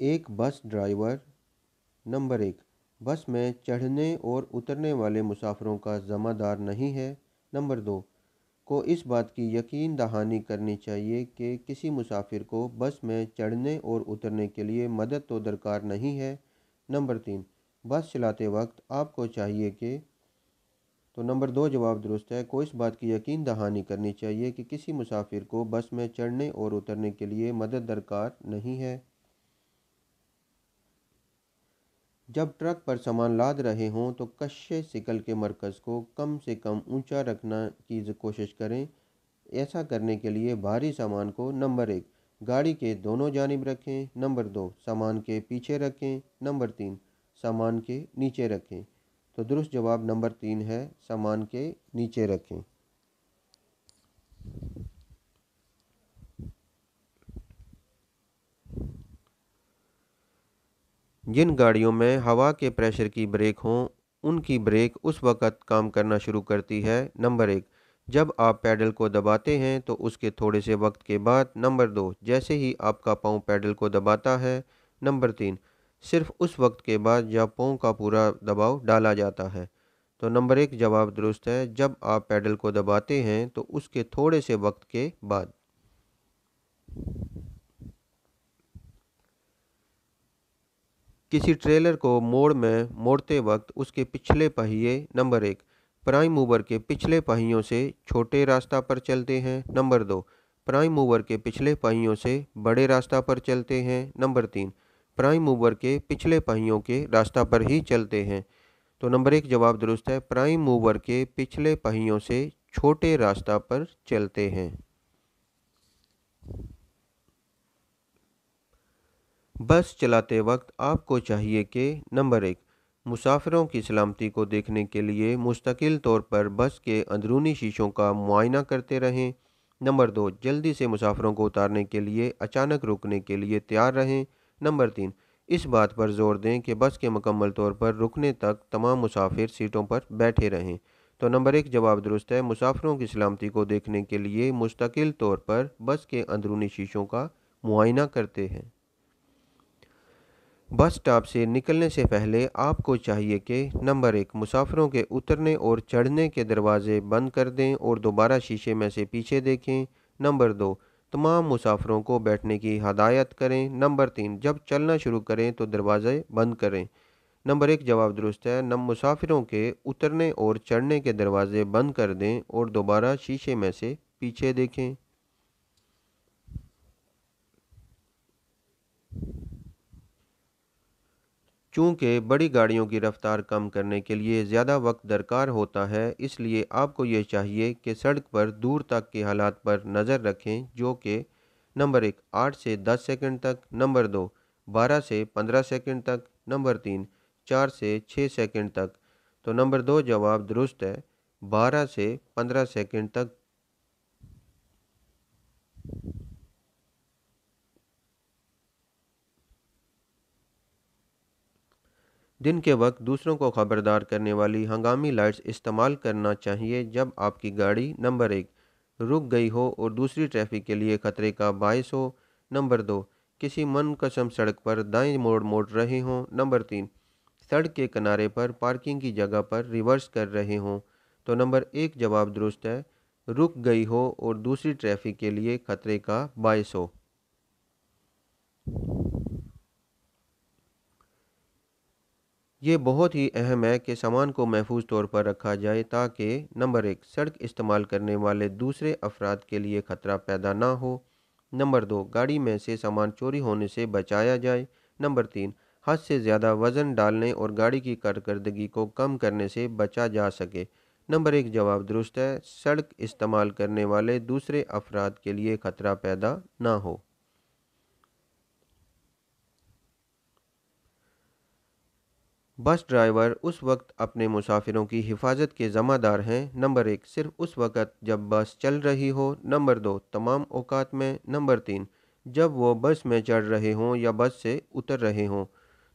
एक बस ड्राइवर नंबर एक बस में चढ़ने और उतरने वाले मुसाफिरों का ज़मादार नहीं है नंबर दो को इस बात की यकीन दहानी करनी चाहिए कि किसी मुसाफिर को बस में चढ़ने और उतरने के लिए मदद तो दरकार नहीं है नंबर तीन बस चलाते वक्त आपको चाहिए कि तो नंबर दो जवाब दुरुस्त है को इस बात की यकीन दहानी करनी चाहिए कि किसी मुसाफिर को बस में चढ़ने और उतरने के लिए मदद दरकार नहीं है जब ट्रक पर सामान लाद रहे हों तो कश्य सिकल के मरकज़ को कम से कम ऊंचा रखना की कोशिश करें ऐसा करने के लिए भारी सामान को नंबर एक गाड़ी के दोनों जानब रखें नंबर दो सामान के पीछे रखें नंबर तीन सामान के नीचे रखें तो दुरुस्त जवाब नंबर तीन है सामान के नीचे रखें जिन गाड़ियों में हवा के प्रेशर की ब्रेक हों उनकी ब्रेक उस वक़्त काम करना शुरू करती है नंबर एक जब आप पैडल को दबाते हैं तो उसके थोड़े से वक्त के बाद नंबर दो जैसे ही आपका पाँव पैडल को दबाता है नंबर तीन सिर्फ उस वक्त के बाद जब पाँव का पूरा दबाव डाला जाता है तो नंबर एक जवाब दुरुस्त है जब आप पैडल को दबाते हैं तो उसके थोड़े से वक्त के बाद किसी ट्रेलर को मोड़ में मोड़ते वक्त उसके पिछले पहिए नंबर एक प्राइम मूवर के पिछले पहियों से छोटे रास्ता पर चलते हैं नंबर दो प्राइम मूवर के पिछले पहियों से बड़े रास्ता पर चलते हैं नंबर तीन प्राइम मूवर के पिछले पहियों के रास्ता पर ही चलते हैं तो नंबर एक जवाब दुरुस्त है प्राइम मूवर के पिछले पहियों से छोटे रास्ता पर चलते हैं बस चलाते वक्त आपको चाहिए कि नंबर एक मुसाफिरों की सलामती को देखने के लिए मुस्तकिल तौर पर बस के अंदरूनी शीशों का मुआयना करते रहें नंबर दो जल्दी से मुसाफिरों को उतारने के लिए अचानक रुकने के लिए तैयार रहें नंबर तीन इस बात पर जोर दें कि बस के मुकम्मल तौर पर रुकने तक तमाम मुसाफिर सीटों पर बैठे रहें तो नंबर एक जवाब दुरुस्त है मुसाफिरों की सलामती को देखने के लिए मुस्तकिल तौर पर बस के अंदरूनी शीशों का मुआयना करते हैं बस स्टॉप से निकलने से पहले आपको चाहिए कि नंबर एक मुसाफिरों के उतरने और चढ़ने के दरवाजे बंद कर दें और दोबारा शीशे में से पीछे देखें नंबर दो तमाम मुसाफिरों को बैठने की हदायत करें नंबर तीन जब चलना शुरू करें तो दरवाजे बंद करें नंबर एक जवाब दुरुस्त है नम मुसाफिरों के उतरने और चढ़ने के दरवाजे बंद कर दें और दोबारा शीशे में से पीछे देखें चूँकि बड़ी गाड़ियों की रफ़्तार कम करने के लिए ज़्यादा वक्त दरकार होता है इसलिए आपको ये चाहिए कि सड़क पर दूर तक के हालात पर नज़र रखें जो कि नंबर एक आठ से दस सेकेंड तक नंबर दो बारह से पंद्रह सेकेंड तक नंबर तीन चार से छः सेकेंड तक तो नंबर दो जवाब दुरुस्त है बारह से पंद्रह सेकेंड तक दिन के वक्त दूसरों को खबरदार करने वाली हंगामी लाइट्स इस्तेमाल करना चाहिए जब आपकी गाड़ी नंबर एक रुक गई हो और दूसरी ट्रैफिक के लिए खतरे का बायस हो नंबर दो किसी मन कसम सड़क पर दाएं मोड़ मोड़ रहे हों नंबर तीन सड़क के किनारे पर पार्किंग की जगह पर रिवर्स कर रहे हों तो नंबर एक जवाब दुरुस्त है रुक गई हो और दूसरी ट्रैफिक के लिए खतरे का बायस हो ये बहुत ही अहम है कि सामान को महफूज तौर पर रखा जाए ताकि नंबर एक सड़क इस्तेमाल करने वाले दूसरे अफराद के लिए ख़तरा पैदा ना हो नंबर दो गाड़ी में से सामान चोरी होने से बचाया जाए नंबर तीन हद से ज़्यादा वज़न डालने और गाड़ी की कारकर्दगी को कम करने से बचा जा सके नंबर एक जवाब दुरुस्त है सड़क इस्तेमाल करने वाले दूसरे अफराद के लिए ख़तरा पैदा ना हो बस ड्राइवर उस वक्त अपने मुसाफिरों की हिफाजत के ज़मादार हैं नंबर एक सिर्फ उस वक़्त जब बस चल रही हो नंबर दो तमाम औकात में नंबर तीन जब वो बस में चढ़ रहे हों या बस से उतर रहे हों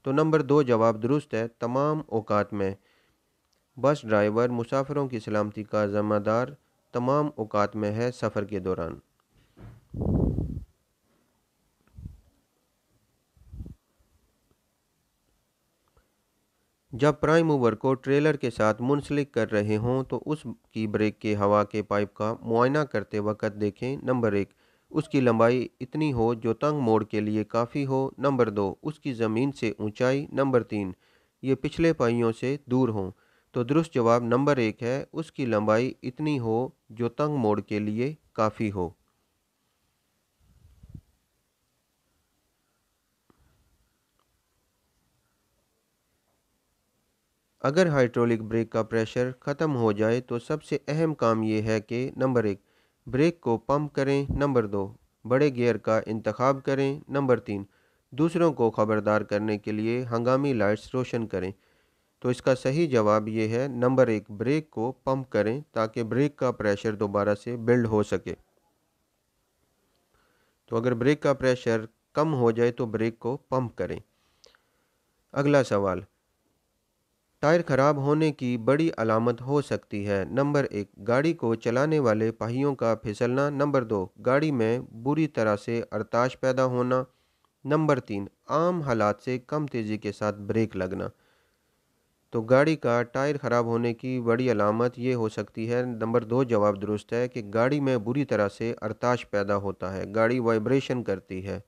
तो नंबर दो जवाब दुरुस्त है तमाम औकात में बस ड्राइवर मुसाफिरों की सलामती का ज़मादार तमाम औकात में है सफ़र के दौरान जब प्राइम मूवर को ट्रेलर के साथ मुंसलिक कर रहे हों तो उसकी ब्रेक के हवा के पाइप का मुआयना करते वक्त देखें नंबर एक उसकी लंबाई इतनी हो जो तंग मोड़ के लिए काफ़ी हो नंबर दो उसकी ज़मीन से ऊंचाई नंबर तीन ये पिछले पहियों से दूर हों तो दुरुस्त जवाब नंबर एक है उसकी लंबाई इतनी हो जो तंग मोड़ के लिए काफ़ी हो अगर हाइड्रोलिक ब्रेक का प्रेशर ख़त्म हो जाए तो सबसे अहम काम ये है कि नंबर एक ब्रेक को पंप करें नंबर दो बड़े गियर का इंतखब करें नंबर तीन दूसरों को ख़बरदार करने के लिए हंगामी लाइट्स रोशन करें तो इसका सही जवाब ये है नंबर एक ब्रेक को पंप करें ताकि ब्रेक का प्रेशर दोबारा से बिल्ड हो सके तो अगर ब्रेक का प्रेशर कम हो जाए तो ब्रेक को पंप करें अगला सवाल टायर खराब होने की बड़ी अलामत हो सकती है नंबर एक गाड़ी को चलाने वाले पहियों का फिसलना नंबर दो गाड़ी में बुरी तरह से अरताश पैदा होना नंबर तीन आम हालात से कम तेज़ी के साथ ब्रेक लगना तो गाड़ी का टायर ख़राब होने की बड़ी अलामत ये हो सकती है नंबर दो जवाब दुरुस्त है कि गाड़ी में बुरी तरह से अरताश पैदा होता है गाड़ी वाइब्रेशन करती है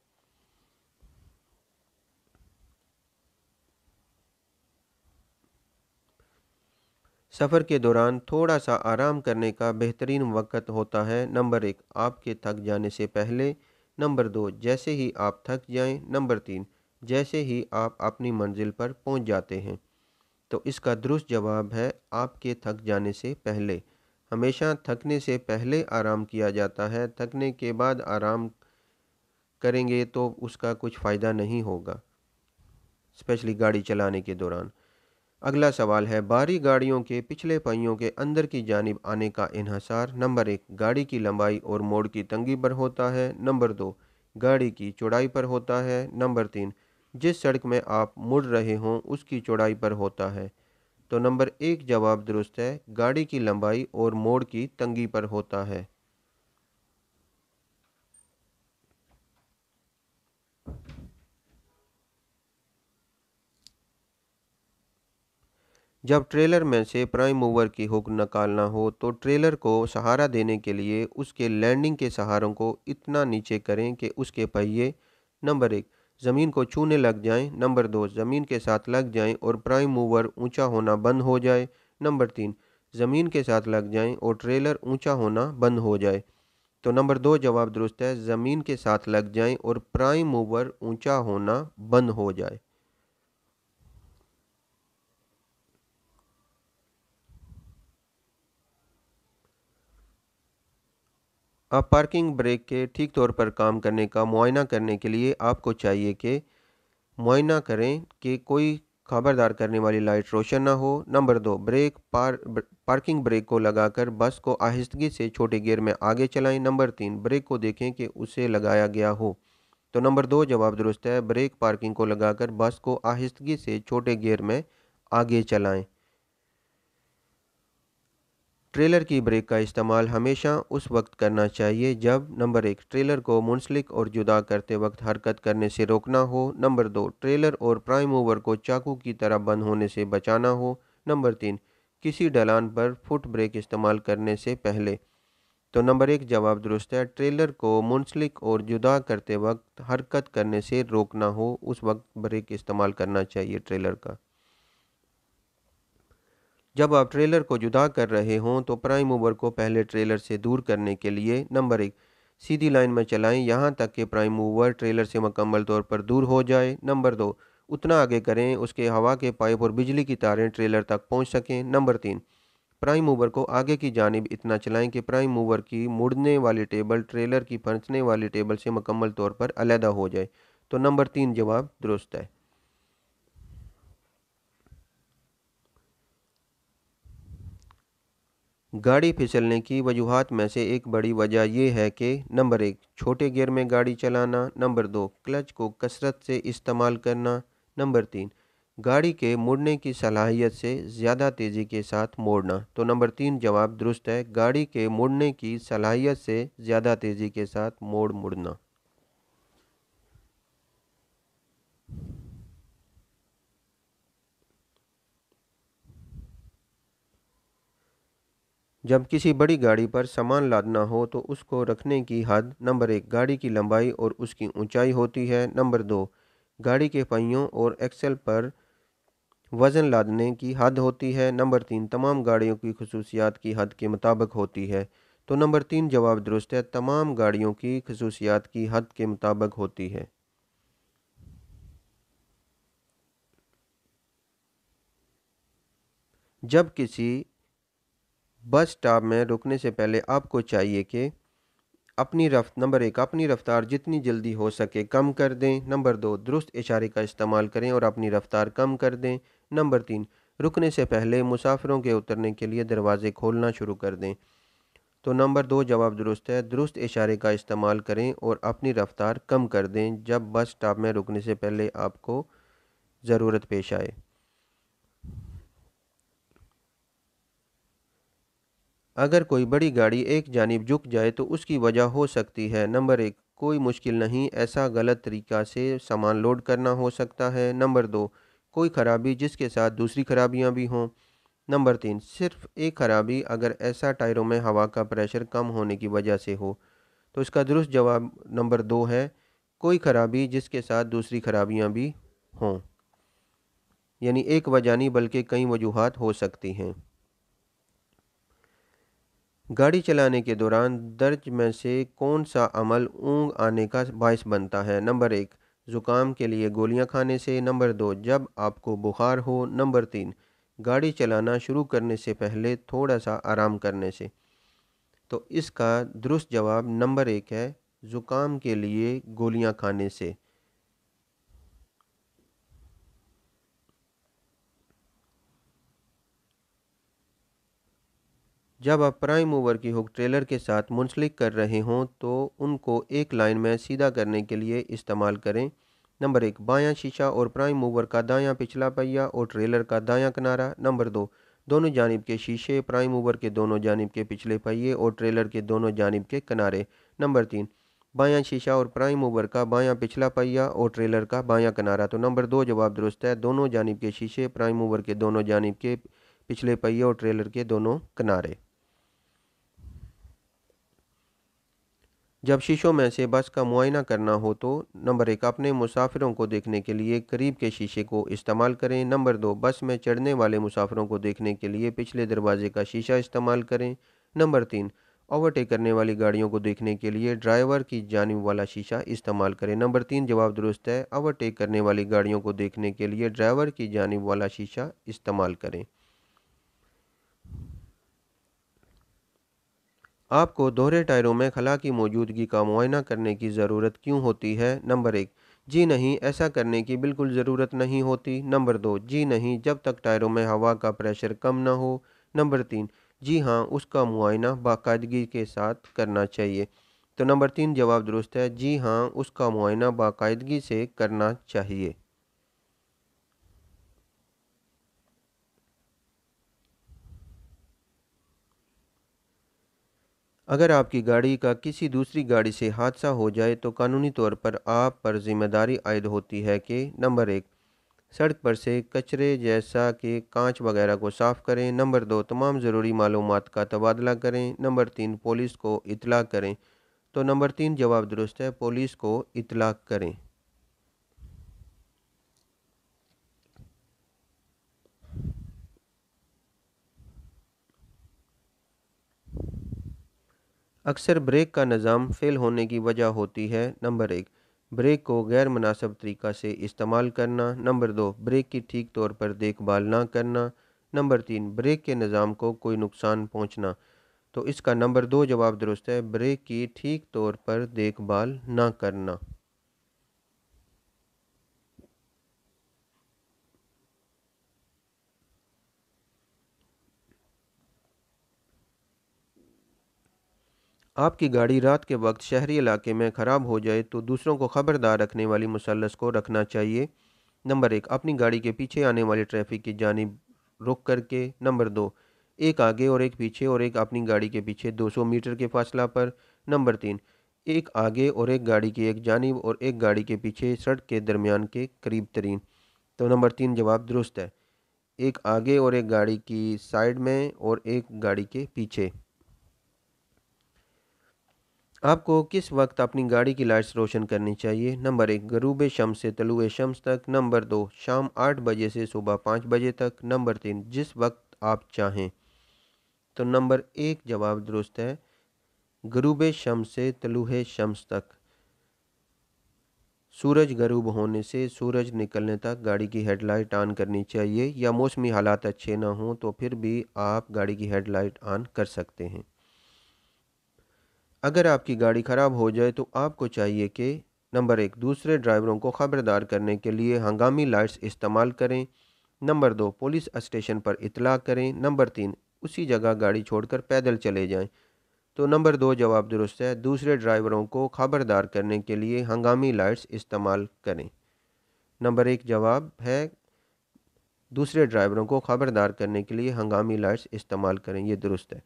सफ़र के दौरान थोड़ा सा आराम करने का बेहतरीन वक़्त होता है नंबर एक आपके थक जाने से पहले नंबर दो जैसे ही आप थक जाएं नंबर तीन जैसे ही आप अपनी मंजिल पर पहुंच जाते हैं तो इसका दुरुस्त जवाब है आपके थक जाने से पहले हमेशा थकने से पहले आराम किया जाता है थकने के बाद आराम करेंगे तो उसका कुछ फ़ायदा नहीं होगा स्पेशली गाड़ी चलाने के दौरान अगला सवाल है बाहरी गाड़ियों के पिछले पहियों के अंदर की जानब आने का इहसार नंबर एक गाड़ी की लंबाई और मोड़ की तंगी पर होता है नंबर दो गाड़ी की चौड़ाई पर होता है नंबर तीन जिस सड़क में आप मुड़ रहे हों उसकी चौड़ाई पर होता है तो नंबर एक जवाब दुरुस्त है गाड़ी की लंबाई और मोड़ की तंगी पर होता है जब ट्रेलर में से प्राइम मूवर की हुक निकालना हो तो ट्रेलर को सहारा देने के लिए उसके लैंडिंग के सहारों को इतना नीचे करें कि उसके पहिए नंबर एक ज़मीन को छूने लग जाएं नंबर दो ज़मीन के साथ लग जाएं और प्राइम मूवर ऊंचा होना बंद हो जाए नंबर तीन ज़मीन के साथ लग जाएं और ट्रेलर ऊंचा होना बंद हो जाए तो नंबर दो जवाब दुरुस्त है ज़मीन के साथ लग जाएं और प्राइम मूवर ऊंचा होना बंद हो जाए अब पार्किंग ब्रेक के ठीक तौर पर काम करने का मुआयना करने के लिए आपको चाहिए कि मुआयना करें कि कोई खबरदार करने वाली लाइट रोशन ना हो नंबर दो ब्रेक पार पार्किंग ब्रेक को लगाकर बस को आहिस्तगी से छोटे गियर में आगे चलाएं नंबर तीन ब्रेक को देखें कि उसे लगाया गया हो तो नंबर दो जवाब दुरुस्त है ब्रेक पार्किंग को लगाकर बस को आहिस्तगी से छोटे गियर में आगे चलाएं ट्रेलर की ब्रेक का इस्तेमाल हमेशा उस वक्त करना चाहिए जब नंबर एक ट्रेलर को मुंसलिक और जुदा करते वक्त हरकत करने से रोकना हो नंबर दो ट्रेलर और प्राइम ओवर को चाकू की तरह बंद होने से बचाना हो नंबर तीन किसी ढलान पर फुट ब्रेक इस्तेमाल करने से पहले तो नंबर एक जवाब दुरुस्त है ट्रेलर को मुंसलिक और जुदा करते वक्त हरकत करने से रोकना हो उस वक्त ब्रेक इस्तेमाल करना चाहिए ट्रेलर का जब आप ट्रेलर को जुदा कर रहे हों तो प्राइम मूवर को पहले ट्रेलर से दूर करने के लिए नंबर एक सीधी लाइन में चलाएं यहाँ तक कि प्राइम मूवर ट्रेलर से मकम्मल तौर पर दूर हो जाए नंबर दो उतना आगे करें उसके हवा के पाइप और बिजली की तारें ट्रेलर तक पहुँच सकें नंबर तीन प्राइम मूवर को आगे की जानब इतना चलाएं कि प्राइम मूवर की मुड़ने वाली टेबल ट्रेलर की फंसने वाली टेबल से मकम्मल तौर पर अलहदा हो जाए तो नंबर तीन जवाब दुरुस्त है गाड़ी फिसलने की वजूहत में से एक बड़ी वजह यह है कि नंबर एक छोटे गियर में गाड़ी चलाना नंबर दो क्लच को कसरत से इस्तेमाल करना नंबर तीन गाड़ी के मुड़ने की सलाहियत से ज़्यादा तेज़ी के साथ मोड़ना तो नंबर तीन जवाब दुरुस्त है गाड़ी के मुड़ने की सलाहियत से ज़्यादा तेज़ी के साथ मोड़ मुड़ना जब किसी बड़ी गाड़ी पर सामान लादना हो तो उसको रखने की हद नंबर एक गाड़ी की लंबाई और उसकी ऊंचाई होती है नंबर दो गाड़ी के पहियों और एक्सेल पर वज़न लादने की हद होती है नंबर तीन तमाम गाड़ियों की खसूसियात की हद के मुताबिक होती है तो नंबर तीन जवाब दुरुस्त है तमाम गाड़ियों की खसूसियात की हद के मुताबिक होती है जब किसी बस स्टॉप में रुकने से पहले आपको चाहिए कि अपनी रफ नंबर एक अपनी रफ़्तार जितनी जल्दी हो सके कम कर दें नंबर दो दुरुस्त इशारे का इस्तेमाल करें और अपनी रफ़्तार कम कर दें नंबर तीन रुकने से पहले मुसाफिरों के उतरने के लिए दरवाज़े खोलना शुरू कर दें तो नंबर दो जवाब दुरुस्त है दुरुस्त इशारे का इस्तेमाल करें और अपनी रफ़्तार कम कर दें जब बस स्टॉप में रुकने से पहले आपको ज़रूरत पेश आए अगर कोई बड़ी गाड़ी एक जानब झुक जाए तो उसकी वजह हो सकती है नंबर एक कोई मुश्किल नहीं ऐसा गलत तरीक़ा से सामान लोड करना हो सकता है नंबर दो कोई ख़राबी जिसके साथ दूसरी खराबियाँ भी हों नंबर तीन सिर्फ एक खराबी अगर ऐसा टायरों में हवा का प्रेशर कम होने की वजह से हो तो इसका दुरुस्त जवाब नंबर दो है कोई खराबी जिसके साथ दूसरी खराबियाँ भी हों यानी एक नहीं बल्कि कई वजूहत हो सकती हैं गाड़ी चलाने के दौरान दर्ज में से कौन सा अमल ऊँग आने का बायस बनता है नंबर एक ज़ुकाम के लिए गोलियां खाने से नंबर दो जब आपको बुखार हो नंबर तीन गाड़ी चलाना शुरू करने से पहले थोड़ा सा आराम करने से तो इसका दुरुस्त जवाब नंबर एक है ज़ुकाम के लिए गोलियां खाने से जब आप प्राइम मूवर की हुक ट्रेलर के साथ मुंसलिक कर रहे हों तो उनको एक लाइन में सीधा करने के लिए इस्तेमाल करें नंबर एक बायां शीशा और प्राइम मूवर का दायां पिछला पहिया और ट्रेलर का दायां किनारा नंबर दो दोनों जानब के शीशे प्राइम मूवर के दोनों जानब के पिछले पहिए और ट्रेलर के दोनों जानब के किनारे नंबर तीन बायां शीशा और प्राइम मूवर का बायां पिछला पहिया और ट्रेलर का बायां किनारा तो नंबर दो जवाब दुरुस्त है दोनों जानब के शीशे प्राइम मूवर के दोनों जानब के पिछले पहिए और ट्रेलर के दोनों किनारे जब शीशों में से बस का मुआयना करना हो तो नंबर एक अपने मुसाफिरों को देखने के लिए करीब के शीशे को इस्तेमाल करें नंबर दो बस में चढ़ने वाले मुसाफिरों को देखने के लिए पिछले दरवाजे का शीशा इस्तेमाल करें नंबर तीन ओवरटेक करने वाली गाड़ियों को देखने के लिए ड्राइवर की जानब वाला शीशा इस्तेमाल करें नंबर तीन जवाब दुरुस्त है ओवरटेक करने वाली गाड़ियों को देखने के लिए ड्राइवर की जानब वाला शीशा इस्तेमाल करें आपको दोहरे टायरों में खला की मौजूदगी का मुआयना करने की ज़रूरत क्यों होती है नंबर एक जी नहीं ऐसा करने की बिल्कुल ज़रूरत नहीं होती नंबर दो जी नहीं जब तक टायरों में हवा का प्रेशर कम ना हो नंबर तीन जी हाँ उसका मुआयना बाकायदगी के साथ करना चाहिए तो नंबर तीन जवाब दुरुस्त है जी हाँ उसका मुआयना बाकायदगी से करना चाहिए अगर आपकी गाड़ी का किसी दूसरी गाड़ी से हादसा हो जाए तो कानूनी तौर पर आप पर जिम्मेदारी आयद होती है कि नंबर एक सड़क पर से कचरे जैसा कि कांच वगैरह को साफ़ करें नंबर दो तमाम ज़रूरी मालूम का तबादला करें नंबर तीन पुलिस को इतला करें तो नंबर तीन जवाब दुरुस्त है पुलिस को इतला करें अक्सर ब्रेक का निज़ाम फ़ेल होने की वजह होती है नंबर एक ब्रेक को गैर मुनासब तरीक़ा से इस्तेमाल करना नंबर दो ब्रेक की ठीक तौर पर देखभाल ना करना नंबर तीन ब्रेक के निज़ाम को कोई नुकसान पहुँचना तो इसका नंबर दो जवाब दुरुस्त है ब्रेक की ठीक तौर पर देखभाल ना करना आपकी गाड़ी रात के वक्त शहरी इलाके में ख़राब हो जाए तो दूसरों को ख़बरदार रखने वाली मुसलस को रखना चाहिए नंबर एक अपनी गाड़ी के पीछे आने वाले ट्रैफिक की जानब रुक करके नंबर दो एक आगे और एक पीछे और एक अपनी गाड़ी के पीछे 200 मीटर के फासला पर नंबर तीन एक आगे और एक गाड़ी की एक जानब और एक गाड़ी के पीछे सड़क के दरमियान के करीब तरीन तो नंबर तीन जवाब दुरुस्त है एक आगे और एक गाड़ी की साइड में और एक गाड़ी के पीछे आपको किस वक्त अपनी गाड़ी की लाइट्स रोशन करनी चाहिए नंबर एक गरूब शम्स से तलु शम्स तक नंबर दो शाम आठ बजे से सुबह पाँच बजे तक नंबर तीन जिस वक्त आप चाहें तो नंबर एक जवाब दुरुस्त है गरूब शम से तलुह शम्स तक सूरज गरूब होने से सूरज निकलने तक गाड़ी की हेडलाइट ऑन करनी चाहिए या मौसमी हालात अच्छे ना हों तो फिर भी आप गाड़ी की हेडलाइट ऑन कर सकते हैं अगर आपकी गाड़ी ख़राब हो जाए तो आपको चाहिए कि नंबर एक दूसरे ड्राइवरों को खबरदार करने के लिए हंगामी लाइट्स इस्तेमाल करें नंबर दो पुलिस स्टेशन पर इतला करें नंबर तीन उसी जगह गाड़ी छोड़कर पैदल चले जाएं। तो नंबर दो जवाब दुरुस्त है दूसरे ड्राइवरों को खबरदार करने के लिए हंगामी लाइट्स इस्तेमाल करें नंबर एक जवाब है दूसरे ड्राइवरों को खबरदार करने के लिए हंगामी लाइट्स इस्तेमाल करें ये दुरुस्त है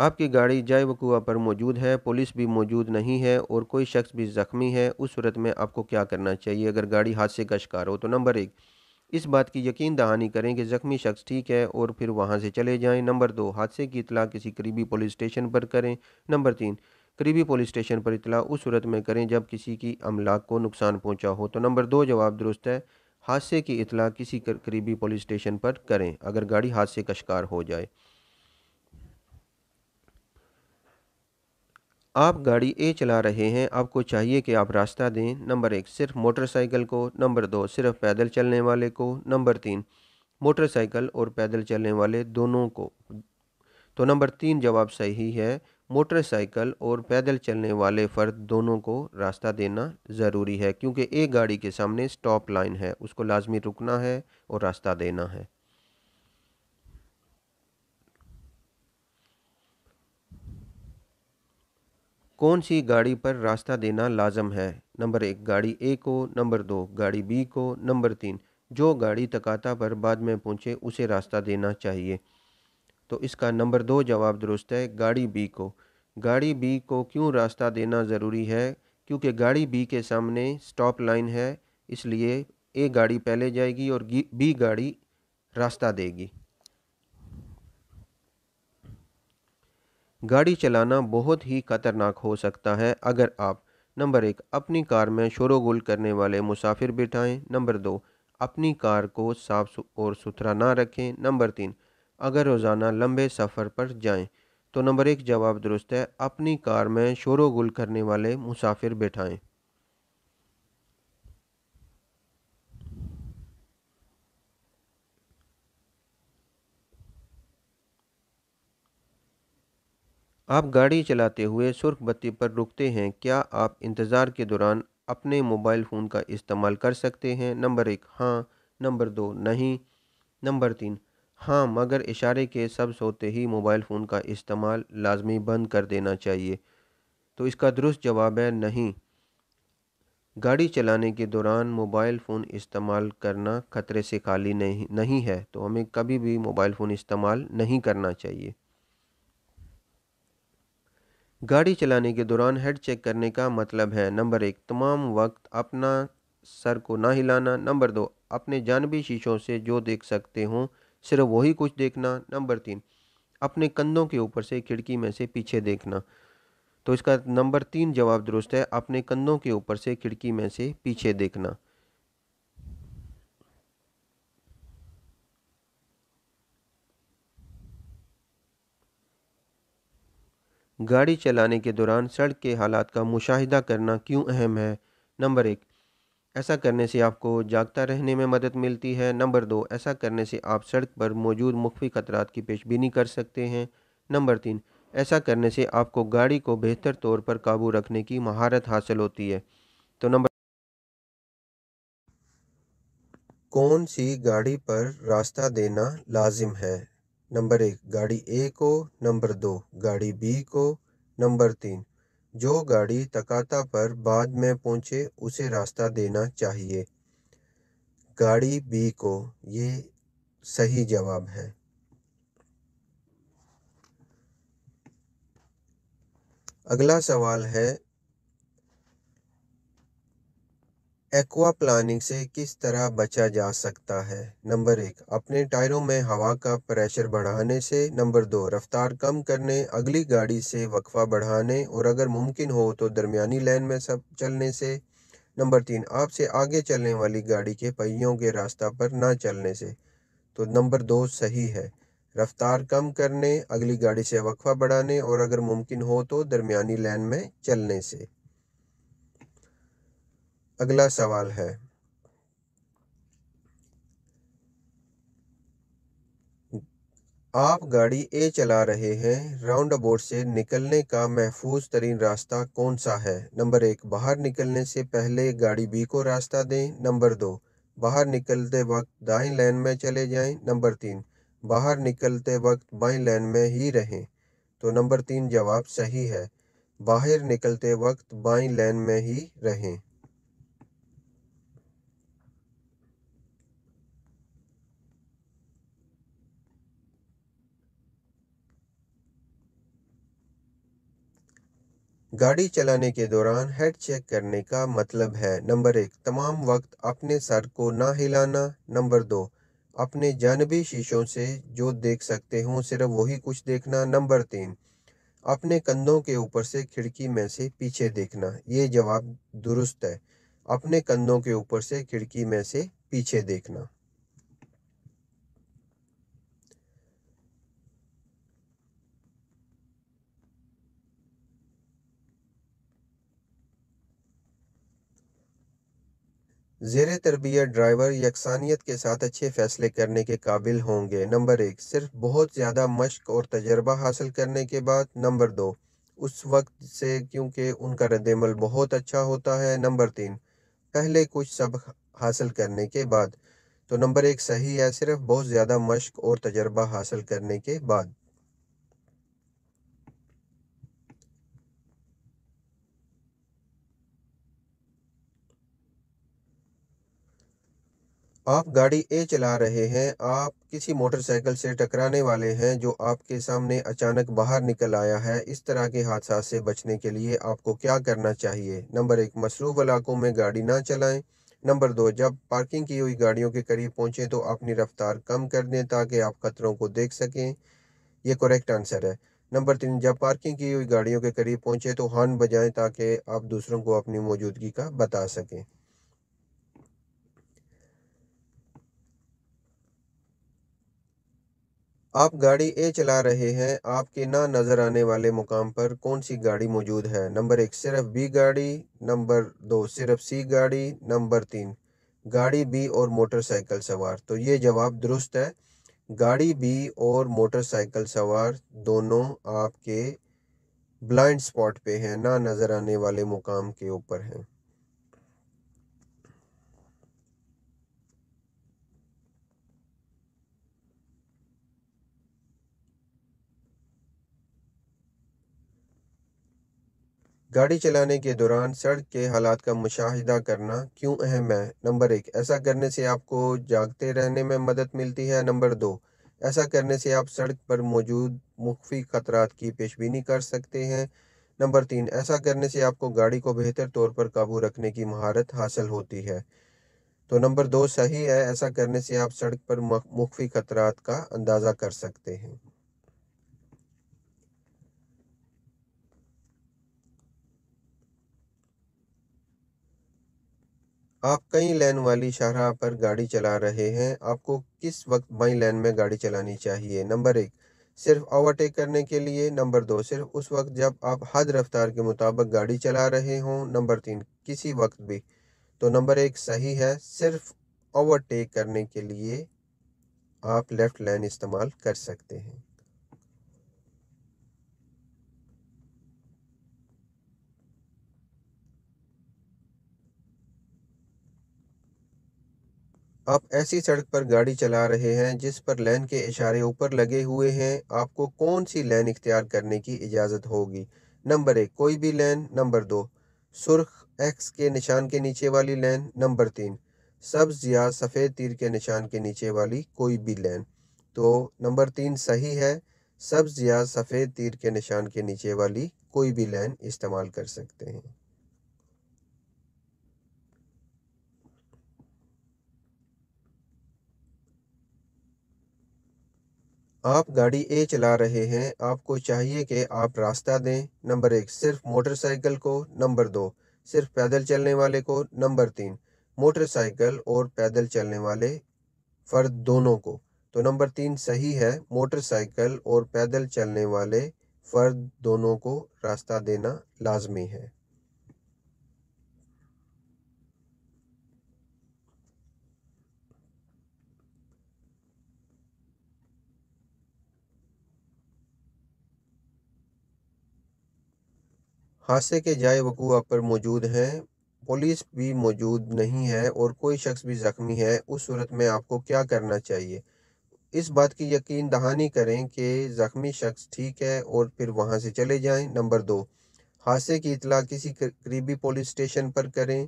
आपकी गाड़ी जय वकूआ पर मौजूद है पुलिस भी मौजूद नहीं है और कोई शख्स भी ज़ख्मी है उस सूरत में आपको क्या करना चाहिए अगर गाड़ी हादसे का शिकार हो तो नंबर एक इस बात की यकीन दहानी करें कि ज़ख्मी शख्स ठीक है और फिर वहाँ से चले जाएँ नंबर दो हादसे की इतला किसी करीबी पुलिस स्टेशन पर करें नंबर तीन करीबी पुलिस स्टेशन पर इतला उस सूरत में करें जब किसी की अमलाक को नुकसान पहुँचा हो तो नंबर दो जवाब दुरुस्त है हादसे की इतला किसी करीबी पुलिस स्टेशन पर करें अगर गाड़ी हादसे का शिकार हो जाए आप गाड़ी ए चला रहे हैं आपको चाहिए कि आप रास्ता दें नंबर एक सिर्फ मोटरसाइकिल को नंबर दो सिर्फ पैदल चलने वाले को नंबर तीन मोटरसाइकिल और पैदल चलने वाले दोनों को तो नंबर तीन जवाब सही है मोटरसाइकिल और पैदल चलने वाले फ़र्द दोनों को रास्ता देना ज़रूरी है क्योंकि एक गाड़ी के सामने स्टॉप लाइन है उसको लाजमी रुकना है और रास्ता देना है कौन सी गाड़ी पर रास्ता देना लाजम है नंबर एक गाड़ी ए को नंबर दो गाड़ी बी को नंबर तीन जो गाड़ी तकाता पर बाद में पहुँचे उसे रास्ता देना चाहिए तो इसका नंबर दो जवाब दुरुस्त है गाड़ी बी को गाड़ी बी को क्यों रास्ता देना ज़रूरी है क्योंकि गाड़ी बी के सामने स्टॉप लाइन है इसलिए ए गाड़ी पहले जाएगी और बी गाड़ी रास्ता देगी गाड़ी चलाना बहुत ही खतरनाक हो सकता है अगर आप नंबर एक अपनी कार में शोरगुल करने वाले मुसाफिर बिठाएं नंबर दो अपनी कार को साफ और सुथरा ना रखें नंबर तीन अगर रोज़ाना लंबे सफ़र पर जाएं तो नंबर एक जवाब दुरुस्त है अपनी कार में गुल करने वाले मुसाफिर बिठाएं आप गाड़ी चलाते हुए सुर्ख बत्ती पर रुकते हैं क्या आप इंतज़ार के दौरान अपने मोबाइल फ़ोन का इस्तेमाल कर सकते हैं नंबर एक हाँ नंबर दो नहीं नंबर तीन हाँ मगर इशारे के सब सोते ही मोबाइल फ़ोन का इस्तेमाल लाजमी बंद कर देना चाहिए तो इसका दुरुस्त जवाब है नहीं गाड़ी चलाने के दौरान मोबाइल फ़ोन इस्तेमाल करना ख़तरे से खाली नहीं नहीं है तो हमें कभी भी मोबाइल फ़ोन इस्तेमाल नहीं करना चाहिए गाड़ी चलाने के दौरान हेड चेक करने का मतलब है नंबर एक तमाम वक्त अपना सर को ना हिलाना नंबर दो अपने जानबी शीशों से जो देख सकते हों सिर्फ वही कुछ देखना नंबर तीन अपने कंधों के ऊपर से खिड़की में से पीछे देखना तो इसका नंबर तीन जवाब दुरुस्त है अपने कंधों के ऊपर से खिड़की में से पीछे देखना गाड़ी चलाने के दौरान सड़क के हालात का मुशाहिदा करना क्यों अहम है नंबर एक ऐसा करने से आपको जागता रहने में मदद मिलती है नंबर दो ऐसा करने से आप सड़क पर मौजूद मुख्फी खतरात की पेशबीनी कर सकते हैं नंबर तीन ऐसा करने से आपको गाड़ी को बेहतर तौर पर काबू रखने की महारत हासिल होती है तो नंबर कौन सी गाड़ी पर रास्ता देना लाजिम है नंबर एक गाड़ी ए को नंबर दो गाड़ी बी को नंबर तीन जो गाड़ी तकाता पर बाद में पहुंचे उसे रास्ता देना चाहिए गाड़ी बी को ये सही जवाब है अगला सवाल है एक्वा प्लानिंग से किस तरह बचा जा सकता है नंबर एक अपने टायरों में हवा का प्रेशर बढ़ाने से नंबर दो रफ्तार कम करने अगली गाड़ी से वक्फा बढ़ाने और अगर मुमकिन हो तो दरमिया लेन में सब चलने से नंबर तीन आपसे आगे चलने वाली गाड़ी के पहियों के रास्ता पर ना चलने से तो नंबर दो सही है रफ्तार कम करने अगली गाड़ी से वक्फा बढ़ाने और अगर मुमकिन हो तो दरमिया लेन में चलने से अगला सवाल है आप गाड़ी ए चला रहे हैं राउंड अबाउट से निकलने का महफूज तरीन रास्ता कौन सा है नंबर एक बाहर निकलने से पहले गाड़ी बी को रास्ता दें नंबर दो बाहर निकलते वक्त दाएं लेन में चले जाएं नंबर तीन बाहर निकलते वक्त बाएं लेन में ही रहें तो नंबर तीन जवाब सही है बाहर निकलते वक्त बाएं लेन में ही रहें गाड़ी चलाने के दौरान हेड चेक करने का मतलब है नंबर एक तमाम वक्त अपने सर को ना हिलाना नंबर दो अपने जानबी शीशों से जो देख सकते हों सिर्फ वही कुछ देखना नंबर तीन अपने कंधों के ऊपर से खिड़की में से पीछे देखना ये जवाब दुरुस्त है अपने कंधों के ऊपर से खिड़की में से पीछे देखना जेर तरबियत ड्राइवर यकसानियत के साथ अच्छे फैसले करने के काबिल होंगे नंबर एक सिर्फ बहुत ज़्यादा मश्क और तजर्बा हासिल करने के बाद नंबर दो उस वक्त से क्योंकि उनका रद्दमल बहुत अच्छा होता है नंबर तीन पहले कुछ सबक हासिल करने के बाद तो नंबर एक सही है सिर्फ बहुत ज़्यादा मश्क और तजर्बा हासिल करने के बाद आप गाड़ी ए चला रहे हैं आप किसी मोटरसाइकिल से टकराने वाले हैं जो आपके सामने अचानक बाहर निकल आया है इस तरह के हादसा से बचने के लिए आपको क्या करना चाहिए नंबर एक मसरूफ इलाकों में गाड़ी ना चलाएं नंबर दो जब पार्किंग की हुई गाड़ियों के करीब पहुंचे तो अपनी रफ्तार कम कर दें ताकि आप खतरों को देख सकें ये करेक्ट आंसर है नंबर तीन जब पार्किंग की हुई गाड़ियों के करीब पहुंचे तो हॉर्न बजाएं ताकि आप दूसरों को अपनी मौजूदगी का बता सकें आप गाड़ी ए चला रहे हैं आपके ना नज़र आने वाले मुकाम पर कौन सी गाड़ी मौजूद है नंबर एक सिर्फ बी गाड़ी नंबर दो सिर्फ सी गाड़ी नंबर तीन गाड़ी बी और मोटरसाइकिल सवार तो ये जवाब दुरुस्त है गाड़ी बी और मोटरसाइकिल सवार दोनों आपके ब्लाइंड स्पॉट पे हैं ना नज़र आने वाले मुकाम के ऊपर हैं गाड़ी चलाने के दौरान सड़क के हालात का मुशाहिदा करना क्यों अहम है नंबर एक ऐसा करने से आपको जागते रहने में मदद मिलती है नंबर दो ऐसा करने से आप सड़क पर मौजूद मुख्फी खतरात की पेशबीनी कर सकते हैं नंबर तीन ऐसा करने से आपको गाड़ी को बेहतर तौर पर काबू रखने की महारत हासिल होती है तो नंबर दो सही है ऐसा करने से आप सड़क पर मुख्फी खतरात का अंदाज़ा कर सकते हैं आप कई लेन वाली शाहरा पर गाड़ी चला रहे हैं आपको किस वक्त बाई लेन में गाड़ी चलानी चाहिए नंबर एक सिर्फ ओवरटेक करने के लिए नंबर दो सिर्फ उस वक्त जब आप हद रफ्तार के मुताबिक गाड़ी चला रहे हों नंबर तीन किसी वक्त भी तो नंबर एक सही है सिर्फ ओवरटेक करने के लिए आप लेफ़्ट लेन इस्तेमाल कर सकते हैं आप ऐसी सड़क पर गाड़ी चला रहे हैं जिस पर लेन के इशारे ऊपर लगे हुए हैं आपको कौन सी लेन इख्तियार करने की इजाज़त होगी नंबर एक कोई भी लेन नंबर दो सुर्ख एक्स के निशान के नीचे वाली लेन नंबर तीन सब्ज या सफ़ेद तीर के निशान के नीचे वाली कोई भी लेन तो नंबर तीन सही है सब्ज या सफ़ेद तीर के निशान के नीचे वाली कोई भी लेन इस्तेमाल कर सकते हैं आप गाड़ी ए चला रहे हैं आपको चाहिए कि आप रास्ता दें नंबर एक सिर्फ मोटरसाइकिल को नंबर दो सिर्फ पैदल चलने वाले को नंबर तीन मोटरसाइकिल और पैदल चलने वाले फर्द दोनों को तो नंबर तीन सही है मोटरसाइकिल और पैदल चलने वाले फर्द दोनों को रास्ता देना लाजमी है हादसे के जाए वकूआ पर मौजूद हैं पुलिस भी मौजूद नहीं है और कोई शख्स भी ज़ख्मी है उस सूरत में आपको क्या करना चाहिए इस बात की यकीन दहानी करें कि ज़ख्मी शख्स ठीक है और फिर वहाँ से चले जाएं नंबर दो हादसे की इतला किसी करीबी पुलिस स्टेशन पर करें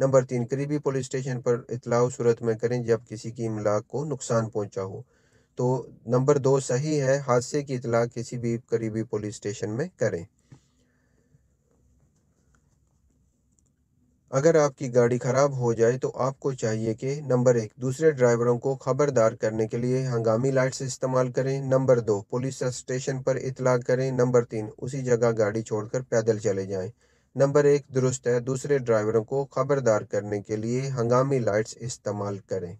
नंबर तीन करीबी पुलिस स्टेशन पर इतला उस सूरत में करें जब किसी की इमलाक को नुकसान पहुँचा हो तो नंबर दो सही है हादसे की इतला किसी भी करीबी पुलिस स्टेशन में करें अगर आपकी गाड़ी ख़राब हो जाए तो आपको चाहिए कि नंबर एक दूसरे ड्राइवरों को खबरदार करने के लिए हंगामी लाइट्स इस्तेमाल करें नंबर दो पुलिस स्टेशन पर इतला करें नंबर तीन उसी जगह गाड़ी छोड़कर पैदल चले जाएं नंबर एक दुरुस्त है दूसरे ड्राइवरों को खबरदार करने के लिए हंगामी लाइट्स इस्तेमाल करें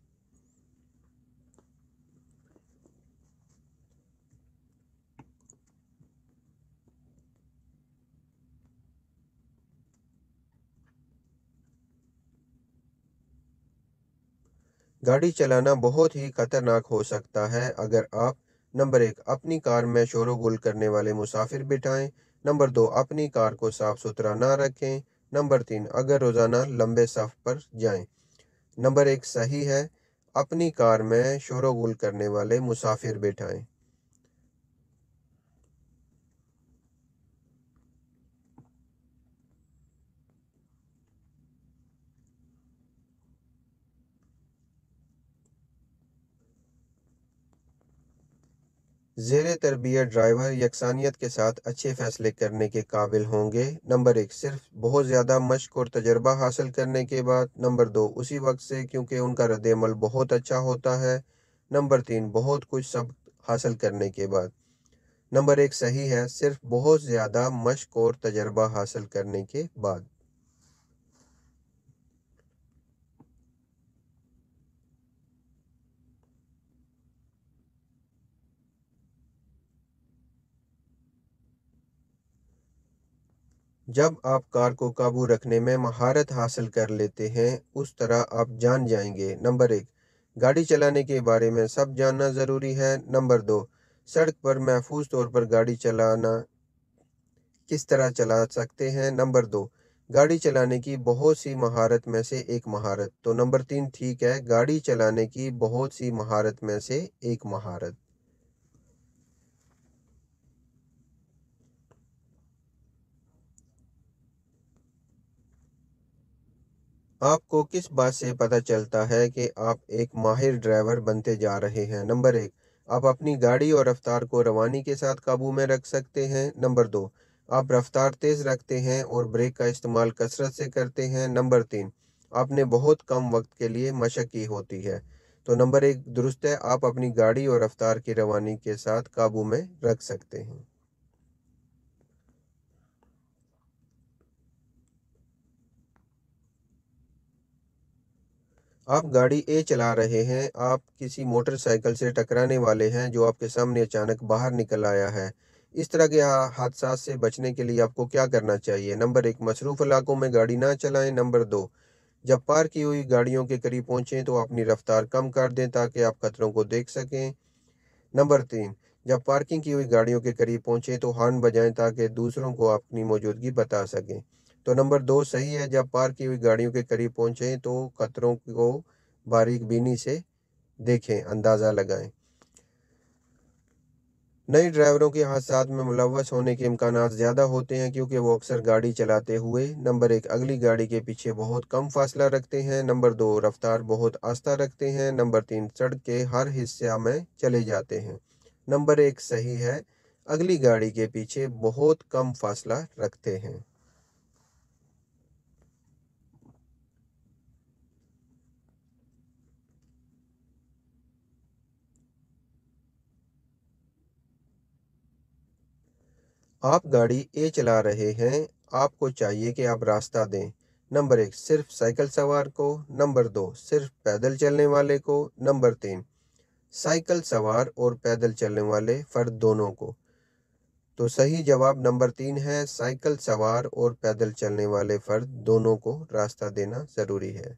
गाड़ी चलाना बहुत ही खतरनाक हो सकता है अगर आप नंबर एक अपनी कार में शोर गुल करने वाले मुसाफिर बिठाएं नंबर दो अपनी कार को साफ सुथरा ना रखें नंबर तीन अगर रोज़ाना लंबे सफ़ पर जाएं नंबर एक सही है अपनी कार में शोर गुल करने वाले मुसाफिर बिठाएं जेर तरबियत ड्राइवर यकसानियत के साथ अच्छे फैसले करने के काबिल होंगे नंबर एक सिर्फ बहुत ज़्यादा मश्क और तजर्बा हासिल करने के बाद नंबर दो उसी वक्त से क्योंकि उनका रद्दमल बहुत अच्छा होता है नंबर तीन बहुत कुछ सब हासिल करने के बाद नंबर एक सही है सिर्फ बहुत ज़्यादा मश्क और तजर्बा हासिल करने के बाद जब आप कार को काबू रखने में महारत हासिल कर लेते हैं उस तरह आप जान जाएंगे नंबर एक गाड़ी चलाने के बारे में सब जानना ज़रूरी है नंबर दो सड़क पर महफूज तौर पर गाड़ी चलाना किस तरह चला सकते हैं नंबर दो गाड़ी चलाने की बहुत सी महारत में से एक महारत तो नंबर तीन ठीक है गाड़ी चलाने की बहुत सी महारत में से एक महारत आपको किस बात से पता चलता है कि आप एक माहिर ड्राइवर बनते जा रहे हैं नंबर एक आप अपनी गाड़ी और रफ्तार को रवानी के साथ काबू में रख सकते हैं नंबर दो आप रफ्तार तेज़ रखते हैं और ब्रेक का इस्तेमाल कसरत से करते हैं नंबर तीन आपने बहुत कम वक्त के लिए मशक की होती है तो नंबर एक दुरुस्त है आप अपनी गाड़ी और रफ्तार की रवानी के साथ काबू में रख सकते हैं आप गाड़ी ए चला रहे हैं आप किसी मोटरसाइकिल से टकराने वाले हैं जो आपके सामने अचानक बाहर निकल आया है इस तरह के हादसा से बचने के लिए आपको क्या करना चाहिए नंबर एक मसरूफ़ इलाकों में गाड़ी ना चलाएं नंबर दो जब पार की हुई गाड़ियों के करीब पहुँचें तो अपनी रफ्तार कम कर दें ताकि आप खतरों को देख सकें नंबर तीन जब पार्किंग की हुई गाड़ियों के करीब पहुँचें तो हॉर्न बजाएं ताकि दूसरों को अपनी मौजूदगी बता सकें तो नंबर दो सही है जब पार की हुई गाड़ियों के करीब पहुँचें तो खतरों को बारीक बीनी से देखें अंदाज़ा लगाएं नए ड्राइवरों के हादसा में मुलवस होने के इम्कान ज़्यादा होते हैं क्योंकि वो अक्सर गाड़ी चलाते हुए नंबर एक अगली गाड़ी के पीछे बहुत कम फासला रखते हैं नंबर दो रफ्तार बहुत आस्था रखते हैं नंबर तीन सड़क के हर हिस्सा में चले जाते हैं नंबर एक सही है अगली गाड़ी के पीछे बहुत कम फासला रखते हैं आप गाड़ी ए चला रहे हैं आपको चाहिए कि आप रास्ता दें नंबर एक सिर्फ साइकिल सवार को नंबर दो सिर्फ पैदल चलने वाले को नंबर तीन साइकिल सवार और पैदल चलने वाले फ़र्द दोनों को तो सही जवाब नंबर तीन है साइकिल सवार और पैदल चलने वाले फ़र्द दोनों को रास्ता देना ज़रूरी है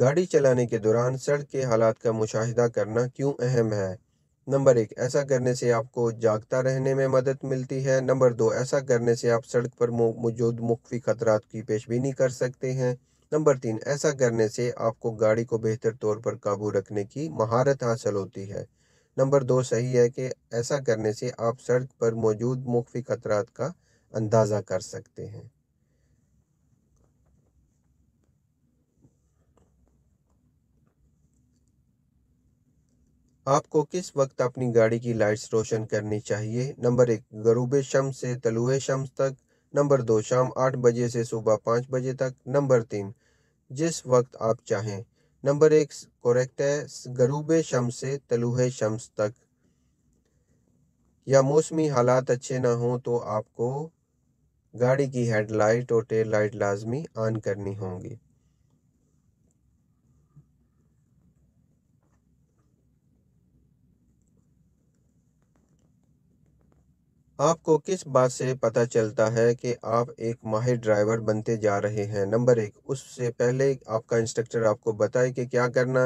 गाड़ी चलाने के दौरान सड़क के हालात का मुशाहिदा करना क्यों अहम है नंबर एक ऐसा करने से आपको जागता रहने में मदद मिलती है नंबर दो ऐसा करने से आप सड़क पर मौजूद मुख़ी खतरात की पेशबीनी कर सकते हैं नंबर तीन ऐसा करने से आपको गाड़ी को बेहतर तौर पर काबू रखने की महारत हासिल होती है नंबर दो सही है कि ऐसा करने से आप सड़क पर मौजूद मुख़ी खतरात का अंदाज़ा कर सकते हैं आपको किस वक्त अपनी गाड़ी की लाइट्स रोशन करनी चाहिए नंबर एक गरूब शम से तलुए शम्स तक नंबर दो शाम आठ बजे से सुबह पाँच बजे तक नंबर तीन जिस वक्त आप चाहें नंबर एक करेक्ट है गरूब शम से तलुह शम्स तक या मौसमी हालात अच्छे ना हों तो आपको गाड़ी की हेडलाइट और टेल लाइट लाजमी ऑन करनी होंगी आपको किस बात से पता चलता है कि आप एक माहिर ड्राइवर बनते जा रहे हैं नंबर एक उससे पहले आपका इंस्ट्रक्टर आपको बताए कि क्या करना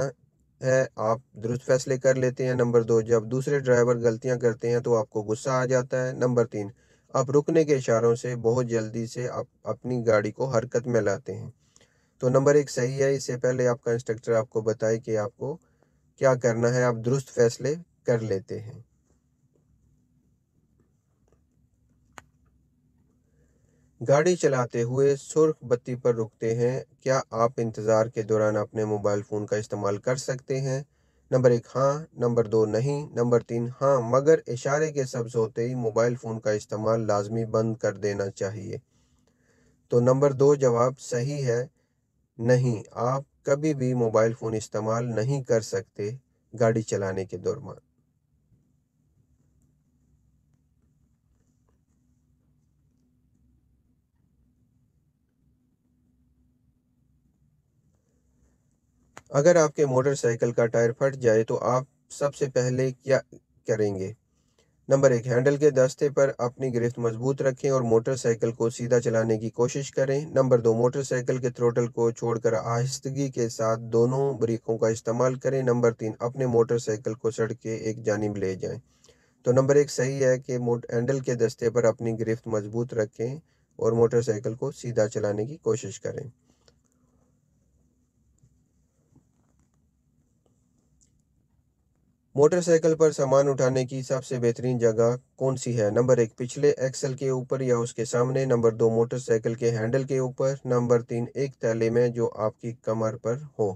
है आप दुरुस्त फैसले कर लेते हैं नंबर दो जब दूसरे ड्राइवर गलतियां करते हैं तो आपको गुस्सा आ जाता है नंबर तीन आप रुकने के इशारों से बहुत जल्दी से आप अपनी गाड़ी को हरकत में लाते हैं तो नंबर एक सही है इससे पहले आपका इंस्ट्रक्टर आपको बताए कि आपको क्या करना है आप दुरुस्त फैसले कर लेते हैं गाड़ी चलाते हुए सुर्ख बत्ती पर रुकते हैं क्या आप इंतज़ार के दौरान अपने मोबाइल फ़ोन का इस्तेमाल कर सकते हैं नंबर एक हाँ नंबर दो नहीं नंबर तीन हाँ मगर इशारे के सब्ज़ होते ही मोबाइल फ़ोन का इस्तेमाल लाजमी बंद कर देना चाहिए तो नंबर दो जवाब सही है नहीं आप कभी भी मोबाइल फ़ोन इस्तेमाल नहीं कर सकते गाड़ी चलाने के दौरान अगर आपके मोटरसाइकिल का टायर फट जाए तो आप सबसे पहले क्या करेंगे नंबर एक हैंडल के दस्ते पर अपनी गिरफ्त मजबूत रखें और मोटरसाइकिल को सीधा चलाने की कोशिश करें नंबर दो मोटरसाइकिल के थ्रोटल को छोड़कर आहिस्तगी के साथ दोनों ब्रेकों का इस्तेमाल करें नंबर तीन अपने मोटरसाइकिल को सड़क के एक जानब ले जाएं तो नंबर एक सही है कि हैंडल के दस्ते पर अपनी गिरफ्त मजबूत रखें और मोटरसाइकिल को सीधा चलाने की कोशिश करें मोटरसाइकिल पर सामान उठाने की सबसे बेहतरीन जगह कौन सी है नंबर एक पिछले एक्सल के ऊपर या उसके सामने नंबर दो मोटरसाइकिल के हैंडल के ऊपर नंबर तीन एक तले में जो आपकी कमर पर हो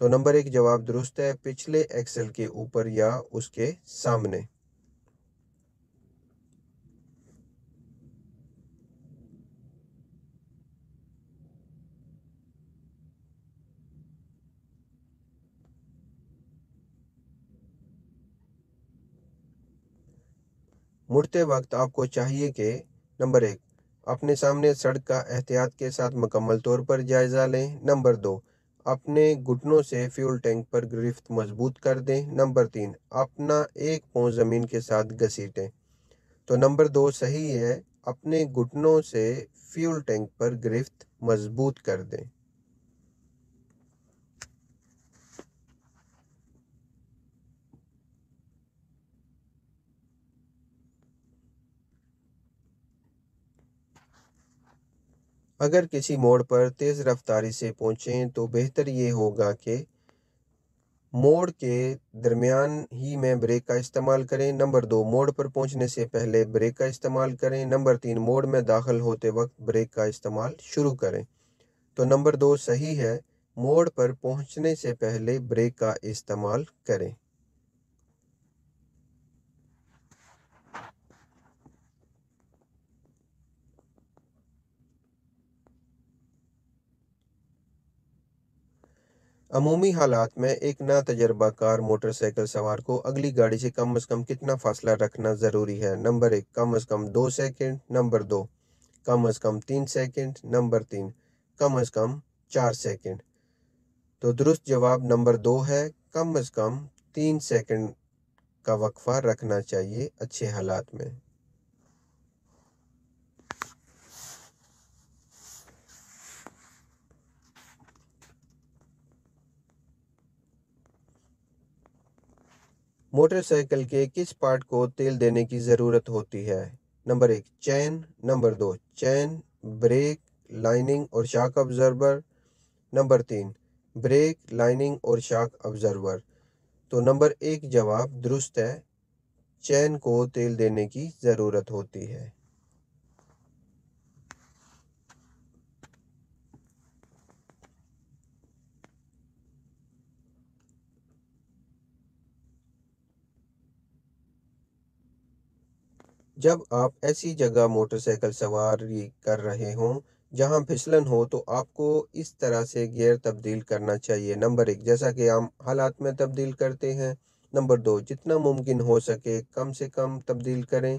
तो नंबर एक जवाब दुरुस्त है पिछले एक्सल के ऊपर या उसके सामने मुड़ते वक्त आपको चाहिए कि नंबर एक अपने सामने सड़क का एहतियात के साथ मुकम्मल तौर पर जायज़ा लें नंबर दो अपने घुटनों से फ्यूल टैंक पर गिरफ्त मजबूत कर दें नंबर तीन अपना एक पाँव ज़मीन के साथ घसीटें तो नंबर दो सही है अपने घुटनों से फ्यूल टैंक पर गिरफ्त मजबूत कर दें अगर किसी मोड़ पर तेज़ रफ्तारी से पहुँचें तो बेहतर ये होगा कि मोड़ के दरमियान ही में ब्रेक का इस्तेमाल करें नंबर दो मोड़ पर पहुंचने से पहले ब्रेक का इस्तेमाल करें नंबर तीन मोड़ में दाखिल होते वक्त ब्रेक का इस्तेमाल शुरू करें तो नंबर दो सही है मोड़ पर पहुंचने से पहले ब्रेक का इस्तेमाल करें अमूमी हालात में एक ना तजर्बा कार मोटरसाइकिल सवार को अगली गाड़ी से कम अज़ कम कितना फासला रखना ज़रूरी है नंबर एक कम अज़ कम दो सेकेंड नंबर दो कम अज़ कम तीन सेकेंड नंबर तीन कम अज़ कम चार सेकेंड तो दुरुस्त जवाब नंबर दो है कम अज़ कम तीन सेकेंड का वक्फा रखना चाहिए अच्छे हालात में मोटरसाइकिल के किस पार्ट को तेल देने की ज़रूरत होती है नंबर एक चैन नंबर दो चैन ब्रेक लाइनिंग और शाक ऑब्जर्वर नंबर तीन ब्रेक लाइनिंग और शाक ऑब्जर्वर तो नंबर एक जवाब दुरुस्त है चैन को तेल देने की ज़रूरत होती है जब आप ऐसी जगह मोटरसाइकिल सवारी कर रहे हों जहां फिसलन हो तो आपको इस तरह से गियर तब्दील करना चाहिए नंबर एक जैसा कि आम हालात में तब्दील करते हैं नंबर दो जितना मुमकिन हो सके कम से कम तब्दील करें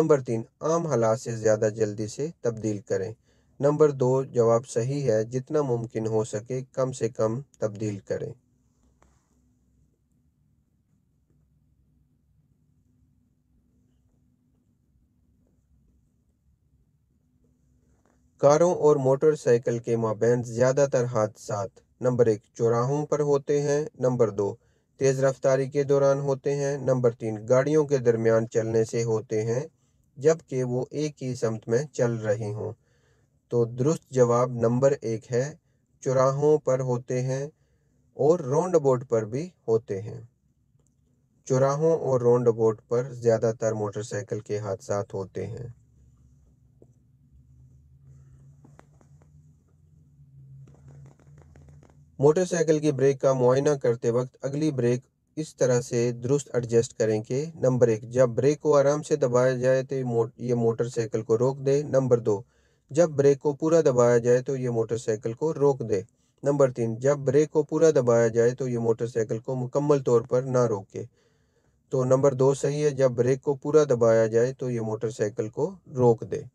नंबर तीन आम हालात से ज़्यादा जल्दी से तब्दील करें नंबर दो जवाब सही है जितना मुमकिन हो सके कम से कम तब्दील करें कारों और मोटरसाइकिल के माबेन ज़्यादातर हादसा नंबर एक चौराहों पर होते हैं नंबर दो तेज़ रफ्तारी के दौरान होते हैं नंबर तीन गाड़ियों के दरमियान चलने से होते हैं जबकि वो एक ही समत में चल रही हों तो दुरुस्त जवाब नंबर एक है चौराहों पर होते हैं और रोंड बोर्ड पर भी होते हैं चौराहों और रोंड बोर्ड पर ज़्यादातर मोटरसाइकिल के हादसा होते हैं मोटरसाइकिल की ब्रेक का मुआयना करते वक्त अगली ब्रेक इस तरह से दुरुस्त एडजस्ट करें कि नंबर एक जब ब्रेक को आराम से दबाया जाए तो ये मोटरसाइकिल को रोक दे नंबर दो जब ब्रेक को पूरा दबाया जाए तो ये मोटरसाइकिल को रोक दे नंबर तीन जब ब्रेक को पूरा दबाया जाए तो ये मोटरसाइकिल को मुकम्मल तौर पर ना रोके तो नंबर दो सही है जब ब्रेक को पूरा दबाया जाए तो ये मोटरसाइकिल को रोक दे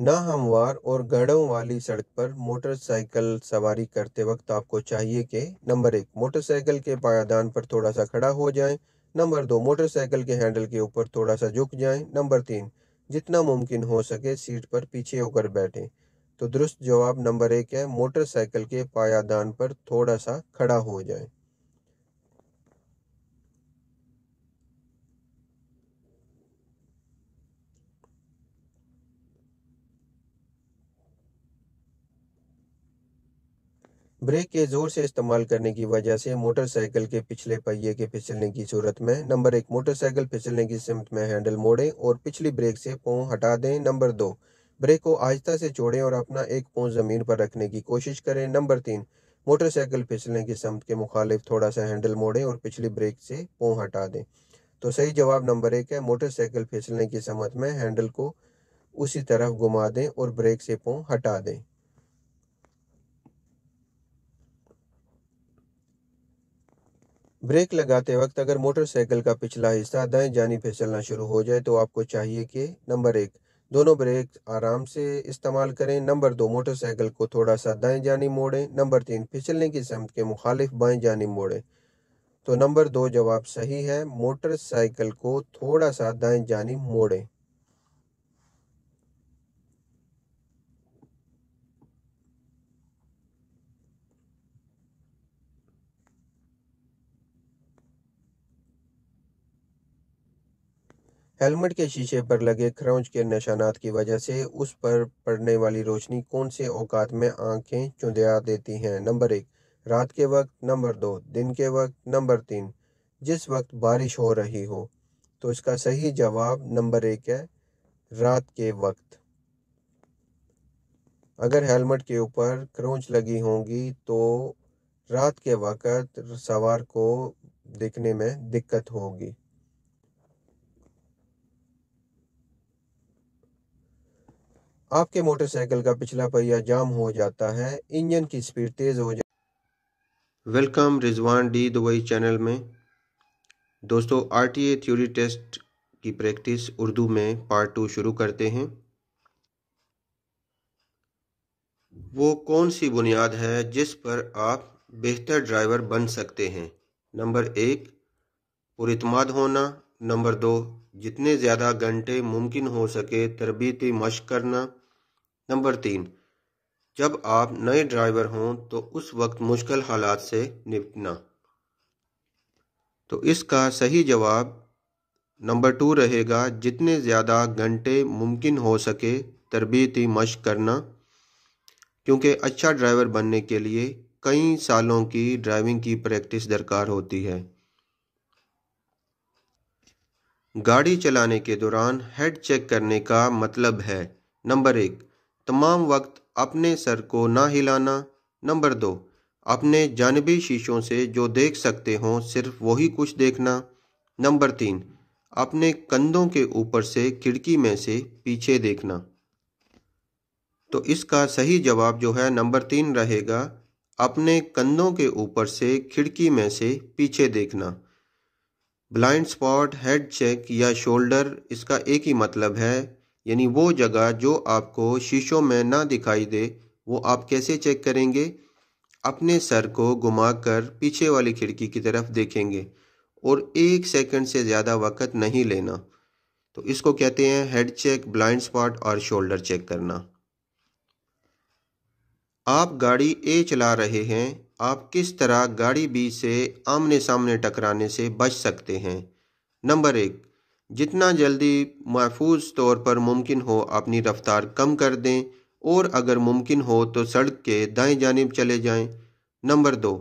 ना हमवार और गढ़ों वाली सड़क पर मोटरसाइकिल सवारी करते वक्त आपको चाहिए कि नंबर एक मोटरसाइकिल के पायदान पर थोड़ा सा खड़ा हो जाएं नंबर दो मोटरसाइकिल के हैंडल के ऊपर थोड़ा सा झुक जाएं नंबर तीन जितना मुमकिन हो सके सीट पर पीछे होकर बैठें तो दुरुस्त जवाब नंबर एक है मोटरसाइकिल के पायादान पर थोड़ा सा खड़ा हो जाए ब्रेक के जोर से इस्तेमाल करने की वजह से मोटरसाइकिल के पिछले पहिए के फिसलने की सूरत में नंबर एक मोटरसाइकिल फिसलने की सिमत में हैंडल मोड़े और पिछली ब्रेक से पों हटा दें नंबर दो ब्रेक को आहिस्ता से छोड़ें और अपना एक पों ज़मीन पर रखने की कोशिश करें नंबर तीन मोटरसाइकिल फिसलने की समत के मुखालिफ थोड़ा सा हैंडल मोड़ें और पिछली ब्रेक से पों हटा दें तो सही जवाब नंबर एक है मोटरसाइकिल फिसलने की सिमत में हैंडल को उसी तरफ घुमा दें और ब्रेक से पों हटा दें ब्रेक लगाते वक्त अगर मोटरसाइकिल का पिछला हिस्सा दाएं जानी फिसलना शुरू हो जाए तो आपको चाहिए कि नंबर एक दोनों ब्रेक आराम से इस्तेमाल करें नंबर दो मोटरसाइकिल को थोड़ा सा दाएं जानी मोड़ें नंबर तीन फिसलने की समत के मुखालिफ बाएं जानी मोड़ें तो नंबर दो जवाब सही है मोटरसाइकिल को थोड़ा सा दाएं जानी मोड़ें हेलमेट के शीशे पर लगे खरोंच के निशानात की वजह से उस पर पड़ने वाली रोशनी कौन से औकात में आंखें चुंदिया देती हैं नंबर एक रात के वक्त नंबर दो दिन के वक्त नंबर तीन जिस वक्त बारिश हो रही हो तो इसका सही जवाब नंबर एक है रात के वक्त अगर हेलमेट के ऊपर क्रोच लगी होंगी तो रात के वक़्त सवार को देखने में दिक्कत होगी आपके मोटरसाइकिल का पिछला पहिया जाम हो जाता है इंजन की स्पीड तेज़ हो जाती welcome Rizwan the Dubai channel में दोस्तों R T A theory test की प्रैक्टिस उर्दू में पार्ट टू शुरू करते हैं वो कौन सी बुनियाद है जिस पर आप बेहतर ड्राइवर बन सकते हैं नंबर एक पुरमाद होना नंबर दो जितने ज़्यादा घंटे मुमकिन हो सके तरबती मश करना नंबर तीन जब आप नए ड्राइवर हों तो उस वक्त मुश्किल हालात से निपटना तो इसका सही जवाब नंबर टू रहेगा जितने ज़्यादा घंटे मुमकिन हो सके तरबती मश्क करना क्योंकि अच्छा ड्राइवर बनने के लिए कई सालों की ड्राइविंग की प्रैक्टिस दरकार होती है गाड़ी चलाने के दौरान हेड चेक करने का मतलब है नंबर एक तमाम वक्त अपने सर को ना हिलाना नंबर दो अपने जानबी शीशों से जो देख सकते हों सिर्फ वही कुछ देखना नंबर तीन अपने कंधों के ऊपर से खिड़की में से पीछे देखना तो इसका सही जवाब जो है नंबर तीन रहेगा अपने कंधों के ऊपर से खिड़की में से पीछे देखना ब्लाइंड स्पॉट हेड चेक या शोल्डर इसका एक ही मतलब है यानी वो जगह जो आपको शीशों में ना दिखाई दे वो आप कैसे चेक करेंगे अपने सर को घुमाकर पीछे वाली खिड़की की तरफ देखेंगे और एक सेकंड से ज़्यादा वक्त नहीं लेना तो इसको कहते हैं हेड चेक ब्लाइंड स्पॉट और शोल्डर चेक करना आप गाड़ी ए चला रहे हैं आप किस तरह गाड़ी बी से आमने सामने टकराने से बच सकते हैं नंबर एक जितना जल्दी महफूज तौर पर मुमकिन हो अपनी रफ़्तार कम कर दें और अगर मुमकिन हो तो सड़क के दाएं जानब चले जाएं। नंबर दो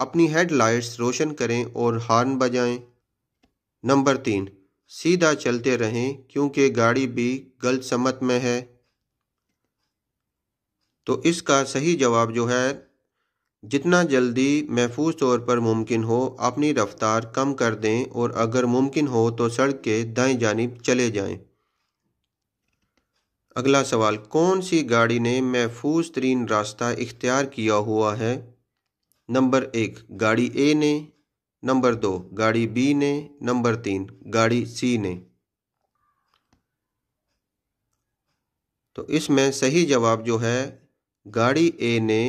अपनी हेडलाइट्स रोशन करें और हॉर्न बजाएं। नंबर तीन सीधा चलते रहें क्योंकि गाड़ी भी गलत समत में है तो इसका सही जवाब जो है जितना जल्दी महफूज तौर पर मुमकिन हो अपनी रफ्तार कम कर दें और अगर मुमकिन हो तो सड़क के दाएं जानब चले जाएं। अगला सवाल कौन सी गाड़ी ने महफूज तरीन रास्ता इख्तियार किया हुआ है नंबर एक गाड़ी ए ने नंबर दो गाड़ी बी ने नंबर तीन गाड़ी सी ने तो इसमें सही जवाब जो है गाड़ी ए ने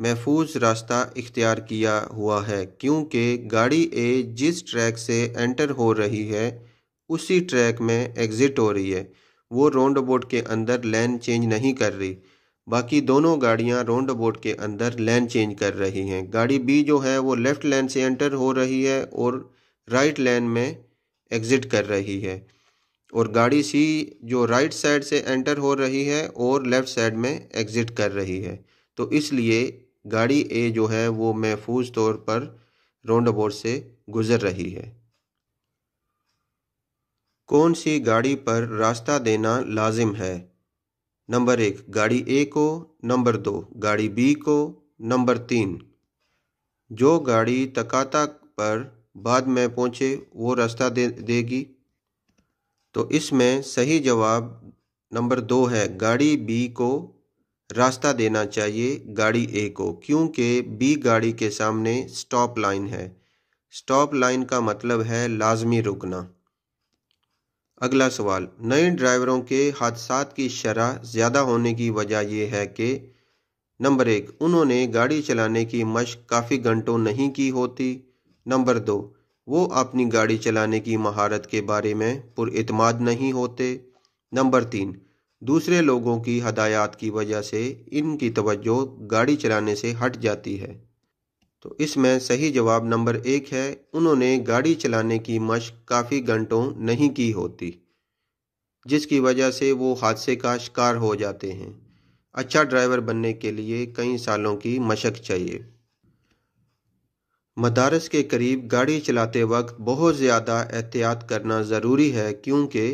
महफूज रास्ता इख्तियार किया हुआ है क्योंकि गाड़ी ए जिस ट्रैक से एंटर हो रही है उसी ट्रैक में एग्ज़िट हो रही है वो राउंड बोर्ड के अंदर लेन चेंज नहीं कर रही बाकी दोनों गाड़ियां राउंड बोर्ड के अंदर लेन चेंज कर रही हैं गाड़ी बी जो है वो लेफ़्ट लेन से एंटर हो रही है और राइट लेन में एग्ज़िट कर रही है और गाड़ी सी जो राइट साइड से एंटर हो रही है और लेफ़्ट साइड में एग्ज़िट कर रही है तो इसलिए गाड़ी ए जो है वो महफूज तौर पर राउंड अबाउट से गुजर रही है कौन सी गाड़ी पर रास्ता देना लाजिम है नंबर एक गाड़ी ए को नंबर दो गाड़ी बी को नंबर तीन जो गाड़ी तकाता पर बाद में पहुंचे वो रास्ता दे देगी तो इसमें सही जवाब नंबर दो है गाड़ी बी को रास्ता देना चाहिए गाड़ी ए को क्योंकि बी गाड़ी के सामने स्टॉप लाइन है स्टॉप लाइन का मतलब है लाजमी रुकना अगला सवाल नए ड्राइवरों के हादसा की शरह ज़्यादा होने की वजह यह है कि नंबर एक उन्होंने गाड़ी चलाने की मश्क काफ़ी घंटों नहीं की होती नंबर दो वो अपनी गाड़ी चलाने की महारत के बारे में पुरमाद नहीं होते नंबर तीन दूसरे लोगों की हदायत की वजह से इनकी तवज्जो गाड़ी चलाने से हट जाती है तो इसमें सही जवाब नंबर एक है उन्होंने गाड़ी चलाने की मशक काफ़ी घंटों नहीं की होती जिसकी वजह से वो हादसे का शिकार हो जाते हैं अच्छा ड्राइवर बनने के लिए कई सालों की मशक चाहिए मदारस के करीब गाड़ी चलाते वक्त बहुत ज़्यादा एहतियात करना ज़रूरी है क्योंकि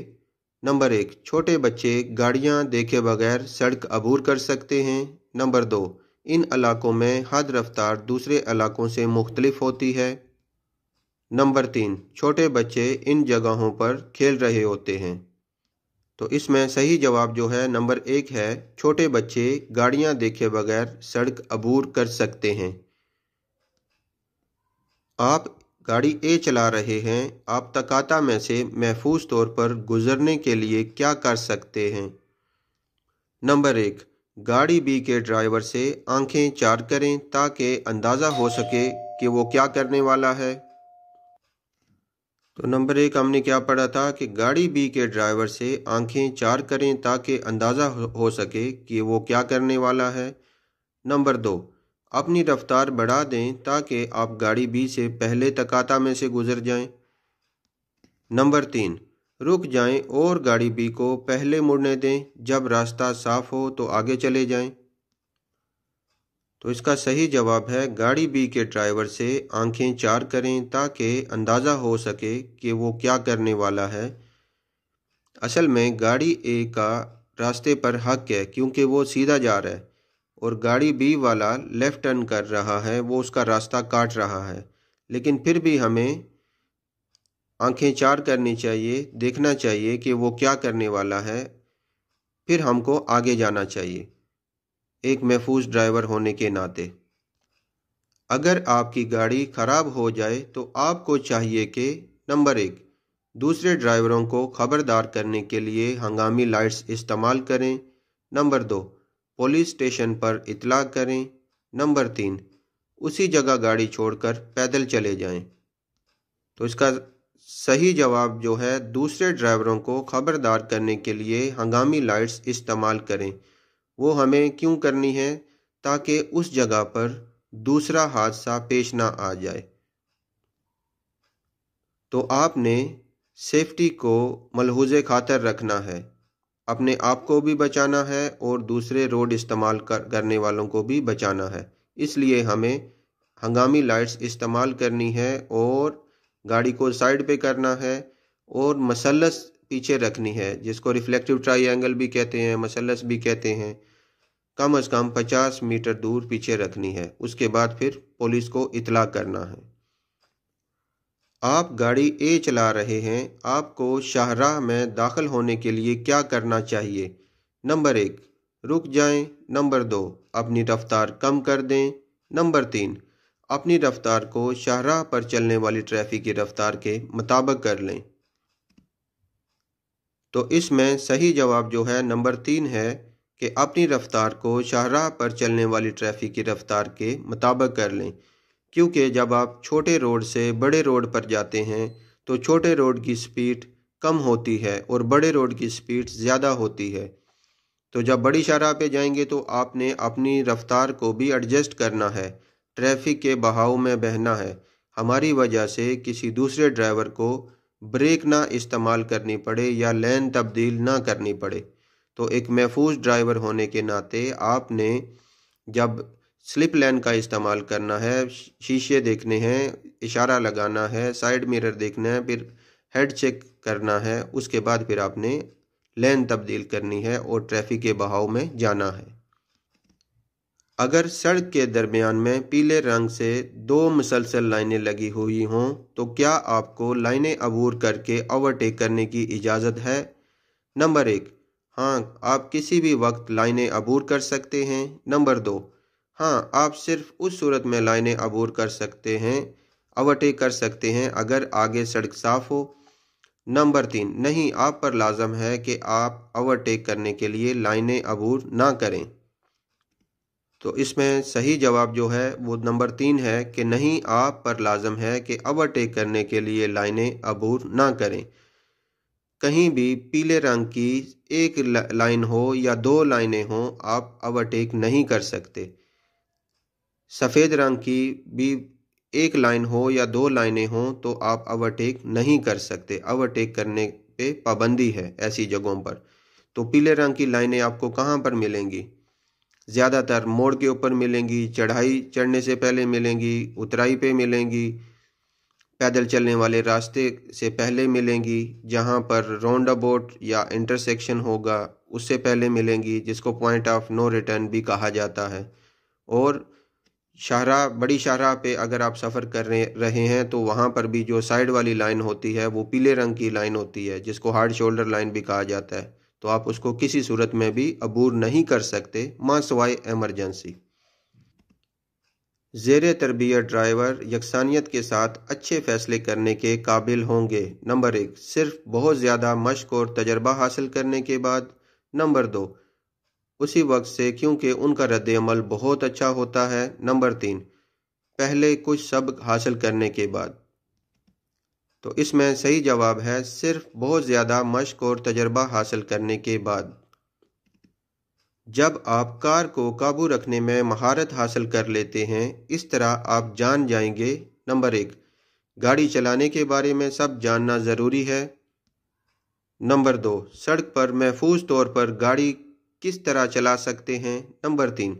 नंबर एक छोटे बच्चे गाड़ियां देखे बगैर सड़क अबूर कर सकते हैं नंबर दो इन इलाकों में हद रफ्तार दूसरे इलाकों से मुख्तलफ होती है नंबर तीन छोटे बच्चे इन जगहों पर खेल रहे होते हैं तो इसमें सही जवाब जो है नंबर एक है छोटे बच्चे गाड़ियां देखे बगैर सड़क अबूर कर सकते हैं आप गाड़ी ए चला रहे हैं आप तकाता में से महफूज तौर पर गुजरने के लिए क्या कर सकते हैं नंबर एक गाड़ी बी के ड्राइवर से आंखें चार करें ताकि अंदाज़ा हो सके कि वो क्या करने वाला है तो नंबर एक हमने क्या पढ़ा था कि गाड़ी बी के ड्राइवर से आंखें चार करें ताकि अंदाज़ा हो सके कि वो क्या करने वाला है नंबर दो अपनी रफ्तार बढ़ा दें ताकि आप गाड़ी बी से पहले तकाता में से गुजर जाएं। नंबर तीन रुक जाएं और गाड़ी बी को पहले मुड़ने दें जब रास्ता साफ हो तो आगे चले जाएं। तो इसका सही जवाब है गाड़ी बी के ड्राइवर से आंखें चार करें ताकि अंदाज़ा हो सके कि वो क्या करने वाला है असल में गाड़ी ए का रास्ते पर हक है क्योंकि वो सीधा जा रहा है और गाड़ी बी वाला लेफ़्ट टर्न कर रहा है वो उसका रास्ता काट रहा है लेकिन फिर भी हमें आंखें चार करनी चाहिए देखना चाहिए कि वो क्या करने वाला है फिर हमको आगे जाना चाहिए एक महफूज ड्राइवर होने के नाते अगर आपकी गाड़ी ख़राब हो जाए तो आपको चाहिए कि नंबर एक दूसरे ड्राइवरों को खबरदार करने के लिए हंगामी लाइट्स इस्तेमाल करें नंबर दो पुलिस स्टेशन पर इतला करें नंबर तीन उसी जगह गाड़ी छोड़कर पैदल चले जाएं। तो इसका सही जवाब जो है दूसरे ड्राइवरों को खबरदार करने के लिए हंगामी लाइट्स इस्तेमाल करें वो हमें क्यों करनी है ताकि उस जगह पर दूसरा हादसा पेश ना आ जाए तो आपने सेफ्टी को मलहूज खातर रखना है अपने आप को भी बचाना है और दूसरे रोड इस्तेमाल कर करने वालों को भी बचाना है इसलिए हमें हंगामी लाइट्स इस्तेमाल करनी है और गाड़ी को साइड पे करना है और मसलस पीछे रखनी है जिसको रिफ्लेक्टिव ट्राइंगल भी कहते हैं मसलस भी कहते हैं कम अज़ कम पचास मीटर दूर पीछे रखनी है उसके बाद फिर पुलिस को इतला करना है आप गाड़ी ए चला रहे हैं आपको शाहराह में दाखिल होने के लिए क्या करना चाहिए नंबर एक रुक जाएं नंबर दो अपनी रफ़्तार कम कर दें नंबर तीन अपनी रफ़्तार को शाहराह पर चलने वाली ट्रैफिक की रफ़्तार के मुताबिक कर लें तो इसमें सही जवाब जो है नंबर तीन है कि अपनी रफ़्तार को शाहराह पर चलने वाली ट्रैफिक की रफ़्तार के मुताबिक कर लें क्योंकि जब आप छोटे रोड से बड़े रोड पर जाते हैं तो छोटे रोड की स्पीड कम होती है और बड़े रोड की स्पीड ज़्यादा होती है तो जब बड़ी शराह पे जाएंगे तो आपने अपनी रफ्तार को भी एडजस्ट करना है ट्रैफिक के बहाव में बहना है हमारी वजह से किसी दूसरे ड्राइवर को ब्रेक ना इस्तेमाल करनी पड़े या लेन तब्दील ना करनी पड़े तो एक महफूज ड्राइवर होने के नाते आपने जब स्लिप लैन का इस्तेमाल करना है शीशे देखने हैं इशारा लगाना है साइड मिरर देखना है फिर हेड चेक करना है उसके बाद फिर आपने लेन तब्दील करनी है और ट्रैफिक के बहाव में जाना है अगर सड़क के दरमियान में पीले रंग से दो मुसलसल लाइनें लगी हुई हों तो क्या आपको लाइनें अबूर करके ओवरटेक करने की इजाज़त है नंबर एक हाँ आप किसी भी वक्त लाइनें अबूर कर सकते हैं नंबर दो हाँ आप सिर्फ उस सूरत में लाइनें अबूर कर सकते हैं अवटे कर सकते हैं अगर आगे सड़क साफ हो नंबर तीन नहीं आप पर लाजम है कि आप ओवरटेक करने के लिए लाइनें अबूर ना करें तो इसमें सही जवाब जो है वो नंबर तीन है कि नहीं आप पर लाजम है कि ओवरटेक करने के लिए लाइनें अबूर ना करें कहीं भी पीले रंग की एक लाइन हो या दो लाइनें हों आप ओवरटेक नहीं कर सकते सफ़ेद रंग की भी एक लाइन हो या दो लाइनें हों तो आप ओवरटेक नहीं कर सकते ओवरटेक करने पे पाबंदी है ऐसी जगहों पर तो पीले रंग की लाइनें आपको कहाँ पर मिलेंगी ज़्यादातर मोड़ के ऊपर मिलेंगी चढ़ाई चढ़ने से पहले मिलेंगी उतराई पे मिलेंगी पैदल चलने वाले रास्ते से पहले मिलेंगी जहाँ पर राउंड अबाउट या इंटरसेक्शन होगा उससे पहले मिलेंगी जिसको पॉइंट ऑफ नो रिटर्न भी कहा जाता है और शाहरा बड़ी शाहरा पे अगर आप सफ़र कर रहे हैं तो वहाँ पर भी जो साइड वाली लाइन होती है वो पीले रंग की लाइन होती है जिसको हार्ड शोल्डर लाइन भी कहा जाता है तो आप उसको किसी सूरत में भी अबूर नहीं कर सकते माँ सवाए एमरजेंसी जेर तरबियत ड्राइवर यकसानियत के साथ अच्छे फैसले करने के काबिल होंगे नंबर एक सिर्फ बहुत ज़्यादा मश्क और तजर्बा हासिल करने के बाद नंबर दो उसी वक्त से क्योंकि उनका रद्द अमल बहुत अच्छा होता है नंबर तीन पहले कुछ सबक हासिल करने के बाद तो इसमें सही जवाब है सिर्फ बहुत ज़्यादा मश्क और तजर्बा हासिल करने के बाद जब आप कार को काबू रखने में महारत हासिल कर लेते हैं इस तरह आप जान जाएंगे नंबर एक गाड़ी चलाने के बारे में सब जानना ज़रूरी है नंबर दो सड़क पर महफूज तौर पर गाड़ी किस तरह चला सकते हैं नंबर तीन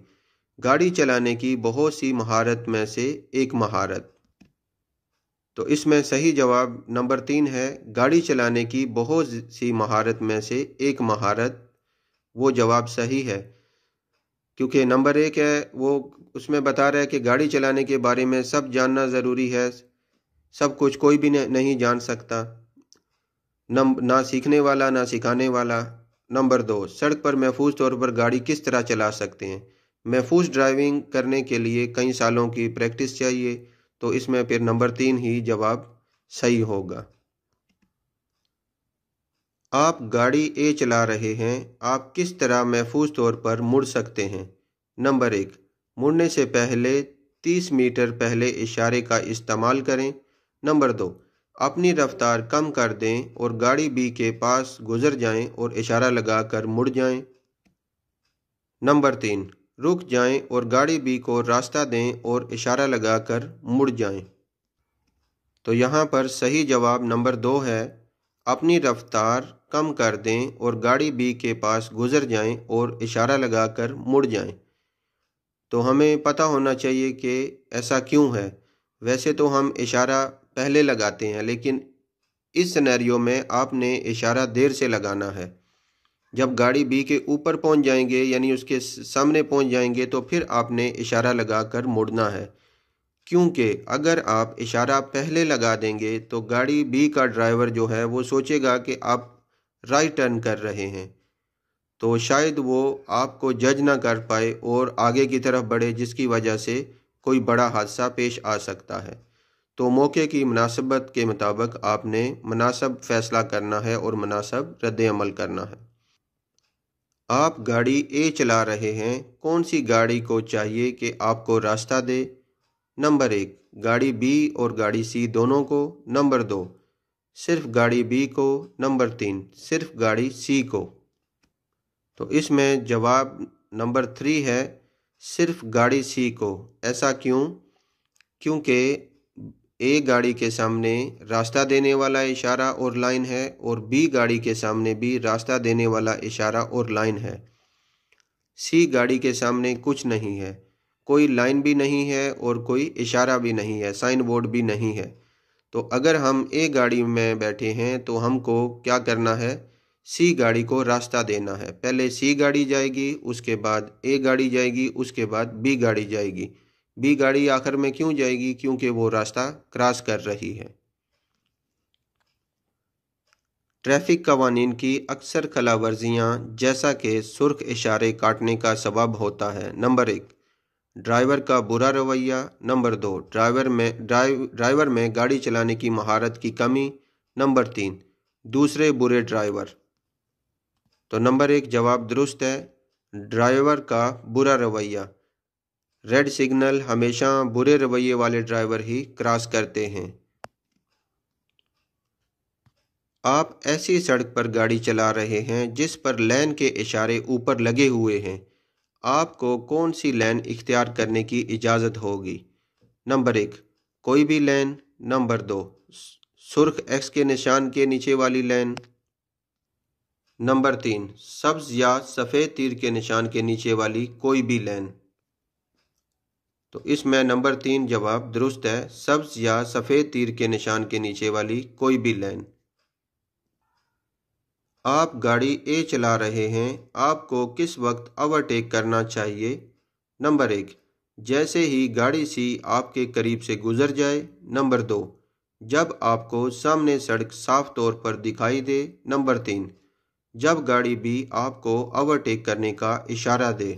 गाड़ी चलाने की बहुत सी महारत में से एक महारत तो इसमें सही जवाब नंबर तीन है गाड़ी चलाने की बहुत सी महारत में से एक महारत वो जवाब सही है क्योंकि नंबर एक है वो उसमें बता रहा है कि गाड़ी चलाने के बारे में सब जानना ज़रूरी है सब कुछ कोई भी नहीं जान सकता नम ना सीखने वाला ना सिखाने वाला नंबर दो सड़क पर महफूज तौर पर गाड़ी किस तरह चला सकते हैं महफूज ड्राइविंग करने के लिए कई सालों की प्रैक्टिस चाहिए तो इसमें फिर नंबर तीन ही जवाब सही होगा आप गाड़ी ए चला रहे हैं आप किस तरह महफूज तौर पर मुड़ सकते हैं नंबर एक मुड़ने से पहले 30 मीटर पहले इशारे का इस्तेमाल करें नंबर दो अपनी रफ्तार कम कर दें और गाड़ी बी के पास गुजर जाएं और इशारा लगाकर मुड़ जाएं। नंबर तीन रुक जाएं और गाड़ी बी को रास्ता दें और इशारा लगाकर मुड़ जाएं। तो यहाँ पर सही जवाब नंबर दो है अपनी रफ्तार कम कर दें और गाड़ी बी के पास गुजर जाएं और इशारा लगाकर मुड़ जाएं। तो हमें पता होना चाहिए कि ऐसा क्यों है वैसे तो हम इशारा पहले लगाते हैं लेकिन इस सिनेरियो में आपने इशारा देर से लगाना है जब गाड़ी बी के ऊपर पहुंच जाएंगे यानी उसके सामने पहुंच जाएंगे तो फिर आपने इशारा लगाकर मुड़ना है क्योंकि अगर आप इशारा पहले लगा देंगे तो गाड़ी बी का ड्राइवर जो है वो सोचेगा कि आप राइट टर्न कर रहे हैं तो शायद वो आपको जज ना कर पाए और आगे की तरफ बढ़े जिसकी वजह से कोई बड़ा हादसा पेश आ सकता है तो मौके की मुनासिबत के मुताबिक आपने मुनासब फ़ैसला करना है और मुनासब रद्दमल करना है आप गाड़ी ए चला रहे हैं कौन सी गाड़ी को चाहिए कि आपको रास्ता दे नंबर एक गाड़ी बी और गाड़ी सी दोनों को नंबर दो सिर्फ गाड़ी बी को नंबर तीन सिर्फ गाड़ी सी को तो इसमें जवाब नंबर थ्री है सिर्फ गाड़ी सी को ऐसा क्यों क्योंकि ए गाड़ी के सामने रास्ता देने वाला इशारा और लाइन है और बी गाड़ी के सामने भी रास्ता देने वाला इशारा और लाइन है सी गाड़ी के सामने कुछ नहीं है कोई लाइन भी नहीं है और कोई इशारा भी नहीं है साइन बोर्ड भी नहीं है तो अगर हम ए गाड़ी में बैठे हैं तो हमको क्या करना है सी गाड़ी को रास्ता देना है पहले सी गाड़ी जाएगी उसके बाद ए गाड़ी जाएगी उसके बाद बी गाड़ी जाएगी भी गाड़ी आखिर में क्यों जाएगी क्योंकि वो रास्ता क्रॉस कर रही है ट्रैफिक कवानीन की अक्सर वर्जियाँ जैसा कि सुर्ख इशारे काटने का सबब होता है नंबर एक ड्राइवर का बुरा रवैया नंबर दो ड्राइवर में ड्राइव ड्राइवर में गाड़ी चलाने की महारत की कमी नंबर तीन दूसरे बुरे ड्राइवर तो नंबर एक जवाब दुरुस्त है ड्राइवर का बुरा रवैया रेड सिग्नल हमेशा बुरे रवैये वाले ड्राइवर ही क्रॉस करते हैं आप ऐसी सड़क पर गाड़ी चला रहे हैं जिस पर लेन के इशारे ऊपर लगे हुए हैं आपको कौन सी लेन इख्तियार करने की इजाज़त होगी नंबर एक कोई भी लेन नंबर दो सुर्ख एक्स के निशान के नीचे वाली लेन नंबर तीन सब्ज़ या सफ़ेद तीर के निशान के नीचे वाली कोई भी लेन तो इसमें नंबर तीन जवाब दुरुस्त है सब्ज या सफ़ेद तीर के निशान के नीचे वाली कोई भी लाइन आप गाड़ी ए चला रहे हैं आपको किस वक्त ओवरटेक करना चाहिए नंबर एक जैसे ही गाड़ी सी आपके करीब से गुजर जाए नंबर दो जब आपको सामने सड़क साफ तौर पर दिखाई दे नंबर तीन जब गाड़ी भी आपको ओवरटेक करने का इशारा दे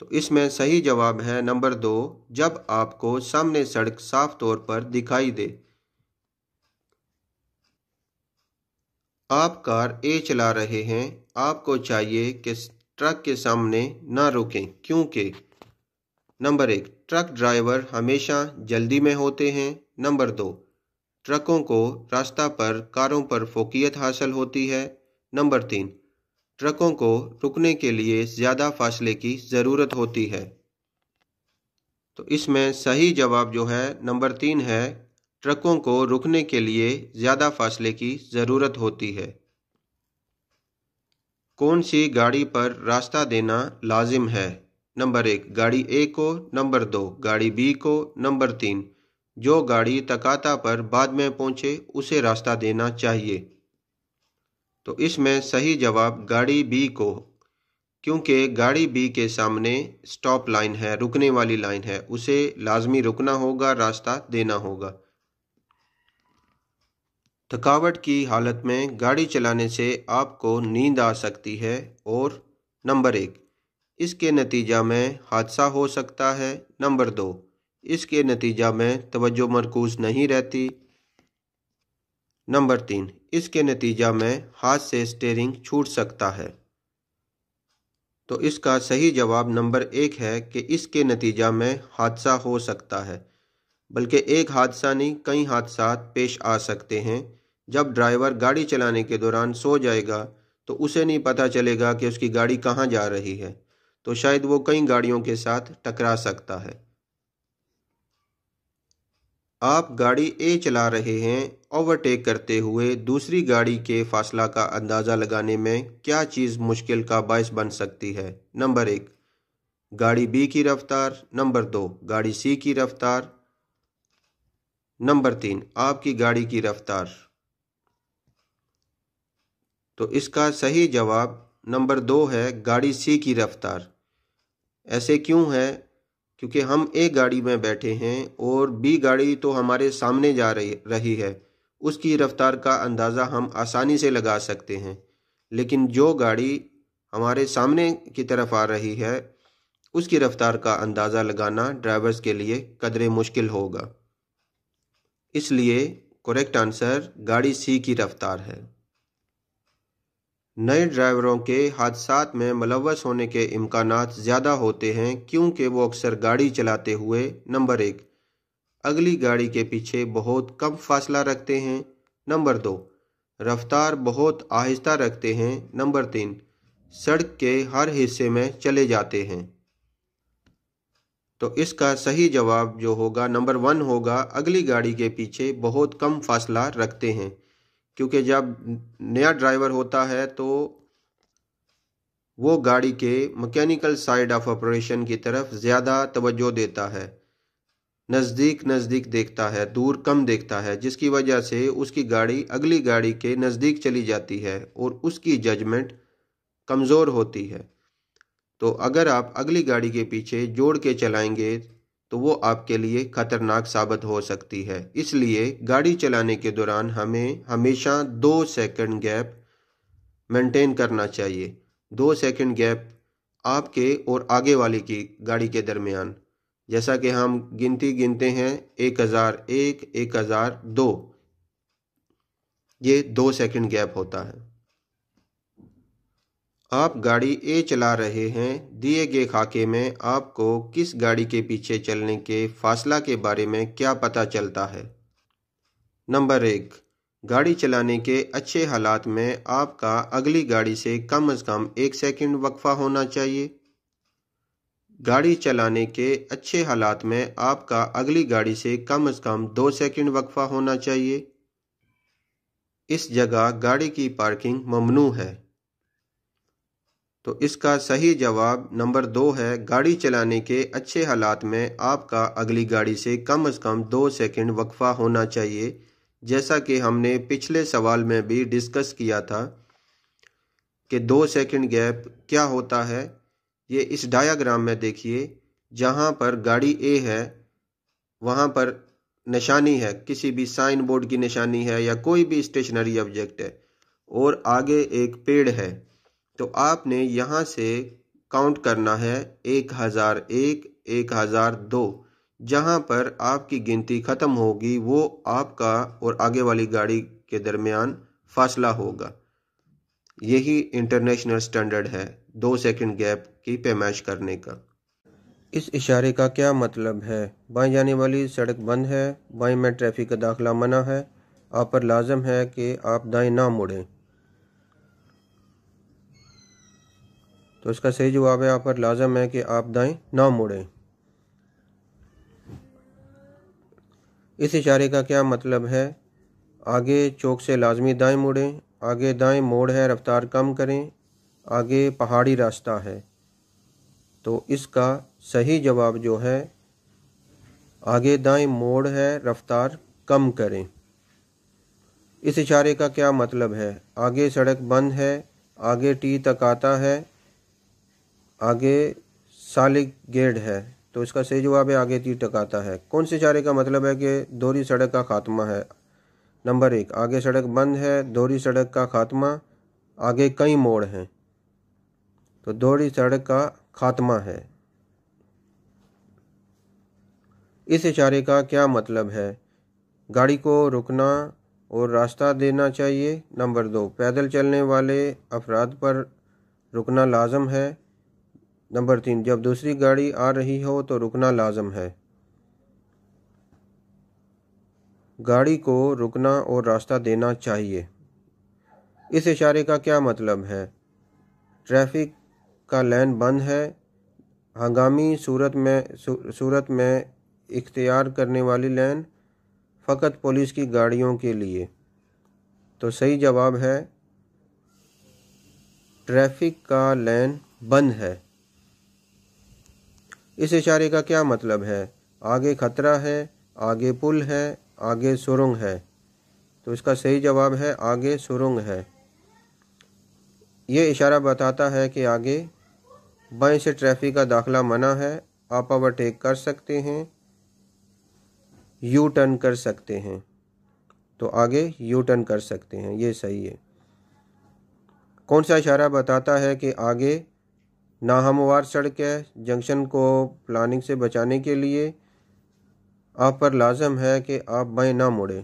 तो इसमें सही जवाब है नंबर दो जब आपको सामने सड़क साफ तौर पर दिखाई दे आप कार ए चला रहे हैं आपको चाहिए कि ट्रक के सामने ना रुकें क्योंकि नंबर एक ट्रक ड्राइवर हमेशा जल्दी में होते हैं नंबर दो ट्रकों को रास्ता पर कारों पर फोकियत हासिल होती है नंबर तीन ट्रकों को रुकने के लिए ज़्यादा फासले की ज़रूरत होती है तो इसमें सही जवाब जो है नंबर तीन है ट्रकों को रुकने के लिए ज़्यादा फासले की ज़रूरत होती है कौन सी गाड़ी पर रास्ता देना लाजिम है नंबर एक गाड़ी ए को नंबर दो गाड़ी बी को नंबर तीन जो गाड़ी तकाता पर बाद में पहुंचे उसे रास्ता देना चाहिए तो इसमें सही जवाब गाड़ी बी को क्योंकि गाड़ी बी के सामने स्टॉप लाइन है रुकने वाली लाइन है उसे लाजमी रुकना होगा रास्ता देना होगा थकावट की हालत में गाड़ी चलाने से आपको नींद आ सकती है और नंबर एक इसके नतीजा में हादसा हो सकता है नंबर दो इसके नतीजा में तवज्जो मरकूज़ नहीं रहती नंबर तीन इसके नतीजा में हाथ से स्टेयरिंग छूट सकता है तो इसका सही जवाब नंबर एक है कि इसके नतीजा में हादसा हो सकता है बल्कि एक हादसा नहीं कई हादसा पेश आ सकते हैं जब ड्राइवर गाड़ी चलाने के दौरान सो जाएगा तो उसे नहीं पता चलेगा कि उसकी गाड़ी कहाँ जा रही है तो शायद वो कई गाड़ियों के साथ टकरा सकता है आप गाड़ी ए चला रहे हैं ओवरटेक करते हुए दूसरी गाड़ी के फासला का अंदाज़ा लगाने में क्या चीज़ मुश्किल का बायस बन सकती है नंबर एक गाड़ी बी की रफ्तार नंबर दो गाड़ी सी की रफ्तार नंबर तीन आपकी गाड़ी की रफ्तार तो इसका सही जवाब नंबर दो है गाड़ी सी की रफ्तार ऐसे क्यों है क्योंकि हम ए गाड़ी में बैठे हैं और बी गाड़ी तो हमारे सामने जा रही रही है उसकी रफ़्तार का अंदाज़ा हम आसानी से लगा सकते हैं लेकिन जो गाड़ी हमारे सामने की तरफ आ रही है उसकी रफ़्तार का अंदाज़ा लगाना ड्राइवर्स के लिए कदरे मुश्किल होगा इसलिए करेक्ट आंसर गाड़ी सी की रफ़्तार है नए ड्राइवरों के हादसा में मुलवस होने के इम्कान ज़्यादा होते हैं क्योंकि वो अक्सर गाड़ी चलाते हुए नंबर एक अगली गाड़ी के पीछे बहुत कम फासला रखते हैं नंबर दो रफ्तार बहुत आहिस्ता रखते हैं नंबर तीन सड़क के हर हिस्से में चले जाते हैं तो इसका सही जवाब जो होगा नंबर वन होगा अगली गाड़ी के पीछे बहुत कम फासला रखते हैं क्योंकि जब नया ड्राइवर होता है तो वो गाड़ी के मैकेनिकल साइड ऑफ ऑपरेशन की तरफ ज़्यादा तवज्जो देता है नज़दीक नज़दीक देखता है दूर कम देखता है जिसकी वजह से उसकी गाड़ी अगली गाड़ी के नज़दीक चली जाती है और उसकी जजमेंट कमज़ोर होती है तो अगर आप अगली गाड़ी के पीछे जोड़ के चलाएंगे तो वो आपके लिए खतरनाक साबित हो सकती है इसलिए गाड़ी चलाने के दौरान हमें हमेशा दो सेकंड गैप मेंटेन करना चाहिए दो सेकंड गैप आपके और आगे वाले की गाड़ी के दरमियान जैसा कि हम गिनती गिनते हैं एक हज़ार एक एक हज़ार दो ये दो सेकंड गैप होता है आप गाड़ी ए चला रहे हैं दिए गए खाके में आपको किस गाड़ी के पीछे चलने के फासला के बारे में क्या पता चलता है नंबर एक गाड़ी चलाने के अच्छे हालात में आपका अगली गाड़ी से कम अज़ कम एक सेकंड वक्फा होना चाहिए गाड़ी चलाने के अच्छे हालात में आपका अगली गाड़ी से कम अज़ कम दो सेकंड वक्फा होना चाहिए इस जगह गाड़ी की पार्किंग ममनू है तो इसका सही जवाब नंबर दो है गाड़ी चलाने के अच्छे हालात में आपका अगली गाड़ी से कम अज़ कम दो सेकंड वक्फा होना चाहिए जैसा कि हमने पिछले सवाल में भी डिस्कस किया था कि दो सेकंड गैप क्या होता है ये इस डायाग्राम में देखिए जहाँ पर गाड़ी ए है वहाँ पर निशानी है किसी भी साइन बोर्ड की निशानी है या कोई भी स्टेशनरी ऑब्जेक्ट है और आगे एक पेड़ है तो आपने यहाँ से काउंट करना है एक हज़ार एक एक हज़ार दो जहाँ पर आपकी गिनती ख़त्म होगी वो आपका और आगे वाली गाड़ी के दरमियान फासला होगा यही इंटरनेशनल स्टैंडर्ड है दो सेकंड गैप की पैमाइश करने का इस इशारे का क्या मतलब है बाएं जाने वाली सड़क बंद है बाएं में ट्रैफिक का दाखिला मना है आप पर लाजम है कि आप दाएं ना मुड़ें तो इसका सही जवाब है आप पर लाजम है कि आप दाएं ना मुड़ें इस इशारे का क्या मतलब है आगे चौक से लाजमी दाएं मुड़ें आगे दाएं मोड़ है रफ्तार कम करें आगे पहाड़ी रास्ता है तो इसका सही जवाब जो है आगे दाएं मोड़ है रफ्तार कम करें इस इशारे का क्या मतलब है आगे सड़क बंद है आगे टी तक आता है आगे सालिक गेड है तो इसका सही जवाब है आगे टी तक आता है कौन से इशारे का मतलब है कि दोहरी सड़क का खात्मा है नंबर एक आगे सड़क बंद है दोहरी सड़क का खात्मा आगे कई मोड़ हैं तो दोहरी सड़क का खात्मा है इस इशारे का क्या मतलब है गाड़ी को रुकना और रास्ता देना चाहिए नंबर दो पैदल चलने वाले अफराद पर रुकना लाजम है नंबर तीन जब दूसरी गाड़ी आ रही हो तो रुकना लाजम है गाड़ी को रुकना और रास्ता देना चाहिए इस इशारे का क्या मतलब है ट्रैफिक का लैन बंद है हंगामी सूरत में सूरत में इख्तियार करने वाली लैन फ़कत पुलिस की गाड़ियों के लिए तो सही जवाब है ट्रैफिक का लैन बंद है इस इशारे का क्या मतलब है आगे खतरा है आगे पुल है आगे सुरंग है तो इसका सही जवाब है आगे सुरंग है ये इशारा बताता है कि आगे बाएं से ट्रैफिक का दाखला मना है आप ओवरटेक कर सकते हैं यू टर्न कर सकते हैं तो आगे यू टर्न कर सकते हैं ये सही है कौन सा इशारा बताता है कि आगे नाहमवार सड़क है जंक्शन को प्लानिंग से बचाने के लिए आप पर लाजम है कि आप बाएं ना मुड़े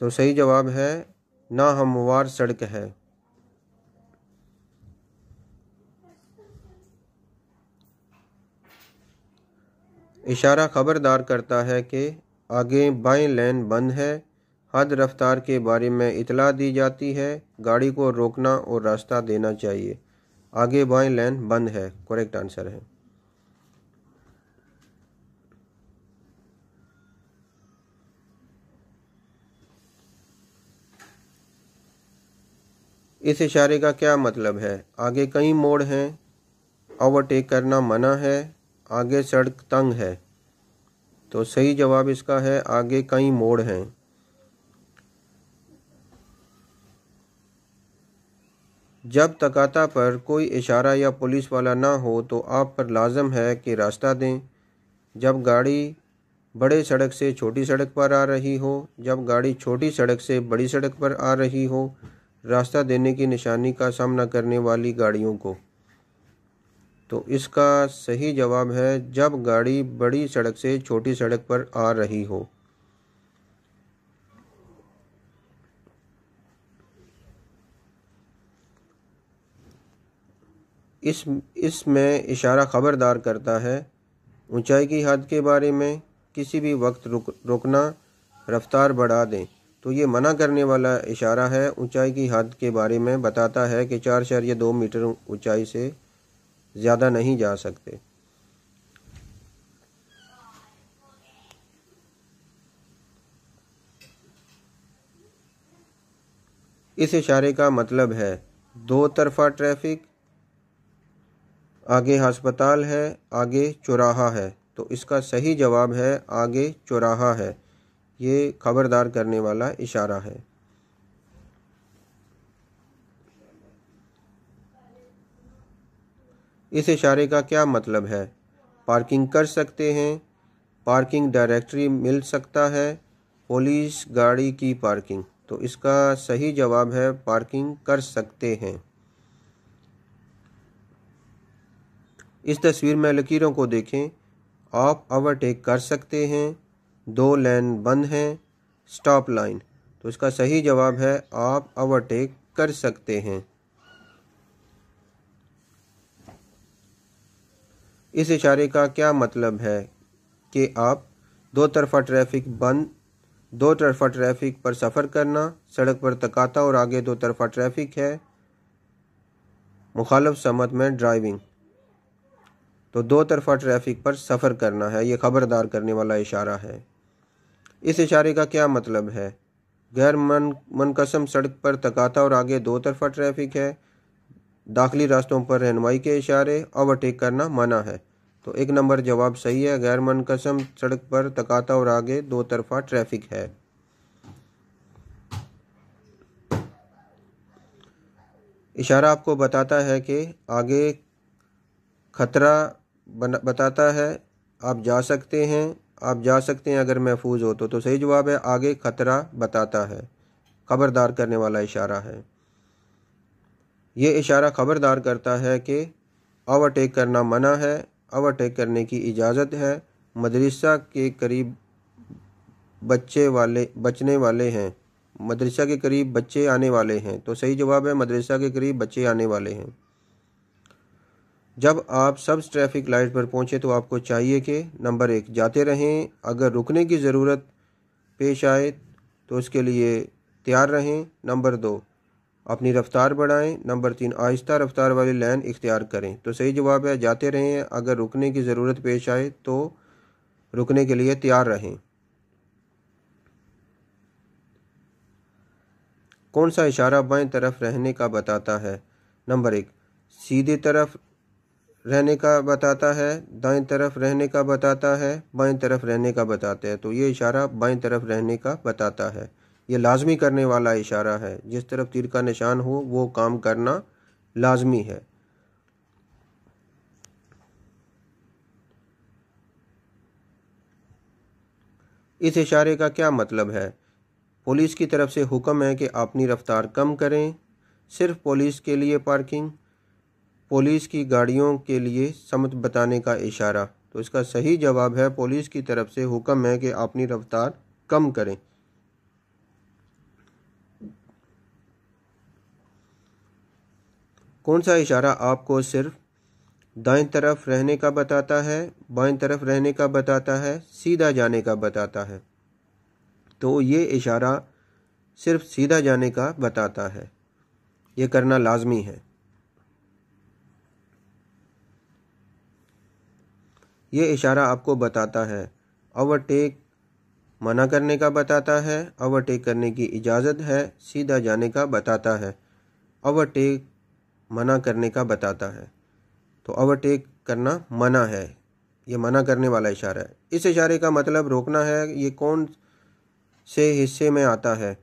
तो सही जवाब है नाहमवार सड़क है इशारा खबरदार करता है कि आगे बाएं लेन बंद है हद रफ्तार के बारे में इतला दी जाती है गाड़ी को रोकना और रास्ता देना चाहिए आगे बाएं लेन बंद है करेक्ट आंसर है इस इशारे का क्या मतलब है आगे कई मोड़ हैं ओवरटेक करना मना है आगे सड़क तंग है तो सही जवाब इसका है आगे कई मोड़ हैं जब तकाता पर कोई इशारा या पुलिस वाला ना हो तो आप पर लाजम है कि रास्ता दें जब गाड़ी बड़े सड़क से छोटी सड़क पर आ रही हो जब गाड़ी छोटी सड़क से बड़ी सड़क पर आ रही हो रास्ता देने की निशानी का सामना करने वाली गाड़ियों को तो इसका सही जवाब है जब गाड़ी बड़ी सड़क से छोटी सड़क पर आ रही हो इस इसमें इशारा खबरदार करता है ऊंचाई की हद के बारे में किसी भी वक्त रुक रुकना रफ्तार बढ़ा दें तो ये मना करने वाला इशारा है ऊंचाई की हद के बारे में बताता है कि चार या दो मीटर ऊंचाई से ज़्यादा नहीं जा सकते इस इशारे का मतलब है दो तरफा ट्रैफिक आगे हस्पताल है आगे चौराहा है तो इसका सही जवाब है आगे चौराहा है ये खबरदार करने वाला इशारा है इस इशारे का क्या मतलब है पार्किंग कर सकते हैं पार्किंग डायरेक्टरी मिल सकता है पुलिस गाड़ी की पार्किंग तो इसका सही जवाब है पार्किंग कर सकते हैं इस तस्वीर में लकीरों को देखें आप ओवरटेक कर सकते हैं दो लेन बंद हैं स्टॉप लाइन तो इसका सही जवाब है आप ओवरटेक कर सकते हैं इस इशारे का क्या मतलब है कि आप दो तरफा ट्रैफिक बंद दो तरफा ट्रैफिक पर सफ़र करना सड़क पर तकाता और आगे दो तरफा ट्रैफिक है मुखालफ समत में ड्राइविंग तो दो तरफा ट्रैफिक पर सफ़र करना है ये ख़बरदार करने वाला इशारा है इस इशारे का क्या मतलब है गैर मन मनकसम सड़क पर तकाता और आगे दो तरफा ट्रैफिक है दाखिली रास्तों पर रहनमाई के इशारे ओवरटेक करना मना है तो एक नंबर जवाब सही है गैर मनकसम सड़क पर तकाता और आगे दो तरफा ट्रैफिक है इशारा आपको बताता है कि आगे खतरा बताता है आप जा सकते हैं आप जा सकते हैं अगर महफूज हो तो तो सही जवाब है आगे खतरा बताता है खबरदार करने वाला इशारा है ये इशारा खबरदार करता है कि ओवरटेक करना मना है ओवरटेक करने की इजाज़त है मदरसा के करीब बच्चे वाले बचने वाले हैं मदरसा के करीब बच्चे आने वाले हैं तो सही जवाब है मदरसा के करीब बच्चे आने वाले हैं जब आप सब ट्रैफिक लाइट पर पहुँचें तो आपको चाहिए कि नंबर एक जाते रहें अगर रुकने की ज़रूरत पेश आए तो उसके लिए तैयार रहें नंबर दो अपनी रफ्तार बढ़ाएं नंबर तीन आहिस्ता रफ्तार वाली लाइन इख्तियार करें तो सही जवाब है जाते रहें अगर रुकने की ज़रूरत पेश आए तो रुकने के लिए तैयार रहें कौन सा इशारा बाएं तरफ रहने का बताता है नंबर एक सीधे तरफ रहने का बताता है दाएं तरफ रहने का बताता है बाएं तरफ रहने का बताता है तो ये इशारा बाएं तरफ रहने का बताता है यह लाजमी करने वाला इशारा है जिस तरफ तीर का निशान हो वो काम करना लाजमी है इस इशारे का क्या मतलब है पुलिस की तरफ से हुक्म है कि अपनी रफ्तार कम करें सिर्फ पुलिस के लिए पार्किंग पुलिस की गाड़ियों के लिए समत बताने का इशारा तो इसका सही जवाब है पुलिस की तरफ से हुक्म है कि अपनी रफ्तार कम करें कौन सा इशारा आपको सिर्फ दाएं तरफ रहने का बताता है बाएं तरफ रहने का बताता है सीधा जाने का बताता है तो ये इशारा सिर्फ सीधा जाने का बताता है ये करना लाजमी है ये इशारा आपको बताता है ओवरटेक मना करने का बताता है ओवरटेक करने की इजाज़त है सीधा जाने का बताता है ओवरटेक मना करने का बताता है तो ओवरटेक करना मना है ये मना करने वाला इशारा है इस इशारे का मतलब रोकना है ये कौन से हिस्से में आता है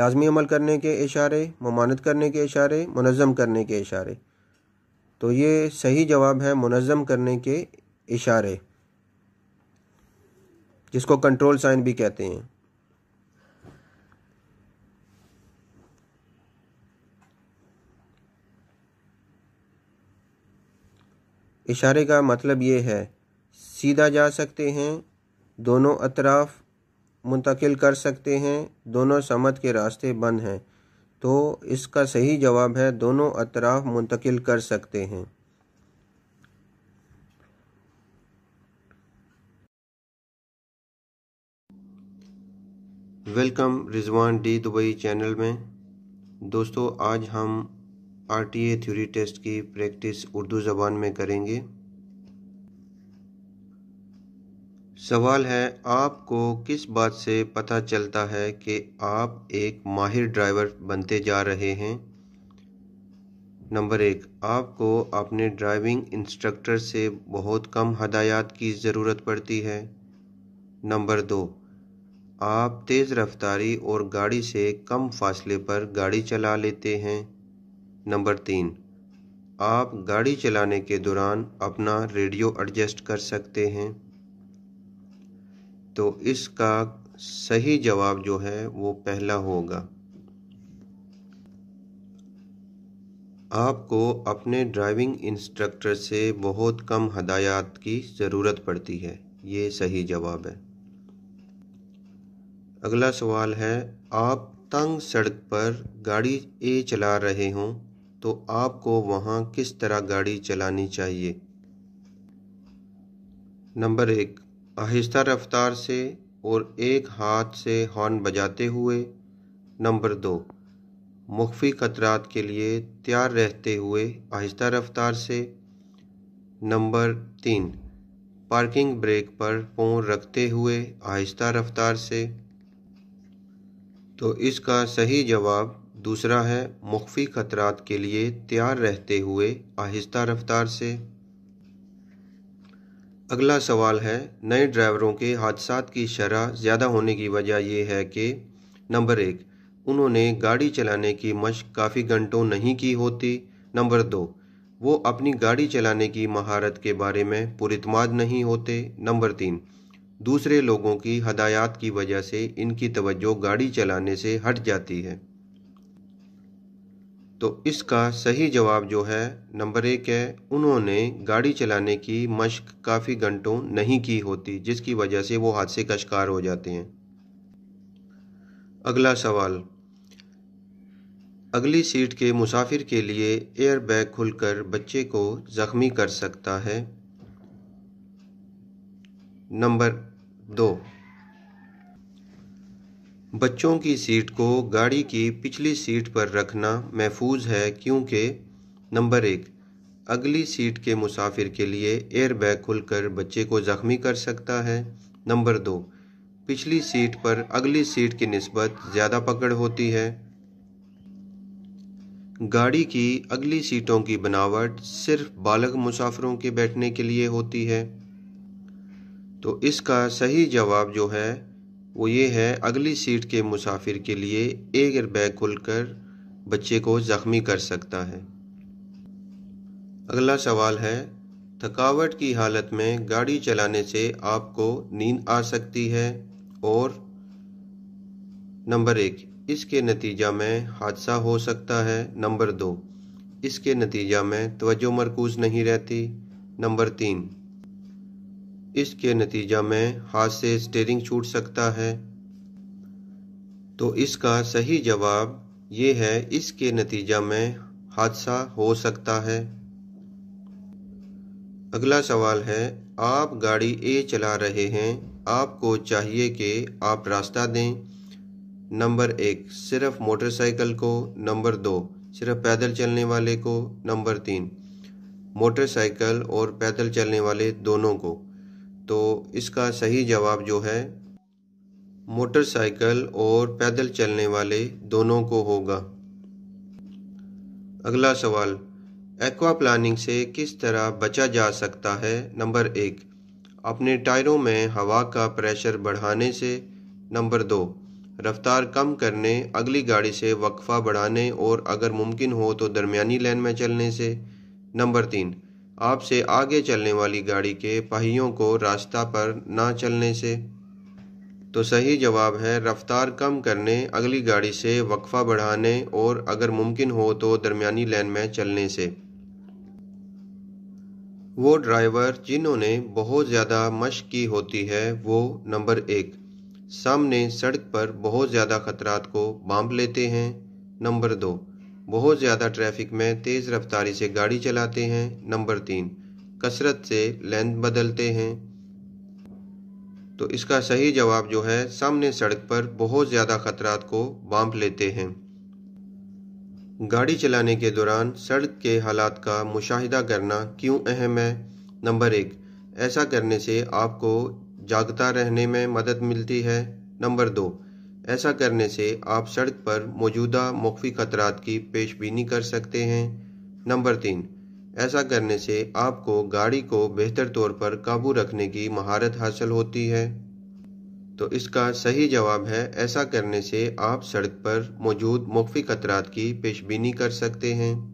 लाजमी अमल करने के इशारे ममानत करने के इशारे मनज़म करने के इशारे तो ये सही जवाब है मनज़म करने के इशारे जिसको कंट्रोल साइन भी कहते हैं इशारे का मतलब ये है सीधा जा सकते हैं दोनों अतराफ मुंतकिल कर सकते हैं दोनों समत के रास्ते बंद हैं तो इसका सही जवाब है दोनों अतराफ मुंतकिल कर सकते हैं welcome Rizwan the Dubai channel में दोस्तों आज हम R T A theory test की प्रैक्टिस उर्दू ज़बान में करेंगे सवाल है आपको किस बात से पता चलता है कि आप एक माहिर ड्राइवर बनते जा रहे हैं नंबर एक आपको अपने ड्राइविंग इंस्ट्रक्टर से बहुत कम हदायत की ज़रूरत पड़ती है नंबर दो आप तेज़ रफ्तारी और गाड़ी से कम फासले पर गाड़ी चला लेते हैं नंबर तीन आप गाड़ी चलाने के दौरान अपना रेडियो एडजस्ट कर सकते हैं तो इसका सही जवाब जो है वो पहला होगा आपको अपने ड्राइविंग इंस्ट्रक्टर से बहुत कम हदायत की ज़रूरत पड़ती है ये सही जवाब है अगला सवाल है आप तंग सड़क पर गाड़ी ए चला रहे हों तो आपको वहाँ किस तरह गाड़ी चलानी चाहिए नंबर एक आहिस्ता रफ्तार से और एक हाथ से हॉर्न बजाते हुए नंबर दो मुख्फी खतरात के लिए तैयार रहते हुए आहिस्ता रफ्तार से नंबर तीन पार्किंग ब्रेक पर पों रखते हुए आहिस्ता रफ्तार से तो इसका सही जवाब दूसरा है मुख़ी ख़तरात के लिए तैयार रहते हुए आहिस्ता रफ्तार से अगला सवाल है नए ड्राइवरों के हादसा की शरह ज़्यादा होने की वजह यह है कि नंबर एक उन्होंने गाड़ी चलाने की मशक काफ़ी घंटों नहीं की होती नंबर दो वो अपनी गाड़ी चलाने की महारत के बारे में पुरतमाद नहीं होते नंबर तीन दूसरे लोगों की हदायत की वजह से इनकी तवज्जो गाड़ी चलाने से हट जाती है तो इसका सही जवाब जो है नंबर एक है उन्होंने गाड़ी चलाने की मशक काफ़ी घंटों नहीं की होती जिसकी वजह से वो हादसे का शिकार हो जाते हैं अगला सवाल अगली सीट के मुसाफिर के लिए एयरबैग खुलकर बच्चे को ज़ख्मी कर सकता है नंबर दो बच्चों की सीट को गाड़ी की पिछली सीट पर रखना महफूज है क्योंकि नंबर एक अगली सीट के मुसाफिर के लिए एयरबैग खुलकर बच्चे को ज़ख्मी कर सकता है नंबर दो पिछली सीट पर अगली सीट की नस्बत ज़्यादा पकड़ होती है गाड़ी की अगली सीटों की बनावट सिर्फ बालग मुसाफिरों के बैठने के लिए होती है तो इसका सही जवाब जो है वो ये है अगली सीट के मुसाफिर के लिए एक खुल खुलकर बच्चे को ज़ख्मी कर सकता है अगला सवाल है थकावट की हालत में गाड़ी चलाने से आपको नींद आ सकती है और नंबर एक इसके नतीजा में हादसा हो सकता है नंबर दो इसके नतीजा में तवज्जो मरकूज़ नहीं रहती नंबर तीन इसके नतीजा में हाथ से स्टेयरिंग छूट सकता है तो इसका सही जवाब ये है इसके नतीजा में हादसा हो सकता है अगला सवाल है आप गाड़ी ए चला रहे हैं आपको चाहिए कि आप रास्ता दें नंबर एक सिर्फ मोटरसाइकिल को नंबर दो सिर्फ पैदल चलने वाले को नंबर तीन मोटरसाइकिल और पैदल चलने वाले दोनों को तो इसका सही जवाब जो है मोटरसाइकिल और पैदल चलने वाले दोनों को होगा अगला सवाल एक्वा प्लानिंग से किस तरह बचा जा सकता है नंबर एक अपने टायरों में हवा का प्रेशर बढ़ाने से नंबर दो रफ्तार कम करने अगली गाड़ी से वक्फा बढ़ाने और अगर मुमकिन हो तो दरमियानी लेन में चलने से नंबर तीन आपसे आगे चलने वाली गाड़ी के पहियों को रास्ता पर ना चलने से तो सही जवाब है रफ्तार कम करने अगली गाड़ी से वक्फा बढ़ाने और अगर मुमकिन हो तो दरमियानी लेन में चलने से वो ड्राइवर जिन्होंने बहुत ज़्यादा मशक की होती है वो नंबर एक सामने सड़क पर बहुत ज़्यादा खतरात को बांप लेते हैं नंबर दो बहुत ज़्यादा ट्रैफिक में तेज़ रफ्तारी से गाड़ी चलाते हैं नंबर तीन कसरत से लेंथ बदलते हैं तो इसका सही जवाब जो है सामने सड़क पर बहुत ज़्यादा खतरात को बांप लेते हैं गाड़ी चलाने के दौरान सड़क के हालात का मुशाहिदा करना क्यों अहम है नंबर एक ऐसा करने से आपको जागता रहने में मदद मिलती है नंबर दो ऐसा करने से आप सड़क पर मौजूदा मौफी खतरात की पेशबीनी कर सकते हैं नंबर तीन ऐसा करने से आपको गाड़ी को बेहतर तौर पर काबू रखने की महारत हासिल होती है तो इसका सही जवाब है ऐसा करने से आप सड़क पर मौजूद मौफी खतरात की पेशबीनी कर सकते हैं